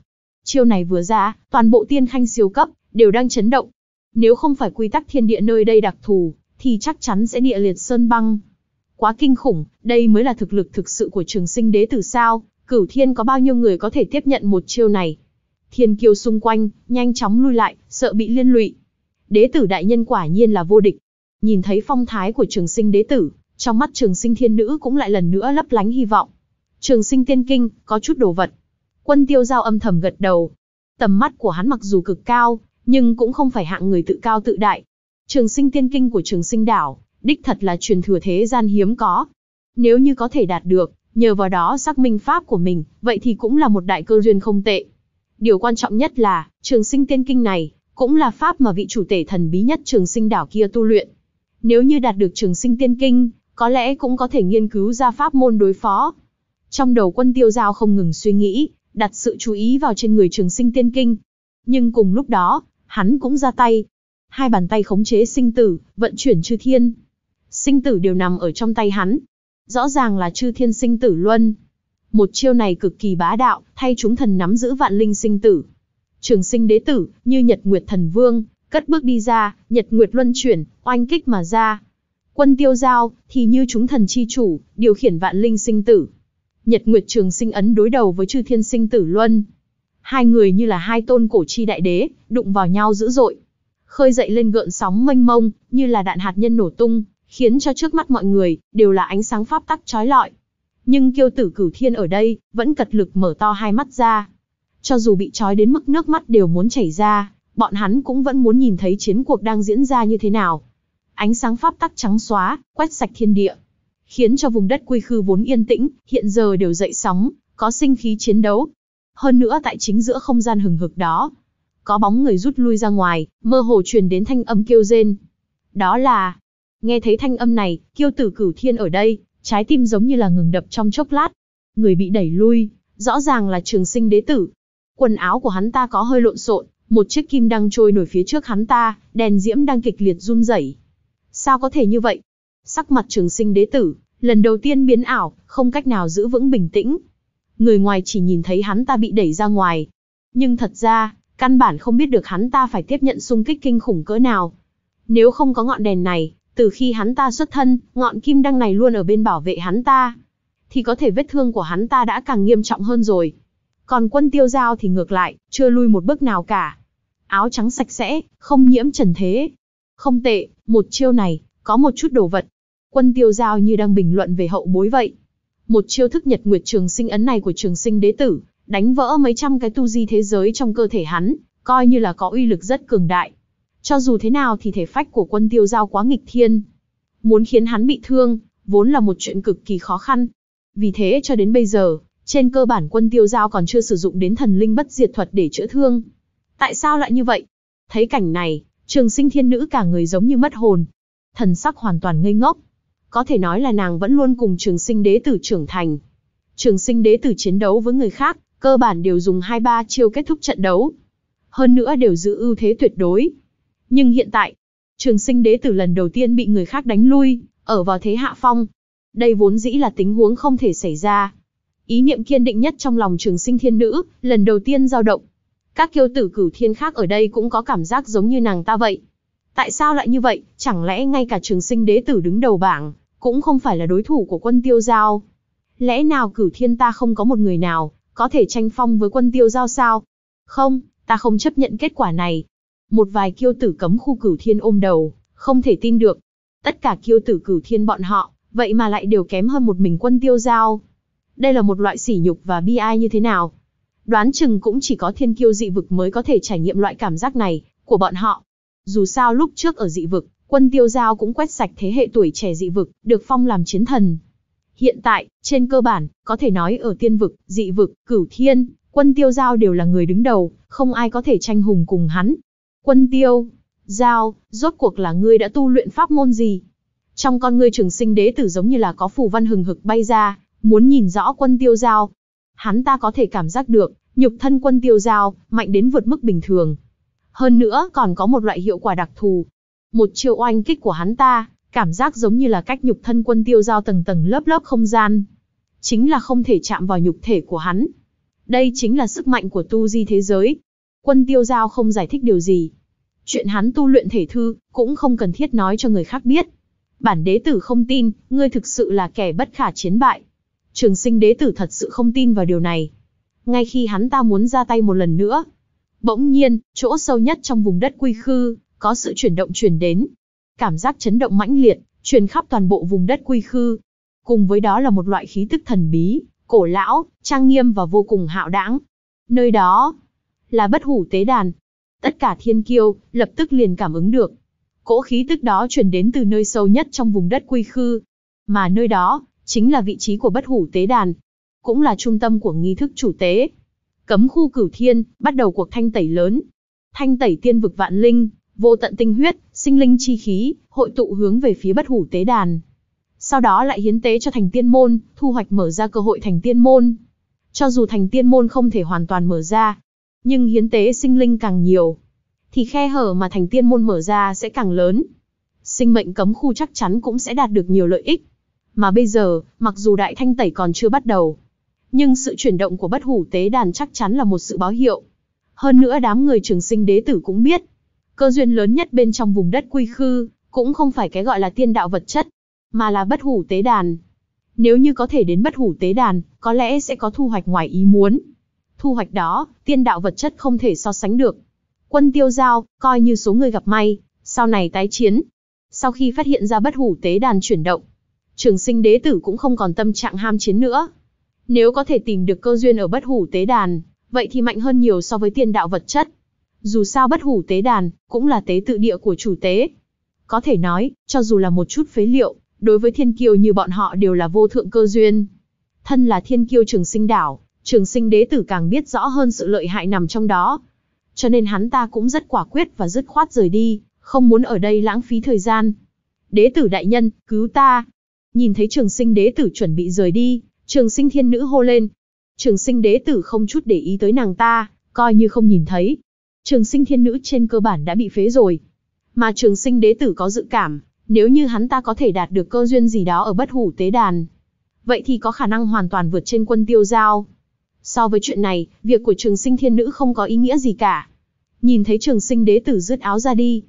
Chiêu này vừa ra, toàn bộ tiên khanh siêu cấp, đều đang chấn động. Nếu không phải quy tắc thiên địa nơi đây đặc thù, thì chắc chắn sẽ địa liệt sơn băng. Quá kinh khủng, đây mới là thực lực thực sự của trường sinh đế tử sao, cửu thiên có bao nhiêu người có thể tiếp nhận một chiêu này. Thiên kiêu xung quanh, nhanh chóng lui lại, sợ bị liên lụy. Đế tử đại nhân quả nhiên là vô địch. Nhìn thấy phong thái của trường sinh đế tử, trong mắt trường sinh thiên nữ cũng lại lần nữa lấp lánh hy vọng. Trường sinh tiên kinh, có chút đồ vật. Quân tiêu giao âm thầm gật đầu. Tầm mắt của hắn mặc dù cực cao, nhưng cũng không phải hạng người tự cao tự đại. Trường sinh tiên kinh của trường sinh đảo, đích thật là truyền thừa thế gian hiếm có. Nếu như có thể đạt được, nhờ vào đó xác minh pháp của mình, vậy thì cũng là một đại cơ duyên không tệ. Điều quan trọng nhất là, trường sinh tiên kinh này, cũng là pháp mà vị chủ tể thần bí nhất trường sinh đảo kia tu luyện. Nếu như đạt được trường sinh tiên kinh, có lẽ cũng có thể nghiên cứu ra pháp môn đối phó. Trong đầu quân tiêu giao không ngừng suy nghĩ, đặt sự chú ý vào trên người trường sinh tiên kinh. Nhưng cùng lúc đó, hắn cũng ra tay. Hai bàn tay khống chế sinh tử, vận chuyển chư thiên. Sinh tử đều nằm ở trong tay hắn. Rõ ràng là chư thiên sinh tử luân. Một chiêu này cực kỳ bá đạo, thay chúng thần nắm giữ vạn linh sinh tử. Trường sinh đế tử, như nhật nguyệt thần vương, cất bước đi ra, nhật nguyệt luân chuyển, oanh kích mà ra. Quân tiêu giao, thì như chúng thần chi chủ, điều khiển vạn linh sinh tử. Nhật nguyệt trường sinh ấn đối đầu với chư thiên sinh tử luân hai người như là hai tôn cổ chi đại đế, đụng vào nhau dữ dội. Khơi dậy lên gợn sóng mênh mông, như là đạn hạt nhân nổ tung, khiến cho trước mắt mọi người, đều là ánh sáng pháp tắc trói lọi. Nhưng kiêu tử cửu thiên ở đây, vẫn cật lực mở to hai mắt ra. Cho dù bị trói đến mức nước mắt đều muốn chảy ra, bọn hắn cũng vẫn muốn nhìn thấy chiến cuộc đang diễn ra như thế nào. Ánh sáng pháp tắc trắng xóa, quét sạch thiên địa. Khiến cho vùng đất quy khư vốn yên tĩnh, hiện giờ đều dậy sóng, có sinh khí chiến đấu, hơn nữa tại chính giữa không gian hừng hực đó. Có bóng người rút lui ra ngoài, mơ hồ truyền đến thanh âm kêu rên. Đó là... Nghe thấy thanh âm này, kiêu tử cửu thiên ở đây, trái tim giống như là ngừng đập trong chốc lát. Người bị đẩy lui, rõ ràng là trường sinh đế tử. Quần áo của hắn ta có hơi lộn xộn, một chiếc kim đang trôi nổi phía trước hắn ta, đèn diễm đang kịch liệt run rẩy. Sao có thể như vậy? Sắc mặt trường sinh đế tử, lần đầu tiên biến ảo, không cách nào giữ vững bình tĩnh, Người ngoài chỉ nhìn thấy hắn ta bị đẩy ra ngoài. Nhưng thật ra, căn bản không biết được hắn ta phải tiếp nhận xung kích kinh khủng cỡ nào. Nếu không có ngọn đèn này, từ khi hắn ta xuất thân, ngọn kim đăng này luôn ở bên bảo vệ hắn ta. Thì có thể vết thương của hắn ta đã càng nghiêm trọng hơn rồi. Còn quân tiêu giao thì ngược lại, chưa lui một bước nào cả. Áo trắng sạch sẽ, không nhiễm trần thế. Không tệ, một chiêu này, có một chút đồ vật. Quân tiêu giao như đang bình luận về hậu bối vậy. Một chiêu thức nhật nguyệt trường sinh ấn này của trường sinh đế tử, đánh vỡ mấy trăm cái tu di thế giới trong cơ thể hắn, coi như là có uy lực rất cường đại. Cho dù thế nào thì thể phách của quân tiêu giao quá nghịch thiên. Muốn khiến hắn bị thương, vốn là một chuyện cực kỳ khó khăn. Vì thế cho đến bây giờ, trên cơ bản quân tiêu giao còn chưa sử dụng đến thần linh bất diệt thuật để chữa thương. Tại sao lại như vậy? Thấy cảnh này, trường sinh thiên nữ cả người giống như mất hồn. Thần sắc hoàn toàn ngây ngốc, có thể nói là nàng vẫn luôn cùng trường sinh đế tử trưởng thành. Trường sinh đế tử chiến đấu với người khác, cơ bản đều dùng 2-3 chiêu kết thúc trận đấu. Hơn nữa đều giữ ưu thế tuyệt đối. Nhưng hiện tại, trường sinh đế tử lần đầu tiên bị người khác đánh lui, ở vào thế hạ phong. Đây vốn dĩ là tình huống không thể xảy ra. Ý niệm kiên định nhất trong lòng trường sinh thiên nữ, lần đầu tiên dao động. Các kiêu tử cửu thiên khác ở đây cũng có cảm giác giống như nàng ta vậy. Tại sao lại như vậy? Chẳng lẽ ngay cả trường sinh đế tử đứng đầu bảng, cũng không phải là đối thủ của quân tiêu giao? Lẽ nào cửu thiên ta không có một người nào, có thể tranh phong với quân tiêu giao sao? Không, ta không chấp nhận kết quả này. Một vài kiêu tử cấm khu cửu thiên ôm đầu, không thể tin được. Tất cả kiêu tử cửu thiên bọn họ, vậy mà lại đều kém hơn một mình quân tiêu giao. Đây là một loại sỉ nhục và bi ai như thế nào? Đoán chừng cũng chỉ có thiên kiêu dị vực mới có thể trải nghiệm loại cảm giác này, của bọn họ. Dù sao lúc trước ở dị vực, quân tiêu giao cũng quét sạch thế hệ tuổi trẻ dị vực, được phong làm chiến thần. Hiện tại, trên cơ bản, có thể nói ở tiên vực, dị vực, cửu thiên, quân tiêu giao đều là người đứng đầu, không ai có thể tranh hùng cùng hắn. Quân tiêu, giao, rốt cuộc là ngươi đã tu luyện pháp môn gì? Trong con ngươi trường sinh đế tử giống như là có phù văn hừng hực bay ra, muốn nhìn rõ quân tiêu giao. Hắn ta có thể cảm giác được, nhục thân quân tiêu giao, mạnh đến vượt mức bình thường, hơn nữa còn có một loại hiệu quả đặc thù. Một chiêu oanh kích của hắn ta, cảm giác giống như là cách nhục thân quân tiêu giao tầng tầng lớp lớp không gian. Chính là không thể chạm vào nhục thể của hắn. Đây chính là sức mạnh của tu di thế giới. Quân tiêu giao không giải thích điều gì. Chuyện hắn tu luyện thể thư, cũng không cần thiết nói cho người khác biết. Bản đế tử không tin, ngươi thực sự là kẻ bất khả chiến bại. Trường sinh đế tử thật sự không tin vào điều này. Ngay khi hắn ta muốn ra tay một lần nữa, Bỗng nhiên, chỗ sâu nhất trong vùng đất quy khư, có sự chuyển động chuyển đến. Cảm giác chấn động mãnh liệt, truyền khắp toàn bộ vùng đất quy khư. Cùng với đó là một loại khí tức thần bí, cổ lão, trang nghiêm và vô cùng hạo đãng. Nơi đó là bất hủ tế đàn. Tất cả thiên kiêu lập tức liền cảm ứng được. Cỗ khí tức đó truyền đến từ nơi sâu nhất trong vùng đất quy khư. Mà nơi đó chính là vị trí của bất hủ tế đàn. Cũng là trung tâm của nghi thức chủ tế, Cấm khu cửu thiên, bắt đầu cuộc thanh tẩy lớn. Thanh tẩy tiên vực vạn linh, vô tận tinh huyết, sinh linh chi khí, hội tụ hướng về phía bất hủ tế đàn. Sau đó lại hiến tế cho thành tiên môn, thu hoạch mở ra cơ hội thành tiên môn. Cho dù thành tiên môn không thể hoàn toàn mở ra, nhưng hiến tế sinh linh càng nhiều, thì khe hở mà thành tiên môn mở ra sẽ càng lớn. Sinh mệnh cấm khu chắc chắn cũng sẽ đạt được nhiều lợi ích. Mà bây giờ, mặc dù đại thanh tẩy còn chưa bắt đầu, nhưng sự chuyển động của bất hủ tế đàn chắc chắn là một sự báo hiệu. Hơn nữa đám người trường sinh đế tử cũng biết, cơ duyên lớn nhất bên trong vùng đất quy khư, cũng không phải cái gọi là tiên đạo vật chất, mà là bất hủ tế đàn. Nếu như có thể đến bất hủ tế đàn, có lẽ sẽ có thu hoạch ngoài ý muốn. Thu hoạch đó, tiên đạo vật chất không thể so sánh được. Quân tiêu giao, coi như số người gặp may, sau này tái chiến. Sau khi phát hiện ra bất hủ tế đàn chuyển động, trường sinh đế tử cũng không còn tâm trạng ham chiến nữa, nếu có thể tìm được cơ duyên ở bất hủ tế đàn, vậy thì mạnh hơn nhiều so với tiên đạo vật chất. Dù sao bất hủ tế đàn, cũng là tế tự địa của chủ tế. Có thể nói, cho dù là một chút phế liệu, đối với thiên kiêu như bọn họ đều là vô thượng cơ duyên. Thân là thiên kiêu trường sinh đảo, trường sinh đế tử càng biết rõ hơn sự lợi hại nằm trong đó. Cho nên hắn ta cũng rất quả quyết và dứt khoát rời đi, không muốn ở đây lãng phí thời gian. Đế tử đại nhân, cứu ta. Nhìn thấy trường sinh đế tử chuẩn bị rời đi, Trường sinh thiên nữ hô lên. Trường sinh đế tử không chút để ý tới nàng ta, coi như không nhìn thấy. Trường sinh thiên nữ trên cơ bản đã bị phế rồi. Mà trường sinh đế tử có dự cảm, nếu như hắn ta có thể đạt được cơ duyên gì đó ở bất hủ tế đàn. Vậy thì có khả năng hoàn toàn vượt trên quân tiêu giao. So với chuyện này, việc của trường sinh thiên nữ không có ý nghĩa gì cả. Nhìn thấy trường sinh đế tử rứt áo ra đi.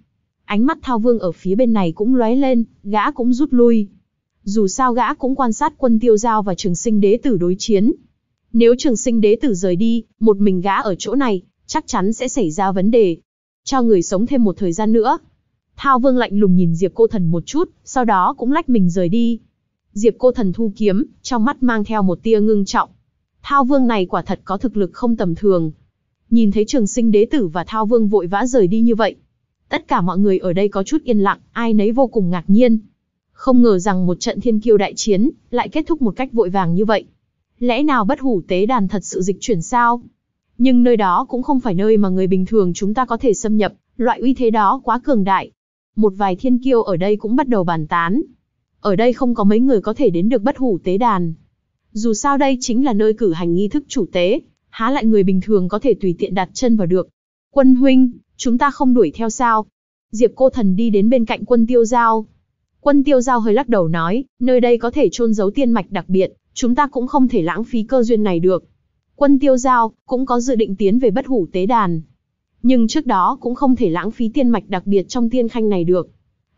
Ánh mắt thao vương ở phía bên này cũng lóe lên, gã cũng rút lui. Dù sao gã cũng quan sát quân tiêu giao và trường sinh đế tử đối chiến. Nếu trường sinh đế tử rời đi, một mình gã ở chỗ này, chắc chắn sẽ xảy ra vấn đề. Cho người sống thêm một thời gian nữa. Thao vương lạnh lùng nhìn Diệp cô thần một chút, sau đó cũng lách mình rời đi. Diệp cô thần thu kiếm, trong mắt mang theo một tia ngưng trọng. Thao vương này quả thật có thực lực không tầm thường. Nhìn thấy trường sinh đế tử và thao vương vội vã rời đi như vậy. Tất cả mọi người ở đây có chút yên lặng, ai nấy vô cùng ngạc nhiên. Không ngờ rằng một trận thiên kiêu đại chiến, lại kết thúc một cách vội vàng như vậy. Lẽ nào bất hủ tế đàn thật sự dịch chuyển sao? Nhưng nơi đó cũng không phải nơi mà người bình thường chúng ta có thể xâm nhập, loại uy thế đó quá cường đại. Một vài thiên kiêu ở đây cũng bắt đầu bàn tán. Ở đây không có mấy người có thể đến được bất hủ tế đàn. Dù sao đây chính là nơi cử hành nghi thức chủ tế, há lại người bình thường có thể tùy tiện đặt chân vào được. Quân huynh, chúng ta không đuổi theo sao? Diệp cô thần đi đến bên cạnh quân tiêu giao, Quân tiêu giao hơi lắc đầu nói, nơi đây có thể chôn giấu tiên mạch đặc biệt, chúng ta cũng không thể lãng phí cơ duyên này được. Quân tiêu giao cũng có dự định tiến về bất hủ tế đàn. Nhưng trước đó cũng không thể lãng phí tiên mạch đặc biệt trong tiên khanh này được.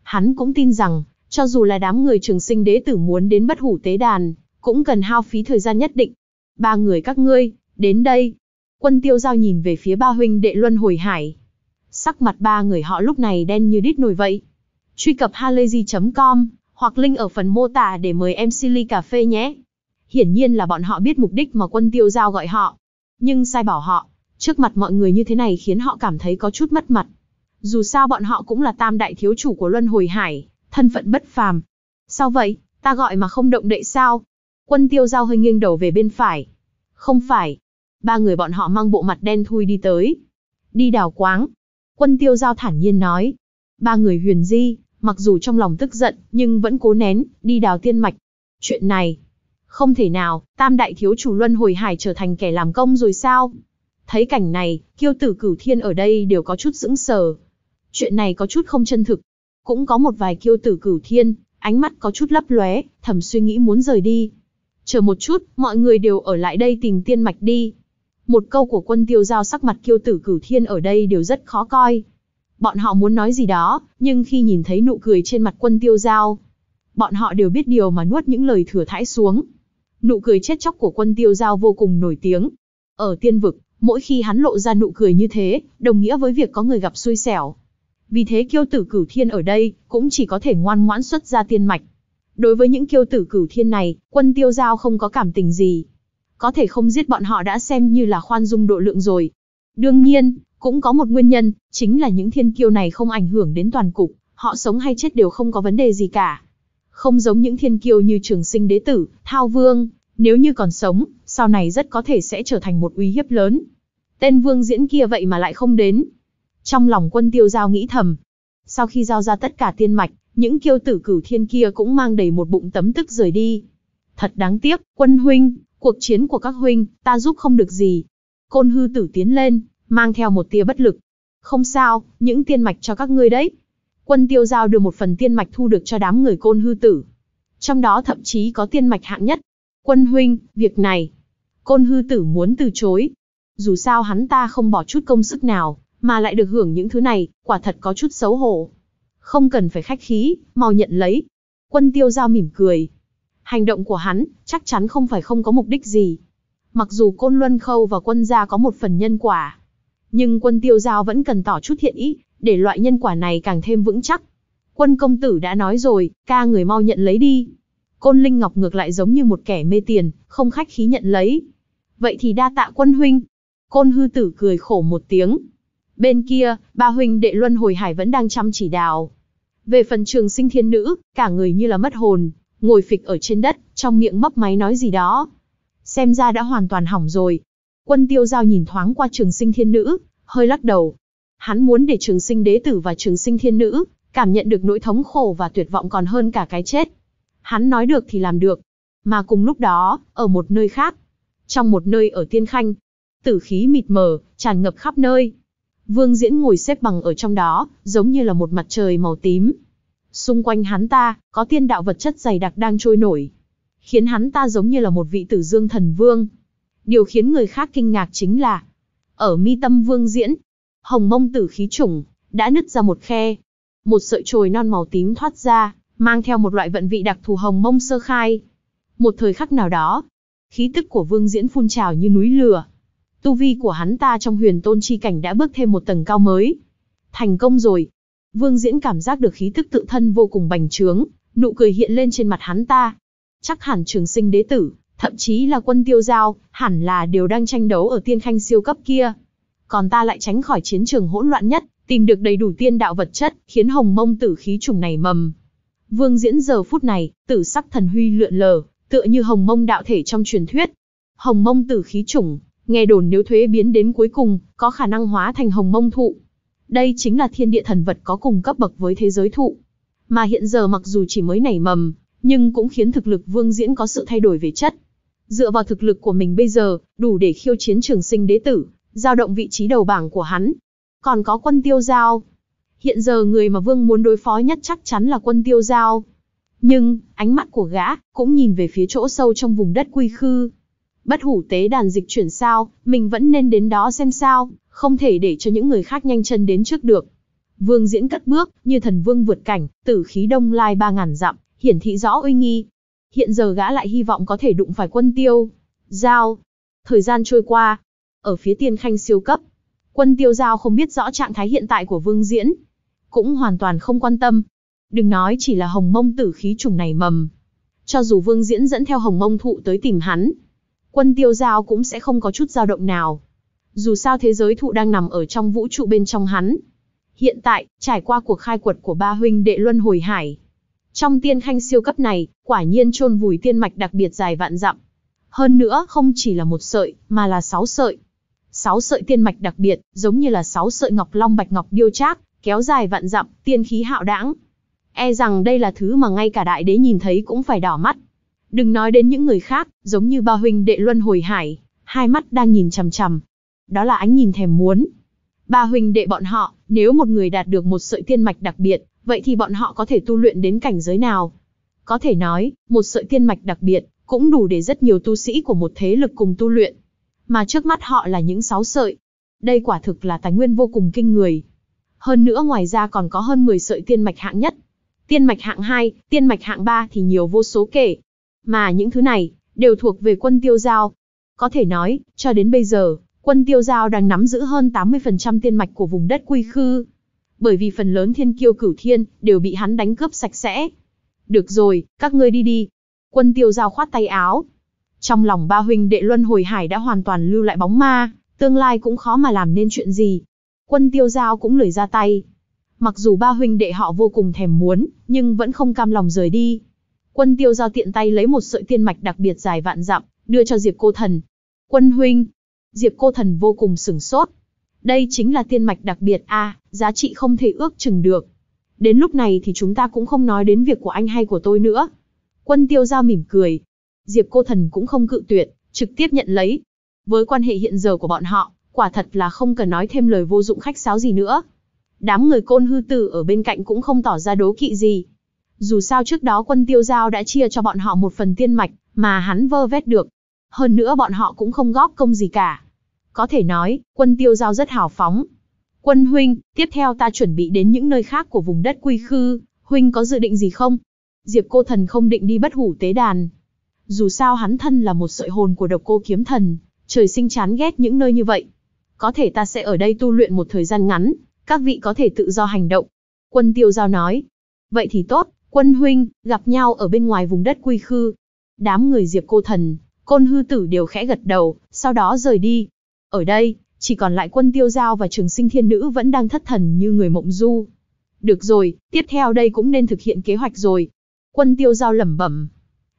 Hắn cũng tin rằng, cho dù là đám người trường sinh đế tử muốn đến bất hủ tế đàn, cũng cần hao phí thời gian nhất định. Ba người các ngươi, đến đây. Quân tiêu giao nhìn về phía ba huynh đệ luân hồi hải. Sắc mặt ba người họ lúc này đen như đít nổi vậy. Truy cập halazy com hoặc link ở phần mô tả để mời em Silly Cà Phê nhé. Hiển nhiên là bọn họ biết mục đích mà quân tiêu giao gọi họ. Nhưng sai bảo họ, trước mặt mọi người như thế này khiến họ cảm thấy có chút mất mặt. Dù sao bọn họ cũng là tam đại thiếu chủ của Luân Hồi Hải, thân phận bất phàm. Sao vậy, ta gọi mà không động đậy sao? Quân tiêu giao hơi nghiêng đầu về bên phải. Không phải. Ba người bọn họ mang bộ mặt đen thui đi tới. Đi đào quáng. Quân tiêu giao thản nhiên nói. Ba người huyền di, mặc dù trong lòng tức giận, nhưng vẫn cố nén, đi đào tiên mạch. Chuyện này, không thể nào, tam đại thiếu chủ luân hồi hải trở thành kẻ làm công rồi sao? Thấy cảnh này, kiêu tử cửu thiên ở đây đều có chút sững sờ. Chuyện này có chút không chân thực. Cũng có một vài kiêu tử cửu thiên, ánh mắt có chút lấp lóe, thầm suy nghĩ muốn rời đi. Chờ một chút, mọi người đều ở lại đây tìm tiên mạch đi. Một câu của quân tiêu giao sắc mặt kiêu tử cửu thiên ở đây đều rất khó coi. Bọn họ muốn nói gì đó, nhưng khi nhìn thấy nụ cười trên mặt quân tiêu giao, bọn họ đều biết điều mà nuốt những lời thừa thãi xuống. Nụ cười chết chóc của quân tiêu giao vô cùng nổi tiếng. Ở tiên vực, mỗi khi hắn lộ ra nụ cười như thế, đồng nghĩa với việc có người gặp xui xẻo. Vì thế kiêu tử cửu thiên ở đây, cũng chỉ có thể ngoan ngoãn xuất ra tiên mạch. Đối với những kiêu tử cửu thiên này, quân tiêu giao không có cảm tình gì. Có thể không giết bọn họ đã xem như là khoan dung độ lượng rồi. Đương nhiên, cũng có một nguyên nhân, chính là những thiên kiêu này không ảnh hưởng đến toàn cục, họ sống hay chết đều không có vấn đề gì cả. Không giống những thiên kiêu như trường sinh đế tử, thao vương, nếu như còn sống, sau này rất có thể sẽ trở thành một uy hiếp lớn. Tên vương diễn kia vậy mà lại không đến. Trong lòng quân tiêu giao nghĩ thầm. Sau khi giao ra tất cả tiên mạch, những kiêu tử cửu thiên kia cũng mang đầy một bụng tấm tức rời đi. Thật đáng tiếc, quân huynh, cuộc chiến của các huynh, ta giúp không được gì. Côn hư tử tiến lên, mang theo một tia bất lực. Không sao, những tiên mạch cho các ngươi đấy. Quân tiêu giao đưa một phần tiên mạch thu được cho đám người côn hư tử. Trong đó thậm chí có tiên mạch hạng nhất. Quân huynh, việc này. Côn hư tử muốn từ chối. Dù sao hắn ta không bỏ chút công sức nào, mà lại được hưởng những thứ này, quả thật có chút xấu hổ. Không cần phải khách khí, mau nhận lấy. Quân tiêu giao mỉm cười. Hành động của hắn, chắc chắn không phải không có mục đích gì. Mặc dù Côn Luân Khâu và quân gia có một phần nhân quả, nhưng quân tiêu giao vẫn cần tỏ chút thiện ý, để loại nhân quả này càng thêm vững chắc. Quân công tử đã nói rồi, ca người mau nhận lấy đi. Côn Linh Ngọc ngược lại giống như một kẻ mê tiền, không khách khí nhận lấy. Vậy thì đa tạ quân huynh. Côn hư tử cười khổ một tiếng. Bên kia, ba huynh đệ luân hồi hải vẫn đang chăm chỉ đào. Về phần trường sinh thiên nữ, cả người như là mất hồn, ngồi phịch ở trên đất, trong miệng mấp máy nói gì đó. Xem ra đã hoàn toàn hỏng rồi, Quân tiêu giao nhìn thoáng qua trường sinh thiên nữ, hơi lắc đầu. Hắn muốn để trường sinh đế tử và trường sinh thiên nữ, cảm nhận được nỗi thống khổ và tuyệt vọng còn hơn cả cái chết. Hắn nói được thì làm được. Mà cùng lúc đó, ở một nơi khác, trong một nơi ở Tiên Khanh, tử khí mịt mờ, tràn ngập khắp nơi. Vương Diễn ngồi xếp bằng ở trong đó, giống như là một mặt trời màu tím. Xung quanh hắn ta, có tiên đạo vật chất dày đặc đang trôi nổi, khiến hắn ta giống như là một vị tử dương thần vương, Điều khiến người khác kinh ngạc chính là, ở mi tâm vương diễn, hồng mông tử khí trùng đã nứt ra một khe. Một sợi chồi non màu tím thoát ra, mang theo một loại vận vị đặc thù hồng mông sơ khai. Một thời khắc nào đó, khí tức của vương diễn phun trào như núi lửa. Tu vi của hắn ta trong huyền tôn chi cảnh đã bước thêm một tầng cao mới. Thành công rồi. Vương diễn cảm giác được khí tức tự thân vô cùng bành trướng, nụ cười hiện lên trên mặt hắn ta. Chắc hẳn trường sinh đế tử, thậm chí là quân tiêu giao, hẳn là đều đang tranh đấu ở tiên khanh siêu cấp kia. Còn ta lại tránh khỏi chiến trường hỗn loạn nhất, tìm được đầy đủ tiên đạo vật chất, khiến hồng mông tử khí trùng này mầm. Vương diễn giờ phút này, tử sắc thần huy lượn lờ, tựa như hồng mông đạo thể trong truyền thuyết. Hồng mông tử khí trùng, nghe đồn nếu thuế biến đến cuối cùng, có khả năng hóa thành hồng mông thụ. Đây chính là thiên địa thần vật có cùng cấp bậc với thế giới thụ. Mà hiện giờ mặc dù chỉ mới nảy mầm, nhưng cũng khiến thực lực vương diễn có sự thay đổi về chất. Dựa vào thực lực của mình bây giờ, đủ để khiêu chiến trường sinh đế tử, giao động vị trí đầu bảng của hắn. Còn có quân tiêu giao. Hiện giờ người mà vương muốn đối phó nhất chắc chắn là quân tiêu giao. Nhưng, ánh mắt của gã, cũng nhìn về phía chỗ sâu trong vùng đất quy khư. Bất hủ tế đàn dịch chuyển sao, mình vẫn nên đến đó xem sao, không thể để cho những người khác nhanh chân đến trước được. Vương diễn cất bước, như thần vương vượt cảnh, tử khí đông lai ba ngàn dặm, hiển thị rõ uy nghi, hiện giờ gã lại hy vọng có thể đụng phải quân tiêu. Giao. Thời gian trôi qua. Ở phía tiên khanh siêu cấp. Quân tiêu giao không biết rõ trạng thái hiện tại của vương diễn. Cũng hoàn toàn không quan tâm. Đừng nói chỉ là hồng mông tử khí trùng này mầm. Cho dù vương diễn dẫn theo hồng mông thụ tới tìm hắn. Quân tiêu giao cũng sẽ không có chút dao động nào. Dù sao thế giới thụ đang nằm ở trong vũ trụ bên trong hắn. Hiện tại, trải qua cuộc khai quật của ba huynh đệ luân hồi hải, trong tiên khanh siêu cấp này, quả nhiên chôn vùi tiên mạch đặc biệt dài vạn dặm. Hơn nữa không chỉ là một sợi, mà là sáu sợi. Sáu sợi tiên mạch đặc biệt, giống như là sáu sợi ngọc long bạch ngọc điêu trác, kéo dài vạn dặm, tiên khí hạo đãng. E rằng đây là thứ mà ngay cả đại đế nhìn thấy cũng phải đỏ mắt. Đừng nói đến những người khác, giống như ba huynh đệ luân hồi hải, hai mắt đang nhìn chằm chằm. Đó là ánh nhìn thèm muốn. Ba huynh đệ bọn họ, nếu một người đạt được một sợi tiên mạch đặc biệt, vậy thì bọn họ có thể tu luyện đến cảnh giới nào? Có thể nói, một sợi tiên mạch đặc biệt, cũng đủ để rất nhiều tu sĩ của một thế lực cùng tu luyện. Mà trước mắt họ là những sáu sợi. Đây quả thực là tài nguyên vô cùng kinh người. Hơn nữa ngoài ra còn có hơn 10 sợi tiên mạch hạng nhất. Tiên mạch hạng 2, tiên mạch hạng 3 thì nhiều vô số kể. Mà những thứ này, đều thuộc về quân tiêu giao. Có thể nói, cho đến bây giờ, quân tiêu giao đang nắm giữ hơn 80% tiên mạch của vùng đất quy khư bởi vì phần lớn thiên kiêu cửu thiên đều bị hắn đánh cướp sạch sẽ. Được rồi, các ngươi đi đi. Quân tiêu giao khoát tay áo. Trong lòng ba huynh đệ luân hồi hải đã hoàn toàn lưu lại bóng ma, tương lai cũng khó mà làm nên chuyện gì. Quân tiêu giao cũng lười ra tay. Mặc dù ba huynh đệ họ vô cùng thèm muốn, nhưng vẫn không cam lòng rời đi. Quân tiêu giao tiện tay lấy một sợi tiên mạch đặc biệt dài vạn dặm, đưa cho Diệp cô thần. Quân huynh. Diệp cô thần vô cùng sửng sốt, đây chính là tiên mạch đặc biệt a, giá trị không thể ước chừng được. Đến lúc này thì chúng ta cũng không nói đến việc của anh hay của tôi nữa. Quân tiêu giao mỉm cười. Diệp cô thần cũng không cự tuyệt, trực tiếp nhận lấy. Với quan hệ hiện giờ của bọn họ, quả thật là không cần nói thêm lời vô dụng khách sáo gì nữa. Đám người côn hư tử ở bên cạnh cũng không tỏ ra đố kỵ gì. Dù sao trước đó quân tiêu giao đã chia cho bọn họ một phần tiên mạch, mà hắn vơ vét được. Hơn nữa bọn họ cũng không góp công gì cả. Có thể nói, quân tiêu giao rất hào phóng. Quân huynh, tiếp theo ta chuẩn bị đến những nơi khác của vùng đất quy khư, huynh có dự định gì không? Diệp cô thần không định đi bất hủ tế đàn. Dù sao hắn thân là một sợi hồn của độc cô kiếm thần, trời sinh chán ghét những nơi như vậy. Có thể ta sẽ ở đây tu luyện một thời gian ngắn, các vị có thể tự do hành động. Quân tiêu giao nói. Vậy thì tốt, quân huynh, gặp nhau ở bên ngoài vùng đất quy khư. Đám người diệp cô thần, côn hư tử đều khẽ gật đầu, sau đó rời đi. Ở đây, chỉ còn lại quân tiêu giao và trường sinh thiên nữ vẫn đang thất thần như người mộng du. Được rồi, tiếp theo đây cũng nên thực hiện kế hoạch rồi. Quân tiêu giao lẩm bẩm.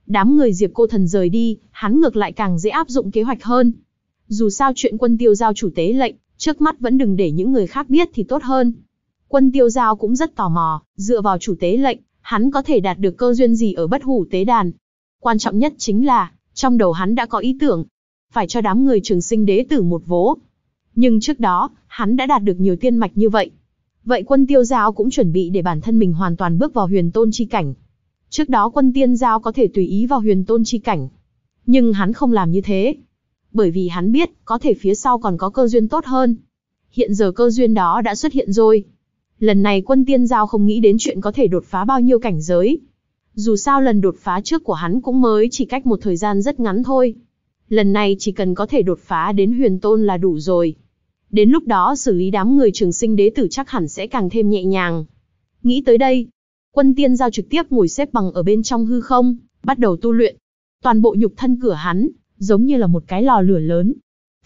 Đám người diệp cô thần rời đi, hắn ngược lại càng dễ áp dụng kế hoạch hơn. Dù sao chuyện quân tiêu giao chủ tế lệnh, trước mắt vẫn đừng để những người khác biết thì tốt hơn. Quân tiêu giao cũng rất tò mò, dựa vào chủ tế lệnh, hắn có thể đạt được cơ duyên gì ở bất hủ tế đàn. Quan trọng nhất chính là, trong đầu hắn đã có ý tưởng, phải cho đám người trường sinh đế tử một vố. Nhưng trước đó, hắn đã đạt được nhiều tiên mạch như vậy. Vậy quân tiêu giao cũng chuẩn bị để bản thân mình hoàn toàn bước vào huyền tôn chi cảnh. Trước đó quân tiên giao có thể tùy ý vào huyền tôn chi cảnh. Nhưng hắn không làm như thế. Bởi vì hắn biết, có thể phía sau còn có cơ duyên tốt hơn. Hiện giờ cơ duyên đó đã xuất hiện rồi. Lần này quân tiên giao không nghĩ đến chuyện có thể đột phá bao nhiêu cảnh giới. Dù sao lần đột phá trước của hắn cũng mới chỉ cách một thời gian rất ngắn thôi lần này chỉ cần có thể đột phá đến huyền tôn là đủ rồi. Đến lúc đó xử lý đám người trường sinh đế tử chắc hẳn sẽ càng thêm nhẹ nhàng. Nghĩ tới đây, quân tiên giao trực tiếp ngồi xếp bằng ở bên trong hư không, bắt đầu tu luyện. Toàn bộ nhục thân cửa hắn, giống như là một cái lò lửa lớn.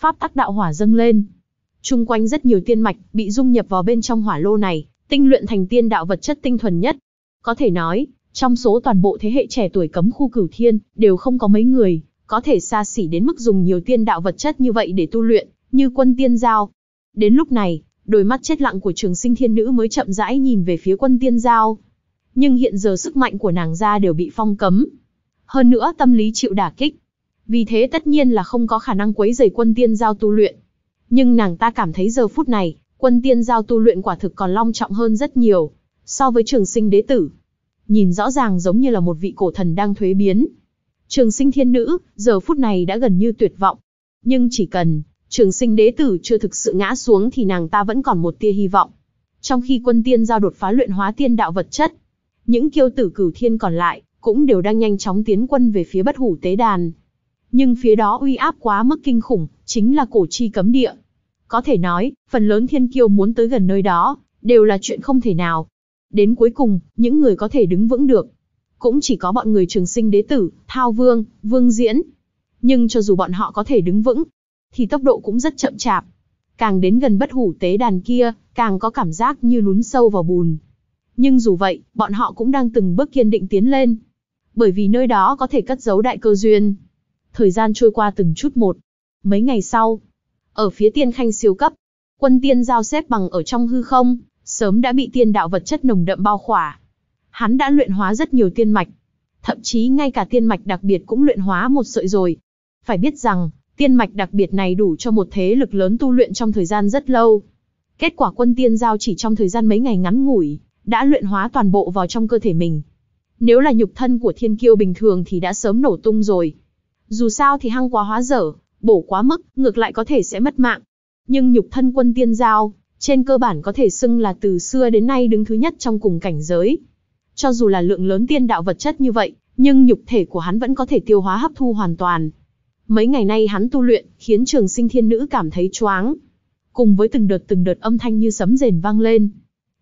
Pháp tắc đạo hỏa dâng lên. Trung quanh rất nhiều tiên mạch bị dung nhập vào bên trong hỏa lô này, tinh luyện thành tiên đạo vật chất tinh thuần nhất. Có thể nói, trong số toàn bộ thế hệ trẻ tuổi cấm khu cửu thiên, đều không có mấy người, có thể xa xỉ đến mức dùng nhiều tiên đạo vật chất như vậy để tu luyện, như quân tiên giao. Đến lúc này, đôi mắt chết lặng của trường sinh thiên nữ mới chậm rãi nhìn về phía quân tiên giao. Nhưng hiện giờ sức mạnh của nàng ra đều bị phong cấm. Hơn nữa tâm lý chịu đả kích. Vì thế tất nhiên là không có khả năng quấy rầy quân tiên giao tu luyện. Nhưng nàng ta cảm thấy giờ phút này, quân tiên giao tu luyện quả thực còn long trọng hơn rất nhiều, so với trường sinh đế tử. Nhìn rõ ràng giống như là một vị cổ thần đang thuế biến, Trường sinh thiên nữ, giờ phút này đã gần như tuyệt vọng. Nhưng chỉ cần, trường sinh đế tử chưa thực sự ngã xuống thì nàng ta vẫn còn một tia hy vọng. Trong khi quân tiên giao đột phá luyện hóa tiên đạo vật chất, những kiêu tử cửu thiên còn lại, cũng đều đang nhanh chóng tiến quân về phía bất hủ tế đàn. Nhưng phía đó uy áp quá mức kinh khủng, chính là cổ chi cấm địa. Có thể nói, phần lớn thiên kiêu muốn tới gần nơi đó, đều là chuyện không thể nào. Đến cuối cùng, những người có thể đứng vững được, cũng chỉ có bọn người trường sinh đế tử, thao vương, vương diễn. Nhưng cho dù bọn họ có thể đứng vững, thì tốc độ cũng rất chậm chạp. Càng đến gần bất hủ tế đàn kia, càng có cảm giác như lún sâu vào bùn. Nhưng dù vậy, bọn họ cũng đang từng bước kiên định tiến lên. Bởi vì nơi đó có thể cất giấu đại cơ duyên. Thời gian trôi qua từng chút một. Mấy ngày sau, ở phía tiên khanh siêu cấp, quân tiên giao xếp bằng ở trong hư không, sớm đã bị tiên đạo vật chất nồng đậm bao khỏa. Hắn đã luyện hóa rất nhiều tiên mạch. Thậm chí ngay cả tiên mạch đặc biệt cũng luyện hóa một sợi rồi. Phải biết rằng, tiên mạch đặc biệt này đủ cho một thế lực lớn tu luyện trong thời gian rất lâu. Kết quả quân tiên giao chỉ trong thời gian mấy ngày ngắn ngủi, đã luyện hóa toàn bộ vào trong cơ thể mình. Nếu là nhục thân của thiên kiêu bình thường thì đã sớm nổ tung rồi. Dù sao thì hăng quá hóa dở, bổ quá mức, ngược lại có thể sẽ mất mạng. Nhưng nhục thân quân tiên giao, trên cơ bản có thể xưng là từ xưa đến nay đứng thứ nhất trong cùng cảnh giới. Cho dù là lượng lớn tiên đạo vật chất như vậy, nhưng nhục thể của hắn vẫn có thể tiêu hóa hấp thu hoàn toàn. Mấy ngày nay hắn tu luyện, khiến trường sinh thiên nữ cảm thấy choáng. Cùng với từng đợt từng đợt âm thanh như sấm rền vang lên.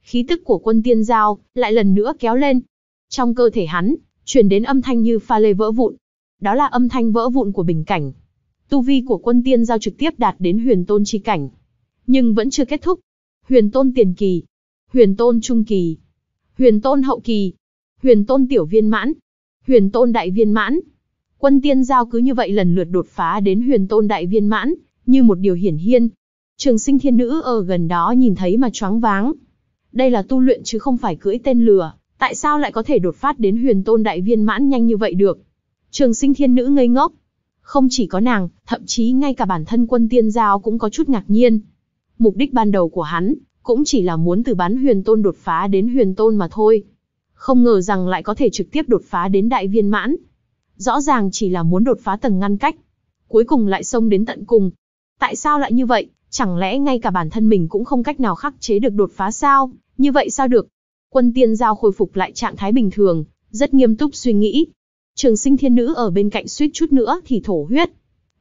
Khí tức của quân tiên giao, lại lần nữa kéo lên. Trong cơ thể hắn, chuyển đến âm thanh như pha lê vỡ vụn. Đó là âm thanh vỡ vụn của bình cảnh. Tu vi của quân tiên giao trực tiếp đạt đến huyền tôn chi cảnh. Nhưng vẫn chưa kết thúc. Huyền tôn tiền kỳ, huyền tôn trung kỳ, Huyền Tôn hậu kỳ, Huyền Tôn tiểu viên mãn, Huyền Tôn đại viên mãn. Quân tiên giao cứ như vậy lần lượt đột phá đến Huyền Tôn đại viên mãn, như một điều hiển hiên. Trường sinh thiên nữ ở gần đó nhìn thấy mà choáng váng. Đây là tu luyện chứ không phải cưỡi tên lừa. tại sao lại có thể đột phát đến huyền tôn đại viên mãn nhanh như vậy được? Trường sinh thiên nữ ngây ngốc. Không chỉ có nàng, thậm chí ngay cả bản thân quân tiên giao cũng có chút ngạc nhiên. Mục đích ban đầu của hắn cũng chỉ là muốn từ bán huyền tôn đột phá đến huyền tôn mà thôi. Không ngờ rằng lại có thể trực tiếp đột phá đến đại viên mãn. Rõ ràng chỉ là muốn đột phá tầng ngăn cách. Cuối cùng lại xông đến tận cùng. Tại sao lại như vậy? Chẳng lẽ ngay cả bản thân mình cũng không cách nào khắc chế được đột phá sao? Như vậy sao được? Quân tiên giao khôi phục lại trạng thái bình thường, rất nghiêm túc suy nghĩ. Trường sinh thiên nữ ở bên cạnh suýt chút nữa thì thổ huyết.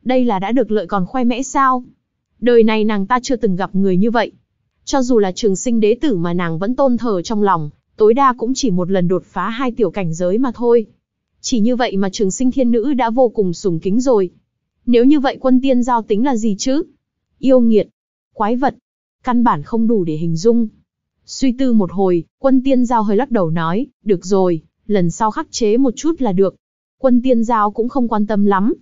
Đây là đã được lợi còn khoe mẽ sao? Đời này nàng ta chưa từng gặp người như vậy cho dù là trường sinh đế tử mà nàng vẫn tôn thờ trong lòng, tối đa cũng chỉ một lần đột phá hai tiểu cảnh giới mà thôi. Chỉ như vậy mà trường sinh thiên nữ đã vô cùng sùng kính rồi. Nếu như vậy quân tiên giao tính là gì chứ? Yêu nghiệt, quái vật, căn bản không đủ để hình dung. Suy tư một hồi, quân tiên giao hơi lắc đầu nói, được rồi, lần sau khắc chế một chút là được. Quân tiên giao cũng không quan tâm lắm.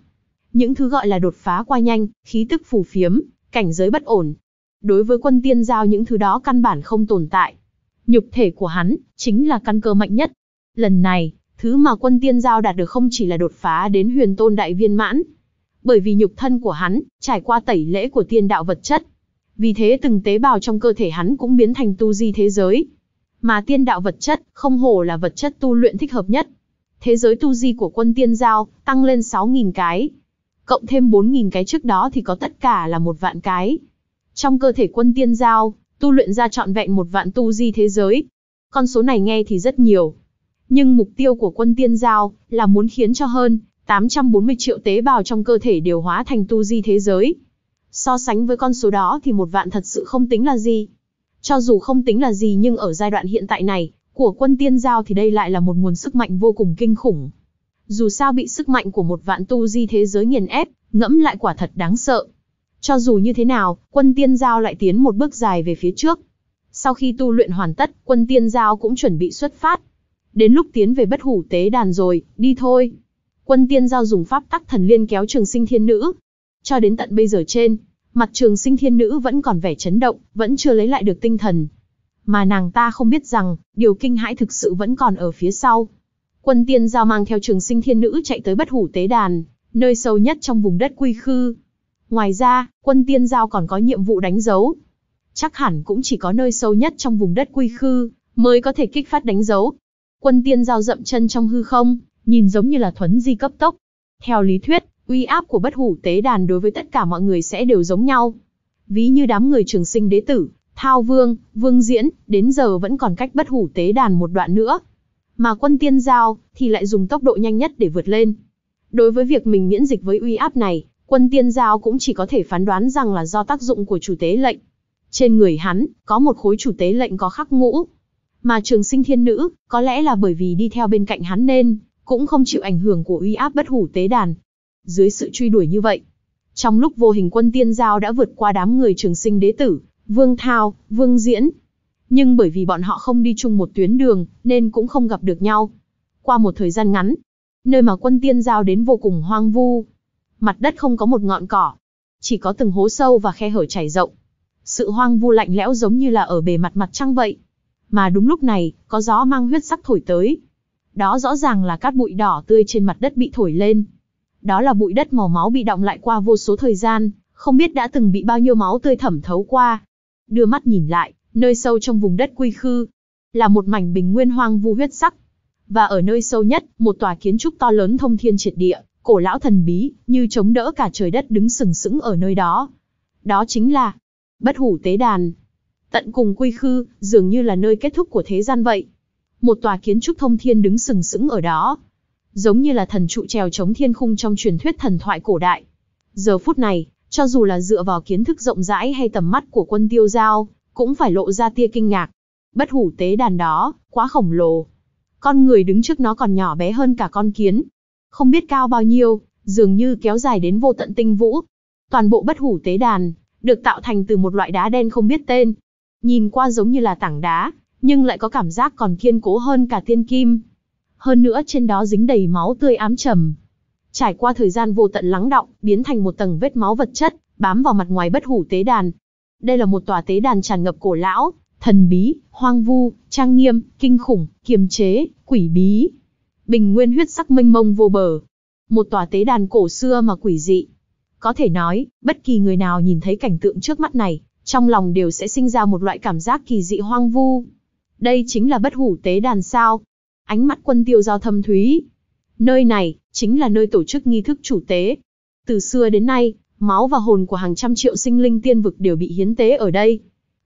Những thứ gọi là đột phá qua nhanh, khí tức phù phiếm, cảnh giới bất ổn, đối với quân tiên giao những thứ đó căn bản không tồn tại. Nhục thể của hắn, chính là căn cơ mạnh nhất. Lần này, thứ mà quân tiên giao đạt được không chỉ là đột phá đến huyền tôn đại viên mãn, bởi vì nhục thân của hắn, trải qua tẩy lễ của tiên đạo vật chất. Vì thế từng tế bào trong cơ thể hắn cũng biến thành tu di thế giới. Mà tiên đạo vật chất, không hổ là vật chất tu luyện thích hợp nhất. Thế giới tu di của quân tiên giao, tăng lên 6.000 cái. Cộng thêm 4.000 cái trước đó thì có tất cả là một vạn cái. Trong cơ thể quân tiên giao, tu luyện ra trọn vẹn một vạn tu di thế giới. Con số này nghe thì rất nhiều. Nhưng mục tiêu của quân tiên giao là muốn khiến cho hơn 840 triệu tế bào trong cơ thể điều hóa thành tu di thế giới. So sánh với con số đó thì một vạn thật sự không tính là gì. Cho dù không tính là gì nhưng ở giai đoạn hiện tại này, của quân tiên giao thì đây lại là một nguồn sức mạnh vô cùng kinh khủng. Dù sao bị sức mạnh của một vạn tu di thế giới nghiền ép, ngẫm lại quả thật đáng sợ. Cho dù như thế nào, quân tiên giao lại tiến một bước dài về phía trước. Sau khi tu luyện hoàn tất, quân tiên giao cũng chuẩn bị xuất phát. Đến lúc tiến về bất hủ tế đàn rồi, đi thôi. Quân tiên giao dùng pháp tắc thần liên kéo trường sinh thiên nữ. Cho đến tận bây giờ trên, mặt trường sinh thiên nữ vẫn còn vẻ chấn động, vẫn chưa lấy lại được tinh thần. Mà nàng ta không biết rằng, điều kinh hãi thực sự vẫn còn ở phía sau. Quân tiên giao mang theo trường sinh thiên nữ chạy tới bất hủ tế đàn, nơi sâu nhất trong vùng đất quy khư. Ngoài ra, quân tiên giao còn có nhiệm vụ đánh dấu. Chắc hẳn cũng chỉ có nơi sâu nhất trong vùng đất quy khư, mới có thể kích phát đánh dấu. Quân tiên giao dậm chân trong hư không, nhìn giống như là thuấn di cấp tốc. Theo lý thuyết, uy áp của bất hủ tế đàn đối với tất cả mọi người sẽ đều giống nhau. Ví như đám người trường sinh đế tử, thao vương, vương diễn, đến giờ vẫn còn cách bất hủ tế đàn một đoạn nữa. Mà quân tiên giao, thì lại dùng tốc độ nhanh nhất để vượt lên. Đối với việc mình miễn dịch với uy áp này, Quân tiên giao cũng chỉ có thể phán đoán rằng là do tác dụng của chủ tế lệnh. Trên người hắn, có một khối chủ tế lệnh có khắc ngũ. Mà trường sinh thiên nữ, có lẽ là bởi vì đi theo bên cạnh hắn nên, cũng không chịu ảnh hưởng của uy áp bất hủ tế đàn. Dưới sự truy đuổi như vậy, trong lúc vô hình quân tiên giao đã vượt qua đám người trường sinh đế tử, Vương Thao, Vương Diễn. Nhưng bởi vì bọn họ không đi chung một tuyến đường, nên cũng không gặp được nhau. Qua một thời gian ngắn, nơi mà quân tiên giao đến vô cùng hoang vu, mặt đất không có một ngọn cỏ, chỉ có từng hố sâu và khe hở trải rộng. Sự hoang vu lạnh lẽo giống như là ở bề mặt mặt trăng vậy. Mà đúng lúc này, có gió mang huyết sắc thổi tới. Đó rõ ràng là cát bụi đỏ tươi trên mặt đất bị thổi lên. Đó là bụi đất màu máu bị động lại qua vô số thời gian, không biết đã từng bị bao nhiêu máu tươi thẩm thấu qua. Đưa mắt nhìn lại, nơi sâu trong vùng đất quy khư, là một mảnh bình nguyên hoang vu huyết sắc. Và ở nơi sâu nhất, một tòa kiến trúc to lớn thông thiên triệt địa, cổ lão thần bí, như chống đỡ cả trời đất đứng sừng sững ở nơi đó. Đó chính là bất hủ tế đàn. Tận cùng quy khư, dường như là nơi kết thúc của thế gian vậy. Một tòa kiến trúc thông thiên đứng sừng sững ở đó. Giống như là thần trụ trèo chống thiên khung trong truyền thuyết thần thoại cổ đại. Giờ phút này, cho dù là dựa vào kiến thức rộng rãi hay tầm mắt của quân tiêu giao, cũng phải lộ ra tia kinh ngạc. Bất hủ tế đàn đó, quá khổng lồ. Con người đứng trước nó còn nhỏ bé hơn cả con kiến, không biết cao bao nhiêu, dường như kéo dài đến vô tận tinh vũ. Toàn bộ bất hủ tế đàn, được tạo thành từ một loại đá đen không biết tên. Nhìn qua giống như là tảng đá, nhưng lại có cảm giác còn kiên cố hơn cả thiên kim. Hơn nữa trên đó dính đầy máu tươi ám trầm. Trải qua thời gian vô tận lắng động, biến thành một tầng vết máu vật chất, bám vào mặt ngoài bất hủ tế đàn. Đây là một tòa tế đàn tràn ngập cổ lão, thần bí, hoang vu, trang nghiêm, kinh khủng, kiềm chế, quỷ bí, bình nguyên huyết sắc mênh mông vô bờ. Một tòa tế đàn cổ xưa mà quỷ dị. Có thể nói, bất kỳ người nào nhìn thấy cảnh tượng trước mắt này, trong lòng đều sẽ sinh ra một loại cảm giác kỳ dị hoang vu. Đây chính là bất hủ tế đàn sao. Ánh mắt quân tiêu giao thâm thúy. Nơi này, chính là nơi tổ chức nghi thức chủ tế. Từ xưa đến nay, máu và hồn của hàng trăm triệu sinh linh tiên vực đều bị hiến tế ở đây.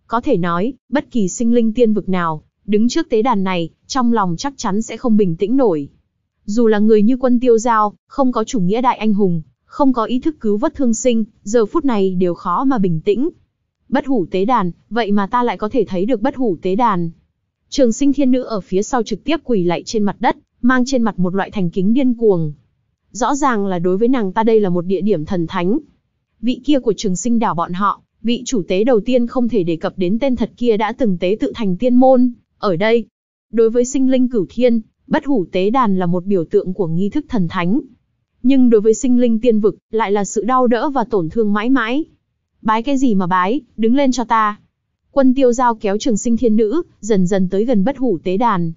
Có thể nói, bất kỳ sinh linh tiên vực nào, Đứng trước tế đàn này, trong lòng chắc chắn sẽ không bình tĩnh nổi. Dù là người như quân tiêu giao, không có chủ nghĩa đại anh hùng, không có ý thức cứu vớt thương sinh, giờ phút này đều khó mà bình tĩnh. Bất hủ tế đàn, vậy mà ta lại có thể thấy được bất hủ tế đàn. Trường sinh thiên nữ ở phía sau trực tiếp quỳ lạy trên mặt đất, mang trên mặt một loại thành kính điên cuồng. Rõ ràng là đối với nàng ta đây là một địa điểm thần thánh. Vị kia của trường sinh đảo bọn họ, vị chủ tế đầu tiên không thể đề cập đến tên thật kia đã từng tế tự thành tiên môn, ở đây, đối với sinh linh cửu thiên, bất hủ tế đàn là một biểu tượng của nghi thức thần thánh. Nhưng đối với sinh linh tiên vực, lại là sự đau đỡ và tổn thương mãi mãi. Bái cái gì mà bái, đứng lên cho ta. Quân tiêu giao kéo trường sinh thiên nữ, dần dần tới gần bất hủ tế đàn.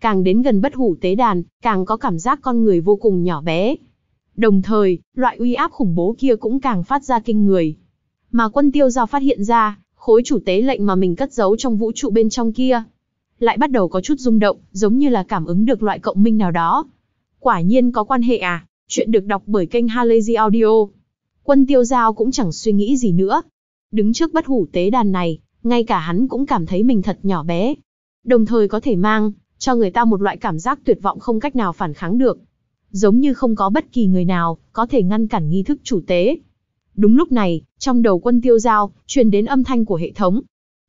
Càng đến gần bất hủ tế đàn, càng có cảm giác con người vô cùng nhỏ bé. Đồng thời, loại uy áp khủng bố kia cũng càng phát ra kinh người. Mà quân tiêu giao phát hiện ra, khối chủ tế lệnh mà mình cất giấu trong vũ trụ bên trong kia, lại bắt đầu có chút rung động, giống như là cảm ứng được loại cộng minh nào đó. Quả nhiên có quan hệ à, chuyện được đọc bởi kênh Halazy Audio. Quân tiêu giao cũng chẳng suy nghĩ gì nữa. Đứng trước bất hủ tế đàn này, ngay cả hắn cũng cảm thấy mình thật nhỏ bé. Đồng thời có thể mang, cho người ta một loại cảm giác tuyệt vọng không cách nào phản kháng được. Giống như không có bất kỳ người nào, có thể ngăn cản nghi thức chủ tế. Đúng lúc này, trong đầu quân tiêu giao, truyền đến âm thanh của hệ thống.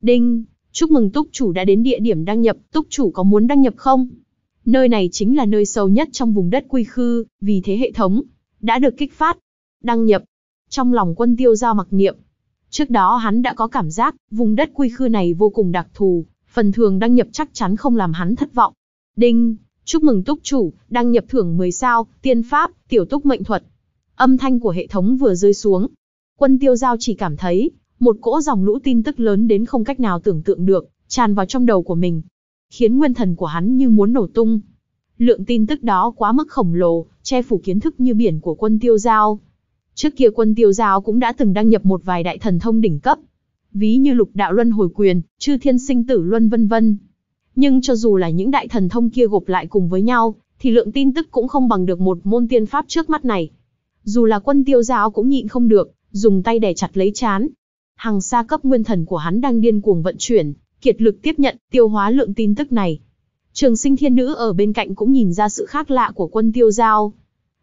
Đinh, Chúc mừng túc chủ đã đến địa điểm đăng nhập, túc chủ có muốn đăng nhập không? Nơi này chính là nơi sâu nhất trong vùng đất quy khư, vì thế hệ thống đã được kích phát. Đăng nhập. Trong lòng quân tiêu giao mặc niệm. Trước đó hắn đã có cảm giác, vùng đất quy khư này vô cùng đặc thù, phần thường đăng nhập chắc chắn không làm hắn thất vọng. Đinh, chúc mừng túc chủ, đăng nhập thưởng 10 sao, tiên pháp, tiểu túc mệnh thuật. Âm thanh của hệ thống vừa rơi xuống. Quân tiêu giao chỉ cảm thấy, một cỗ dòng lũ tin tức lớn đến không cách nào tưởng tượng được, tràn vào trong đầu của mình, khiến nguyên thần của hắn như muốn nổ tung. Lượng tin tức đó quá mức khổng lồ, che phủ kiến thức như biển của quân tiêu giao. Trước kia quân tiêu giao cũng đã từng đăng nhập một vài đại thần thông đỉnh cấp, ví như lục đạo luân hồi quyền, chư thiên sinh tử luân vân vân. Nhưng cho dù là những đại thần thông kia gộp lại cùng với nhau, thì lượng tin tức cũng không bằng được một môn tiên pháp trước mắt này. Dù là quân tiêu giao cũng nhịn không được, dùng tay đè chặt lấy chán, hàng xa cấp nguyên thần của hắn đang điên cuồng vận chuyển, kiệt lực tiếp nhận, tiêu hóa lượng tin tức này. Trường sinh thiên nữ ở bên cạnh cũng nhìn ra sự khác lạ của quân tiêu giao.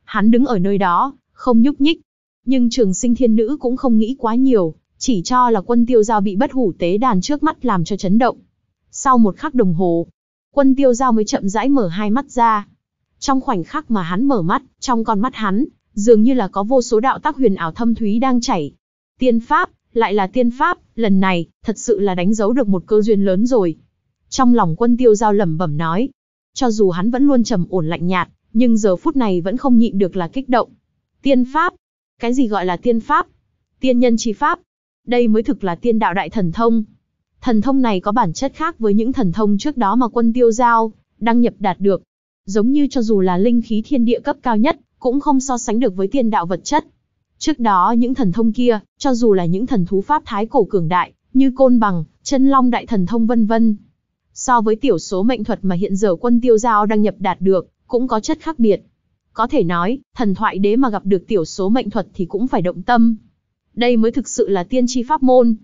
Hắn đứng ở nơi đó, không nhúc nhích. Nhưng trường sinh thiên nữ cũng không nghĩ quá nhiều, chỉ cho là quân tiêu giao bị bất hủ tế đàn trước mắt làm cho chấn động. Sau một khắc đồng hồ, quân tiêu giao mới chậm rãi mở hai mắt ra. Trong khoảnh khắc mà hắn mở mắt, trong con mắt hắn, dường như là có vô số đạo tác huyền ảo thâm thúy đang chảy. Tiên pháp, lại là tiên pháp, lần này, thật sự là đánh dấu được một cơ duyên lớn rồi. Trong lòng quân tiêu giao lẩm bẩm nói, cho dù hắn vẫn luôn trầm ổn lạnh nhạt, nhưng giờ phút này vẫn không nhịn được là kích động. Tiên pháp? Cái gì gọi là tiên pháp? Tiên nhân chi pháp? Đây mới thực là tiên đạo đại thần thông. Thần thông này có bản chất khác với những thần thông trước đó mà quân tiêu giao, đăng nhập đạt được. Giống như cho dù là linh khí thiên địa cấp cao nhất, cũng không so sánh được với tiên đạo vật chất. Trước đó những thần thông kia, cho dù là những thần thú pháp thái cổ cường đại, như côn bằng, chân long đại thần thông vân vân. So với tiểu số mệnh thuật mà hiện giờ quân tiêu giao đang nhập đạt được, cũng có chất khác biệt. Có thể nói, thần thoại đế mà gặp được tiểu số mệnh thuật thì cũng phải động tâm. Đây mới thực sự là tiên tri pháp môn.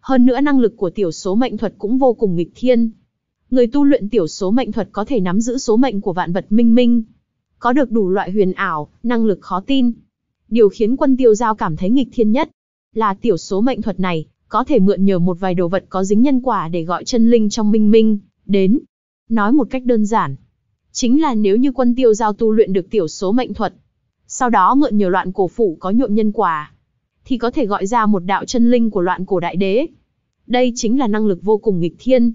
Hơn nữa năng lực của tiểu số mệnh thuật cũng vô cùng nghịch thiên. Người tu luyện tiểu số mệnh thuật có thể nắm giữ số mệnh của vạn vật minh minh. Có được đủ loại huyền ảo, năng lực khó tin, Điều khiến quân tiêu giao cảm thấy nghịch thiên nhất là tiểu số mệnh thuật này, có thể mượn nhờ một vài đồ vật có dính nhân quả để gọi chân linh trong minh minh, đến. Nói một cách đơn giản, chính là nếu như quân tiêu giao tu luyện được tiểu số mệnh thuật, sau đó mượn nhờ loạn cổ phủ có nhuộm nhân quả, thì có thể gọi ra một đạo chân linh của loạn cổ đại đế. Đây chính là năng lực vô cùng nghịch thiên.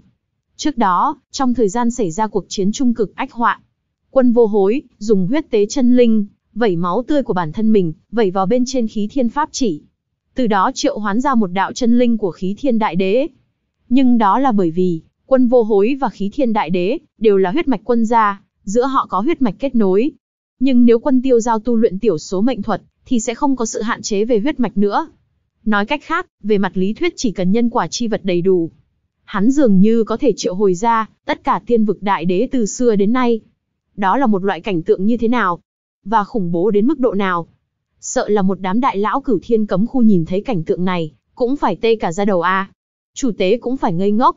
Trước đó, trong thời gian xảy ra cuộc chiến trung cực ách họa, quân vô hối, dùng huyết tế chân linh, vẩy máu tươi của bản thân mình, vẩy vào bên trên khí thiên pháp chỉ. Từ đó triệu hoán ra một đạo chân linh của khí thiên đại đế. Nhưng đó là bởi vì, quân vô hối và khí thiên đại đế, đều là huyết mạch quân gia, giữa họ có huyết mạch kết nối. Nhưng nếu quân tiêu giao tu luyện tiểu số mệnh thuật, thì sẽ không có sự hạn chế về huyết mạch nữa. Nói cách khác, về mặt lý thuyết chỉ cần nhân quả chi vật đầy đủ. Hắn dường như có thể triệu hồi ra tất cả tiên vực đại đế từ xưa đến nay. Đó là một loại cảnh tượng như thế nào, và khủng bố đến mức độ nào. Sợ là một đám đại lão cửu thiên cấm khu nhìn thấy cảnh tượng này, cũng phải tê cả ra đầu a. Chủ tế cũng phải ngây ngốc.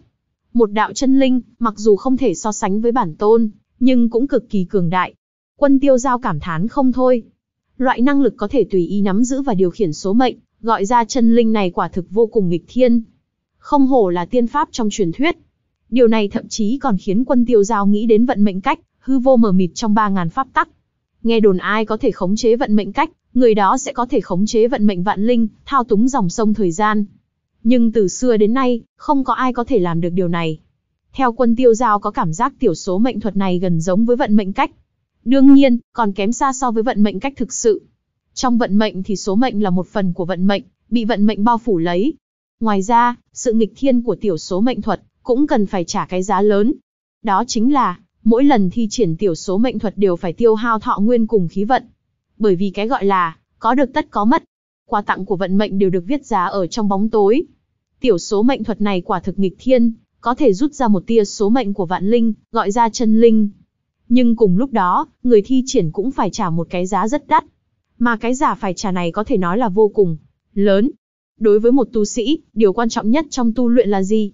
Một đạo chân linh, mặc dù không thể so sánh với bản tôn, nhưng cũng cực kỳ cường đại. Quân tiêu giao cảm thán không thôi. Loại năng lực có thể tùy ý nắm giữ và điều khiển số mệnh, gọi ra chân linh này quả thực vô cùng nghịch thiên. Không hổ là tiên pháp trong truyền thuyết. Điều này thậm chí còn khiến quân tiêu giao nghĩ đến vận mệnh cách, hư vô mờ mịt trong 3.000 pháp tắc nghe đồn ai có thể khống chế vận mệnh cách, người đó sẽ có thể khống chế vận mệnh vạn linh, thao túng dòng sông thời gian. Nhưng từ xưa đến nay, không có ai có thể làm được điều này. Theo quân tiêu giao có cảm giác tiểu số mệnh thuật này gần giống với vận mệnh cách. Đương nhiên, còn kém xa so với vận mệnh cách thực sự. Trong vận mệnh thì số mệnh là một phần của vận mệnh, bị vận mệnh bao phủ lấy. Ngoài ra, sự nghịch thiên của tiểu số mệnh thuật cũng cần phải trả cái giá lớn. Đó chính là mỗi lần thi triển tiểu số mệnh thuật đều phải tiêu hao thọ nguyên cùng khí vận. Bởi vì cái gọi là, có được tất có mất. Quà tặng của vận mệnh đều được viết giá ở trong bóng tối. Tiểu số mệnh thuật này quả thực nghịch thiên, có thể rút ra một tia số mệnh của vạn linh, gọi ra chân linh. Nhưng cùng lúc đó, người thi triển cũng phải trả một cái giá rất đắt. Mà cái giả phải trả này có thể nói là vô cùng lớn. Đối với một tu sĩ, điều quan trọng nhất trong tu luyện là gì?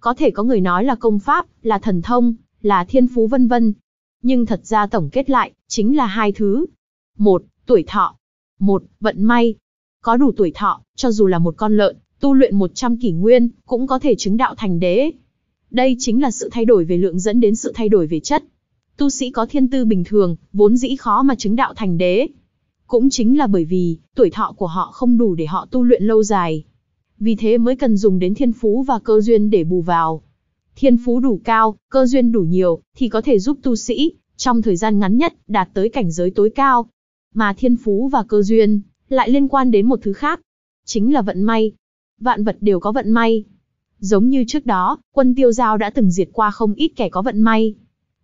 Có thể có người nói là công pháp, là thần thông, là thiên phú vân vân. Nhưng thật ra tổng kết lại, chính là hai thứ. Một, tuổi thọ. Một, vận may. Có đủ tuổi thọ, cho dù là một con lợn, tu luyện 100 kỷ nguyên, cũng có thể chứng đạo thành đế. Đây chính là sự thay đổi về lượng dẫn đến sự thay đổi về chất. Tu sĩ có thiên tư bình thường, vốn dĩ khó mà chứng đạo thành đế. Cũng chính là bởi vì, tuổi thọ của họ không đủ để họ tu luyện lâu dài. Vì thế mới cần dùng đến thiên phú và cơ duyên để bù vào thiên phú đủ cao, cơ duyên đủ nhiều, thì có thể giúp tu sĩ, trong thời gian ngắn nhất, đạt tới cảnh giới tối cao. Mà thiên phú và cơ duyên, lại liên quan đến một thứ khác, chính là vận may. Vạn vật đều có vận may. Giống như trước đó, quân tiêu giao đã từng diệt qua không ít kẻ có vận may.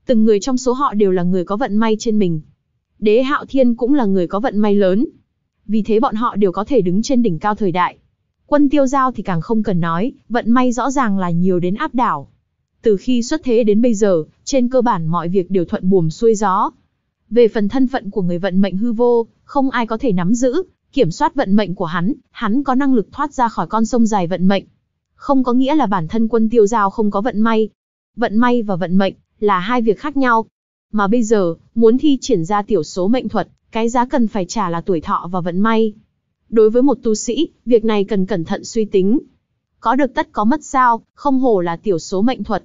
Từng người trong số họ đều là người có vận may trên mình. Đế hạo thiên cũng là người có vận may lớn. Vì thế bọn họ đều có thể đứng trên đỉnh cao thời đại. Quân tiêu giao thì càng không cần nói, vận may rõ ràng là nhiều đến áp đảo từ khi xuất thế đến bây giờ, trên cơ bản mọi việc đều thuận buồm xuôi gió. Về phần thân phận của người vận mệnh hư vô, không ai có thể nắm giữ, kiểm soát vận mệnh của hắn, hắn có năng lực thoát ra khỏi con sông dài vận mệnh. Không có nghĩa là bản thân quân tiêu giao không có vận may. Vận may và vận mệnh là hai việc khác nhau. Mà bây giờ, muốn thi triển ra tiểu số mệnh thuật, cái giá cần phải trả là tuổi thọ và vận may. Đối với một tu sĩ, việc này cần cẩn thận suy tính. Có được tất có mất sao, không hổ là tiểu số mệnh thuật,